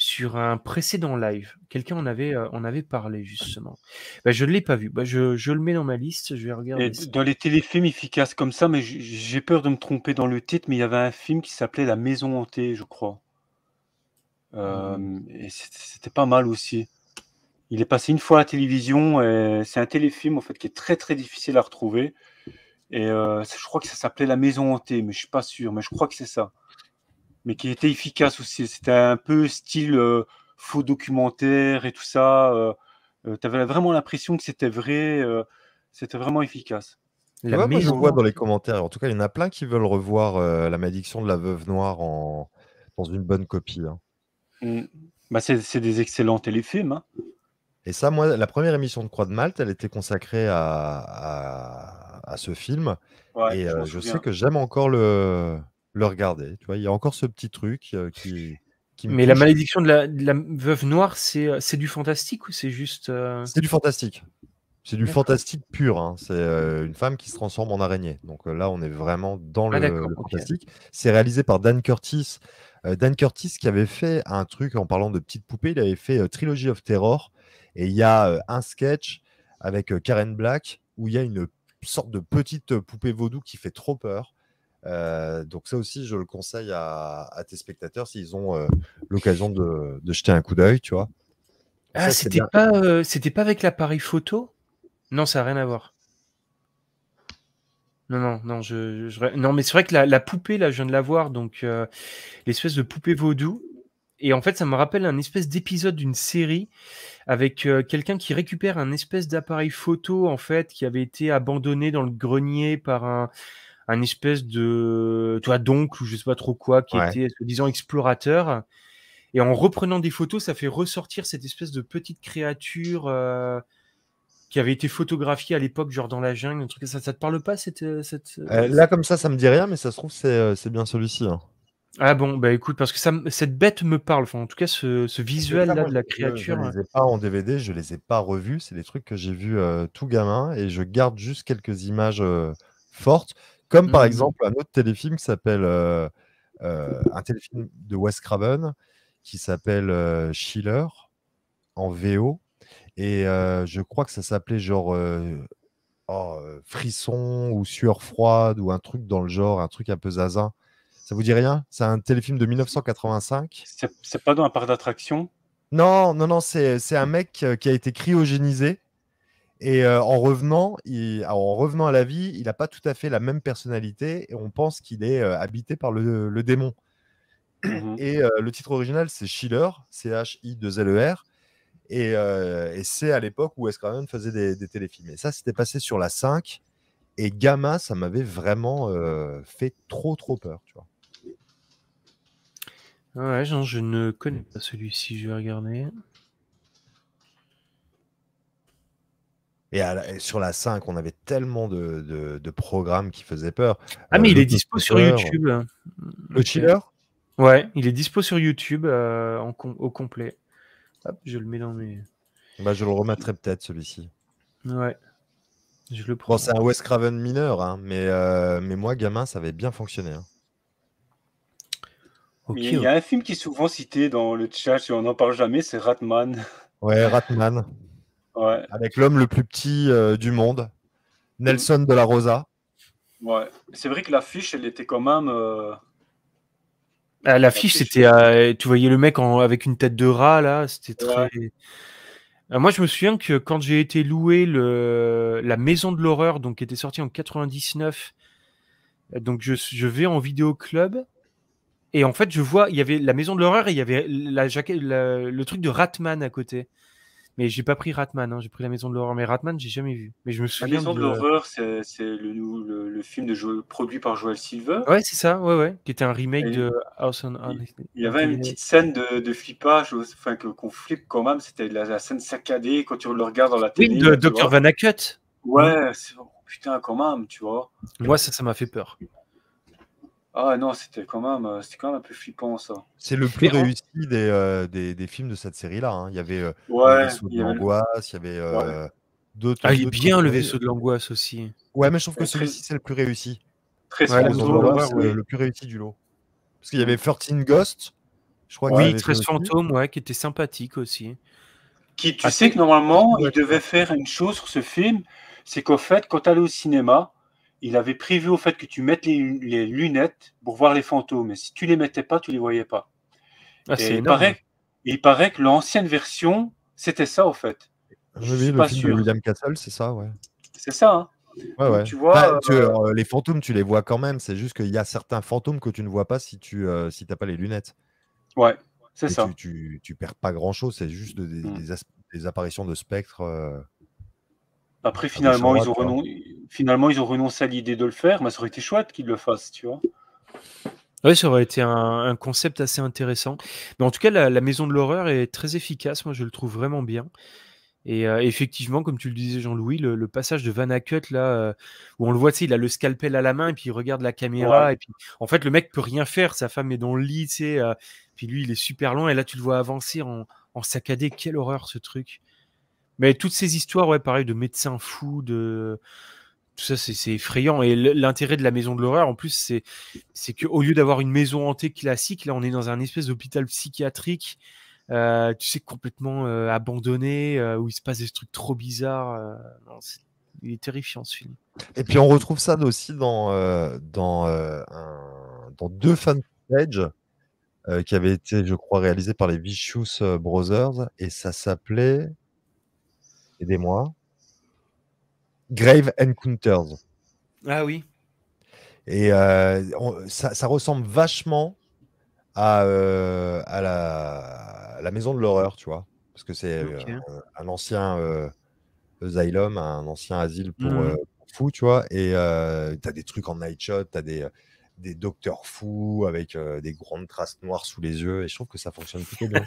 sur un précédent live. Quelqu'un en avait, euh, avait parlé justement. Bah, je ne l'ai pas vu. Bah, je, le mets dans ma liste. Je vais regarder. dans les téléfilms efficaces comme ça, mais j'ai peur de me tromper dans le titre, mais il y avait un film qui s'appelait La Maison hantée, je crois. Mmh. Euh, et c'était pas mal aussi. Il est passé une fois à la télévision. C'est un téléfilm en fait qui est très très difficile à retrouver. Et euh, je crois que ça s'appelait La Maison hantée, mais je suis pas sûr. Mais je crois que c'est ça mais qui était efficace aussi. C'était un peu style euh, faux documentaire et tout ça. Euh, euh, tu avais vraiment l'impression que c'était vrai. c'était vraiment efficace. La je vois dans les commentaires. En tout cas, il y en a plein qui veulent revoir La malédiction de la veuve noire dans une bonne copie. Hein. Mm. Bah, c'est des excellents téléfilms. Hein. Et ça, moi, la première émission de Croix de Malte, elle était consacrée à, à, ce film. et je sais que j'aime encore le, le regarder. Tu vois, il y a encore ce petit truc qui. qui Mais la malédiction de la, veuve noire, c'est du fantastique ou c'est juste. C'est du fantastique. C'est du fantastique pur. Hein. C'est une femme qui se transforme en araignée. Donc là, on est vraiment dans ah le, fantastique. C'est réalisé par Dan Curtis. Dan Curtis qui avait fait un truc en parlant de petites poupées. Il avait fait Trilogy of Terror. Et il y a un sketch avec Karen Black où il y a une sorte de petite poupée vaudou qui fait trop peur. Euh, donc ça aussi, je le conseille à, tes spectateurs s'ils ont euh, l'occasion de, jeter un coup d'œil, tu vois. Ah, c'était pas, euh, c'était pas avec l'appareil photo Non, ça n'a rien à voir. Non, non, non, je, non mais c'est vrai que la, poupée, là, je viens de la voir, donc l'espèce de poupée vaudou. Et en fait, ça me rappelle un espèce d'épisode d'une série avec quelqu'un qui récupère un espèce d'appareil photo, en fait, qui avait été abandonné dans le grenier par un, un espèce de, toi donc ou je sais pas trop quoi, qui était soi-disant explorateur. Et en reprenant des photos, ça fait ressortir cette espèce de petite créature euh, qui avait été photographiée à l'époque, genre dans la jungle, truc. Ça, ça te parle pas cette, euh, cette... Euh, là, comme ça, ça me dit rien, mais ça se trouve, c'est bien celui-ci. Hein. Ah bon, bah écoute, parce que ça, cette bête me parle. Enfin, en tout cas, ce, ce visuel-là de la créature. Je ne les ai pas en DVD, je les ai pas revus. C'est des trucs que j'ai vu tout gamin et je garde juste quelques images fortes. Comme par mmh. exemple un autre téléfilm qui s'appelle euh, euh, un téléfilm de Wes Craven qui s'appelle euh, Schiller en VO. Et je crois que ça s'appelait genre oh, Frisson ou Sueur froide ou un truc dans le genre, un truc un peu zazin. Ça vous dit rien C'est un téléfilm de 1985. C'est pas dans un parc d'attractions Non, non, non, c'est un mec qui a été cryogénisé et euh, en, revenant, ah, en revenant à la vie, il n'a pas tout à fait la même personnalité et on pense qu'il est euh, habité par le, démon. Mmh et euh, le titre original, c'est Schiller, C-H-I-2-L-E-R. Et, c'est à l'époque où S. faisait des, téléfilms. Et ça, c'était passé sur la 5. Et Gamma, ça m'avait vraiment fait trop, trop peur. Tu vois. Ah ouais, je ne connais pas celui-ci, je vais regarder. Et, sur la 5, on avait tellement de, programmes qui faisaient peur. Ah, mais euh, il est dispo sur YouTube. Mmh, le chiller Ouais, il est dispo sur YouTube euh, au complet. je le mets dans mes. Bah, je le remettrai peut-être celui-ci. Ouais. Je le prends. Bon, c'est un West Craven mineur, hein, mais, euh, mais moi, gamin, ça avait bien fonctionné. Hein. il y a un film qui est souvent cité dans le chat, si on n'en parle jamais, c'est Ratman. Ouais, Ratman avec l'homme le plus petit euh, du monde, Nelson de la Rosa. Ouais. C'est vrai que l'affiche, elle était quand même. Euh... Ah, l'affiche, c'était. Euh, tu voyais le mec avec une tête de rat, là. C'était très. Ah, moi, je me souviens que quand j'ai été loué le, la Maison de l'Horreur, donc qui était sortie en 99, donc je, je vais en vidéo club. Et en fait, je vois, il y avait la maison de l'horreur et il y avait la, la, le truc de Ratman à côté. Mais j'ai pas pris Ratman, hein. j'ai pris la maison de l'horreur. Mais Ratman, j'ai jamais vu. Mais je me souviens. La maison de, l'horreur, c'est le, film de produit par Joel Silver. Ouais, c'est ça, ouais, ouais. Qui était un remake de House on Il y avait une petite scène de, flippage, enfin, qu'on flippe quand même. C'était la, scène saccadée quand tu le regardes dans la télé. de Dr. Van Ouais, mm. oh, putain, quand même, tu vois. Moi, ça, ça m'a fait peur. Ah non, c'était quand même, euh, quand même un peu flippant ça. C'est le plus réussi euh, des, des, films de cette série-là. Hein. Euh, il y avait le vaisseau de l'angoisse, il y avait d'autres. Ah, bien le vaisseau de l'angoisse aussi. Ouais, mais je trouve que celui-ci c'est le plus réussi. Très le, plus réussi du lot. Parce qu'il y avait 13 Ghosts, je crois. Oui, 13 fantômes, ouais, qui était sympathique aussi. Qui, tu ah, sais que normalement, il devait faire une chose sur ce film, c'est qu'au fait, quand tu allais au cinéma, il avait prévu au fait que tu mettes les, lunettes pour voir les fantômes. Et si tu les mettais pas, tu les voyais pas. Ah, il, paraît, que l'ancienne version, c'était ça au fait. Je oui, le film De William Castle, c'est ça, ouais. C'est ça. Hein. Tu vois, euh, euh, les fantômes, tu les vois quand même. C'est juste qu'il y a certains fantômes que tu ne vois pas si tu n'as euh, si t'as pas les lunettes. Ouais, c'est ça. Tu, tu, perds pas grand chose. C'est juste des, hmm. des, apparitions de spectres. Après, finalement, ils ont, renoncé finalement, ils ont renoncé à l'idée de le faire, mais ça aurait été chouette qu'ils le fassent, tu vois. Oui, ça aurait été un, concept assez intéressant. Mais en tout cas, la, maison de l'horreur est très efficace. Moi, je le trouve vraiment bien. Et euh, effectivement, comme tu le disais, Jean-Louis, le, passage de Van là, euh, où on le voit, il a le scalpel à la main, et puis il regarde la caméra, et puis en fait, le mec peut rien faire. Sa femme est dans le lit, tu euh, puis lui, il est super loin, et là, tu le vois avancer en, en saccadé. Quelle horreur, ce truc. Mais toutes ces histoires, ouais, pareil, de médecins fous, de tout ça, c'est effrayant. Et l'intérêt de la maison de l'horreur, en plus, c'est qu'au lieu d'avoir une maison hantée classique, là, on est dans un espèce d'hôpital psychiatrique, euh, tu sais, complètement euh, abandonné, euh, où il se passe des trucs trop bizarres. il est terrifiant ce film. Et puis on retrouve ça aussi dans, dans, un, dans deux fan qui avaient été, je crois, réalisés par les Vicious Brothers. Et ça s'appelait. Aidez-moi. Grave Encounters. Ah oui. Et euh, ça, ressemble vachement à, euh, à, la, la, maison de l'horreur, tu vois. Parce que c'est euh, un ancien asylum, un ancien asile pour, fou mmh. fous, tu vois. Et tu as des trucs en night shot, tu as des des docteurs fous avec euh, des grandes traces noires sous les yeux. Et je trouve que ça fonctionne plutôt bien.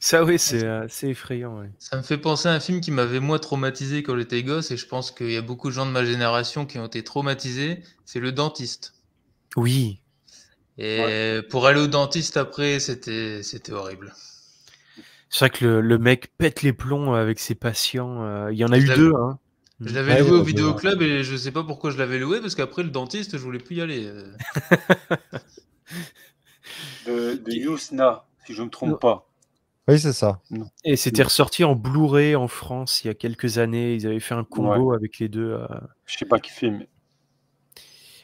ça, oui, c'est euh, effrayant. Ça me fait penser à un film qui m'avait moi traumatisé quand j'étais gosse. Et je pense qu'il y a beaucoup de gens de ma génération qui ont été traumatisés. C'est Le Dentiste. Oui. Et pour aller au dentiste après, c'était horrible. C'est vrai que le, mec pète les plombs avec ses patients. Euh, il y en a eu deux. Hein. Je l'avais loué au club et je sais pas pourquoi je l'avais loué parce qu'après le dentiste, je voulais plus y aller. de, de si je ne me trompe pas. Oui, c'est ça. Et c'était ressorti en Blu-ray en France il y a quelques années. Ils avaient fait un combo avec les deux. Je euh. Je sais pas qui fait,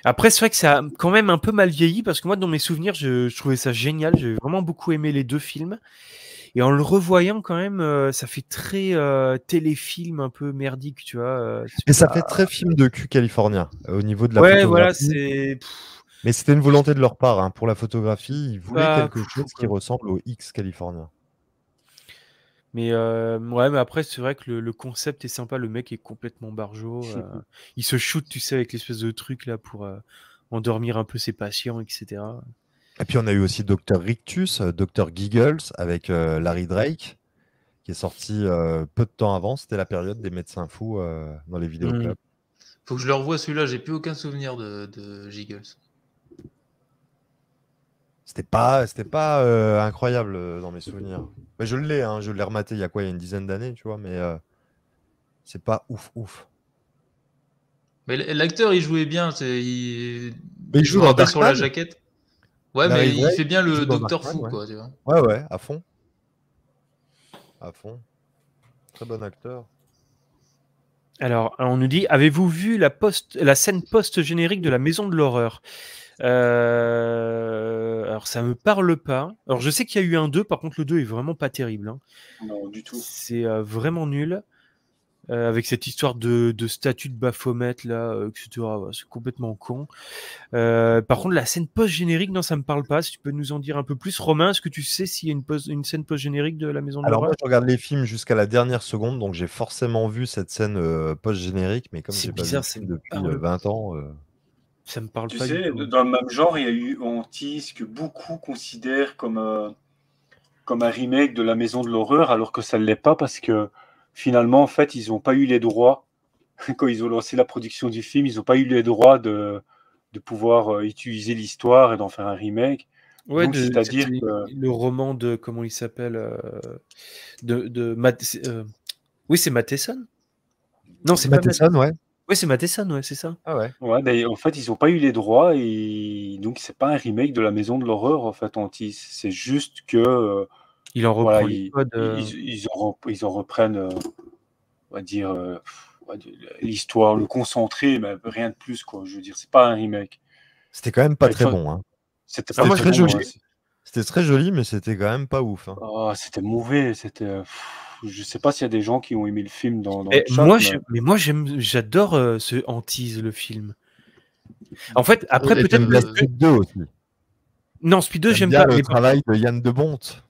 Après, c'est vrai que ça a quand même un peu mal vieilli parce que moi, dans mes souvenirs, je trouvais ça génial. J'ai vraiment beaucoup aimé les deux films. Et en le revoyant quand même, euh, ça fait très euh, téléfilm un peu merdique, tu vois. Mais euh, ça fait très film de cul californien au niveau de la ouais, voilà, c'est. Mais c'était une volonté de leur part hein. pour la photographie. Ils voulaient bah, quelque chose qui ressemble au X californien. Mais ouais, après, c'est vrai que le, concept est sympa. Le mec est complètement barjo. il se shoot, tu sais, avec l'espèce de truc là pour endormir un peu ses patients, etc. Et puis on a eu aussi Dr. Rictus, euh, Dr. Giggles avec euh, Larry Drake, qui est sorti euh, peu de temps avant. C'était la période des médecins fous dans les vidéoclubs. Hmm. Il Faut que je le revoie celui-là, j'ai plus aucun souvenir de, Giggles. C'était pas, c'était pas incroyable dans mes souvenirs. Mais je l'ai, hein. je l'ai rematé il y a quoi, il y a une dizaine d'années, tu vois, mais c'est pas ouf ouf. Mais l'acteur il jouait bien, il... Mais il, joue sur la jaquette. Ouais, mais il fait bien le docteur fou, quoi. Ouais, ouais, à fond. À fond. Très bon acteur. Alors, on nous dit avez-vous vu la, la scène post-générique de la Maison de l'Horreur euh, Alors, ça me parle pas. Alors, je sais qu'il y a eu un 2, par contre, le 2 est vraiment pas terrible. Hein. Non, du tout. C'est euh, vraiment nul. Euh, avec cette histoire de, de statut de Baphomet, là, euh, etc. c'est complètement con. Euh, par contre, la scène post-générique, non, ça me parle pas. Si tu peux nous en dire un peu plus, Romain, est-ce que tu sais s'il y a une, une scène post-générique de La Maison de l'horreur Alors, moi, je regarde les films jusqu'à la dernière seconde, donc j'ai forcément vu cette scène post-générique, mais comme j'ai pas vu depuis 20 ans. Ça me parle tu Sais, dans le même genre, il y a eu Antis que beaucoup considèrent comme, comme un remake de La Maison de l'Horreur, alors que ça ne l'est pas parce que finalement, en fait, ils n'ont pas eu les droits, quand ils ont lancé la production du film, ils n'ont pas eu les droits de, de pouvoir euh, utiliser l'histoire et d'en faire un remake. Ouais, c'est-à-dire le roman de comment il s'appelle euh, de, de euh, oui c'est Matheson non c'est Matheson ouais oui c'est Matheson ouais c'est ça ah ouais, ouais en fait ils n'ont pas eu les droits et donc c'est pas un remake de la Maison de l'horreur en fait Antis c'est juste que en euh. ils, en, reprennent, euh, on va dire, euh, l'histoire, le concentré, mais rien de plus. Quoi. Je veux dire, c'est pas un remake. C'était quand même pas très, bon. C'était très, joli. C'était très joli, mais c'était quand même pas ouf. Hein. Ah, c'était mauvais. C'était. Je sais pas s'il y a des gens qui ont aimé le film dans, moi, mais... moi, j'adore ce hantise le film. En fait, après peut-être. Speed 2 aussi. Non, Speed 2, j'aime pas. Le travail de Yann de Bonte.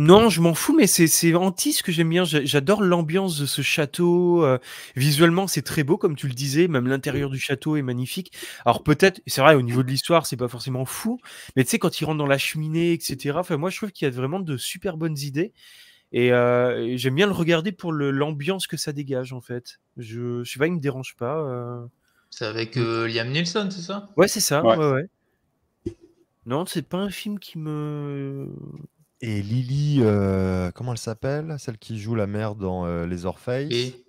Non, je m'en fous, mais c'est anti ce que j'aime bien. J'adore l'ambiance de ce château. Euh, visuellement, c'est très beau, comme tu le disais. Même l'intérieur du château est magnifique. Alors peut-être, c'est vrai, au niveau de l'histoire, c'est pas forcément fou, mais tu sais, quand ils rentrent dans la cheminée, etc. Enfin, moi, je trouve qu'il y a vraiment de super bonnes idées. Et euh, j'aime bien le regarder pour l'ambiance que ça dégage, en fait. Je, je sais pas, il me dérange pas. Euh. C'est avec mm. Liam Nielsen, c'est ça Ouais, c'est ça. Ouais, ouais. Non, c'est pas un film qui me et Lily, euh, comment elle s'appelle Celle qui joue la mère dans euh, Les Orphées. Et,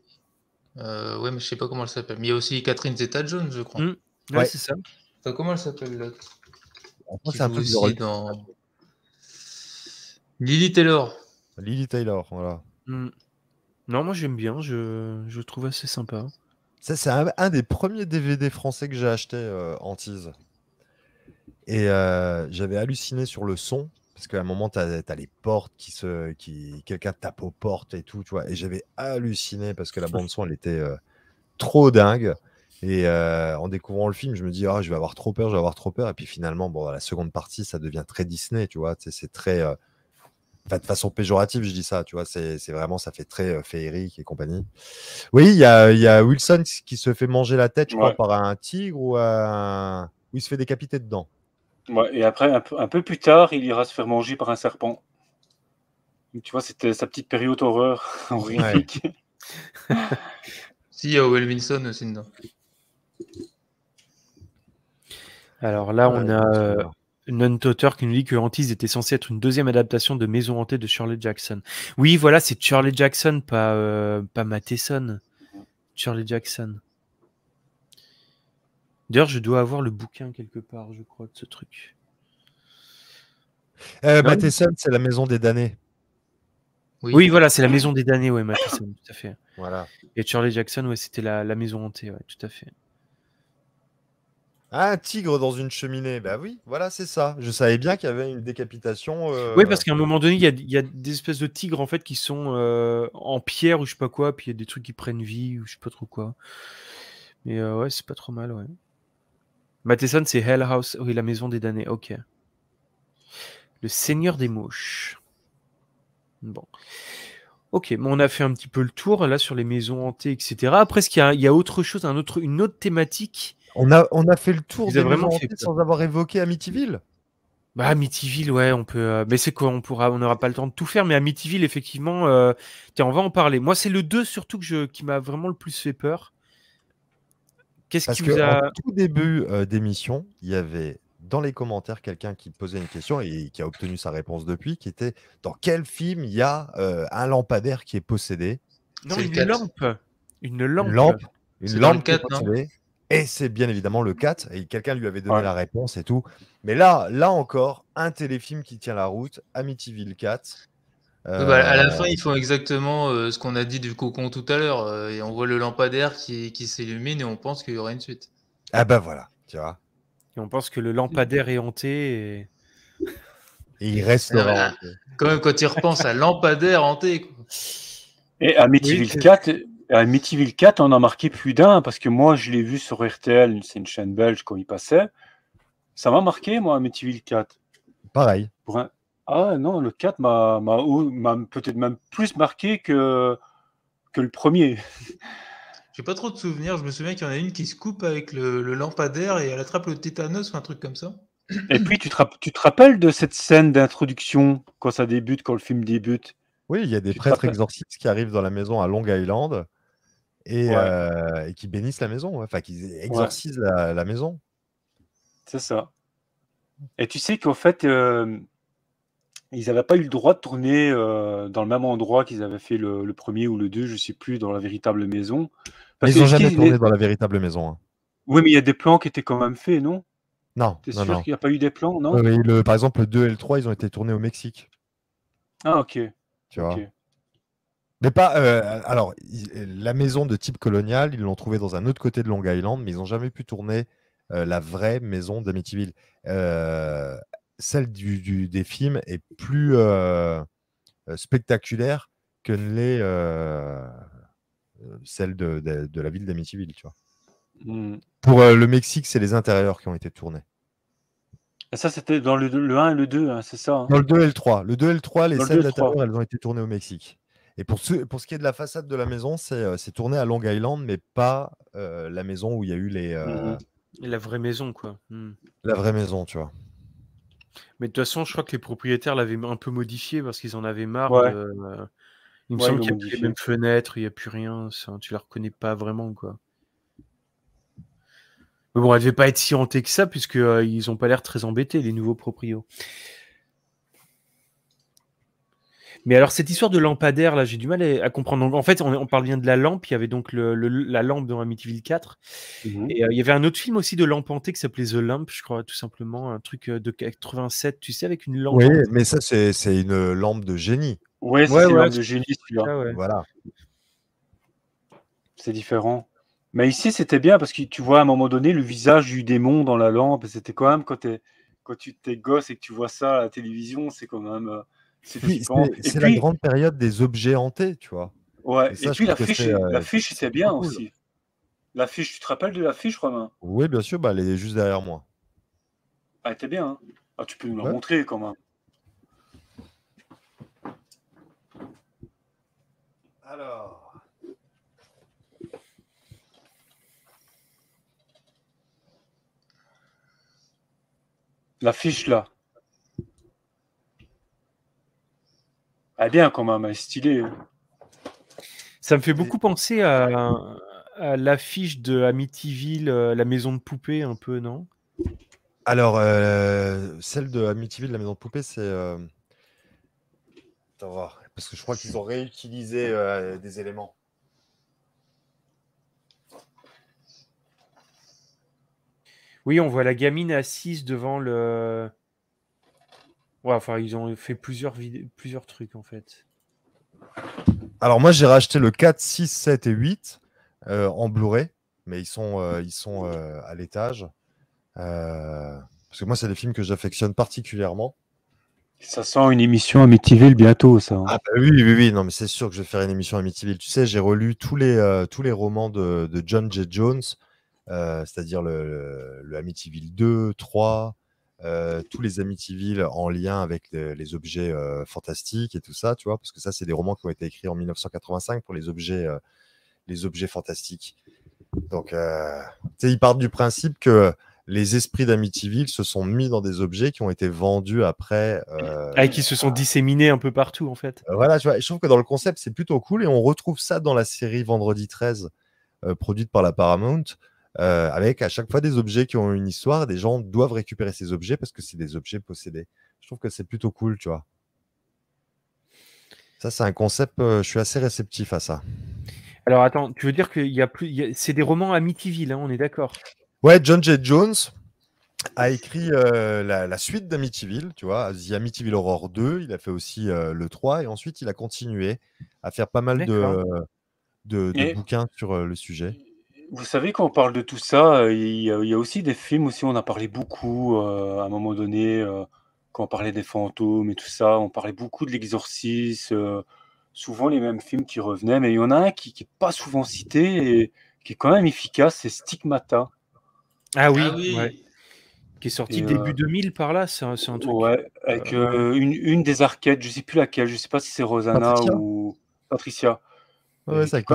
euh, ouais, mais je sais pas comment elle s'appelle. Mais il y a aussi Catherine Zeta-Jones, je crois. Mmh. c'est ça. comment elle s'appelle l'autre C'est un peu aussi dans... Lily Taylor. Lily Taylor, voilà. Mmh. Non, moi j'aime bien, je, je trouve assez sympa. Ça, c'est un, un, des premiers DVD français que j'ai acheté, en Antise. Et j'avais halluciné sur le son parce qu'à un moment, tu as, les portes qui se. Qui, Quelqu'un tape aux portes et tout, tu vois. Et j'avais halluciné parce que la bande-son, elle était euh, trop dingue. Et euh, en découvrant le film, je me dis, ah, je vais avoir trop peur, je vais avoir trop peur. Et puis finalement, bon, la seconde partie, ça devient très Disney, tu vois. C'est très. Euh, de façon péjorative, je dis ça, tu vois. C'est vraiment, ça fait très féerique et compagnie. Oui, il y a, Wilson qui se fait manger la tête, je par un tigre ou il se fait décapiter dedans et après, un peu, plus tard, il ira se faire manger par un serpent. tu vois, c'était sa petite période horreur horrifique. si, il y a aussi Alors là, on euh, a euh, auteure qui nous dit que Antise était censé être une deuxième adaptation de Maison hantée de Shirley Jackson. Oui, voilà, c'est Shirley Jackson, pas, euh, pas Matheson. Shirley Jackson. D'ailleurs, je dois avoir le bouquin quelque part, je crois, de ce truc. Euh, Matheson, c'est la maison des damnés. Oui, voilà, c'est la maison des damnés, ouais, Matheson, tout à fait. Voilà. Et Charlie Jackson, ouais, c'était la, la, maison hantée, ouais, tout à fait. Ah, un tigre dans une cheminée, bah oui, voilà, c'est ça. Je savais bien qu'il y avait une décapitation. Euh, oui, parce qu'à un moment donné, il y, a des espèces de tigres en fait qui sont euh, en pierre ou je sais pas quoi, puis il y a des trucs qui prennent vie ou je sais pas trop quoi. Mais ouais, c'est pas trop mal, ouais. Matheson, c'est Hell House. Oui, la maison des damnés. Ok. Le Seigneur des mouches. Bon. Ok, on a fait un petit peu le tour là sur les maisons hantées, etc. Après, est-ce qu'il y, a autre chose, un autre, une autre thématique on a, on a fait le tour des sans avoir évoqué Amityville bah, Amityville, ouais, on peut. Euh, mais c'est quoi On pourra, on n'aura pas le temps de tout faire, mais Amityville, effectivement, euh, tiens, on va en parler. Moi, c'est le 2 surtout que je, qui m'a vraiment le plus fait peur. Qu'est-ce qui tout début euh, d'émission, il y avait dans les commentaires quelqu'un qui posait une question et qui a obtenu sa réponse depuis, qui était dans quel film il y a euh, un lampadaire qui est possédé Non, une, lampe. une lampe. Une lampe. Et c'est bien évidemment le 4. Et quelqu'un lui avait donné la réponse et tout. Mais là, là encore, un téléfilm qui tient la route, Amityville 4. Bah, euh, à la fin, ils font exactement euh, ce qu'on a dit du cocon tout à l'heure. Euh, et on voit le lampadaire qui, s'illumine et on pense qu'il y aura une suite. Ah bah voilà, tu vois. Et on pense que le lampadaire est hanté. Et... il reste Quand ah, même, quand il repense à lampadaire hanté. Et à Métiville 4, à en 4, on a marqué plus d'un parce que moi, je l'ai vu sur RTL, c'est une chaîne belge quand il passait. Ça m'a marqué, moi, à Métiville 4. Pareil. Ah non, le 4 m'a, peut-être même plus marqué que, que le premier. J'ai pas trop de souvenirs. Je me souviens qu'il y en a une qui se coupe avec le, lampadaire et elle attrape le tétanos ou un truc comme ça. Et puis, tu te, rappelles de cette scène d'introduction quand ça débute, quand le film débute Oui, il y a des prêtres exorcistes qui arrivent dans la maison à Long Island et, euh, qui bénissent la maison, enfin, qui exorcisent la, maison. C'est ça. Et tu sais qu'en fait, euh, ils n'avaient pas eu le droit de tourner euh, dans le même endroit qu'ils avaient fait le, premier ou le deux, je ne sais plus, dans la véritable maison. ils n'ont jamais tourné dans la véritable maison. Hein. Oui, mais il y a des plans qui étaient quand même faits, non Non. T'es sûr qu'il n'y a pas eu des plans, non Par exemple, le 2 et le 3, ils ont été tournés au Mexique. Ah, ok. Tu vois Mais pas. Euh, alors, la maison de type colonial, ils l'ont trouvée dans un autre côté de Long Island, mais ils n'ont jamais pu tourner euh, la vraie maison d'Amityville. Euh, celle du, des films est plus euh, euh, spectaculaire que euh, celle de, la ville d'Amityville, tu vois. Hmm. Pour le Mexique, c'est les intérieurs qui ont été tournés. ça, c'était dans le, 1 et le 2, hein, c'est ça hein? Dans le 2 et le 3. Le 2 et le 3, les scènes d'intérieur, elles ont été tournées au Mexique. Et pour ce, pour ce qui est de la façade de la maison, c'est tourné à Long Island, mais pas la maison où il y a eu les... Mm-hmm. La vraie maison, quoi. Hmm. La vraie maison, tu vois. Mais de toute façon, je crois que les propriétaires l'avaient un peu modifié parce qu'ils en avaient marre. Il me semble qu'il n'y a plus les mêmes fenêtres, il n'y a plus rien. Tu tu la reconnais pas vraiment, quoi. Mais bon, elle devait pas être si hantée que ça, puisque euh, ils n'ont pas l'air très embêtés, les nouveaux proprios. Mais alors, cette histoire de lampadaire, là, j'ai du mal à, comprendre. en fait, on, parle bien de la lampe. Il y avait donc la lampe dans Amityville 4. Mhm. Et euh, il y avait un autre film aussi de lampanté qui s'appelait The Lamp, je crois, tout simplement. Un truc euh, de 87, tu sais, avec une lampe. Oui, mais ça, c'est une lampe de génie. Oui, c'est une lampe de génie, Voilà. C'est différent. Mais ici, c'était bien parce que tu vois à un moment donné le visage du démon dans la lampe. C'était quand même quand, quand tu t'es gosse et que tu vois ça à la télévision, c'est quand même euh, c'est la grande période des objets hantés, tu vois. Ouais, et, puis l'affiche, euh, la fiche, c'est bien aussi. aussi. fiche, tu te rappelles de la l'affiche, Romain Oui, bien sûr, bah, elle est juste derrière moi. Ah, t'es bien. Hein. ah, tu peux nous la montrer quand même. Alors. L'affiche là. Ah bien, quand même, stylé. Ça me fait beaucoup penser à, l'affiche de Amityville, euh, la maison de poupée, un peu, non Alors, euh, celle de Amityville, la maison de poupée, c'est. Euh, attends, Parce que je crois qu'ils ont réutilisé des éléments. Oui, on voit la gamine assise devant le, Ouais, enfin, ils ont fait plusieurs, plusieurs trucs en fait. Alors, moi, j'ai racheté le 4, 6, 7 et 8 euh, en Blu-ray, mais ils sont, euh, ils sont euh, à l'étage. parce que moi, c'est des films que j'affectionne particulièrement. Ça sent une émission Amityville bientôt, ça. Hein. Ah bah oui, oui, oui, non, mais c'est sûr que je vais faire une émission Amityville. Tu sais, j'ai relu tous les, tous les romans de, de John J. Jones, c'est-à-dire le, le, le Amityville 2, 3, euh, tous les Amityville en lien avec les, objets euh, fantastiques et tout ça, tu vois, parce que ça, c'est des romans qui ont été écrits en 1985 pour les objets, euh, les objets fantastiques. Donc, ils partent du principe que les esprits d'Amityville se sont mis dans des objets qui ont été vendus après. Ah, et qui se sont disséminés un peu partout, en fait. voilà, je trouve que dans le concept, c'est plutôt cool et on retrouve ça dans la série Vendredi 13, produite par la Paramount. Euh, avec à chaque fois des objets qui ont une histoire. Des gens doivent récupérer ces objets parce que c'est des objets possédés. Je trouve que c'est plutôt cool, tu vois. Ça, c'est un concept, euh, je suis assez réceptif à ça. Alors attends, tu veux dire que plus. C'est des romans Amityville, hein, on est d'accord. Ouais, John J. Jones a écrit euh, la, suite d'Amityville, tu vois, The Amityville Horror 2, il a fait aussi le 3, et ensuite il a continué à faire pas mal de, de, bouquins sur le sujet. Vous savez, quand on parle de tout ça, euh, il y, a- aussi des films aussi, on a parlé beaucoup euh, à un moment donné, euh, quand on parlait des fantômes et tout ça, on parlait beaucoup de l'exorcisme. souvent les mêmes films qui revenaient, mais il y en a un qui n'est pas souvent cité et qui est quand même efficace, c'est Stigmata. Ah oui, ah Qui est sorti début 2000 par là, c'est un truc, Ouais, avec, une des arquettes, je ne sais plus laquelle, je ne sais pas si c'est Rosanna ou Patricia Ouais, c'est avec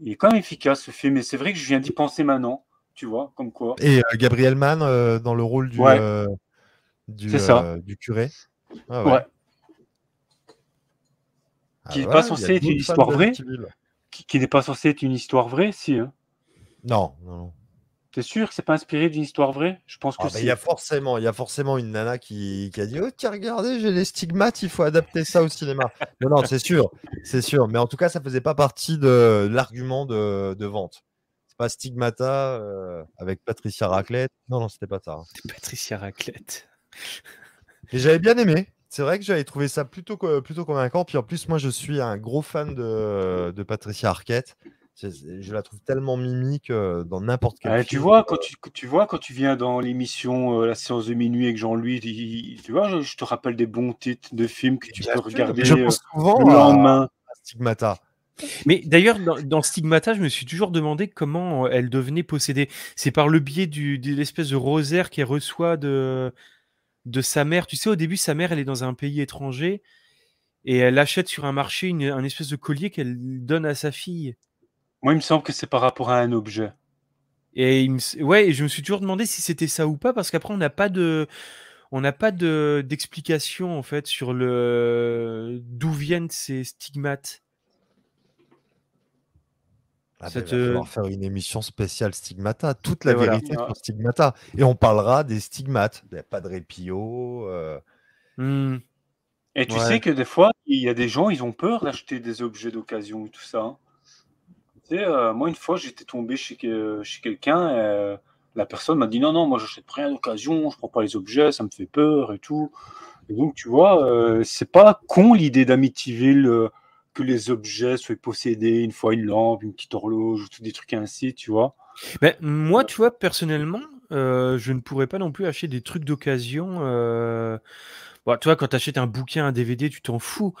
il est quand même efficace ce film, mais c'est vrai que je viens d'y penser maintenant, tu vois, comme quoi. Et euh, Gabriel Mann euh, dans le rôle du, curé. ouais. qui n'est pas censé être une histoire vraie. Qui, n'est pas censé être une histoire vraie, si. Hein. Non, non, non. T'es sûr que c'est pas inspiré d'une histoire vraie Je pense que ah, Il y a forcément, il y a forcément une nana qui, a dit, oh tiens, regardez, j'ai les stigmates, il faut adapter ça au cinéma. non, non, c'est sûr, c'est sûr. Mais en tout cas, ça faisait pas partie de l'argument de, vente. C'est pas Stigmata euh, avec Patricia Raclette. Non, non, c'était pas ça. Hein. Patricia Raclette. Et j'avais bien aimé. C'est vrai que j'avais trouvé ça plutôt, euh, plutôt convaincant. Puis en plus, moi, je suis un gros fan de Patricia Arquette. Je la trouve tellement mimique euh, dans n'importe quel. Tu vois, quand tu, vois, quand tu viens dans l'émission euh, La séance de minuit avec Jean-Louis, tu vois, je, te rappelle des bons titres de films que tu peux regarder je euh, pense souvent lendemain. À, Stigmata. Mais d'ailleurs, dans, Stigmata, je me suis toujours demandé comment elle devenait possédée. C'est par le biais du, de l'espèce de rosaire qu'elle reçoit de, de sa mère. Tu sais, au début, sa mère, elle est dans un pays étranger et elle achète sur un marché une, un espèce de collier qu'elle donne à sa fille. Moi, il me semble que c'est par rapport à un objet. Et ouais, je me suis toujours demandé si c'était ça ou pas, parce qu'après, on n'a pas de. On n'a pas d'explication en fait sur le d'où viennent ces stigmates. On ah, ben, va faire une émission spéciale stigmata, toute la vérité sur stigmata. Et on parlera des stigmates, a pas de répio. Euh. Hmm. Et tu sais que des fois, il y a des gens, ils ont peur d'acheter des objets d'occasion et tout ça. Hein. Tu sais, euh, moi, une fois, j'étais tombé chez, chez quelqu'un. Euh, la personne m'a dit non, non, moi, j'achète rien d'occasion, je prends pas les objets, ça me fait peur et tout. donc, tu vois, euh, c'est pas con l'idée d'Amityville euh, que les objets soient possédés, une fois une lampe, une petite horloge, tout des trucs ainsi, tu vois. Ben, moi, tu vois, personnellement, je ne pourrais pas non plus acheter des trucs d'occasion. Bon, tu vois, quand tu achètes un bouquin, un DVD, tu t'en fous.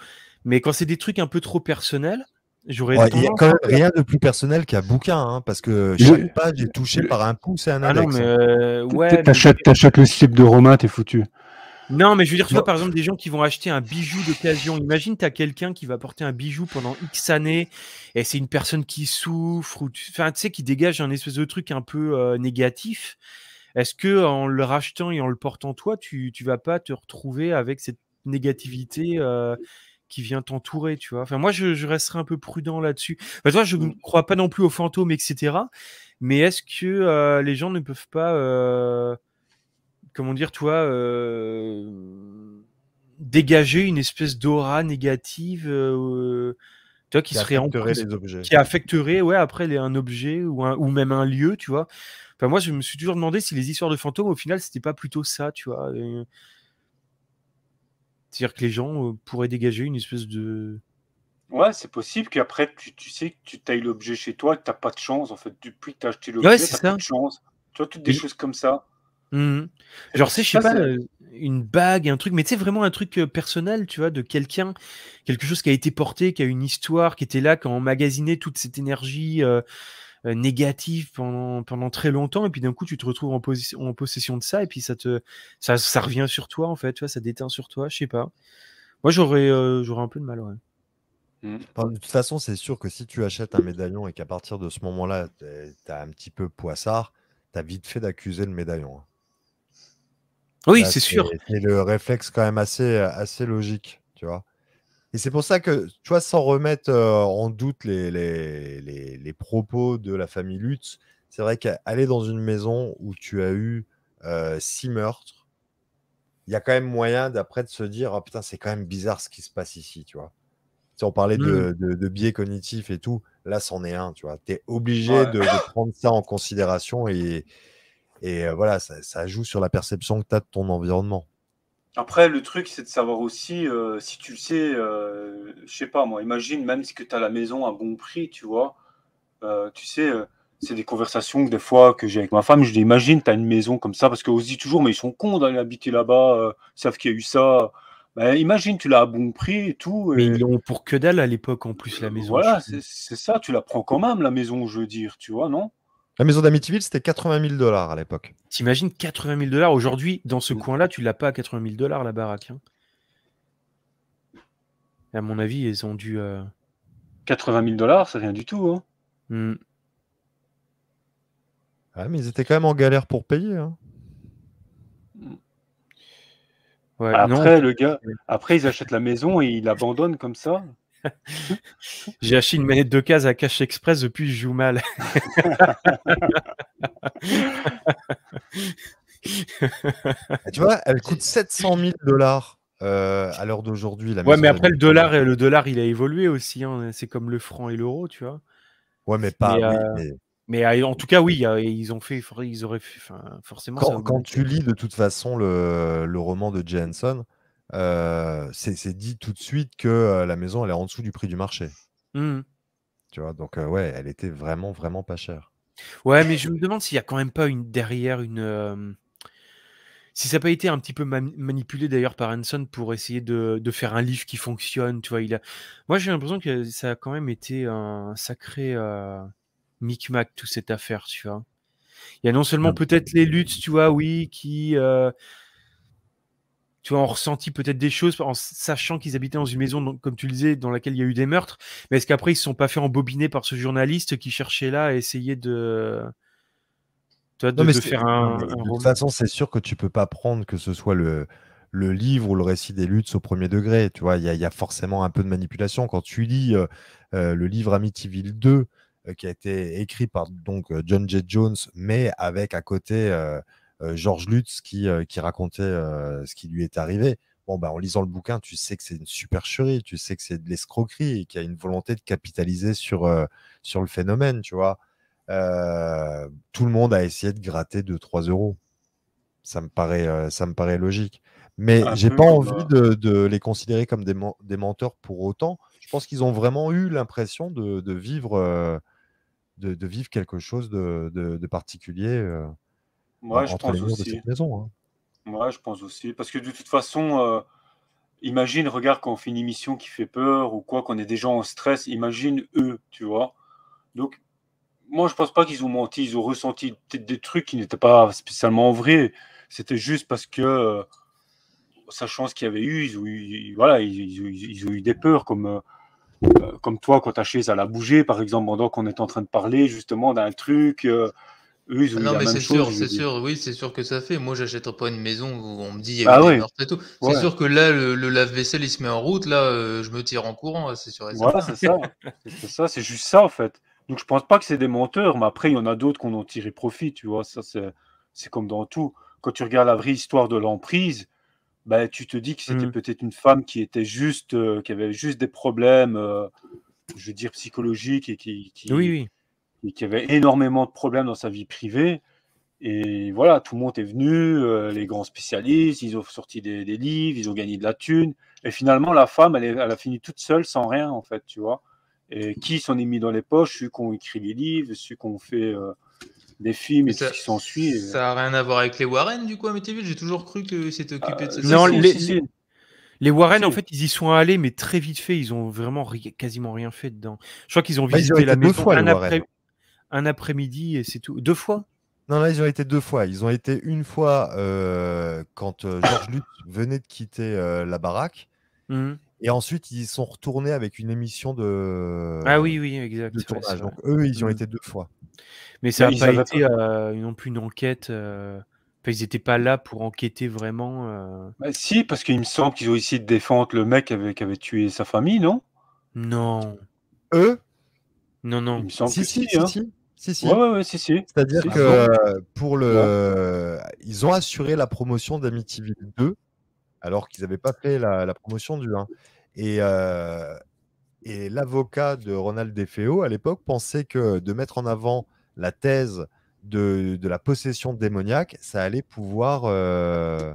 Mais quand c'est des trucs un peu trop personnels, il n'y a quand même rien de plus personnel qu'un bouquin, hein, parce que chaque je... page est touchée par un pouce et un index. Ah non, t'achètes, le slip de Romain, t'es foutu. Non, mais je veux dire, tu vois, par exemple, des gens qui vont acheter un bijou d'occasion. Imagine, tu as quelqu'un qui va porter un bijou pendant X années et c'est une personne qui souffre ou enfin, sais, qui dégage un espèce de truc un peu euh, négatif. Est-ce que en le rachetant et en le portant toi, tu, ne vas pas te retrouver avec cette négativité euh, qui vient t'entourer, tu vois. Enfin, moi, je, resterai un peu prudent là-dessus. Enfin, toi, je ne mmh. crois pas non plus aux fantômes, etc. Mais est-ce que euh, les gens ne peuvent pas, euh, comment dire, toi, euh, dégager une espèce d'aura négative euh, toi, qui, qui, serait en... les qui affecterait ouais après les, un objet ou un, ou même un lieu tu vois enfin moi je me suis toujours demandé si les histoires de fantômes au final c'était pas plutôt ça tu vois c'est-à-dire que les gens euh, pourraient dégager une espèce de. Ouais, c'est possible qu'après, tu, tu sais que tu tailles l'objet chez toi et que tu n'as pas de chance. En fait, depuis que tu as acheté l'objet, ouais, tu ça. pas de chance. Tu vois, toutes des choses comme ça. Mmh. Genre, c'est, je sais pas, euh, une bague, un truc, mais tu sais, vraiment un truc euh, personnel, tu vois, de quelqu'un, quelque chose qui a été porté, qui a une histoire, qui était là, qui a emmagasiné toute cette énergie, euh, négatif pendant, très longtemps, et puis d'un coup, tu te retrouves en, en, possession de ça, et puis ça te ça, ça revient sur toi, en fait, tu vois, ça déteint sur toi, je sais pas. Moi, j'aurais euh, j'aurais un peu de mal, mmh. de toute façon, c'est sûr que si tu achètes un médaillon et qu'à partir de ce moment-là, tu as un petit peu poissard, tu as vite fait d'accuser le médaillon. Hein. Oui, c'est sûr. C'est le réflexe quand même assez, assez logique, tu vois. Et c'est pour ça que, tu vois, sans remettre euh, en doute les, les, propos de la famille Lutz, c'est vrai qu'aller dans une maison où tu as eu euh, six meurtres, il y a quand même moyen d'après de se dire, Ah putain, c'est quand même bizarre ce qui se passe ici, tu vois. Si on parlait mmh. de, biais cognitifs et tout, là, c'en est un, tu vois. Tu es obligé de, prendre ça en considération et, euh, voilà, ça, ça, joue sur la perception que tu as de ton environnement. Après, le truc, c'est de savoir aussi euh, si tu le sais, je euh, je sais pas moi, imagine même si tu as la maison à bon prix, tu vois. Euh, tu sais, c'est des conversations que des fois que j'ai avec ma femme, je dis imagine, tu as une maison comme ça, parce qu'on se dit toujours, mais ils sont cons d'aller habiter là-bas, ils savent qu'il y a eu ça. Ben, imagine, tu l'as à bon prix et tout. Et... Mais ils l'ont pour que dalle à l'époque en plus, la maison. Voilà, c'est ça, tu la prends quand même, la maison, je veux dire, tu vois, non la maison d'Amityville, c'était 80 000 dollars à l'époque. T'imagines 80 000 dollars aujourd'hui, dans ce mm. coin-là, tu l'as pas à 80 000 dollars la baraque. Hein. À mon avis, ils ont dû. 80 euh, 000 dollars, ça vient du tout. Hein. Hmm. mais ils étaient quand même en galère pour payer. Hein. après, le gars, après, ils achètent la maison et ils l'abandonnent comme ça. J'ai acheté une manette de case à Cash Express, depuis je joue mal. tu vois, elle coûte 700 000 dollars. Euh, à l'heure d'aujourd'hui. Ouais, mais après, le dollar, le dollar, il a évolué aussi. Hein. C'est comme le franc et l'euro, tu vois. Ouais, mais pas. Mais, euh, euh, en tout cas, oui, ils ont fait. Ils auraient fait, forcément. Quand, tu lis de toute façon le, le roman de Jensen, c'est dit tout de suite que la maison, elle est en dessous du prix du marché. Mmh tu vois, donc ouais, elle était vraiment, vraiment pas chère. Ouais, mais je me demande s'il y a quand même pas une derrière une si ça n'a pas été un petit peu manipulé d'ailleurs par Hanson pour essayer de, faire un livre qui fonctionne, tu vois, il a... Moi, j'ai l'impression que ça a quand même été un sacré euh, micmac toute cette affaire, tu vois. Il y a non seulement peut-être les luttes, tu vois, oui, qui tu vois, ressenti peut-être des choses en sachant qu'ils habitaient dans une maison, comme tu le disais, dans laquelle il y a eu des meurtres. Mais est-ce qu'après, ils ne se sont pas fait embobiner par ce journaliste qui cherchait là à essayer de. de, faire un, De toute façon, c'est sûr que tu ne peux pas prendre que ce soit le, livre ou le récit des luttes au premier degré. Tu vois, il y, a forcément un peu de manipulation. Quand tu lis euh, euh, le livre Amityville 2, euh, qui a été écrit par donc John J. Jones, mais avec à côté euh, Georges Lutz qui, euh, qui racontait euh, ce qui lui est arrivé. Bon, bah, en lisant le bouquin, tu sais que c'est une supercherie, tu sais que c'est de l'escroquerie et qu'il y a une volonté de capitaliser sur, sur le phénomène, tu vois. tout le monde a essayé de gratter 2-3 euros. Ça me paraît, ça me paraît logique. Mais ah, j'ai bah pas envie bah de, les considérer comme des, menteurs pour autant. Je pense qu'ils ont vraiment eu l'impression de, de, vivre quelque chose de, particulier. Bah, moi, je pense aussi. Hein. Moi, je pense aussi. Parce que de toute façon, euh, imagine, regarde, quand on fait une émission qui fait peur ou quoi, qu'on est déjà en stress, imagine eux, tu vois. Donc, moi, je pense pas qu'ils ont menti. Ils ont ressenti peut-être des trucs qui n'étaient pas spécialement vrais. C'était juste parce que, euh, sachant ce qu'il y avait eu, ils ont eu, voilà, ils, ont eu des peurs comme. Euh, euh, comme toi, quand ta chaise a bougé, par exemple, pendant qu'on est en train de parler justement d'un truc, non, mais c'est sûr, c'est sûr, oui, c'est sûr que ça fait. Moi, j'achète pas une maison où on me dit ah C'est sûr que là, le, lave-vaisselle, il se met en route. Là, euh, je me tire en courant, c'est sûr. c'est ça. c'est ça, c'est juste ça, en fait. Donc, je pense pas que c'est des menteurs, mais après, il y en a d'autres qu'on en tiré profit, tu vois. Ça, c'est comme dans tout. Quand tu regardes la vraie histoire de l'emprise, ben, tu te dis que c'était mmh. peut-être une femme qui était juste, euh, qui avait juste des problèmes, euh, je veux dire, psychologiques et qui. qui... Oui, oui et qui avait énormément de problèmes dans sa vie privée. Et voilà, tout le monde est venu, euh, les grands spécialistes, ils ont sorti des, livres, ils ont gagné de la thune. Et finalement, la femme, elle, a fini toute seule, sans rien, en fait, tu vois. Et qui s'en est mis dans les poches Ceux qui écrit des livres, ceux qui fait euh, des films et ça, qui s'en suivent Ça n'a rien à voir avec les Warren, du coup, à Météville J'ai toujours cru que c'était euh, occupé de ça. non, les, Warren, en fait, ils y sont allés, mais très vite fait. Ils ont vraiment quasiment rien fait dedans. Je crois qu'ils ont bah, visité la maison fois, un après un après-midi et c'est tout. Deux fois Non, là, ils ont été deux fois. Ils ont été une fois euh, quand euh, Georges venait de quitter euh, la baraque. Mhm. Et ensuite, ils sont retournés avec une émission de. Ah oui, oui, exactement. Donc, eux, ils ont mhm. été deux fois. Mais ça n'a pas été non plus une enquête. ils n'étaient pas là pour enquêter vraiment. Bah, si, parce qu'il me semble qu'ils ont essayé de défendre le mec qui avait, tué sa famille, non Non. Eux non, non. Il me semble si, si, si, hein. C'est-à-dire que pour le. Euh, ils ont assuré la promotion d'Amityville 2, alors qu'ils n'avaient pas fait la, promotion du 1. Et. Euh, et l'avocat de Ronald DeFeo, à l'époque, pensait que de mettre en avant la thèse de, la possession démoniaque, ça allait pouvoir euh,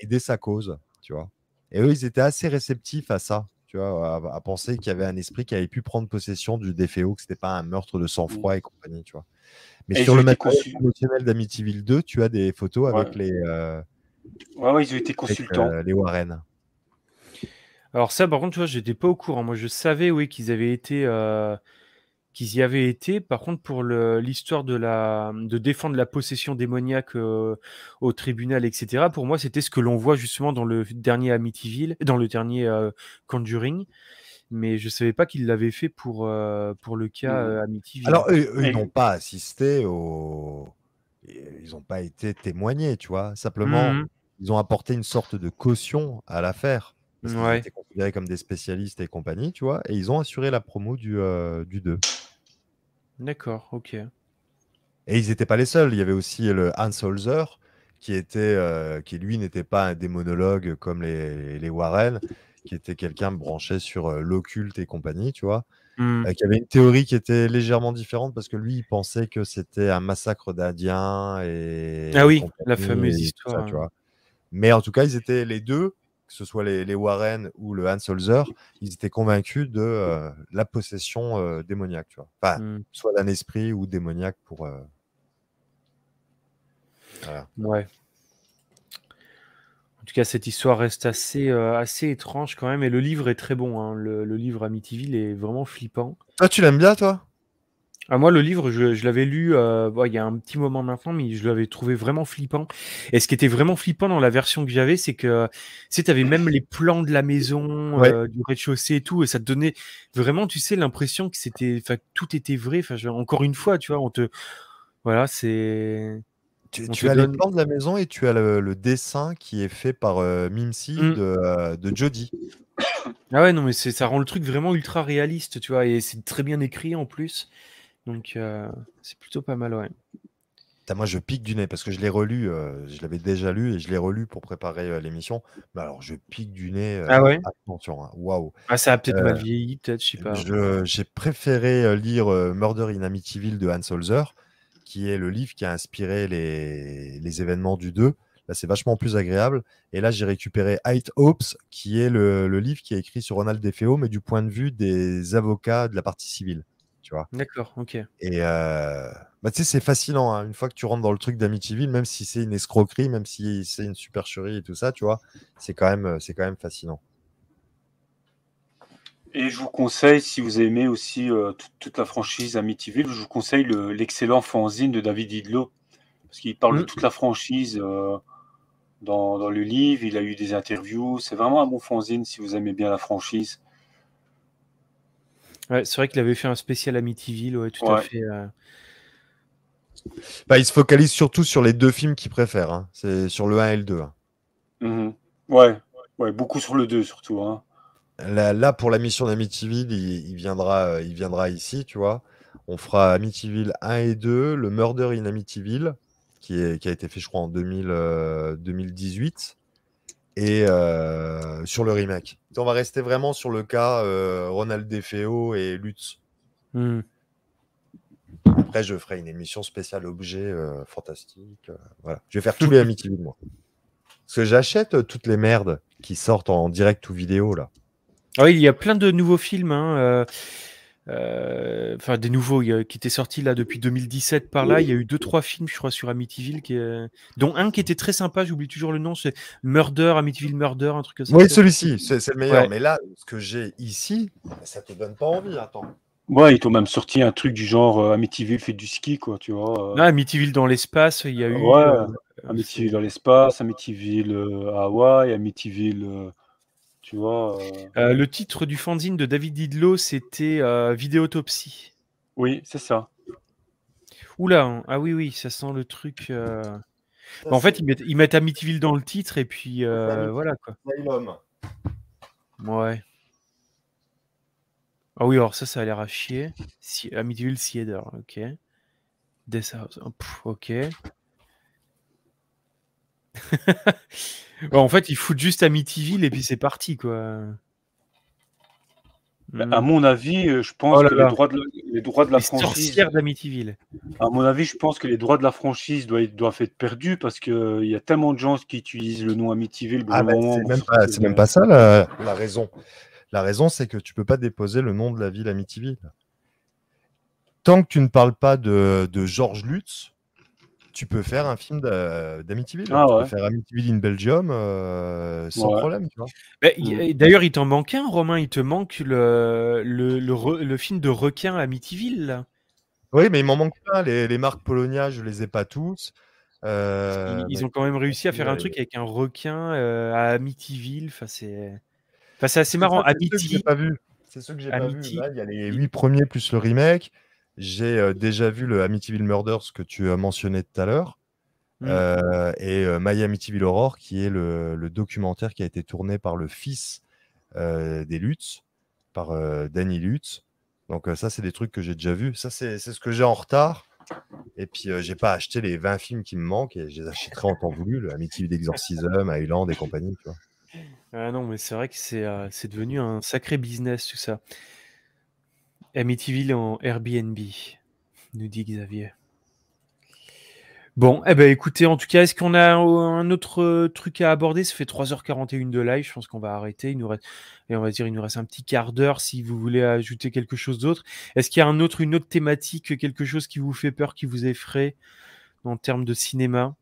aider sa cause, tu vois. Et eux, ils étaient assez réceptifs à ça tu vois, à, penser qu'il y avait un esprit qui avait pu prendre possession du DFO, que ce n'était pas un meurtre de sang-froid mmh. et compagnie, tu vois. Mais sur le matériel d'Amityville 2, tu as des photos avec les. Euh, ouais, ils ont été euh, consultants. les Warren. Alors ça, par contre, tu vois, j'étais pas au courant. Moi, je savais oui qu'ils avaient été. Euh, qu'ils y avaient été. Par contre, pour l'histoire de, de défendre la possession démoniaque euh, au tribunal, etc., pour moi, c'était ce que l'on voit justement dans le dernier Amityville, dans le dernier euh, Conjuring. Mais je ne savais pas qu'ils l'avaient fait pour, euh, pour le cas mmh. Amityville. Alors, eux, n'ont pas assisté au. Ils n'ont pas été témoignés, tu vois. Simplement, mmh. ils ont apporté une sorte de caution à l'affaire. Parce étaient considérés comme des spécialistes et compagnie, tu vois. Et ils ont assuré la promo du, euh, du 2. D'accord, ok. Et ils n'étaient pas les seuls. Il y avait aussi le Hans Holzer, qui, était, euh, qui lui n'était pas un démonologue comme les, les Warren, qui était quelqu'un branché sur euh, l'occulte et compagnie, tu vois. Mmh. qui avait une théorie qui était légèrement différente parce que lui, il pensait que c'était un massacre d'Indiens et. Ah oui, la fameuse histoire. tu hein. vois. Mais en tout cas, ils étaient les deux que ce soit les, Warren ou le Hans Holzer, mmh. ils étaient convaincus de euh, la possession euh, démoniaque, tu vois. Mmh. soit d'un esprit ou démoniaque pour. Euh, ouais. En tout cas, cette histoire reste assez, assez étrange quand même, et le livre est très bon. Hein. Le, le, livre Amityville est vraiment flippant. Toi, ah, tu l'aimes bien, toi ah, moi, le livre, je, l'avais lu euh, il y a un petit moment maintenant, mais je l'avais trouvé vraiment flippant. Et ce qui était vraiment flippant dans la version que j'avais, c'est que tu avais même les plans de la maison, euh, du rez-de-chaussée et tout, et ça te donnait vraiment, tu sais, l'impression que c'était, tout était vrai. encore une fois, tu vois, on te, voilà, c'est. Tu, as les plans de la maison et tu as le, dessin qui est fait par Mimsi euh, Mimsy mmh. de, de Jody. Ah ouais, non, mais ça rend le truc vraiment ultra réaliste, tu vois, et c'est très bien écrit en plus. Donc, euh, c'est plutôt pas mal, ouais. moi, je pique du nez parce que je l'ai relu, euh, je l'avais déjà lu et je l'ai relu pour préparer euh, l'émission. Mais alors, je pique du nez. Ah attention, hein. waouh. Ah, ça a peut-être mal vieilli, peut-être, je sais pas. J'ai préféré lire Murder in Amityville de Hans Holzer, qui est le livre qui a inspiré les, événements du 2. Là, c'est vachement plus agréable. Et là, j'ai récupéré Height Hopes, qui est le, le livre qui a écrit sur Ronald DeFeo, mais du point de vue des avocats de la partie civile. D'accord, ok. Et bah, c'est fascinant, hein, une fois que tu rentres dans le truc d'Amityville, même si c'est une escroquerie, même si c'est une supercherie et tout ça, tu vois, c'est quand, même, quand même fascinant. Et je vous conseille, si vous aimez aussi toute, la franchise Amityville, je vous conseille l'excellent fanzine de David Hidlo, parce qu'il parle de mmh. toute la franchise dans, dans, le livre, il a eu des interviews, c'est vraiment un bon fanzine si vous aimez bien la franchise c'est vrai qu'il avait fait un spécial Amityville, ouais, tout à fait. Euh. Bah, il se focalise surtout sur les deux films qu'il préfère. Hein. C'est sur le 1 et le 2. Hein. Mhm. Ouais. beaucoup sur le 2 surtout. Hein. Là, pour la mission d'Amityville, il, viendra, euh, il viendra ici, tu vois. On fera Amityville 1 et 2, le Murder in Amityville, qui, a été fait, je crois, en 2000, 2018 et euh, sur le remake. On va rester vraiment sur le cas euh, Ronald DeFeo et Lutz. Hmm. Après, je ferai une émission spéciale objet euh, fantastique. Euh, voilà, je vais faire tous les de moi. Parce que j'achète toutes les merdes qui sortent en direct ou vidéo là. Ah oui, il y a plein de nouveaux films. Hein, euh, enfin des nouveaux qui étaient sortis là depuis 2017 par là. Il y a eu deux trois films, je crois, sur Amityville, qui, dont un qui était très sympa. J'oublie toujours le nom, c'est Murder, Amityville Murder, un truc comme ça. Oui, celui-ci, c'est le meilleur. Mais là, ce que j'ai ici, ça te donne pas envie. Attends. Ouais, ils t'ont même sorti un truc du genre euh, Amityville fait du ski, quoi, tu vois. Euh. Ah, Amityville dans l'espace, il y a eu. Amityville dans l'espace, Amityville à Hawaï, Amityville euh. Euh, le titre du fanzine de David Didlot, c'était euh, Vidéotopsie. Oui, c'est ça. Oula, hein. ah oui, oui, ça sent le truc. Bah, en fait, ils mettent, Amityville dans le titre et puis voilà quoi. Ouais. Ah oui, alors ça, ça a l'air à chier. Si, Amityville Sieder, ok. Death House, ok en fait, ils foutent juste Amityville et puis c'est parti, quoi. Bah, à hmm. mon avis, euh, je pense oh que Les, droits de la, les droits franchise. d'Amityville. À mon avis, je pense que les droits de la franchise doivent, doivent être perdus parce qu'il euh, y a tellement de gens qui utilisent le nom Amityville. Ah, c'est même, pas, ça la, raison. La raison, c'est que tu peux pas déposer le nom de la ville Amityville. Tant que tu ne parles pas de, de Georges Lutz, tu peux faire un film d'Amityville. Hein. Ah tu peux faire Amityville in Belgium euh, sans problème. Mm. Euh, d'ailleurs, il t'en manque un, Romain. Il te manque le, film de requin Amityville. Oui, mais il m'en manque pas. Les, marques Polonia, je les ai pas tous. Euh, ils, ont quand même réussi à faire un truc avec un requin à Amityville. c'est assez marrant. C'est ceux que j'ai pas vu. il y a les huit premiers plus le remake. J'ai euh, déjà vu le Amityville Murders que tu as mentionné tout à l'heure. Mmh. Euh, et euh, My Amityville Aurore, qui est le, documentaire qui a été tourné par le fils des Lutz, par Danny Lutz. Donc ça, c'est des trucs que j'ai déjà vus. Ça, c'est ce que j'ai en retard. Et puis, j'ai pas acheté les 20 films qui me manquent et je les achèterai en temps voulu. Le Amityville Exorcism, Highland et compagnie. Ah non, mais c'est vrai que c'est devenu un sacré business tout ça. Amityville en Airbnb, nous dit Xavier. Bon, eh ben écoutez, en tout cas, est-ce qu'on a un autre euh, truc à aborder Ça fait 3h41 de live, je pense qu'on va arrêter. Il nous reste, et on va dire, il nous reste un petit quart d'heure si vous voulez ajouter quelque chose d'autre. Est-ce qu'il y a un autre, une autre thématique, quelque chose qui vous fait peur, qui vous effraie en termes de cinéma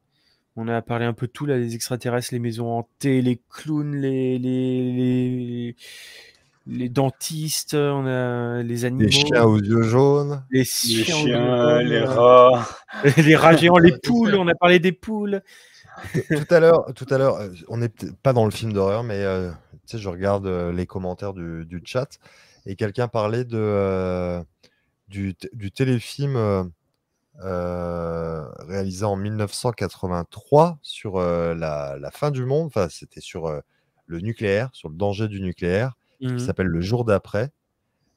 On a parlé un peu de tout, là, les extraterrestres, les maisons hantées, les clowns, les, les, les dentistes, on a les animaux. Les chiens aux yeux jaunes. Les chiens, les, rats. les rats géants, les poules, on a parlé des poules. tout à l'heure, tout à l'heure, euh, on n'est pas dans le film d'horreur, mais euh, je regarde euh, les commentaires du, chat et quelqu'un parlait de, du, téléfilm réalisé en 1983 sur la, la, fin du monde. Enfin, c'était sur le nucléaire, sur le danger du nucléaire qui mmh s'appelle Le jour d'après,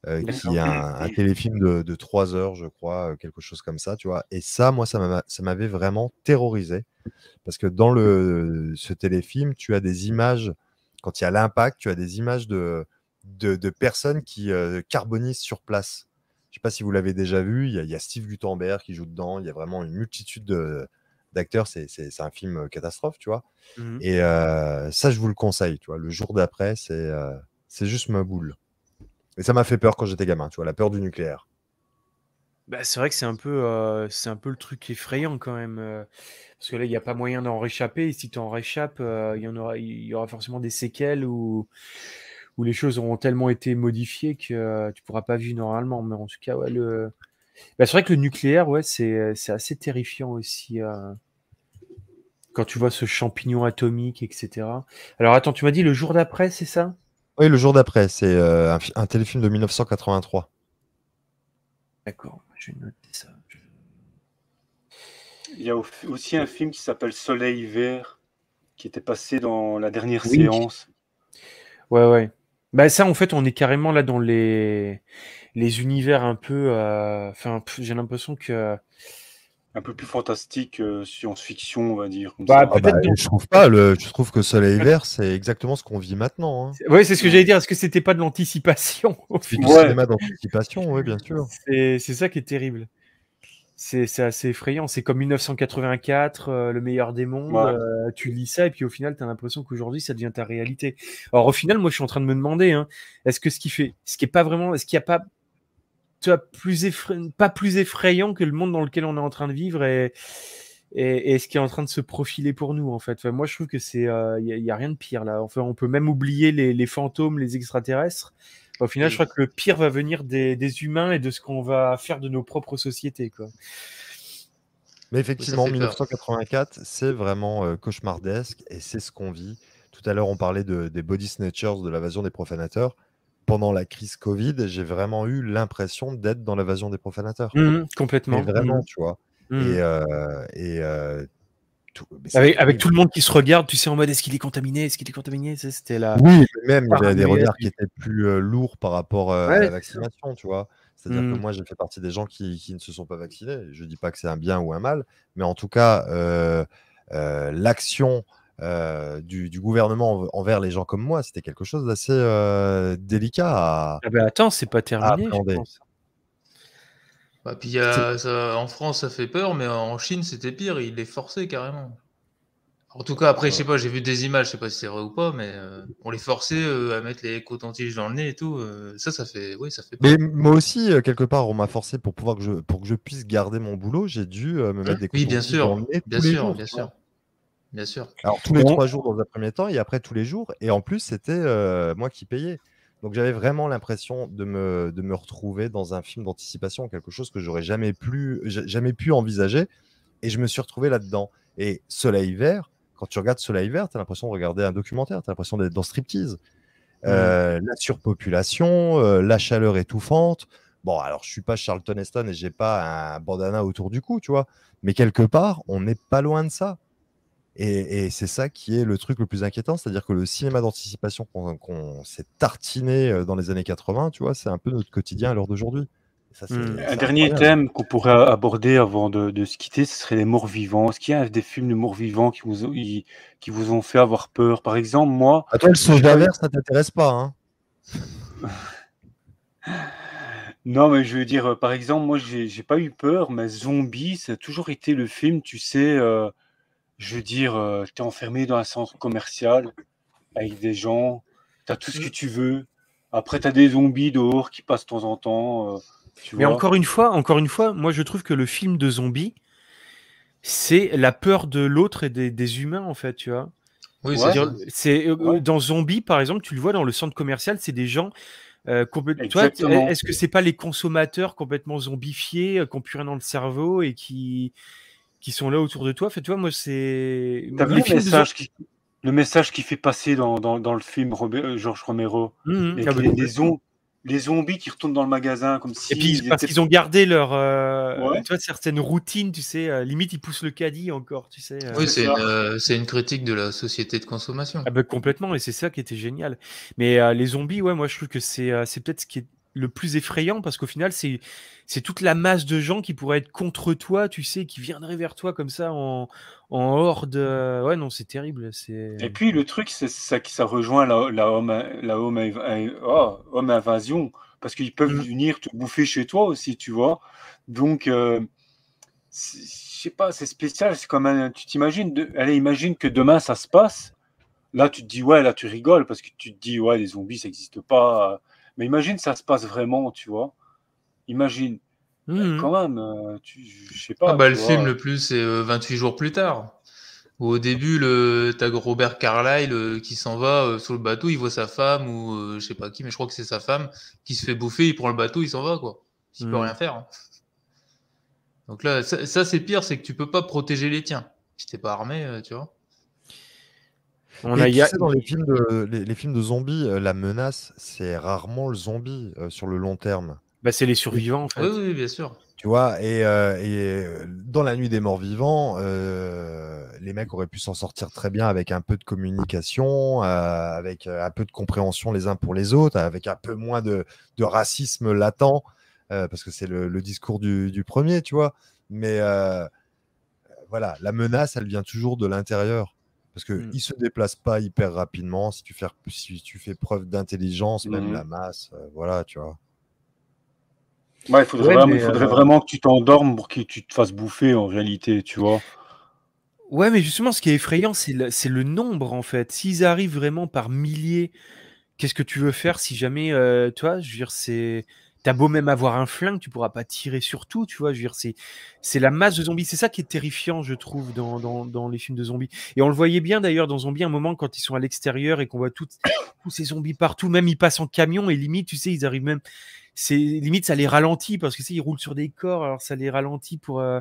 euh, qui est un, téléfilm de, de, 3 heures, je crois, euh, quelque chose comme ça, tu vois. Et ça, moi, ça m'avait vraiment terrorisé. Parce que dans le, ce téléfilm, tu as des images, quand il y a l'impact, tu as des images de, de, personnes qui euh, carbonisent sur place. Je ne sais pas si vous l'avez déjà vu, il y, a, Steve Gutenberg qui joue dedans, il y a vraiment une multitude de, d'acteurs, c'est un film catastrophe, tu vois. Mmh Et ça, je vous le conseille, tu vois. Le jour d'après, c'est c'est juste ma boule. Et ça m'a fait peur quand j'étais gamin, tu vois, la peur du nucléaire. Bah, c'est vrai que c'est un, peu, euh, un peu le truc effrayant quand même. Euh, parce que là, il n'y a pas moyen d'en réchapper. Et si tu en réchappes, euh, il y, en aura, il y aura forcément des séquelles où, les choses auront tellement été modifiées que tu pourras pas vivre normalement. Mais en tout cas, ouais, le... Bah, c'est vrai que le nucléaire, ouais, c'est, c'est assez terrifiant aussi. Quand tu vois ce champignon atomique, etc. Alors attends, tu m'as dit le jour d'après, c'est ça oui, le jour d'après, c'est euh, un, téléfilm de 1983. D'accord, je vais noter ça. Il y a aussi un film qui s'appelle Soleil vert, qui était passé dans la dernière séance. Ouais, ouais. Bah, ça, en fait, on est carrément là dans les, les univers un peu. Euh, enfin, j'ai l'impression que un peu plus fantastique, euh, science-fiction, on va dire. Bah, ah, bah, je trouve pas. Le, je trouve que Soleil Vert, c'est exactement ce qu'on vit maintenant. Hein. Oui, c'est ce que j'allais dire. Est-ce que c'était pas de l'anticipation C'est d'anticipation, oui, bien sûr. C'est ça qui est terrible. C'est assez effrayant. C'est comme 1984, euh, le meilleur des mondes. Euh, tu lis ça et puis au final, tu as l'impression qu'aujourd'hui, ça devient ta réalité. Alors au final, moi, je suis en train de me demander, hein, est-ce que ce qui fait, ce qui est pas vraiment, est-ce qu'il n'y a pas pas plus effrayant que le monde dans lequel on est en train de vivre et, ce qui est en train de se profiler pour nous, en fait. moi, je trouve que c'est, il euh, y n'y a, rien de pire là. Enfin, on peut même oublier les, fantômes, les extraterrestres. Au final, je mm. crois que le pire va venir des, humains et de ce qu'on va faire de nos propres sociétés, quoi. Mais effectivement, 1984, c'est vraiment euh, cauchemardesque et c'est ce qu'on vit. Tout à l'heure, on parlait des body snatchers, de l'invasion des profanateurs pendant la crise Covid, j'ai vraiment eu l'impression d'être dans l'évasion des profanateurs. Mmh complètement. vraiment, mmh tu vois. Mmh et, euh, euh, avec, tout le monde qui se regarde, tu sais, en mode est-ce qu'il est contaminé Est-ce qu'il est contaminé C'était la... Oui, même il y avait des regards qui étaient plus euh, lourds par rapport à la vaccination, tu vois. C'est-à-dire que moi, j'ai fait partie des gens qui, ne se sont pas vaccinés. Je dis pas que c'est un bien ou un mal, mais en tout cas, l'action euh, du, gouvernement envers les gens comme moi, c'était quelque chose d'assez euh, délicat à. Ah ben attends, c'est pas terminé. Bah, en France, ça fait peur, mais en Chine, c'était pire. Il les forçait carrément. En tout cas, après, je sais pas, j'ai vu des images, je sais pas si c'est vrai ou pas, mais euh, on les forçait à mettre les coton-tiges dans le nez et tout. ça, ça fait, oui, ça fait. Peur. Mais moi aussi, quelque part, on m'a forcé pour pouvoir que je, pour que je puisse garder mon boulot, j'ai dû me hein mettre des oui, dans le nez. Bien sûr, bien sûr. Bien sûr. Alors tous les trois jours dans un premier temps et après tous les jours. Et en plus, c'était euh, moi qui payais. Donc j'avais vraiment l'impression de me, de me retrouver dans un film d'anticipation, quelque chose que j'aurais jamais, jamais pu envisager. Et je me suis retrouvé là-dedans. Et Soleil Vert, quand tu regardes Soleil Vert, tu as l'impression de regarder un documentaire, tu as l'impression d'être dans Striptease. Mmh. Euh, la surpopulation, euh, la chaleur étouffante. Bon, alors je suis pas Charlton Heston et j'ai pas un bandana autour du cou, tu vois, mais quelque part, on n'est pas loin de ça. Et, c'est ça qui est le truc le plus inquiétant, c'est-à-dire que le cinéma d'anticipation qu'on s'est tartiné euh, dans les années 80, tu vois, c'est un peu notre quotidien à l'heure d'aujourd'hui. Mmh. Un dernier thème qu'on pourrait aborder avant de, se quitter, ce serait les morts vivants. Est-ce qu'il y a des films de morts vivants qui vous, ont, qui, vous ont fait avoir peur Par exemple, moi. attends toi, le inverse, ça t'intéresse pas. Hein? non, mais je veux dire, euh, par exemple, moi, j'ai pas eu peur, mais Zombie, ça a toujours été le film, tu sais. Euh, je veux dire, euh, tu es enfermé dans un centre commercial avec des gens, tu as tout ce que mm. tu veux. Après, tu as des zombies dehors qui passent de temps en temps. Euh, Mais encore une fois, encore une fois, moi je trouve que le film de zombies, c'est la peur de l'autre et des, humains, en fait, tu vois. c'est euh, dans zombies, par exemple, tu le vois dans le centre commercial, c'est des gens Est-ce que c'est pas les consommateurs complètement zombifiés, qui n'ont plus rien dans le cerveau et qui, qui sont là autour de toi. Fait, tu vois, moi, c'est. le message, qui... fait passer dans, dans, dans le film Robert, euh, George Romero mmh, mmh. Ah, bah, les, zombies qui retournent dans le magasin comme si. ils parce qu'ils ont gardé leur. Euh, tu certaines routines, tu sais. Euh, limite, ils poussent le caddie encore, tu sais. oui, c'est une, une, critique de la société de consommation. Ah, bah, complètement, et c'est ça qui était génial. Mais les zombies, ouais, moi, je trouve que c'est peut-être ce qui est le plus effrayant parce qu'au final, c'est, c'est toute la masse de gens qui pourraient être contre toi, tu sais, qui viendraient vers toi comme ça en, en horde. Euh, ouais, non, c'est terrible. C'est... Et puis le truc, c'est ça qui ça rejoint la, la, home, la oh, invasion parce qu'ils peuvent mm. venir te bouffer chez toi aussi, tu vois. Donc, euh, je sais pas, c'est spécial. C'est comme tu t'imagines, allez, imagine que demain ça se passe. Là, tu te dis, ouais, là, tu rigoles parce que tu te dis, ouais, les zombies, ça n'existe pas. Mais imagine, ça se passe vraiment, tu vois. Imagine. Hmm. Euh, quand même, euh, tu, je sais pas. Ah bah, le film le plus, c'est 28 euh, jours plus tard. Au début, le, t'as Robert Carlyle qui s'en va sur le bateau, il voit sa femme ou je sais pas qui, mais je crois que c'est sa femme qui se fait bouffer, il prend le bateau, il s'en va quoi. Il ne peut hmm. rien faire. Hein. Donc là, ça, c'est pire, c'est que tu peux pas protéger les tiens. Si t'es pas armé, tu vois dans les films de, les, films de zombies, euh, la menace, c'est rarement le zombie euh, sur le long terme. Bah, c'est les survivants, en fait. oui, bien sûr. Tu vois, et, euh, dans la nuit des morts vivants, les mecs auraient pu s'en sortir très bien avec un peu de communication, avec un peu de compréhension les uns pour les autres, avec un peu moins de, racisme latent, parce que c'est le, discours du, du, premier, tu vois. Mais voilà, la menace, elle vient toujours de l'intérieur. Parce qu'ils mmh. ne se déplacent pas hyper rapidement. Si tu fais, preuve d'intelligence, même mmh. la masse, euh, voilà, tu vois. il faudrait, euh, vraiment, que tu t'endormes pour que tu te fasses bouffer en réalité, tu vois. Ouais, mais justement, ce qui est effrayant, c'est le, nombre en fait. S'ils arrivent vraiment par milliers, qu'est-ce que tu veux faire si jamais, toi, euh, tu je veux dire, c'est T'as beau même avoir un flingue, tu pourras pas tirer sur tout, tu vois. Je veux dire, c'est, c'est la masse de zombies. C'est ça qui est terrifiant, je trouve, dans, dans, les films de zombies. Et on le voyait bien d'ailleurs dans Zombies, un moment quand ils sont à l'extérieur et qu'on voit tous ces zombies partout, même ils passent en camion et limite, tu sais, ils arrivent même. C'est, limite, ça les ralentit parce que ils roulent sur des corps, alors ça les ralentit pour. Euh,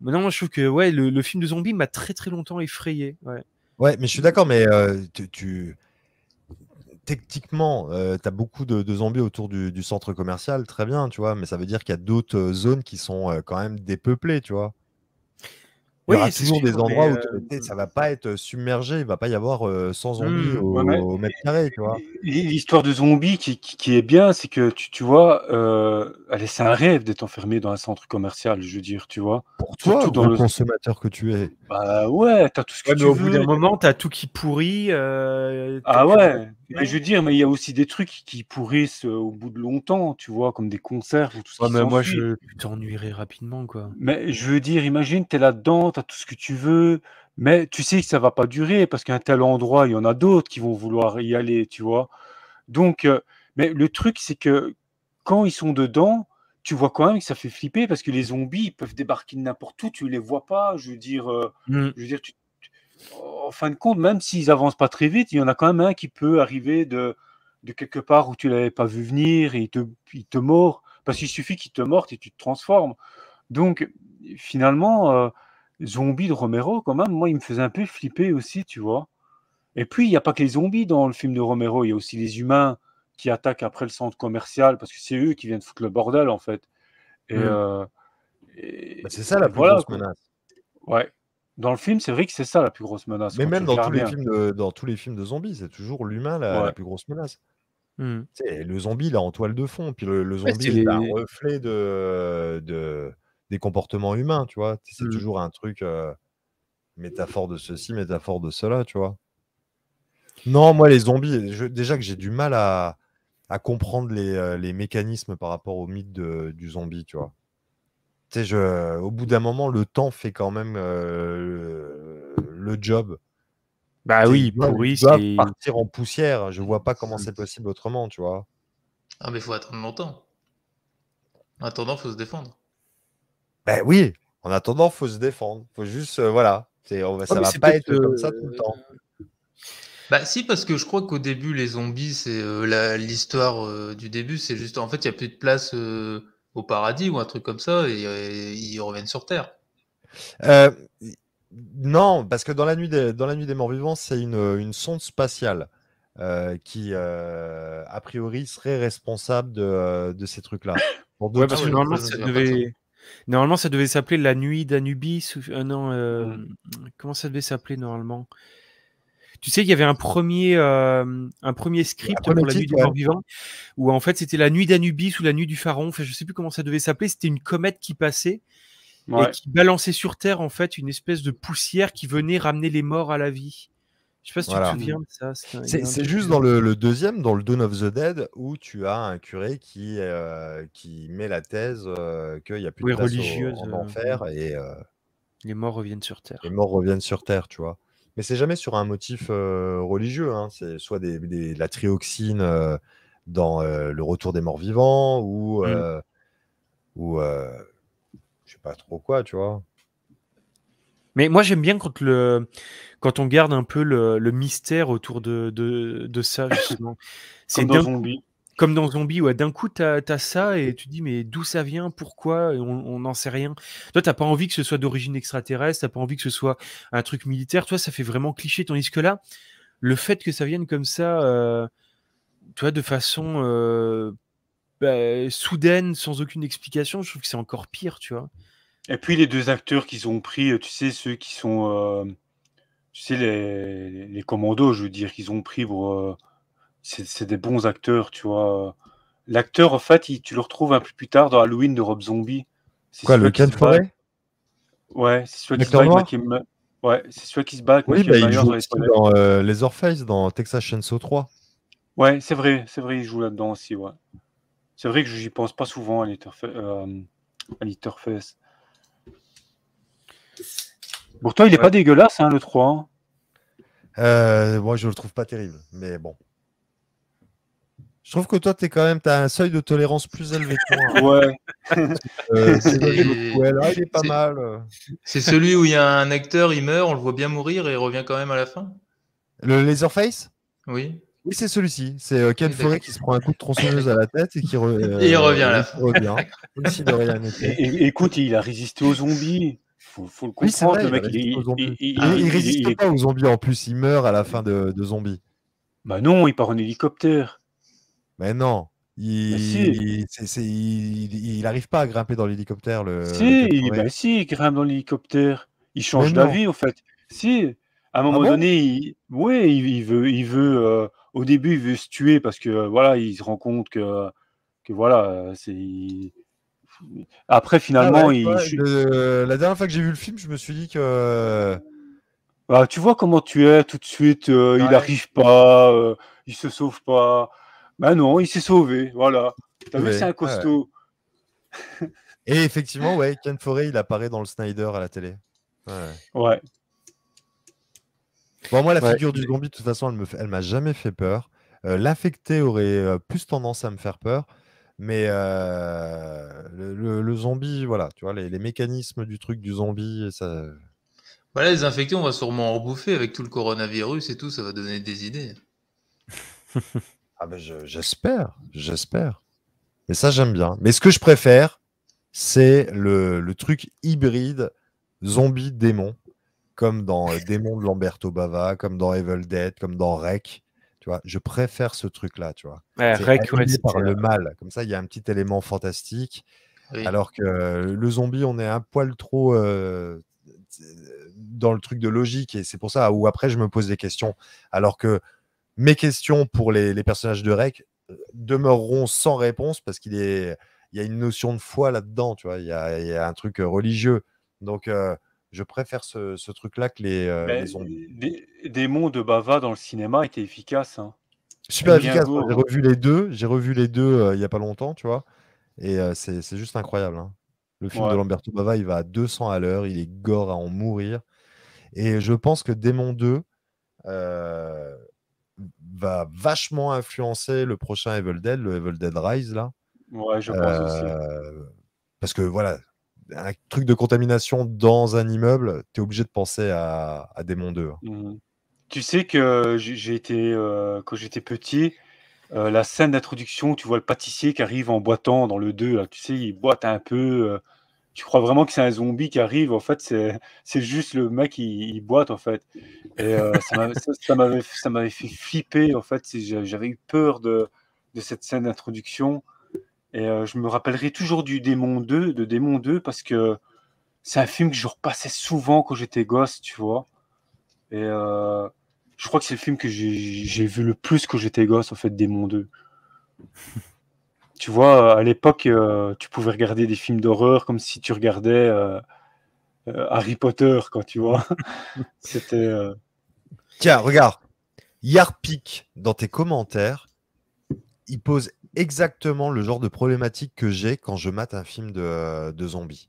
Maintenant, je trouve que ouais, le, film de zombies m'a très très longtemps effrayé. Ouais, mais je suis d'accord, mais euh, tu techniquement, euh, tu as beaucoup de, zombies autour du, centre commercial, très bien, tu vois, mais ça veut dire qu'il y a d'autres euh, zones qui sont euh, quand même dépeuplées, tu vois. Il y aura toujours des endroits où ça mmh. ça va pas être submergé, il va pas y avoir 100 zombies mmh, au, mètre carré, L'histoire de zombies qui, est bien, c'est que tu, vois, c'est un rêve d'être enfermé dans un centre commercial, je veux dire, tu vois. Pour toi, dans le consommateur que tu es. Bah ouais, t'as tout ce que tu mais Au bout d'un moment, as tout qui pourrit. ah ouais. Mais je veux dire, hein, mais il y a aussi des trucs qui pourrissent au bout de longtemps, tu vois, comme des concerts ou tout ça. Ouais, moi, je t'ennuierais rapidement, quoi. Mais je veux dire, imagine, tu es là-dedans, tu as tout ce que tu veux, mais tu sais que ça va pas durer parce qu'à un tel endroit, il y en a d'autres qui vont vouloir y aller, tu vois. Donc, mais le truc, c'est que quand ils sont dedans, tu vois quand même que ça fait flipper parce que les zombies peuvent débarquer n'importe où, tu les vois pas. Je veux dire, mmh. je veux dire, en fin de compte, même s'ils avancent pas très vite, il y en a quand même un qui peut arriver de, de quelque part où tu l'avais pas vu venir et il te, te mord. Parce qu'il suffit qu'il te morde et tu te transformes. Donc, finalement, euh, Zombie de Romero, quand même, moi, il me faisait un peu flipper aussi, tu vois. Et puis, il n'y a pas que les zombies dans le film de Romero, il y a aussi les humains qui attaquent après le centre commercial, parce que c'est eux qui viennent foutre le bordel, en fait. Hmm. Euh, bah, c'est ça la plus grosse menace. Ouais, dans le film, c'est vrai que c'est ça la plus grosse menace. Mais même dans tous, les films de, dans tous les films de zombies, c'est toujours l'humain la, plus grosse menace. Hmm. Le zombie, là en toile de fond. Puis le, zombie, est un reflet de, des comportements humains, tu vois. C'est hmm. toujours un truc euh, métaphore de ceci, métaphore de cela, tu vois. Non, moi, les zombies, déjà que j'ai du mal à, comprendre euh, les, mécanismes par rapport au mythe du zombie, tu vois je, au bout d'un moment, le temps fait quand même le, job. Bah oui, pourri. partir en poussière. Je vois pas comment c'est possible autrement, tu vois. Ah, mais faut attendre longtemps. En attendant, faut se défendre. Bah oui, en attendant, faut se défendre. Faut juste, voilà. C'est, on, ah, ça va pas être comme ça tout le euh, temps. Bah si, parce que je crois qu'au début, les zombies, c'est l'histoire du début, c'est juste, en fait, il n'y a plus de place au paradis ou un truc comme ça et, euh, ils reviennent sur Terre. Euh, non, parce que dans la nuit des, dans la nuit des morts vivants, c'est une, sonde spatiale euh, qui, a priori, serait responsable de, ces trucs-là. normalement, ça devait... s'appeler la nuit d'Anubis. comment ça devait s'appeler normalement tu sais, il y avait un premier, euh, un premier script pour la nuit des morts vivants où en fait c'était la nuit d'Anubis ou la nuit du pharaon. Enfin, je sais plus comment ça devait s'appeler. C'était une comète qui passait et qui balançait sur Terre en fait une espèce de poussière qui venait ramener les morts à la vie. Je sais pas si tu te souviens de ça. C'est juste dans le, deuxième, dans le Dawn of the Dead, où tu as un curé qui, euh, qui met la thèse euh, qu'il n'y a plus de place enfer et les morts reviennent sur terre. Les morts reviennent sur terre, tu vois mais c'est jamais sur un motif religieux. Hein. C'est soit des, la trioxine dans Le Retour des Morts Vivants ou, mmh. ou je sais pas trop quoi, tu vois. Mais moi, j'aime bien quand, le, quand on garde un peu le, mystère autour de, de, ça, justement. C'est Zombies comme dans Zombie, où d'un coup, t'as as ça et tu te dis, mais d'où ça vient, pourquoi, on n'en sait rien. Toi, t'as pas envie que ce soit d'origine extraterrestre, t'as pas envie que ce soit un truc militaire. Toi, ça fait vraiment cliché. Tandis que là, le fait que ça vienne comme ça, euh, de façon euh, bah, soudaine, sans aucune explication, je trouve que c'est encore pire, tu vois. Et puis les deux acteurs qu'ils ont pris, euh, tu sais, ceux qui sont, tu sais, les, les, commandos, je veux dire, qu'ils ont pris pour c'est des bons acteurs, tu vois. L'acteur, en fait, tu le retrouves un peu plus tard dans Halloween de Rob Zombie. Quoi, le Ken Forêt Ouais, c'est celui qui se bat Ouais, c'est celui qui se bat oui, bah, il joue dans, euh, les, dans dans Texas Chainsaw 3. Ouais, c'est vrai, c'est vrai, il joue là-dedans aussi, ouais. C'est vrai que j'y pense pas souvent à euh, Litterface. Pour toi, il est pas dégueulasse, hein, le 3. Hein. Euh, moi, je le trouve pas terrible, mais bon. Je trouve que toi, tu quand même, as un seuil de tolérance plus élevé que moi. Ouais. Euh, ah, il est pas mal. C'est celui où il y a un acteur, il meurt, on le voit bien mourir et il revient quand même à la fin. Le Laserface Oui. Oui, c'est celui-ci. C'est euh, Ken Foree qui se prend un coup de tronçonneuse à la tête et qui et il euh, revient à la fin. écoute, il a résisté aux zombies. Faut, faut le comprendre. il, résiste pas aux zombies en plus. Il meurt à la fin de, de zombies. Bah non, il part en hélicoptère. Mais non. Bah, il, n'arrive pas à grimper dans l'hélicoptère. Le, si, il grimpe dans l'hélicoptère. Il change d'avis, en fait. Si, à un ah moment donné, oui, il, veut, il veut. Euh, au début, il veut se tuer parce que euh, voilà, il se rend compte que, euh, voilà, Après, ah finalement, il. la dernière fois que j'ai vu le film, je me suis dit que. Bah, tu vois comment tu es tout de suite. Il n'arrive pas, il il se sauve pas. Ben non, il s'est sauvé, voilà. T'as vu, c'est un costaud. Et effectivement, ouais, Ken Foray, il apparaît dans le Snyder à la télé. Ouais. Bon, moi, la figure du zombie, de toute façon, elle me, m'a jamais fait peur. Euh, L'infecté aurait euh, plus tendance à me faire peur. Mais euh, le, zombie, voilà, tu vois, les, mécanismes du truc du zombie, ça. Voilà, bah les infectés, on va sûrement en avec tout le coronavirus et tout, ça va donner des idées. Ah ben j'espère, j'espère. Et ça, j'aime bien. Mais ce que je préfère, c'est le, truc hybride zombie-démon, comme dans euh, Démon de Lamberto Bava, comme dans Evil Dead, comme dans Rec. Tu vois, je préfère ce truc-là, tu vois. par le mal. Comme ça, il y a un petit élément fantastique. Alors que euh, le zombie, on est un poil trop euh, dans le truc de logique. Et c'est pour ça où après, je me pose des questions. Alors que mes questions pour les, personnages de Rec euh, demeureront sans réponse parce qu'il est, y a une notion de foi là-dedans, tu vois. Il y, a, un truc euh, religieux. Donc, euh, je préfère ce, truc-là que les, ben, Des, de Bava dans le cinéma étaient efficaces. Hein. Super efficace. J'ai revu les deux. J'ai revu les deux il y a pas longtemps, tu vois. Et c'est juste incroyable. Hein. Le film de Lamberto Bava, il va à 200 à l'heure. Il est gore à en mourir. Et je pense que Démon 2, va vachement influencer le prochain Evil Dead, le Evil Dead Rise, là. Ouais, je pense euh, Parce que voilà, un truc de contamination dans un immeuble, tu es obligé de penser à, à Démon hein. mmh. Tu sais que euh, j'ai été, euh, quand j'étais petit, la scène d'introduction, tu vois le pâtissier qui arrive en boitant dans le 2, là, tu sais, il boite un peu tu crois vraiment que c'est un zombie qui arrive. En fait, c'est juste le mec, qui boite, en fait. Et euh, ça m'avait fait flipper, en fait. J'avais eu peur de, de cette scène d'introduction. Et euh, je me rappellerai toujours du Démon 2, de Démon 2, parce que c'est un film que je repassais souvent quand j'étais gosse, tu vois. Et euh, je crois que c'est le film que j'ai vu le plus quand j'étais gosse, en fait, Démon 2. Tu vois, euh, à l'époque, euh, tu pouvais regarder des films d'horreur comme si tu regardais euh, Harry Potter, quand tu vois. C'était. Tiens, regarde. Yarpic, dans tes commentaires, il pose exactement le genre de problématique que j'ai quand je mate un film de, de zombies.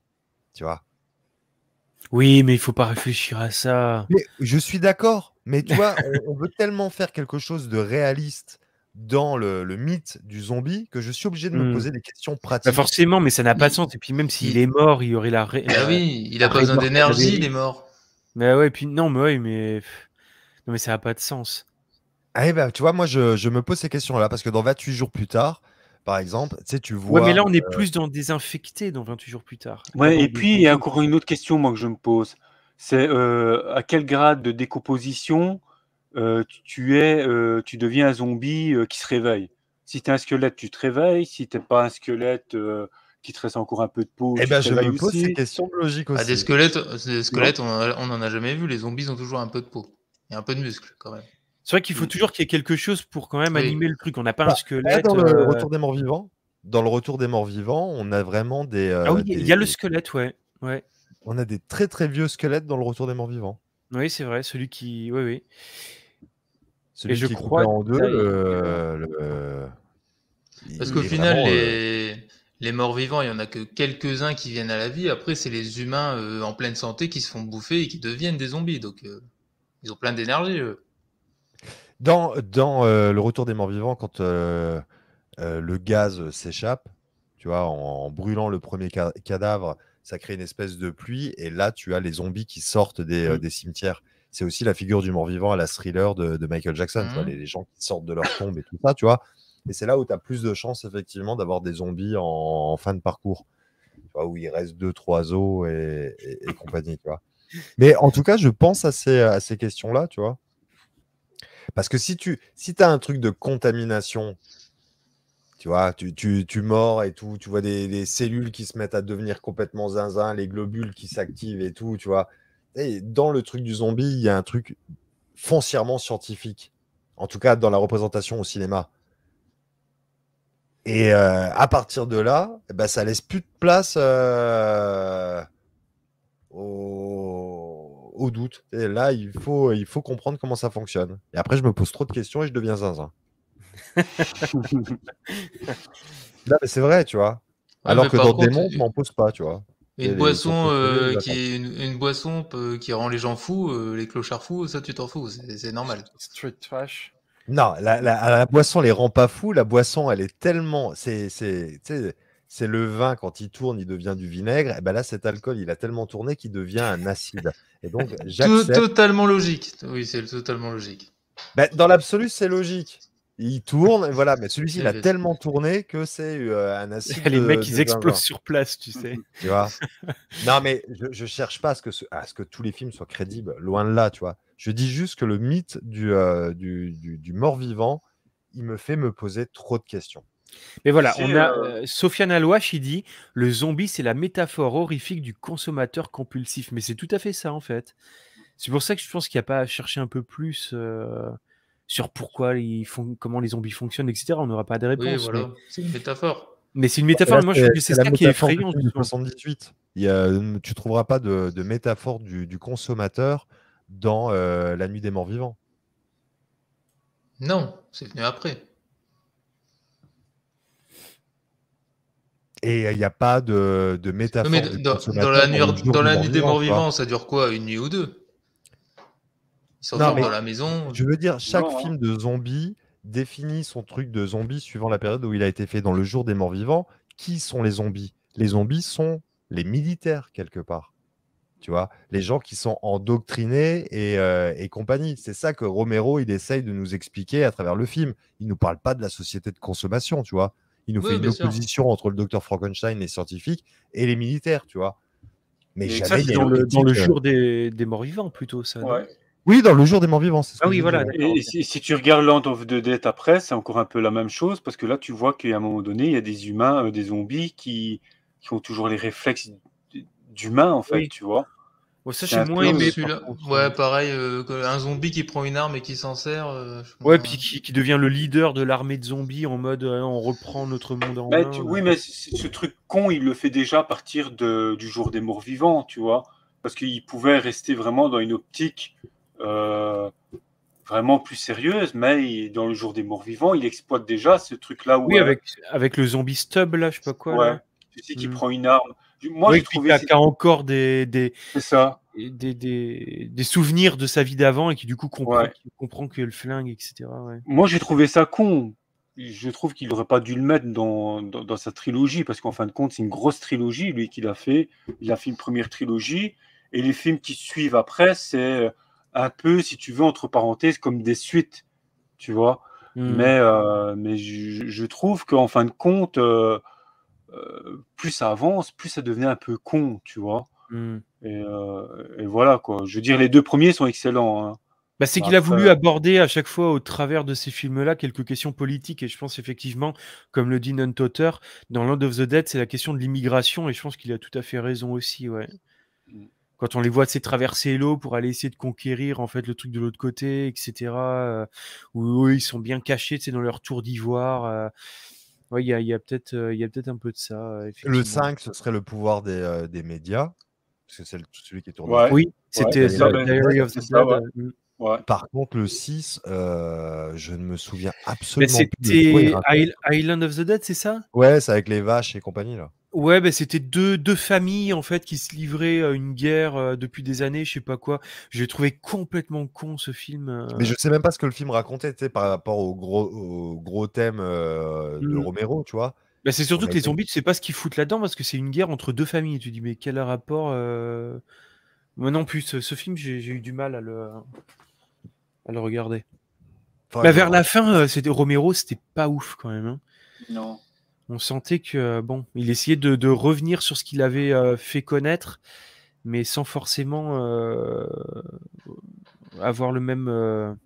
Tu vois Oui, mais il faut pas réfléchir à ça. Mais je suis d'accord, mais tu vois, on, veut tellement faire quelque chose de réaliste dans le, mythe du zombie que je suis obligé de me mmh. poser des questions bah, pratiques. forcément, mais ça n'a pas de mmh. sens. Et puis même s'il mmh. est mort, il y aurait la. Ré... Ah oui, il a pas besoin d'énergie, il est mort. Mais bah ouais, et puis non, mais mais non, mais ça n'a pas de sens. Ah bah, tu vois, moi je, me pose ces questions-là parce que dans 28 jours plus tard, par exemple, tu sais, tu vois. Ouais, mais là on est euh, plus dans désinfecté dans 28 jours plus tard. Ouais, et puis il y a encore une autre question moi que je me pose, c'est euh, à quel grade de décomposition euh, tu, es, euh, tu deviens un zombie euh, qui se réveille. Si tu es un squelette, tu te réveilles. Si tu pas un squelette qui te reste encore un peu de peau. Eh ben, je me pose ces logique ah, aussi. des squelettes, des squelettes on n'en a, jamais vu. Les zombies ont toujours un peu de peau et un peu de muscle quand même. C'est vrai qu'il faut mm. toujours qu'il y ait quelque chose pour quand même animer le truc. On n'a pas un bah, squelette. Dans le retour des morts vivants, dans le retour des morts vivants, on a vraiment des. ah oui, il y a le squelette, ouais. ouais. On a des très très vieux squelettes dans le retour des morts vivants. Oui, c'est vrai, celui qui. Oui, oui et je crois en deux. Euh, Parce qu'au final, euh, les... morts vivants, il n'y en a que quelques-uns qui viennent à la vie. Après, c'est les humains euh, en pleine santé qui se font bouffer et qui deviennent des zombies. Donc, ils ont plein d'énergie. Dans, le retour des morts vivants, quand le gaz s'échappe, tu vois, en, brûlant le premier cadavre, ça crée une espèce de pluie. Et là, tu as les zombies qui sortent des mm. cimetières c'est aussi la figure du mort-vivant à la thriller de, Michael Jackson, mmh. les, gens qui sortent de leur tombe et tout ça, tu vois. Et c'est là où tu as plus de chances, effectivement, d'avoir des zombies en, fin de parcours, où il reste deux, trois os et, compagnie, tu vois. Mais en tout cas, je pense à ces, à ces questions-là, tu vois. Parce que si tu si as un truc de contamination, tu vois, tu, tu, tu mords et tout, tu vois des, des, cellules qui se mettent à devenir complètement zinzin, les globules qui s'activent et tout, tu vois et dans le truc du zombie, il y a un truc foncièrement scientifique, en tout cas dans la représentation au cinéma. Et euh, à partir de là, eh ben ça laisse plus de place euh, au... doute. Et là, il faut, il faut comprendre comment ça fonctionne. Et après, je me pose trop de questions et je deviens zinzin. c'est vrai, tu vois. Alors que dans Démon, je m'en pose pas, tu vois. Euh, une boisson, qui est une, boisson qui rend les gens fous, euh, les clochards fous, ça tu t'en fous, c'est normal. Non, la, la, la, boisson les rend pas fous. La boisson, elle est tellement, c'est c'est le vin quand il tourne, il devient du vinaigre. Et ben là, cet alcool, il a tellement tourné qu'il devient un acide. Et donc, Totalement logique. Oui, c'est totalement logique. Ben, dans l'absolu, c'est logique il tourne, voilà. Mais celui-ci, il a tellement tourné que c'est euh, un acide. Les mecs, euh, ils explosent sur place, tu sais. tu vois non, mais je, ne cherche pas à ce, que tous les films soient crédibles, loin de là, tu vois. Je dis juste que le mythe du, euh, mort-vivant, il me fait me poser trop de questions. Mais voilà, on a Sofiane Alouache, il dit le zombie, c'est la métaphore horrifique du consommateur compulsif. Mais c'est tout à fait ça, en fait. C'est pour ça que je pense qu'il n'y a pas à chercher un peu plus sur pourquoi ils font, comment les zombies fonctionnent, etc. On n'aura pas des réponses. C'est une métaphore. Mais c'est une métaphore. Moi, je c'est ça qui est effrayant. Du 78. Il y a, euh, tu trouveras pas de, métaphore du, consommateur dans euh, La Nuit des Morts Vivants. Non, c'est venu après. Et il n'y a pas de, métaphore. la dans la nuit des morts vivants, ça dure quoi Une nuit ou deux ils dans la maison. Je veux dire, chaque hein. film de zombie définit son truc de zombie suivant la période où il a été fait. Dans Le Jour des Morts Vivants, qui sont les zombies Les zombies sont les militaires quelque part. Tu vois, les gens qui sont endoctrinés euh, et, compagnie. C'est ça que Romero, il essaye de nous expliquer à travers le film. Il nous parle pas de la société de consommation, tu vois. Il nous fait une opposition entre le docteur Frankenstein, les scientifiques, et les militaires, tu vois. Mais jamais dans, le, dans, le, euh, jour des, morts vivants, plutôt, ça. Oui, dans le jour des morts vivants. ah oui, voilà. Et si, tu regardes Land of the Dead après, c'est encore un peu la même chose parce que là, tu vois qu'à un moment donné, il y a des humains, euh, des zombies qui, qui, ont toujours les réflexes d'humains, en fait, tu vois. ça, j'ai moins aimé. Ouais, pareil, euh, un zombie qui prend une arme et qui s'en sert. Euh, ouais, puis qui, devient le leader de l'armée de zombies en mode on reprend notre monde en main. Oui, mais ce truc con, il le fait déjà à partir de, du jour des morts vivants, tu vois. Parce qu'il pouvait rester vraiment dans une optique euh, vraiment plus sérieuse, mais dans le jour des morts vivants, il exploite déjà ce truc-là. Où, euh, avec, avec le zombie stub, là, je sais pas quoi. sais, qui mm. prend une arme. Moi, j'ai trouvé. Il a, encore des, des, ça. Des, des, des, souvenirs de sa vie d'avant et qui, du coup, comprend, qu'il comprend que le flingue, etc. Moi, j'ai trouvé ça con. Je trouve qu'il n'aurait pas dû le mettre dans, dans, dans sa trilogie, parce qu'en fin de compte, c'est une grosse trilogie, lui, qu'il a fait. Il a fait une première trilogie, et les films qui suivent après, c'est euh, un peu, si tu veux, entre parenthèses, comme des suites, tu vois. Hmm. Mais, euh, mais je, trouve qu'en fin de compte, euh, euh, plus ça avance, plus ça devenait un peu con, tu vois. Hmm. Et, voilà, quoi. Je veux dire, les deux premiers sont excellents. Hein. Bah, c'est qu'il a voulu aborder à chaque fois au travers de ces films-là quelques questions politiques. Et je pense effectivement, comme le dit non dans Land of the Dead, c'est la question de l'immigration. Et je pense qu'il a tout à fait raison aussi. Ouais. Mm quand on les voit traverser l'eau pour aller essayer de conquérir en fait le truc de l'autre côté, etc. Euh, où, ils sont bien cachés, dans leur tour d'ivoire. Euh, ouais, il y a, euh, y a peut-être un peu de ça. Le 5, ce serait le pouvoir des, médias, parce que c'est celui qui est tourné. Oui, c'était Par contre, le 6, je ne me souviens absolument Mais C'était Island of the Dead, c'est ça Ouais, c'est avec les vaches et compagnie, là. Ouais, bah, c'était deux, familles en fait qui se livraient à une guerre depuis des années, je sais pas quoi. J'ai trouvé complètement con ce film. Mais je sais même pas ce que le film racontait, par rapport au gros, gros thème de mmh. Romero, tu vois. Bah, c'est surtout que les zombies, tu sais pas ce qu'ils foutent là-dedans parce que c'est une guerre entre deux familles. Tu dis mais quel rapport Moi non plus, ce, film j'ai eu du mal à le à le regarder. Bah, vers la fin, c'était Romero, c'était pas ouf quand même. Hein. Non on sentait que euh, bon, il essayait de, revenir sur ce qu'il avait euh, fait connaître, mais sans forcément euh, avoir le même.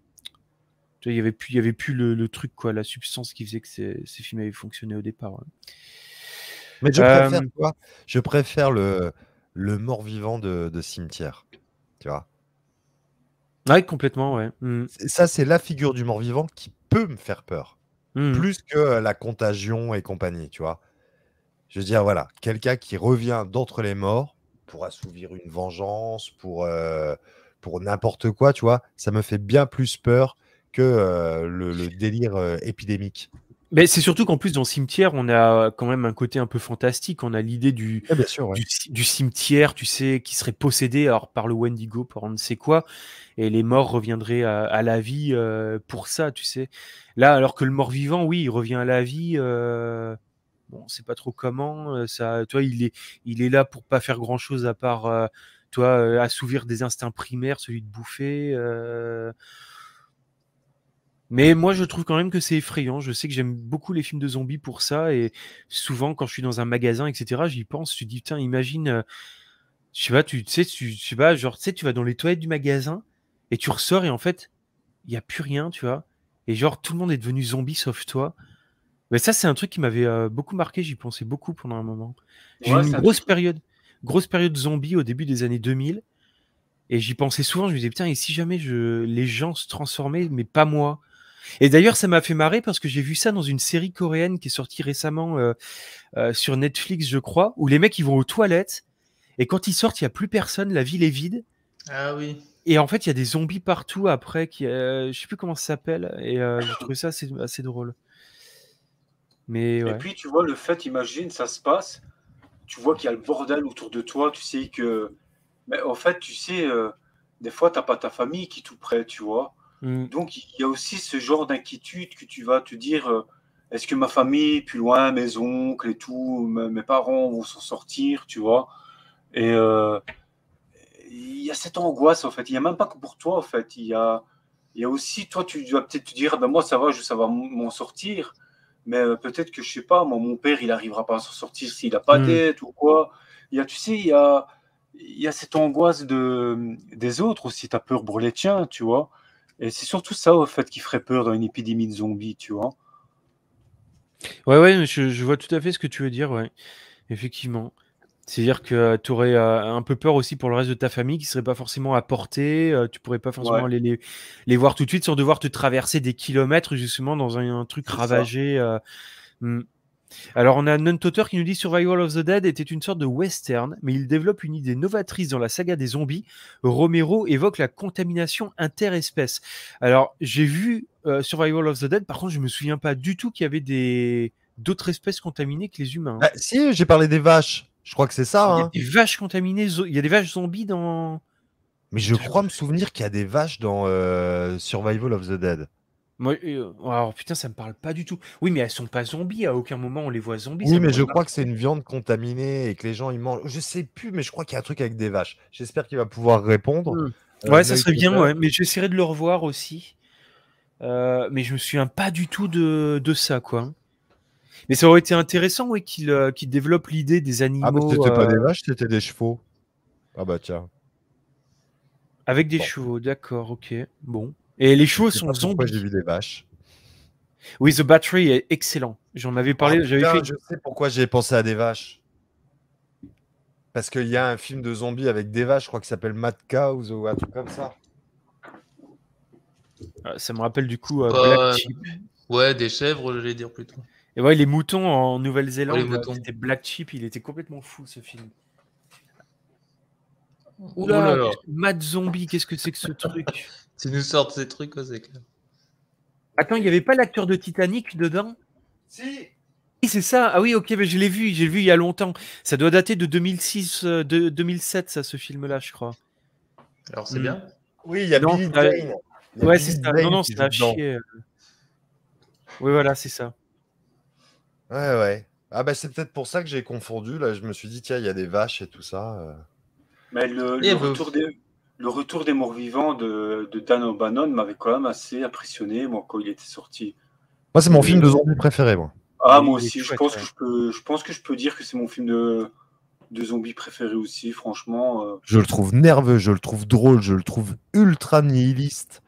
il n'y avait plus, il y avait plus le, truc quoi, la substance qui faisait que ces, films avaient fonctionné au départ. Mais je préfère quoi Je préfère le le mort vivant de, cimetière, tu complètement, ouais. Mmh. Ça, c'est la figure du mort vivant qui peut me faire peur Mmh. plus que la contagion et compagnie, tu vois. Je veux dire, voilà, quelqu'un qui revient d'entre les morts pour assouvir une vengeance, pour, pour n'importe quoi, tu vois, ça me fait bien plus peur que le, délire épidémique. Mais c'est surtout qu'en plus, dans Cimetière, on a quand même un côté un peu fantastique. On a l'idée du, eh, du, cimetière, tu sais, qui serait possédé alors, par le Wendigo, par on ne sait quoi. Et les morts reviendraient à, la vie euh, pour ça, tu sais. Là, alors que le mort-vivant, oui, il revient à la vie. Euh, bon, on sait pas trop comment. Euh, ça, toi, il est, il est là pour pas faire grand-chose à part, euh, toi, assouvir des instincts primaires, celui de bouffer. Mais moi, je trouve quand même que c'est effrayant. Je sais que j'aime beaucoup les films de zombies pour ça. Et souvent, quand je suis dans un magasin, etc., j'y pense. Tu dis, putain, imagine, tu euh, je tu sais, tu vas, genre, tu sais, tu vas dans les toilettes du magasin et tu ressors et en fait, il n'y a plus rien, tu vois. Et genre, tout le monde est devenu zombie sauf toi. Mais ça, c'est un truc qui m'avait euh, beaucoup marqué. J'y pensais beaucoup pendant un moment. J'ai eu une grosse période, grosse période zombie au début des années 2000. Et j'y pensais souvent. Je me disais, putain, et si jamais je... les gens se transformaient, mais pas moi et d'ailleurs, ça m'a fait marrer parce que j'ai vu ça dans une série coréenne qui est sortie récemment euh, euh, sur Netflix, je crois, où les mecs ils vont aux toilettes et quand ils sortent, il n'y a plus personne, la ville est vide. Ah oui. Et en fait, il y a des zombies partout après. Qui, euh, je sais plus comment ça s'appelle. Et j'ai trouvé ça assez, assez drôle. Mais, Et puis, tu vois, le fait, imagine, ça se passe. Tu vois qu'il y a le bordel autour de toi. Tu sais que. Mais en fait, tu sais, des fois, tu n'as pas ta famille qui est tout près, tu vois. Mm. Donc, il y a aussi ce genre d'inquiétude que tu vas te dire euh, est-ce que ma famille, plus loin, mes oncles et tout, mes parents vont s'en sortir, tu vois Et euh, il y a cette angoisse, en fait. Il n'y a même pas que pour toi, en fait. Il y a, aussi, toi, tu vas peut-être te dire ben moi, ça va, je ça va m'en sortir. Mais euh, peut-être que, je sais pas, mon père, il n'arrivera pas à s'en sortir s'il n'a pas tête mm. d'aide ou quoi. Il y a, tu sais, il y a cette angoisse de, des autres aussi. Tu as peur pour les tiens, tu vois. Et c'est surtout ça, au fait, qui ferait peur dans une épidémie de zombies, tu vois. Ouais, ouais, je, je, vois tout à fait ce que tu veux dire, ouais. Effectivement. C'est-à-dire que euh, tu aurais euh, un peu peur aussi pour le reste de ta famille qui serait pas forcément à portée, euh, tu pourrais pas forcément les, les, voir tout de suite sans devoir te traverser des kilomètres justement dans un, truc ravagé. Hmm. Alors, on a non-auteur qui nous dit Survival of the Dead était une sorte de western, mais il développe une idée novatrice dans la saga des zombies. Romero évoque la contamination interespèce. Alors, j'ai vu euh, Survival of the Dead, par contre, je me souviens pas du tout qu'il y avait d'autres espèces contaminées que les humains. Hein. Bah, si, j'ai parlé des vaches. Je crois que c'est ça. Il y a hein. des vaches contaminées, il y a des vaches zombies dans. Mais je crois me souvenir qu'il y a des vaches dans euh, Survival of the Dead alors, euh, oh, putain, ça me parle pas du tout. Oui, mais elles sont pas zombies. À aucun moment on les voit zombies. Oui, mais je crois que c'est une viande contaminée et que les gens ils mangent. Je sais plus, mais je crois qu'il y a un truc avec des vaches. J'espère qu'il va pouvoir répondre. Hmm. Euh, ouais, ça serait bien. Mais j'essaierai de le revoir aussi. Euh, mais je me souviens pas du tout de, ça, quoi. Mais ça aurait été intéressant, oui, qu'il développe l'idée des ah, animaux. Ah, c'était pas des vaches, c'était des chevaux. Ah bah tiens. Avec des chevaux, d'accord, ok, bon. Et les chevaux sont zombies. j'ai vu des vaches. Oui, The Battery est excellent. J'en avais parlé. Ah, je sais pourquoi j'ai pensé à des vaches. Parce qu'il y a un film de zombies avec des vaches, je crois qu'il s'appelle Mad Cow ou un truc comme ça. Ah, ça me rappelle du coup euh, bah, Black Sheep. Ouais, des chèvres, je vais dire plutôt. Et ouais, les moutons en Nouvelle-Zélande, Les euh, c'était Black Sheep, il était complètement fou ce film. oh Mad Zombie, qu'est-ce que c'est que ce truc tu nous sortes ces trucs, aux éclats. Attends, il n'y avait pas l'acteur de Titanic dedans Si Oui, c'est ça. Ah oui, ok, mais je l'ai vu, j'ai vu il y a longtemps. Ça doit dater de 2006, euh, de 2007, ça, ce film-là, je crois. Alors, c'est bien hmm. Oui, il y a Billy Dane. Euh, ouais, c'est ça. Non, non, c'est un chier. Oui, voilà, c'est ça. Ouais, ouais. Ah, bah, c'est peut-être pour ça que j'ai confondu. Là, je me suis dit, tiens, il y a des vaches et tout ça. Euh. Mais le, eh, le bah, retour des le retour des morts vivants de, Dan O'Bannon m'avait quand même assez impressionné, moi, quand il était sorti. Moi, c'est mon euh, film de zombie préféré, moi. Ah, moi aussi, je pense, que je, peux, dire que c'est mon film de, de zombies préféré aussi, franchement. Euh. Je le trouve nerveux, je le trouve drôle, je le trouve ultra nihiliste,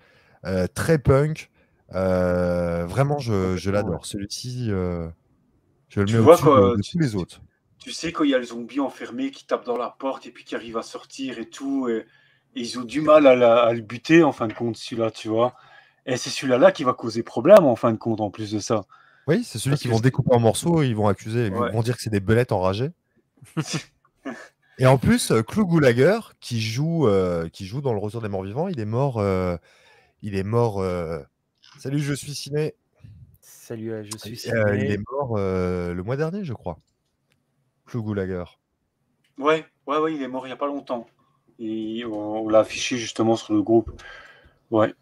euh, très punk. vraiment, je, l'adore. Celui-ci, je le mets au dessus de, tous les autres. Tu, sais, quand il y a le zombie enfermé qui tape dans la porte et puis qui arrive à sortir et tout, et ils ont du mal à, le buter en fin de compte, celui-là, tu vois. Et c'est celui-là qui va causer problème en fin de compte, en plus de ça. Oui, c'est celui qu'ils vont découper en morceaux, ils vont accuser, ils vont dire que c'est des belettes enragées. et en plus, euh, Clou Goulager, qui joue, euh, qui joue dans Le Retour des Morts Vivants, il est mort. Euh, il est mort. Salut, je suis ciné. Salut, je suis ciné. il est mort le mois dernier, je crois. Clou Goulager. Ouais, ouais, ouais, il est mort il n'y a pas longtemps. Et on, l'a affiché justement sur le groupe. Ouais.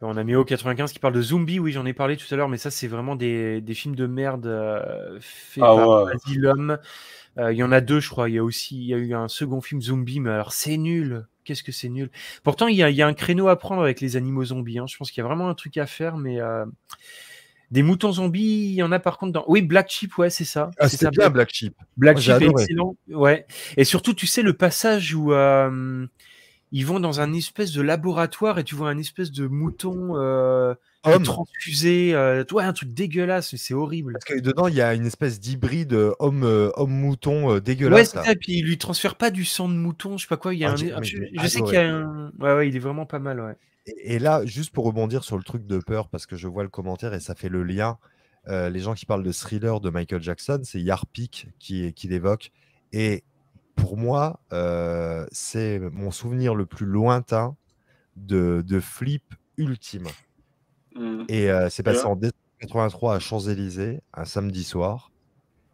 On a Méo95 qui parle de Zombie, oui j'en ai parlé tout à l'heure, mais ça c'est vraiment des, films de merde euh, faits ah par euh, Il y en a deux, je crois. Il y a aussi y eu un second film zombie, mais alors c'est nul. Qu'est-ce que c'est nul. Pourtant, il y, a, un créneau à prendre avec les animaux zombies. Hein. Je pense qu'il y a vraiment un truc à faire, mais euh, des moutons zombies, il y en a par contre dans. Oui, Black Sheep, ouais, c'est ça. Ah, c'est bien Black Sheep. Black Sheep est excellent. Ouais. Et surtout, tu sais, le passage où euh, ils vont dans un espèce de laboratoire et tu vois un espèce de mouton euh, transfusé. toi, euh, un truc dégueulasse, c'est horrible. Parce que dedans, il y a une espèce d'hybride euh, homme, homme-mouton dégueulasse. Ouais, c'est Puis il lui transfère pas du sang de mouton, je sais pas quoi. Il y a ah, un... Ah, je, sais qu'il y a un. Ouais, ouais, il est vraiment pas mal, ouais. Et, là, juste pour rebondir sur le truc de peur, parce que je vois le commentaire et ça fait le lien. Euh, les gens qui parlent de thriller de Michael Jackson, c'est Yarpik qui, qui l'évoque. Et pour moi, euh, c'est mon souvenir le plus lointain de, flip ultime. Mmh. Et euh, c'est passé en 1983 à Champs-Élysées, un samedi soir.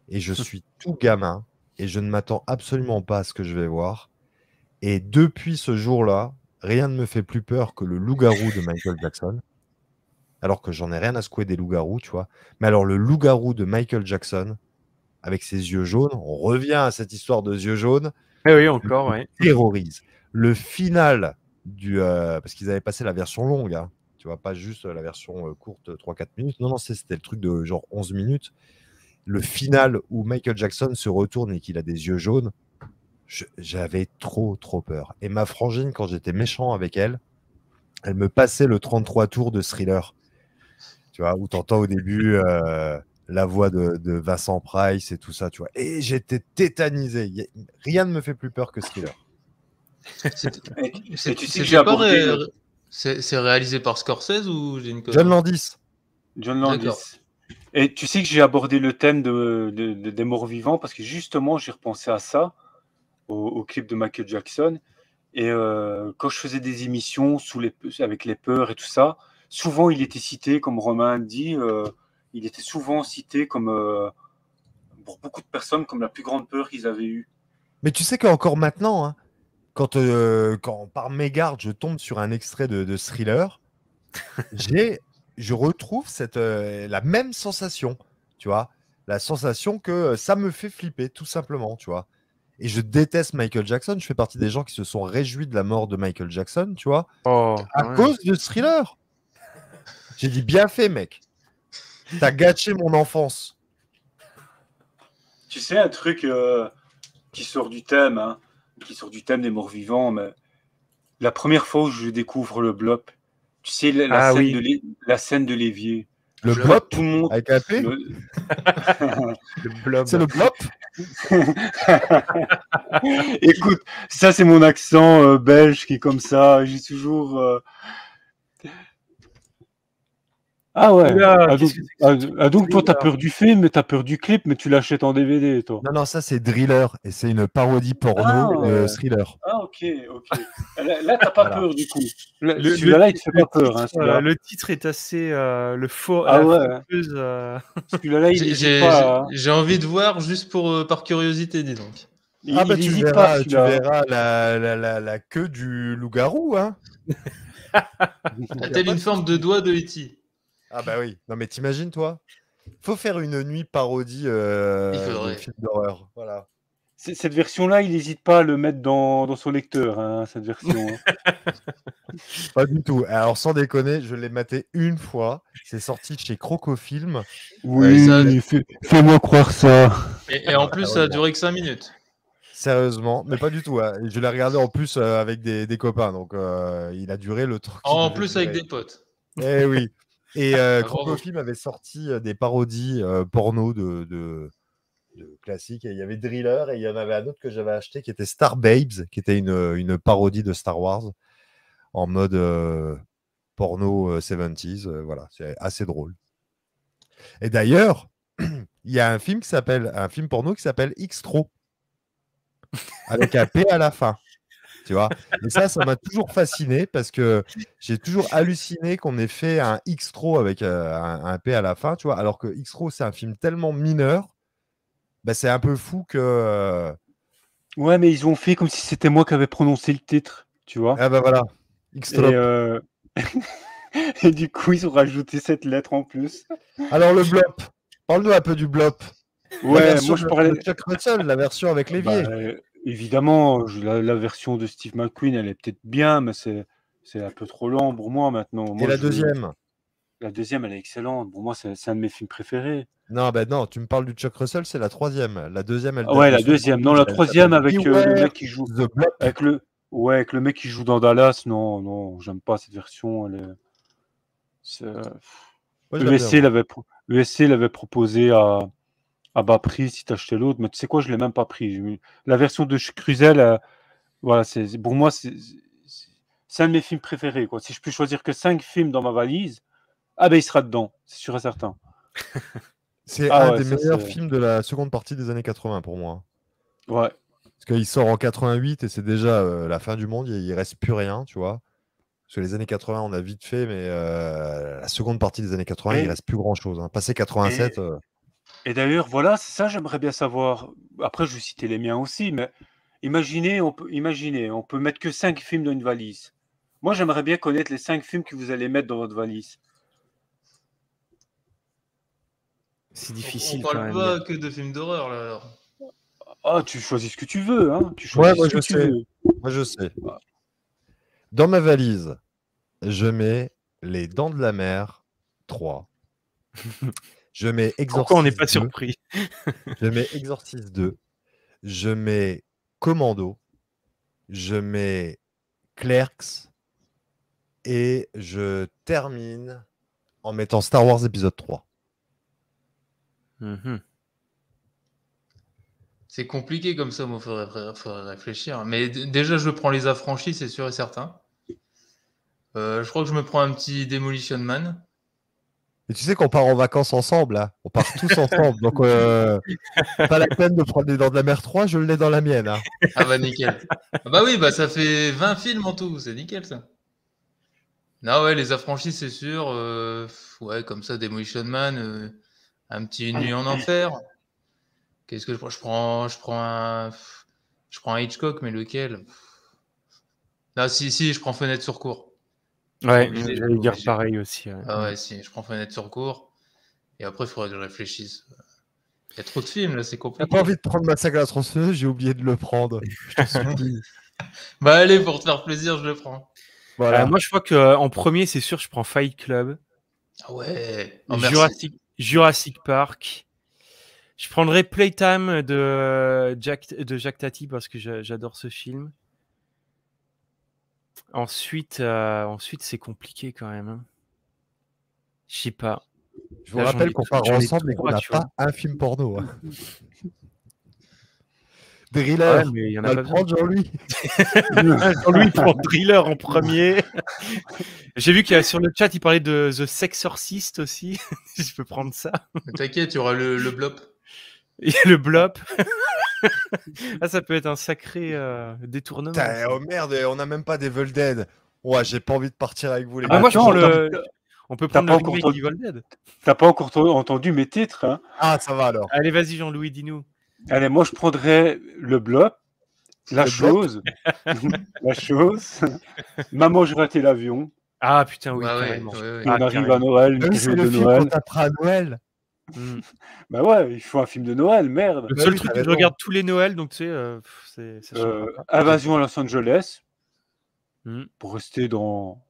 Et je suis tout gamin et je ne m'attends absolument pas à ce que je vais voir. Et depuis ce jour-là, rien ne me fait plus peur que le loup-garou de Michael Jackson. Alors que j'en ai rien à secouer des loups-garous, tu vois. Mais alors, le loup-garou de Michael Jackson, avec ses yeux jaunes, on revient à cette histoire de yeux jaunes. Eh oui, encore, oui. Terrorise. Le final du. Euh, parce qu'ils avaient passé la version longue, hein, tu vois, pas juste la version euh, courte, 3-4 euh, minutes. Non, non, c'était le truc de genre 11 minutes. Le final où Michael Jackson se retourne et qu'il a des yeux jaunes, j'avais trop, trop peur. Et ma frangine, quand j'étais méchant avec elle, elle me passait le 33 tours de thriller. Tu vois, où tu entends au début euh, la voix de, Vincent Price et tout ça, tu vois. Et j'étais tétanisé. Rien ne me fait plus peur que thriller. C'est réalisé par Scorsese ou j'ai une John Landis. John Landis. Et tu sais que j'ai abordé le thème des morts vivants parce que justement j'ai repensé à ça au, clip de Michael Jackson. Et euh, quand je faisais des émissions sous les, avec les peurs et tout ça, souvent il était cité, comme Romain dit, euh, il était souvent cité comme, euh, pour beaucoup de personnes, comme la plus grande peur qu'ils avaient eu Mais tu sais qu'encore maintenant, hein, quand, quand par mégarde je tombe sur un extrait de, de thriller, j'ai, je retrouve cette, la même sensation, tu vois, la sensation que ça me fait flipper, tout simplement, tu vois. Et je déteste Michael Jackson. Je fais partie des gens qui se sont réjouis de la mort de Michael Jackson, tu vois, oh, à cause de thriller. J'ai dit bien fait, mec. T'as gâché mon enfance. Tu sais, un truc euh, qui sort du thème, hein, qui sort du thème des morts vivants, mais la première fois où je découvre le blob, tu sais, la, ah scène, de la scène de l'évier. Le plop tout le monde. Avec C'est le blop Écoute, ça c'est mon accent euh, belge qui est comme ça. J'ai toujours. Euh, ah ouais. Ah, ah, ah, donc, toi, t'as peur du film, mais t'as peur du clip, mais tu l'achètes en DVD, toi. Non, non, ça c'est Driller et c'est une parodie porno euh, thriller. Ah ok, ok. Euh, là, t'as pas peur du coup. Celui-là, il te fait pas peur. Hein, euh, le titre est assez le faux. Ah ouais. Celui-là, il hein. J'ai envie de voir juste pour par curiosité, dis donc. ah bah tu verras, pas, tu verras la, la, la, queue du loup-garou, hein. une forme de doigt de yeti? Ah bah oui. Non mais t'imagines toi Faut faire une nuit parodie euh, de film d'horreur. Voilà. Cette version-là, il n'hésite pas à le mettre dans, son lecteur, hein, cette version. Hein. pas du tout. Alors, sans déconner, je l'ai maté une fois. C'est sorti chez Crocofilm. Oui, fais-moi croire ça. Et, en plus, ah ça a duré que 5 minutes. Sérieusement, mais pas du tout. Hein. Je l'ai regardé en plus euh, avec des, copains, donc euh, il a duré le truc. En plus, avec des potes. Eh oui. Et euh, Film avait sorti euh, des parodies euh, porno de, classiques. il y avait Driller et il y en avait un autre que j'avais acheté qui était Star Babes, qui était une, euh, parodie de Star Wars en mode porno 70s. voilà, c'est assez drôle. Et d'ailleurs, il y a un film qui s'appelle un film porno qui s'appelle X-Tro avec un P à la fin vois Et ça, ça m'a toujours fasciné parce que j'ai toujours halluciné qu'on ait fait un X-Tro avec euh, un, P à la fin, tu vois. Alors que X-Tro, c'est un film tellement mineur, bah, c'est un peu fou que. Euh, ouais, mais ils ont fait comme si c'était moi qui avais prononcé le titre, tu vois. Ah bah, voilà, Et, euh, et du coup, ils ont rajouté cette lettre en plus. Alors le blop, parle-nous un peu du blop. Ouais, moi je parlais. de la version avec bah, l'évier. Évidemment, la, version de Steve McQueen, elle est peut-être bien, mais c'est, un peu trop lent pour moi maintenant. Et la deuxième La deuxième, elle est excellente. Pour moi, c'est, un de mes films préférés. Non, ben non, tu me parles du Chuck Russell, c'est la troisième. La deuxième, elle. ouais, la deuxième. Non, la troisième avec euh, le mec qui joue. Avec le, ouais, le mec qui joue dans Dallas. Non, non, j'aime pas cette version. Elle e e l'avait proposé à à ah bas prix si tu achetais l'autre. Mais tu sais quoi, je ne l'ai même pas pris. La version de Cruzel, euh, voilà, c'est, pour moi, c'est, un de mes films préférés. Quoi. Si je puis choisir que cinq films dans ma valise, ah ben il sera dedans, c'est sûr et certain. c'est ah un des meilleurs films de la seconde partie des années 80 pour moi. Ouais. Parce qu'il sort en 88 et c'est déjà euh, la fin du monde, il, ne reste plus rien, tu vois. Parce que les années 80, on a vite fait, mais euh, la seconde partie des années 80, il il reste plus grand chose. Hein. Passé 87. Et d'ailleurs, voilà, c'est ça, j'aimerais bien savoir. Après, je vais citer les miens aussi, mais imaginez, on peut, imaginez, on peut mettre que cinq films dans une valise. Moi, j'aimerais bien connaître les cinq films que vous allez mettre dans votre valise. C'est difficile. On, ne parle pas que de films d'horreur, là, Ah, tu choisis ce que tu veux, hein. Tu ouais, je sais. Moi, je sais. Dans ma valise, je mets Les Dents de la Mer 3. Je mets Exorcist Pourquoi on n'est pas surpris Je mets Exorcist 2. Je mets Commando. Je mets Clerks. Et je termine en mettant Star Wars épisode 3. Mhm. C'est compliqué comme ça, il faudrait, réfléchir. Mais déjà, je prends les affranchis, c'est sûr et certain. Euh, je crois que je me prends un petit Demolition Man. Et tu sais qu'on part en vacances ensemble, On part tous ensemble. Donc, euh, pas la peine de prendre dans dents de la mer 3, je l'ai dans la mienne. Hein. Ah bah nickel. Ah bah oui, bah ça fait 20 films en tout. C'est nickel, ça. Non, ouais, Les Affranchis, c'est sûr. Euh, ouais, comme ça, Demolition Man, euh, un petit nuit en enfer. Qu'est-ce que je prends je prends, un, je prends un Hitchcock, mais lequel Non, si, si, je prends Fenêtre sur cours. Ouais, j'allais dire pareil aussi. Ouais. Ah ouais, mm. si, je prends Fenêtre sur cours. Et après, il faudrait que je réfléchisse. Il y a trop de films, là, c'est compliqué. J'ai pas envie de prendre Massacre à la tronçonneuse, j'ai oublié de le prendre. bah allez, pour te faire plaisir, je le prends. Voilà. Euh, moi, je crois qu'en euh, premier, c'est sûr, je prends Fight Club. Ah ouais. Oh, Jurassic, Jurassic, Park. Je prendrai Playtime de euh, Jack, de Jack Tati parce que j'adore ce film. Ensuite, euh, ensuite c'est compliqué quand même. Hein. Je sais pas. Je vous rappelle qu'on part ensemble et qu'on n'a pas un film porno. Hein. Driller, ah il y en a, prendre Jean-Louis. Ah, Jean-Louis prend Driller en premier. J'ai vu qu'il y a sur le chat, il parlait de The Sexorcist aussi. Je peux prendre ça. T'inquiète, il y aura le, le a le blop. Ah, ça peut être un sacré euh, détournement. oh merde, on n'a même pas des Dead. Ouais, j'ai pas envie de partir avec vous, les ah, On peut prendre le les d'Evil Dead. T'as pas encore entendu mes titres. Hein. ah, ça va alors. Allez, vas-y, Jean-Louis, dis-nous. Allez, moi, je prendrais le blop. La chose, la chose. Maman, j'ai raté l'avion. Ah putain, oui. Bah on ah, arrive à Noël, le jeu de Noël. Noël. Mm. bah ouais, il faut un film de Noël, merde. Le bah seul truc que je regarde tous les Noëls, donc tu sais, euh, c'est. Euh, Invasion à Los Angeles. Mm. Pour rester dans.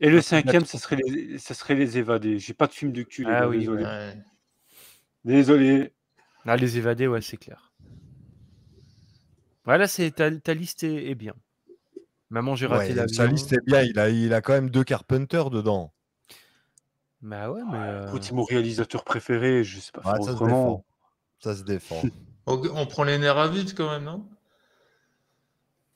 Et le cinquième, ça serait les, ça serait les évadés. J'ai pas de film de cul. Ah oui, désolé. Désolé. Ah, les évadés, ouais, c'est clair. Voilà, c'est ta, ta, liste est, bien. Maman, j'ai raté la Sa liste est bien. Il a, il a quand même deux Carpenter dedans. Bah ouais, mais. Euh mon réalisateur préféré, je sais pas ça se défend. On, prend les nerfs à vide quand même, non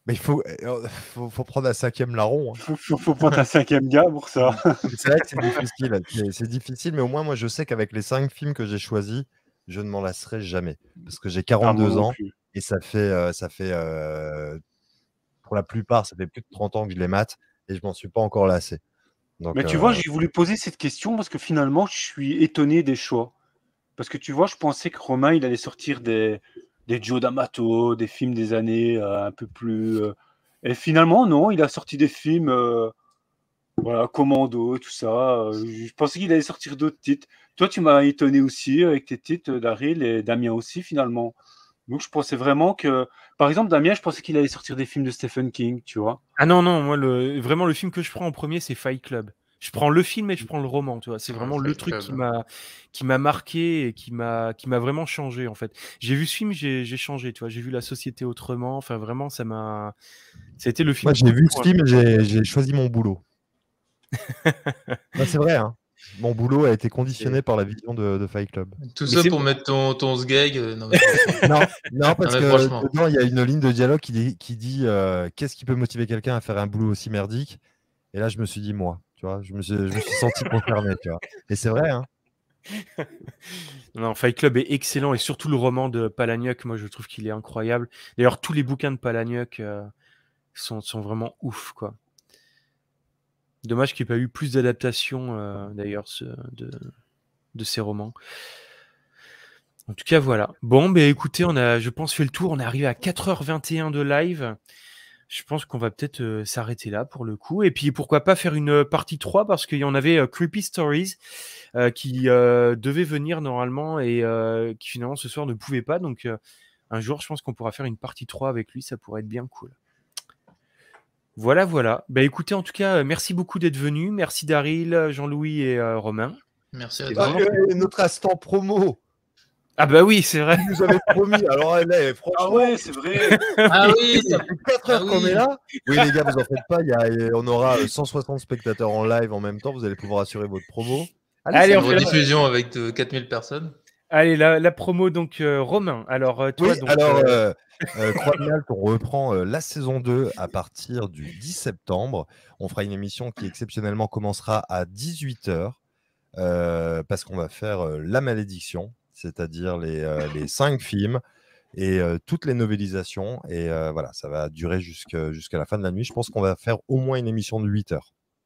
Mais il faut, eh, oh, faut, prendre un cinquième larron. il hein. Faut, prendre un cinquième gars pour ça. C'est vrai que c'est difficile. Hein. difficile, mais au moins, moi, je sais qu'avec les cinq films que j'ai choisis, je ne m'en lasserai jamais. Parce que j'ai 42 ah, ans et ça fait, euh, ça fait euh, pour la plupart, ça fait plus de 30 ans que je les mate et je m'en suis pas encore lassé. Mais tu vois, euh, j'ai voulu poser cette question parce que finalement, je suis étonné des choix. Parce que tu vois, je pensais que Romain, il allait sortir des, des Joe D'Amato, des films des années euh, un peu plus. Euh, et finalement, non, il a sorti des films. Voilà, Commando, tout ça. Je pensais qu'il allait sortir d'autres titres. Toi, tu m'as étonné aussi avec tes titres, Daryl, et Damien aussi, finalement. Donc je pensais vraiment que, par exemple, Damien, je pensais qu'il allait sortir des films de Stephen King, tu vois. Ah non, non, moi, le... vraiment, le film que je prends en premier, c'est Fight Club. Je prends le film et je prends le roman, tu vois. C'est vraiment le truc qui m'a qui m'a marqué et qui m'a qui m'a vraiment changé en fait. J'ai vu ce film, j'ai changé, tu vois. J'ai vu la société autrement. Enfin, vraiment, ça m'a. C'était le film. Moi, j'ai vu ce film, j'ai choisi mon boulot. c'est vrai. Hein mon boulot a été conditionné par la vision de, Fight Club. Tout ça pour mettre ton, ton sgeg euh, Non, parce que dedans, il y a une ligne de dialogue qui dit, euh, qu'est-ce qui peut motiver quelqu'un à faire un boulot aussi merdique Et là, je me suis dit, moi, tu vois, je me suis, senti concerné, tu vois. Et c'est vrai, hein. Non, Fight Club est excellent et surtout le roman de Palagnoc moi je trouve qu'il est incroyable. D'ailleurs, tous les bouquins de Palagnoc euh, sont, sont, vraiment ouf, quoi. Dommage qu'il n'y ait pas eu plus d'adaptations euh, d'ailleurs de, ces romans. En tout cas, voilà. Bon, ben, écoutez, on a, je pense, fait le tour. On est arrivé à 4h21 de live. Je pense qu'on va peut-être euh, s'arrêter là pour le coup. Et puis, pourquoi pas faire une euh, partie 3 parce qu'il y en avait Creepy Stories qui devait venir normalement et qui finalement ce soir ne pouvait pas. Donc, un jour, je pense qu'on pourra faire une partie 3 avec lui. Ça pourrait être bien cool. Voilà, voilà. Bah, écoutez, en tout cas, euh, merci beaucoup d'être venus. Merci Daryl, Jean-Louis et euh, Romain. Merci à toi. notre instant promo. Ah bah oui, c'est vrai. Vous avez promis. Alors là, eh ben, ah franchement, ah c'est vrai. ah oui, ça fait 4 ah heures qu'on est là. Oui les gars, vous en faites pas. on aura 160 spectateurs en live en même temps. Vous allez pouvoir assurer votre promo. Allez, on va fait la diffusion avec 4000 euh, personnes. Allez, la, promo, donc euh, Romain. Alors, tu euh, toi, donc, alors, euh, on reprend la saison 2 à partir du 10 septembre. On fera une émission qui exceptionnellement commencera à 18h parce qu'on va faire La Malédiction, c'est-à-dire les, les, cinq films et toutes les novélisations. Et voilà, ça va durer jusqu'à la fin de la nuit. Je pense qu'on va faire au moins une émission de 8h.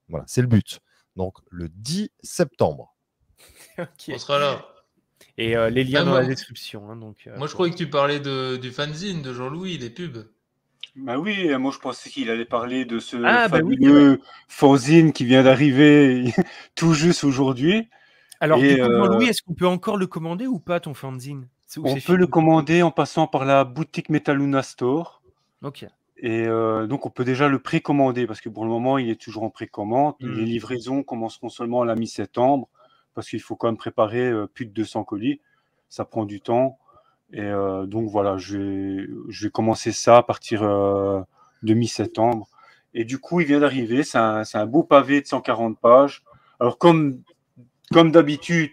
Voilà, c'est le but. Donc, le 10 septembre. On sera là. Et euh, les liens ah, dans la description. Hein, donc, euh, moi, je croyais que tu parlais de, du fanzine de Jean-Louis, des pubs. Bah oui, euh, moi je pensais qu'il allait parler de ce ah, bah fanzine qui vient d'arriver tout juste aujourd'hui. Alors, Jean-Louis, est-ce qu'on peut encore le commander ou pas ton fanzine On peut le commander en passant par la boutique Metaluna Store. Ok. Et donc, on peut déjà le précommander parce que pour le moment, il est toujours en précommande. Hmm. Les livraisons commenceront seulement à la mi-septembre parce qu'il faut quand même préparer euh, plus de 200 colis. Ça prend du temps. Et euh, donc voilà, je vais, commencer ça à partir euh, de mi-septembre. Et du coup, il vient d'arriver. C'est un, beau pavé de 140 pages. Alors, comme, comme d'habitude,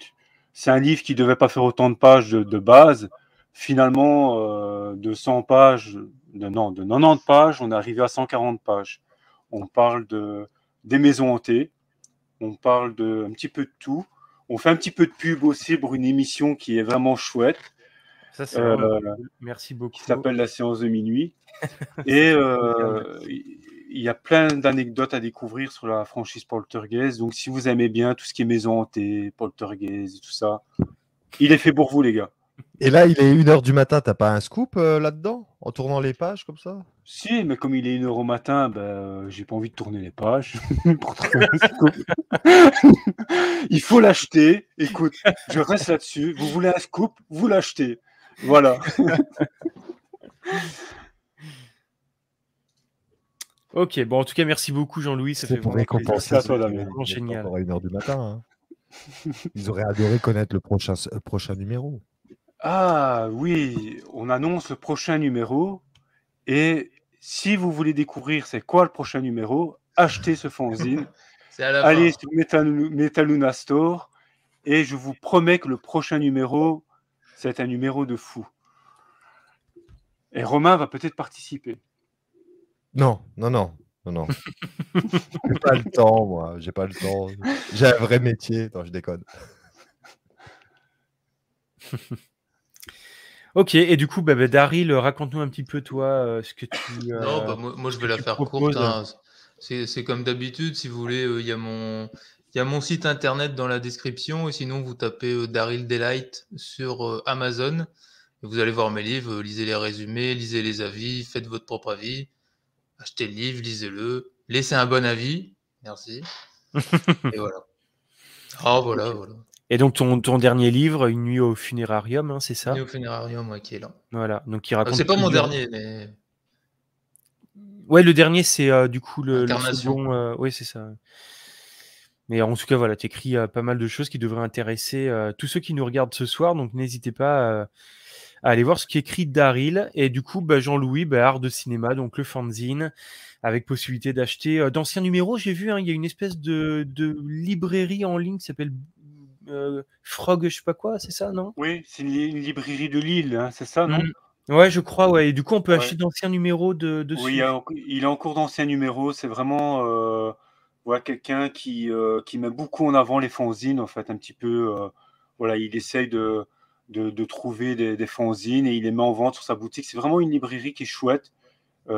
c'est un livre qui ne devait pas faire autant de pages de, base. Finalement, de 100 pages, de, non, de 90 pages, on est arrivé à 140 pages. On parle de, des maisons hantées. On parle de un petit peu de tout. On fait un petit peu de pub aussi pour une émission qui est vraiment chouette. Ça, euh, Merci beaucoup. Qui s'appelle La séance de minuit. Et euh, il y a plein d'anecdotes à découvrir sur la franchise Poltergeist. Donc, si vous aimez bien tout ce qui est maison hantée, Poltergeist et tout ça, il est fait pour vous, les gars. Et là, il est 1h du matin, t'as pas un scoop euh, là-dedans En tournant les pages comme ça Si, mais comme il est 1h au matin, bah, j'ai pas envie de tourner les pages pour trouver il faut l'acheter. Écoute, je reste là-dessus. Vous voulez un scoop Vous l'achetez. Voilà. ok, bon, en tout cas, merci beaucoup, Jean-Louis. Ça fait récompenser ça toi, Damien. Génial. Encore 1h du matin. Hein. Ils auraient adoré connaître le prochain, euh, prochain numéro. Ah oui, on annonce le prochain numéro. Et si vous voulez découvrir c'est quoi le prochain numéro, achetez ce fanzine. allez sur Metaluna Store. Et je vous promets que le prochain numéro, c'est un numéro de fou. Et Romain va peut-être participer. Non, non, non. Non, non. j'ai pas le temps, moi. J'ai pas le temps. J'ai un vrai métier. Non, je déconne. Ok, et du coup, bah, bah, Daryl, raconte-nous un petit peu, toi, euh, ce que tu. Euh, non, bah, moi, je vais la faire courte. Hein. C'est comme d'habitude, si vous voulez, euh, il y, a mon, mon site internet dans la description, et sinon, vous tapez Daryl Delight sur Amazon. Et vous allez voir mes livres, lisez les résumés, lisez les avis, faites votre propre avis, achetez le livre, lisez-le, laissez un bon avis, merci. et voilà. Ah, voilà, voilà. Et donc ton, dernier livre, Une nuit au funérarium, hein, c'est ça Une nuit au funérarium, moi qui est là. Voilà, donc il raconte. Euh, c'est pas mon dernier, mais. Ouais, le dernier, c'est euh, du coup le, le euh, c'est ça. Mais en tout cas, voilà, tu écris pas mal de choses qui devraient intéresser tous ceux qui nous regardent ce soir. Donc n'hésitez pas à aller voir ce qu'écrit Daryl. Et du coup, bah, Jean-Louis, bah, Art de Cinéma, donc le fanzine, avec possibilité d'acheter d'anciens numéros. J'ai vu, hein, il y a une espèce de librairie en ligne qui s'appelle euh, Frog, je sais pas quoi, c'est ça, non Oui, c'est une, librairie de Lille, hein, c'est ça, non mm. Ouais, je crois, ouais. du coup, on peut acheter d'anciens numéros de, Oui, il est en cours d'anciens numéros. C'est vraiment voilà, euh, quelqu'un qui, euh, qui met beaucoup en avant les fanzines, en fait, un petit peu. voilà, il essaye de, de, trouver des, fanzines et il les met en vente sur sa boutique. C'est vraiment une librairie qui est chouette.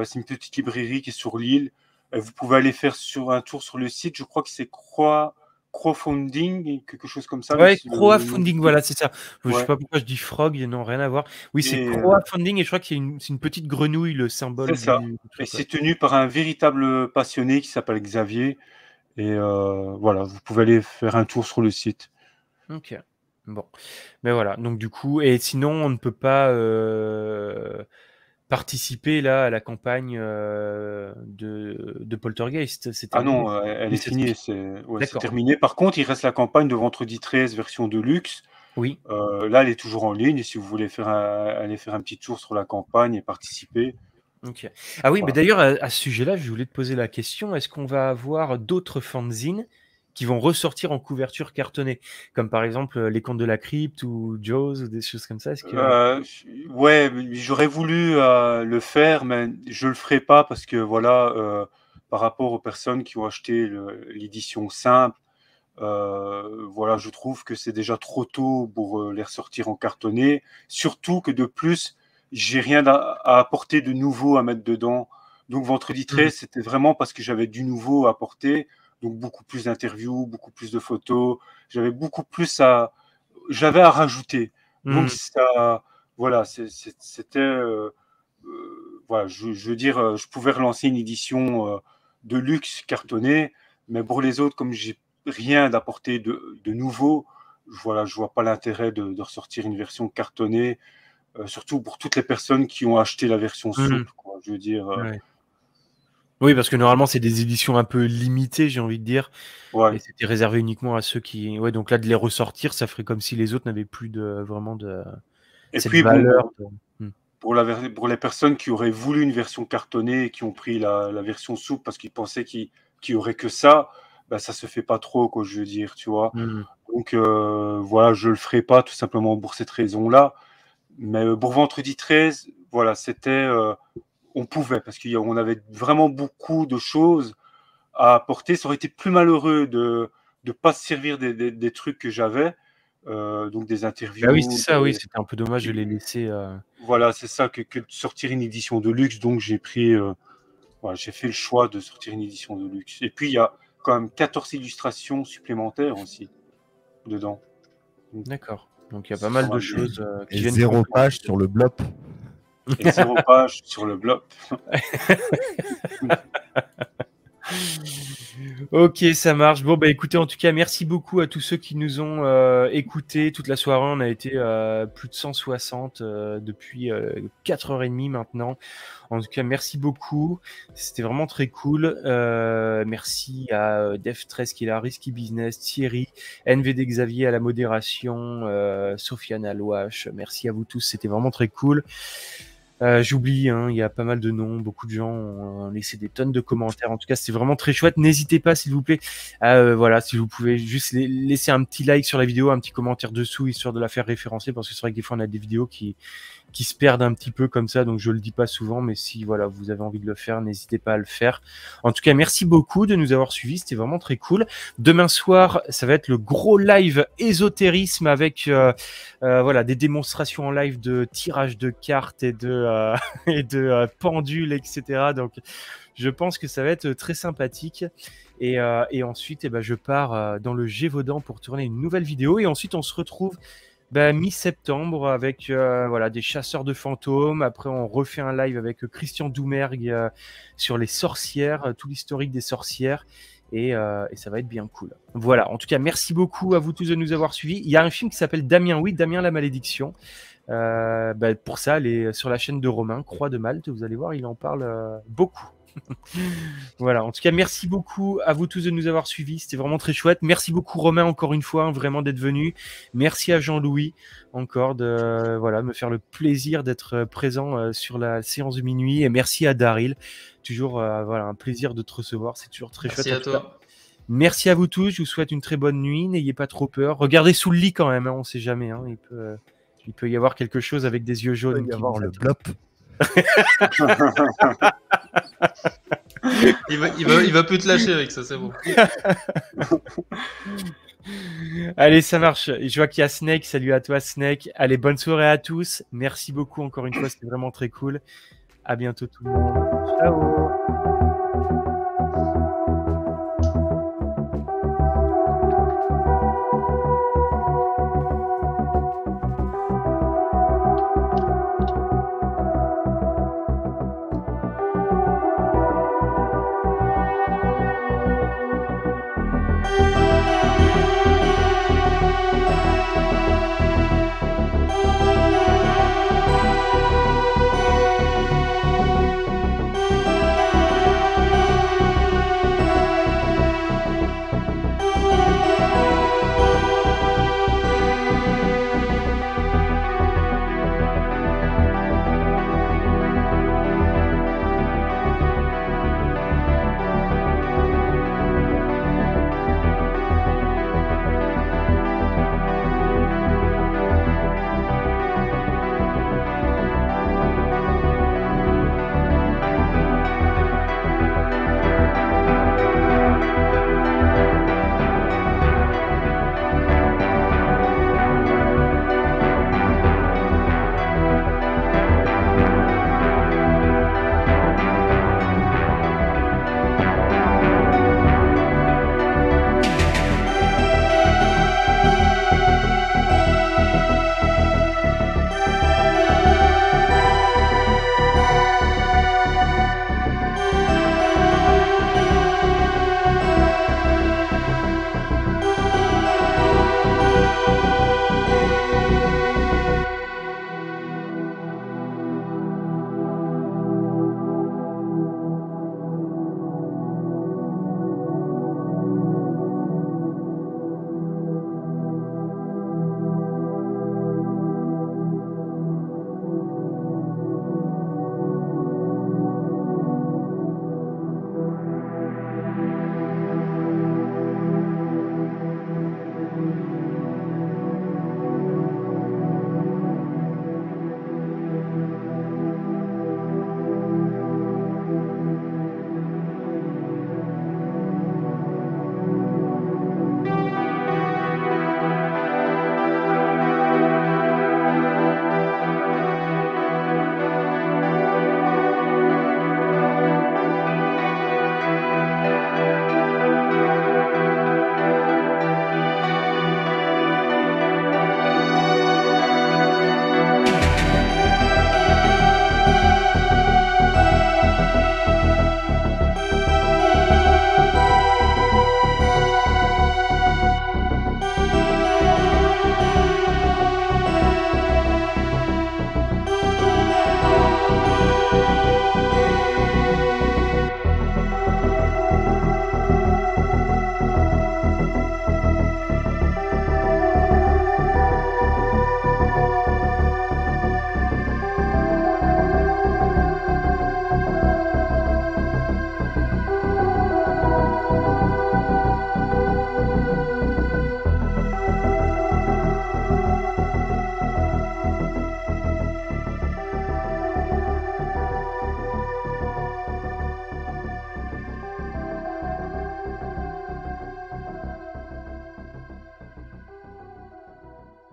c'est une petite librairie qui est sur Lille. Vous pouvez aller faire sur un tour sur le site. Je crois que c'est Croix crowdfunding, quelque chose comme ça. Ouais, crowdfunding, voilà, c'est ça. Je sais pas pourquoi je dis frog, n'ont rien à voir. Oui, c'est euh, crowdfunding et je crois que c'est une, une, petite grenouille, le symbole. C'est ça. et c'est tenu par un véritable passionné qui s'appelle Xavier. Et euh, voilà, vous pouvez aller faire un tour sur le site. Ok. Bon. Mais ben voilà, donc du coup, et sinon, on ne peut pas. Euh, participer là à la campagne euh, de, de, Poltergeist. C'est ah non, elle est finie, c'est terminé. Par contre, il reste la campagne de Vendredi 13 version de luxe. Oui. Euh, là, elle est toujours en ligne. Et si vous voulez faire aller faire un petit tour sur la campagne et participer. Ah oui, mais d'ailleurs, à, à, ce sujet-là, je voulais te poser la question est-ce qu'on va avoir d'autres fanzines qui vont ressortir en couverture cartonnée, comme par exemple euh, Les Contes de la Crypte ou Jaws ou des choses comme ça. Que... Euh, ouais, j'aurais voulu euh, le faire, mais je le ferai pas parce que voilà, par rapport aux personnes qui ont acheté l'édition simple, voilà, je trouve que c'est déjà trop tôt pour les ressortir en cartonnée Surtout que de plus, j'ai rien à, apporter de nouveau à mettre dedans. Donc vendredi 13, mmh. c'était vraiment parce que j'avais du nouveau à apporter donc beaucoup plus d'interviews, beaucoup plus de photos. J'avais beaucoup plus à, j'avais à rajouter. Donc mm. ça, voilà, c'était, euh, euh, voilà, je, veux dire, euh, je pouvais relancer une édition de luxe cartonnée, mais pour les autres, comme j'ai rien d'apporter de, nouveau, voilà, je vois pas l'intérêt de, ressortir une version cartonnée, surtout pour toutes les personnes qui ont acheté la version mm. souple. Je veux dire. Oui, parce que normalement, c'est des éditions un peu limitées, j'ai envie de dire. Ouais. Et c'était réservé uniquement à ceux qui. Ouais, donc là, de les ressortir, ça ferait comme si les autres n'avaient plus de vraiment de. Et cette puis, valeur. Pour, hmm. pour, la, pour les personnes qui auraient voulu une version cartonnée et qui ont pris la, version souple parce qu'ils pensaient qu'il n'y aurait que ça, bah, ça se fait pas trop, quoi, je veux dire, tu vois. Mmh. Donc euh, voilà, je le ferai pas tout simplement pour cette raison-là. Mais pour euh, vendredi 13, voilà, c'était euh, on pouvait, parce qu'on avait vraiment beaucoup de choses à apporter. Ça aurait été plus malheureux de ne pas se servir des, trucs que j'avais, euh, donc des interviews. Ah oui, c'est ça, oui, c'était un peu dommage de les laisser. Euh, voilà, c'est ça, que, sortir une édition de luxe. Donc j'ai pris, euh, voilà, j'ai fait le choix de sortir une édition de luxe. Et puis il y a quand même 14 illustrations supplémentaires aussi dedans. D'accord. Donc il y a pas mal de choses. Qui et zéro page sur le bloc et zéro sur le blog. Ok, ça marche. Bon, bah écoutez, en tout cas, merci beaucoup à tous ceux qui nous ont euh, écoutés toute la soirée. On a été euh, plus de 160 euh, depuis 4h30 maintenant. En tout cas, merci beaucoup. C'était vraiment très cool. merci à Def13 qui est là, Risky Business, Thierry, NVD Xavier à la modération, Sofiane Alouache. Merci à vous tous. C'était vraiment très cool. Euh, j'oublie, hein, il y a pas mal de noms, beaucoup de gens ont euh, laissé des tonnes de commentaires. En tout cas, c'est vraiment très chouette. N'hésitez pas, s'il vous plaît, euh, voilà, si vous pouvez juste laisser un petit like sur la vidéo, un petit commentaire dessous, histoire de la faire référencer, parce que c'est vrai que des fois on a des vidéos qui qui se perdent un petit peu comme ça, donc je le dis pas souvent, mais si voilà vous avez envie de le faire, n'hésitez pas à le faire. En tout cas, merci beaucoup de nous avoir suivis, c'était vraiment très cool. Demain soir, ça va être le gros live ésotérisme avec euh, euh, voilà des démonstrations en live de tirage de cartes et de euh, et de pendules, etc. Donc je pense que ça va être très sympathique. Et, et ensuite, eh ben, je pars dans le Gévaudan pour tourner une nouvelle vidéo. Et ensuite, on se retrouve bah, mi-septembre avec euh, voilà des chasseurs de fantômes. Après, on refait un live avec euh, Christian Doumergue euh, sur les sorcières, tout l'historique des sorcières. Et, ça va être bien cool. Voilà, en tout cas, merci beaucoup à vous tous de nous avoir suivis. Il y a un film qui s'appelle Damien, oui, Damien la malédiction. Bah, pour ça, est sur la chaîne de Romain, Croix de Malte, vous allez voir, il en parle beaucoup. voilà, en tout cas, merci beaucoup à vous tous de nous avoir suivis. C'était vraiment très chouette. Merci beaucoup, Romain, encore une fois, hein, vraiment d'être venu. Merci à Jean-Louis, encore, de voilà, me faire le plaisir d'être présent euh, sur la séance de minuit. Et merci à Daryl. Toujours euh, voilà, un plaisir de te recevoir. C'est toujours très chouette. Merci à toi. Merci à vous tous. Je vous souhaite une très bonne nuit. N'ayez pas trop peur. Regardez sous le lit quand même. Hein. on ne sait jamais. Hein. il, peut, euh, il peut y avoir quelque chose avec des yeux jaunes. Il peut y avoir le blop il, va, plus te lâcher avec ça, c'est bon. Allez, ça marche. Je vois qu'il y a Snake. Salut à toi, Snake. Allez, bonne soirée à tous. Merci beaucoup encore une fois. C'était vraiment très cool. À bientôt tout le monde. Ciao.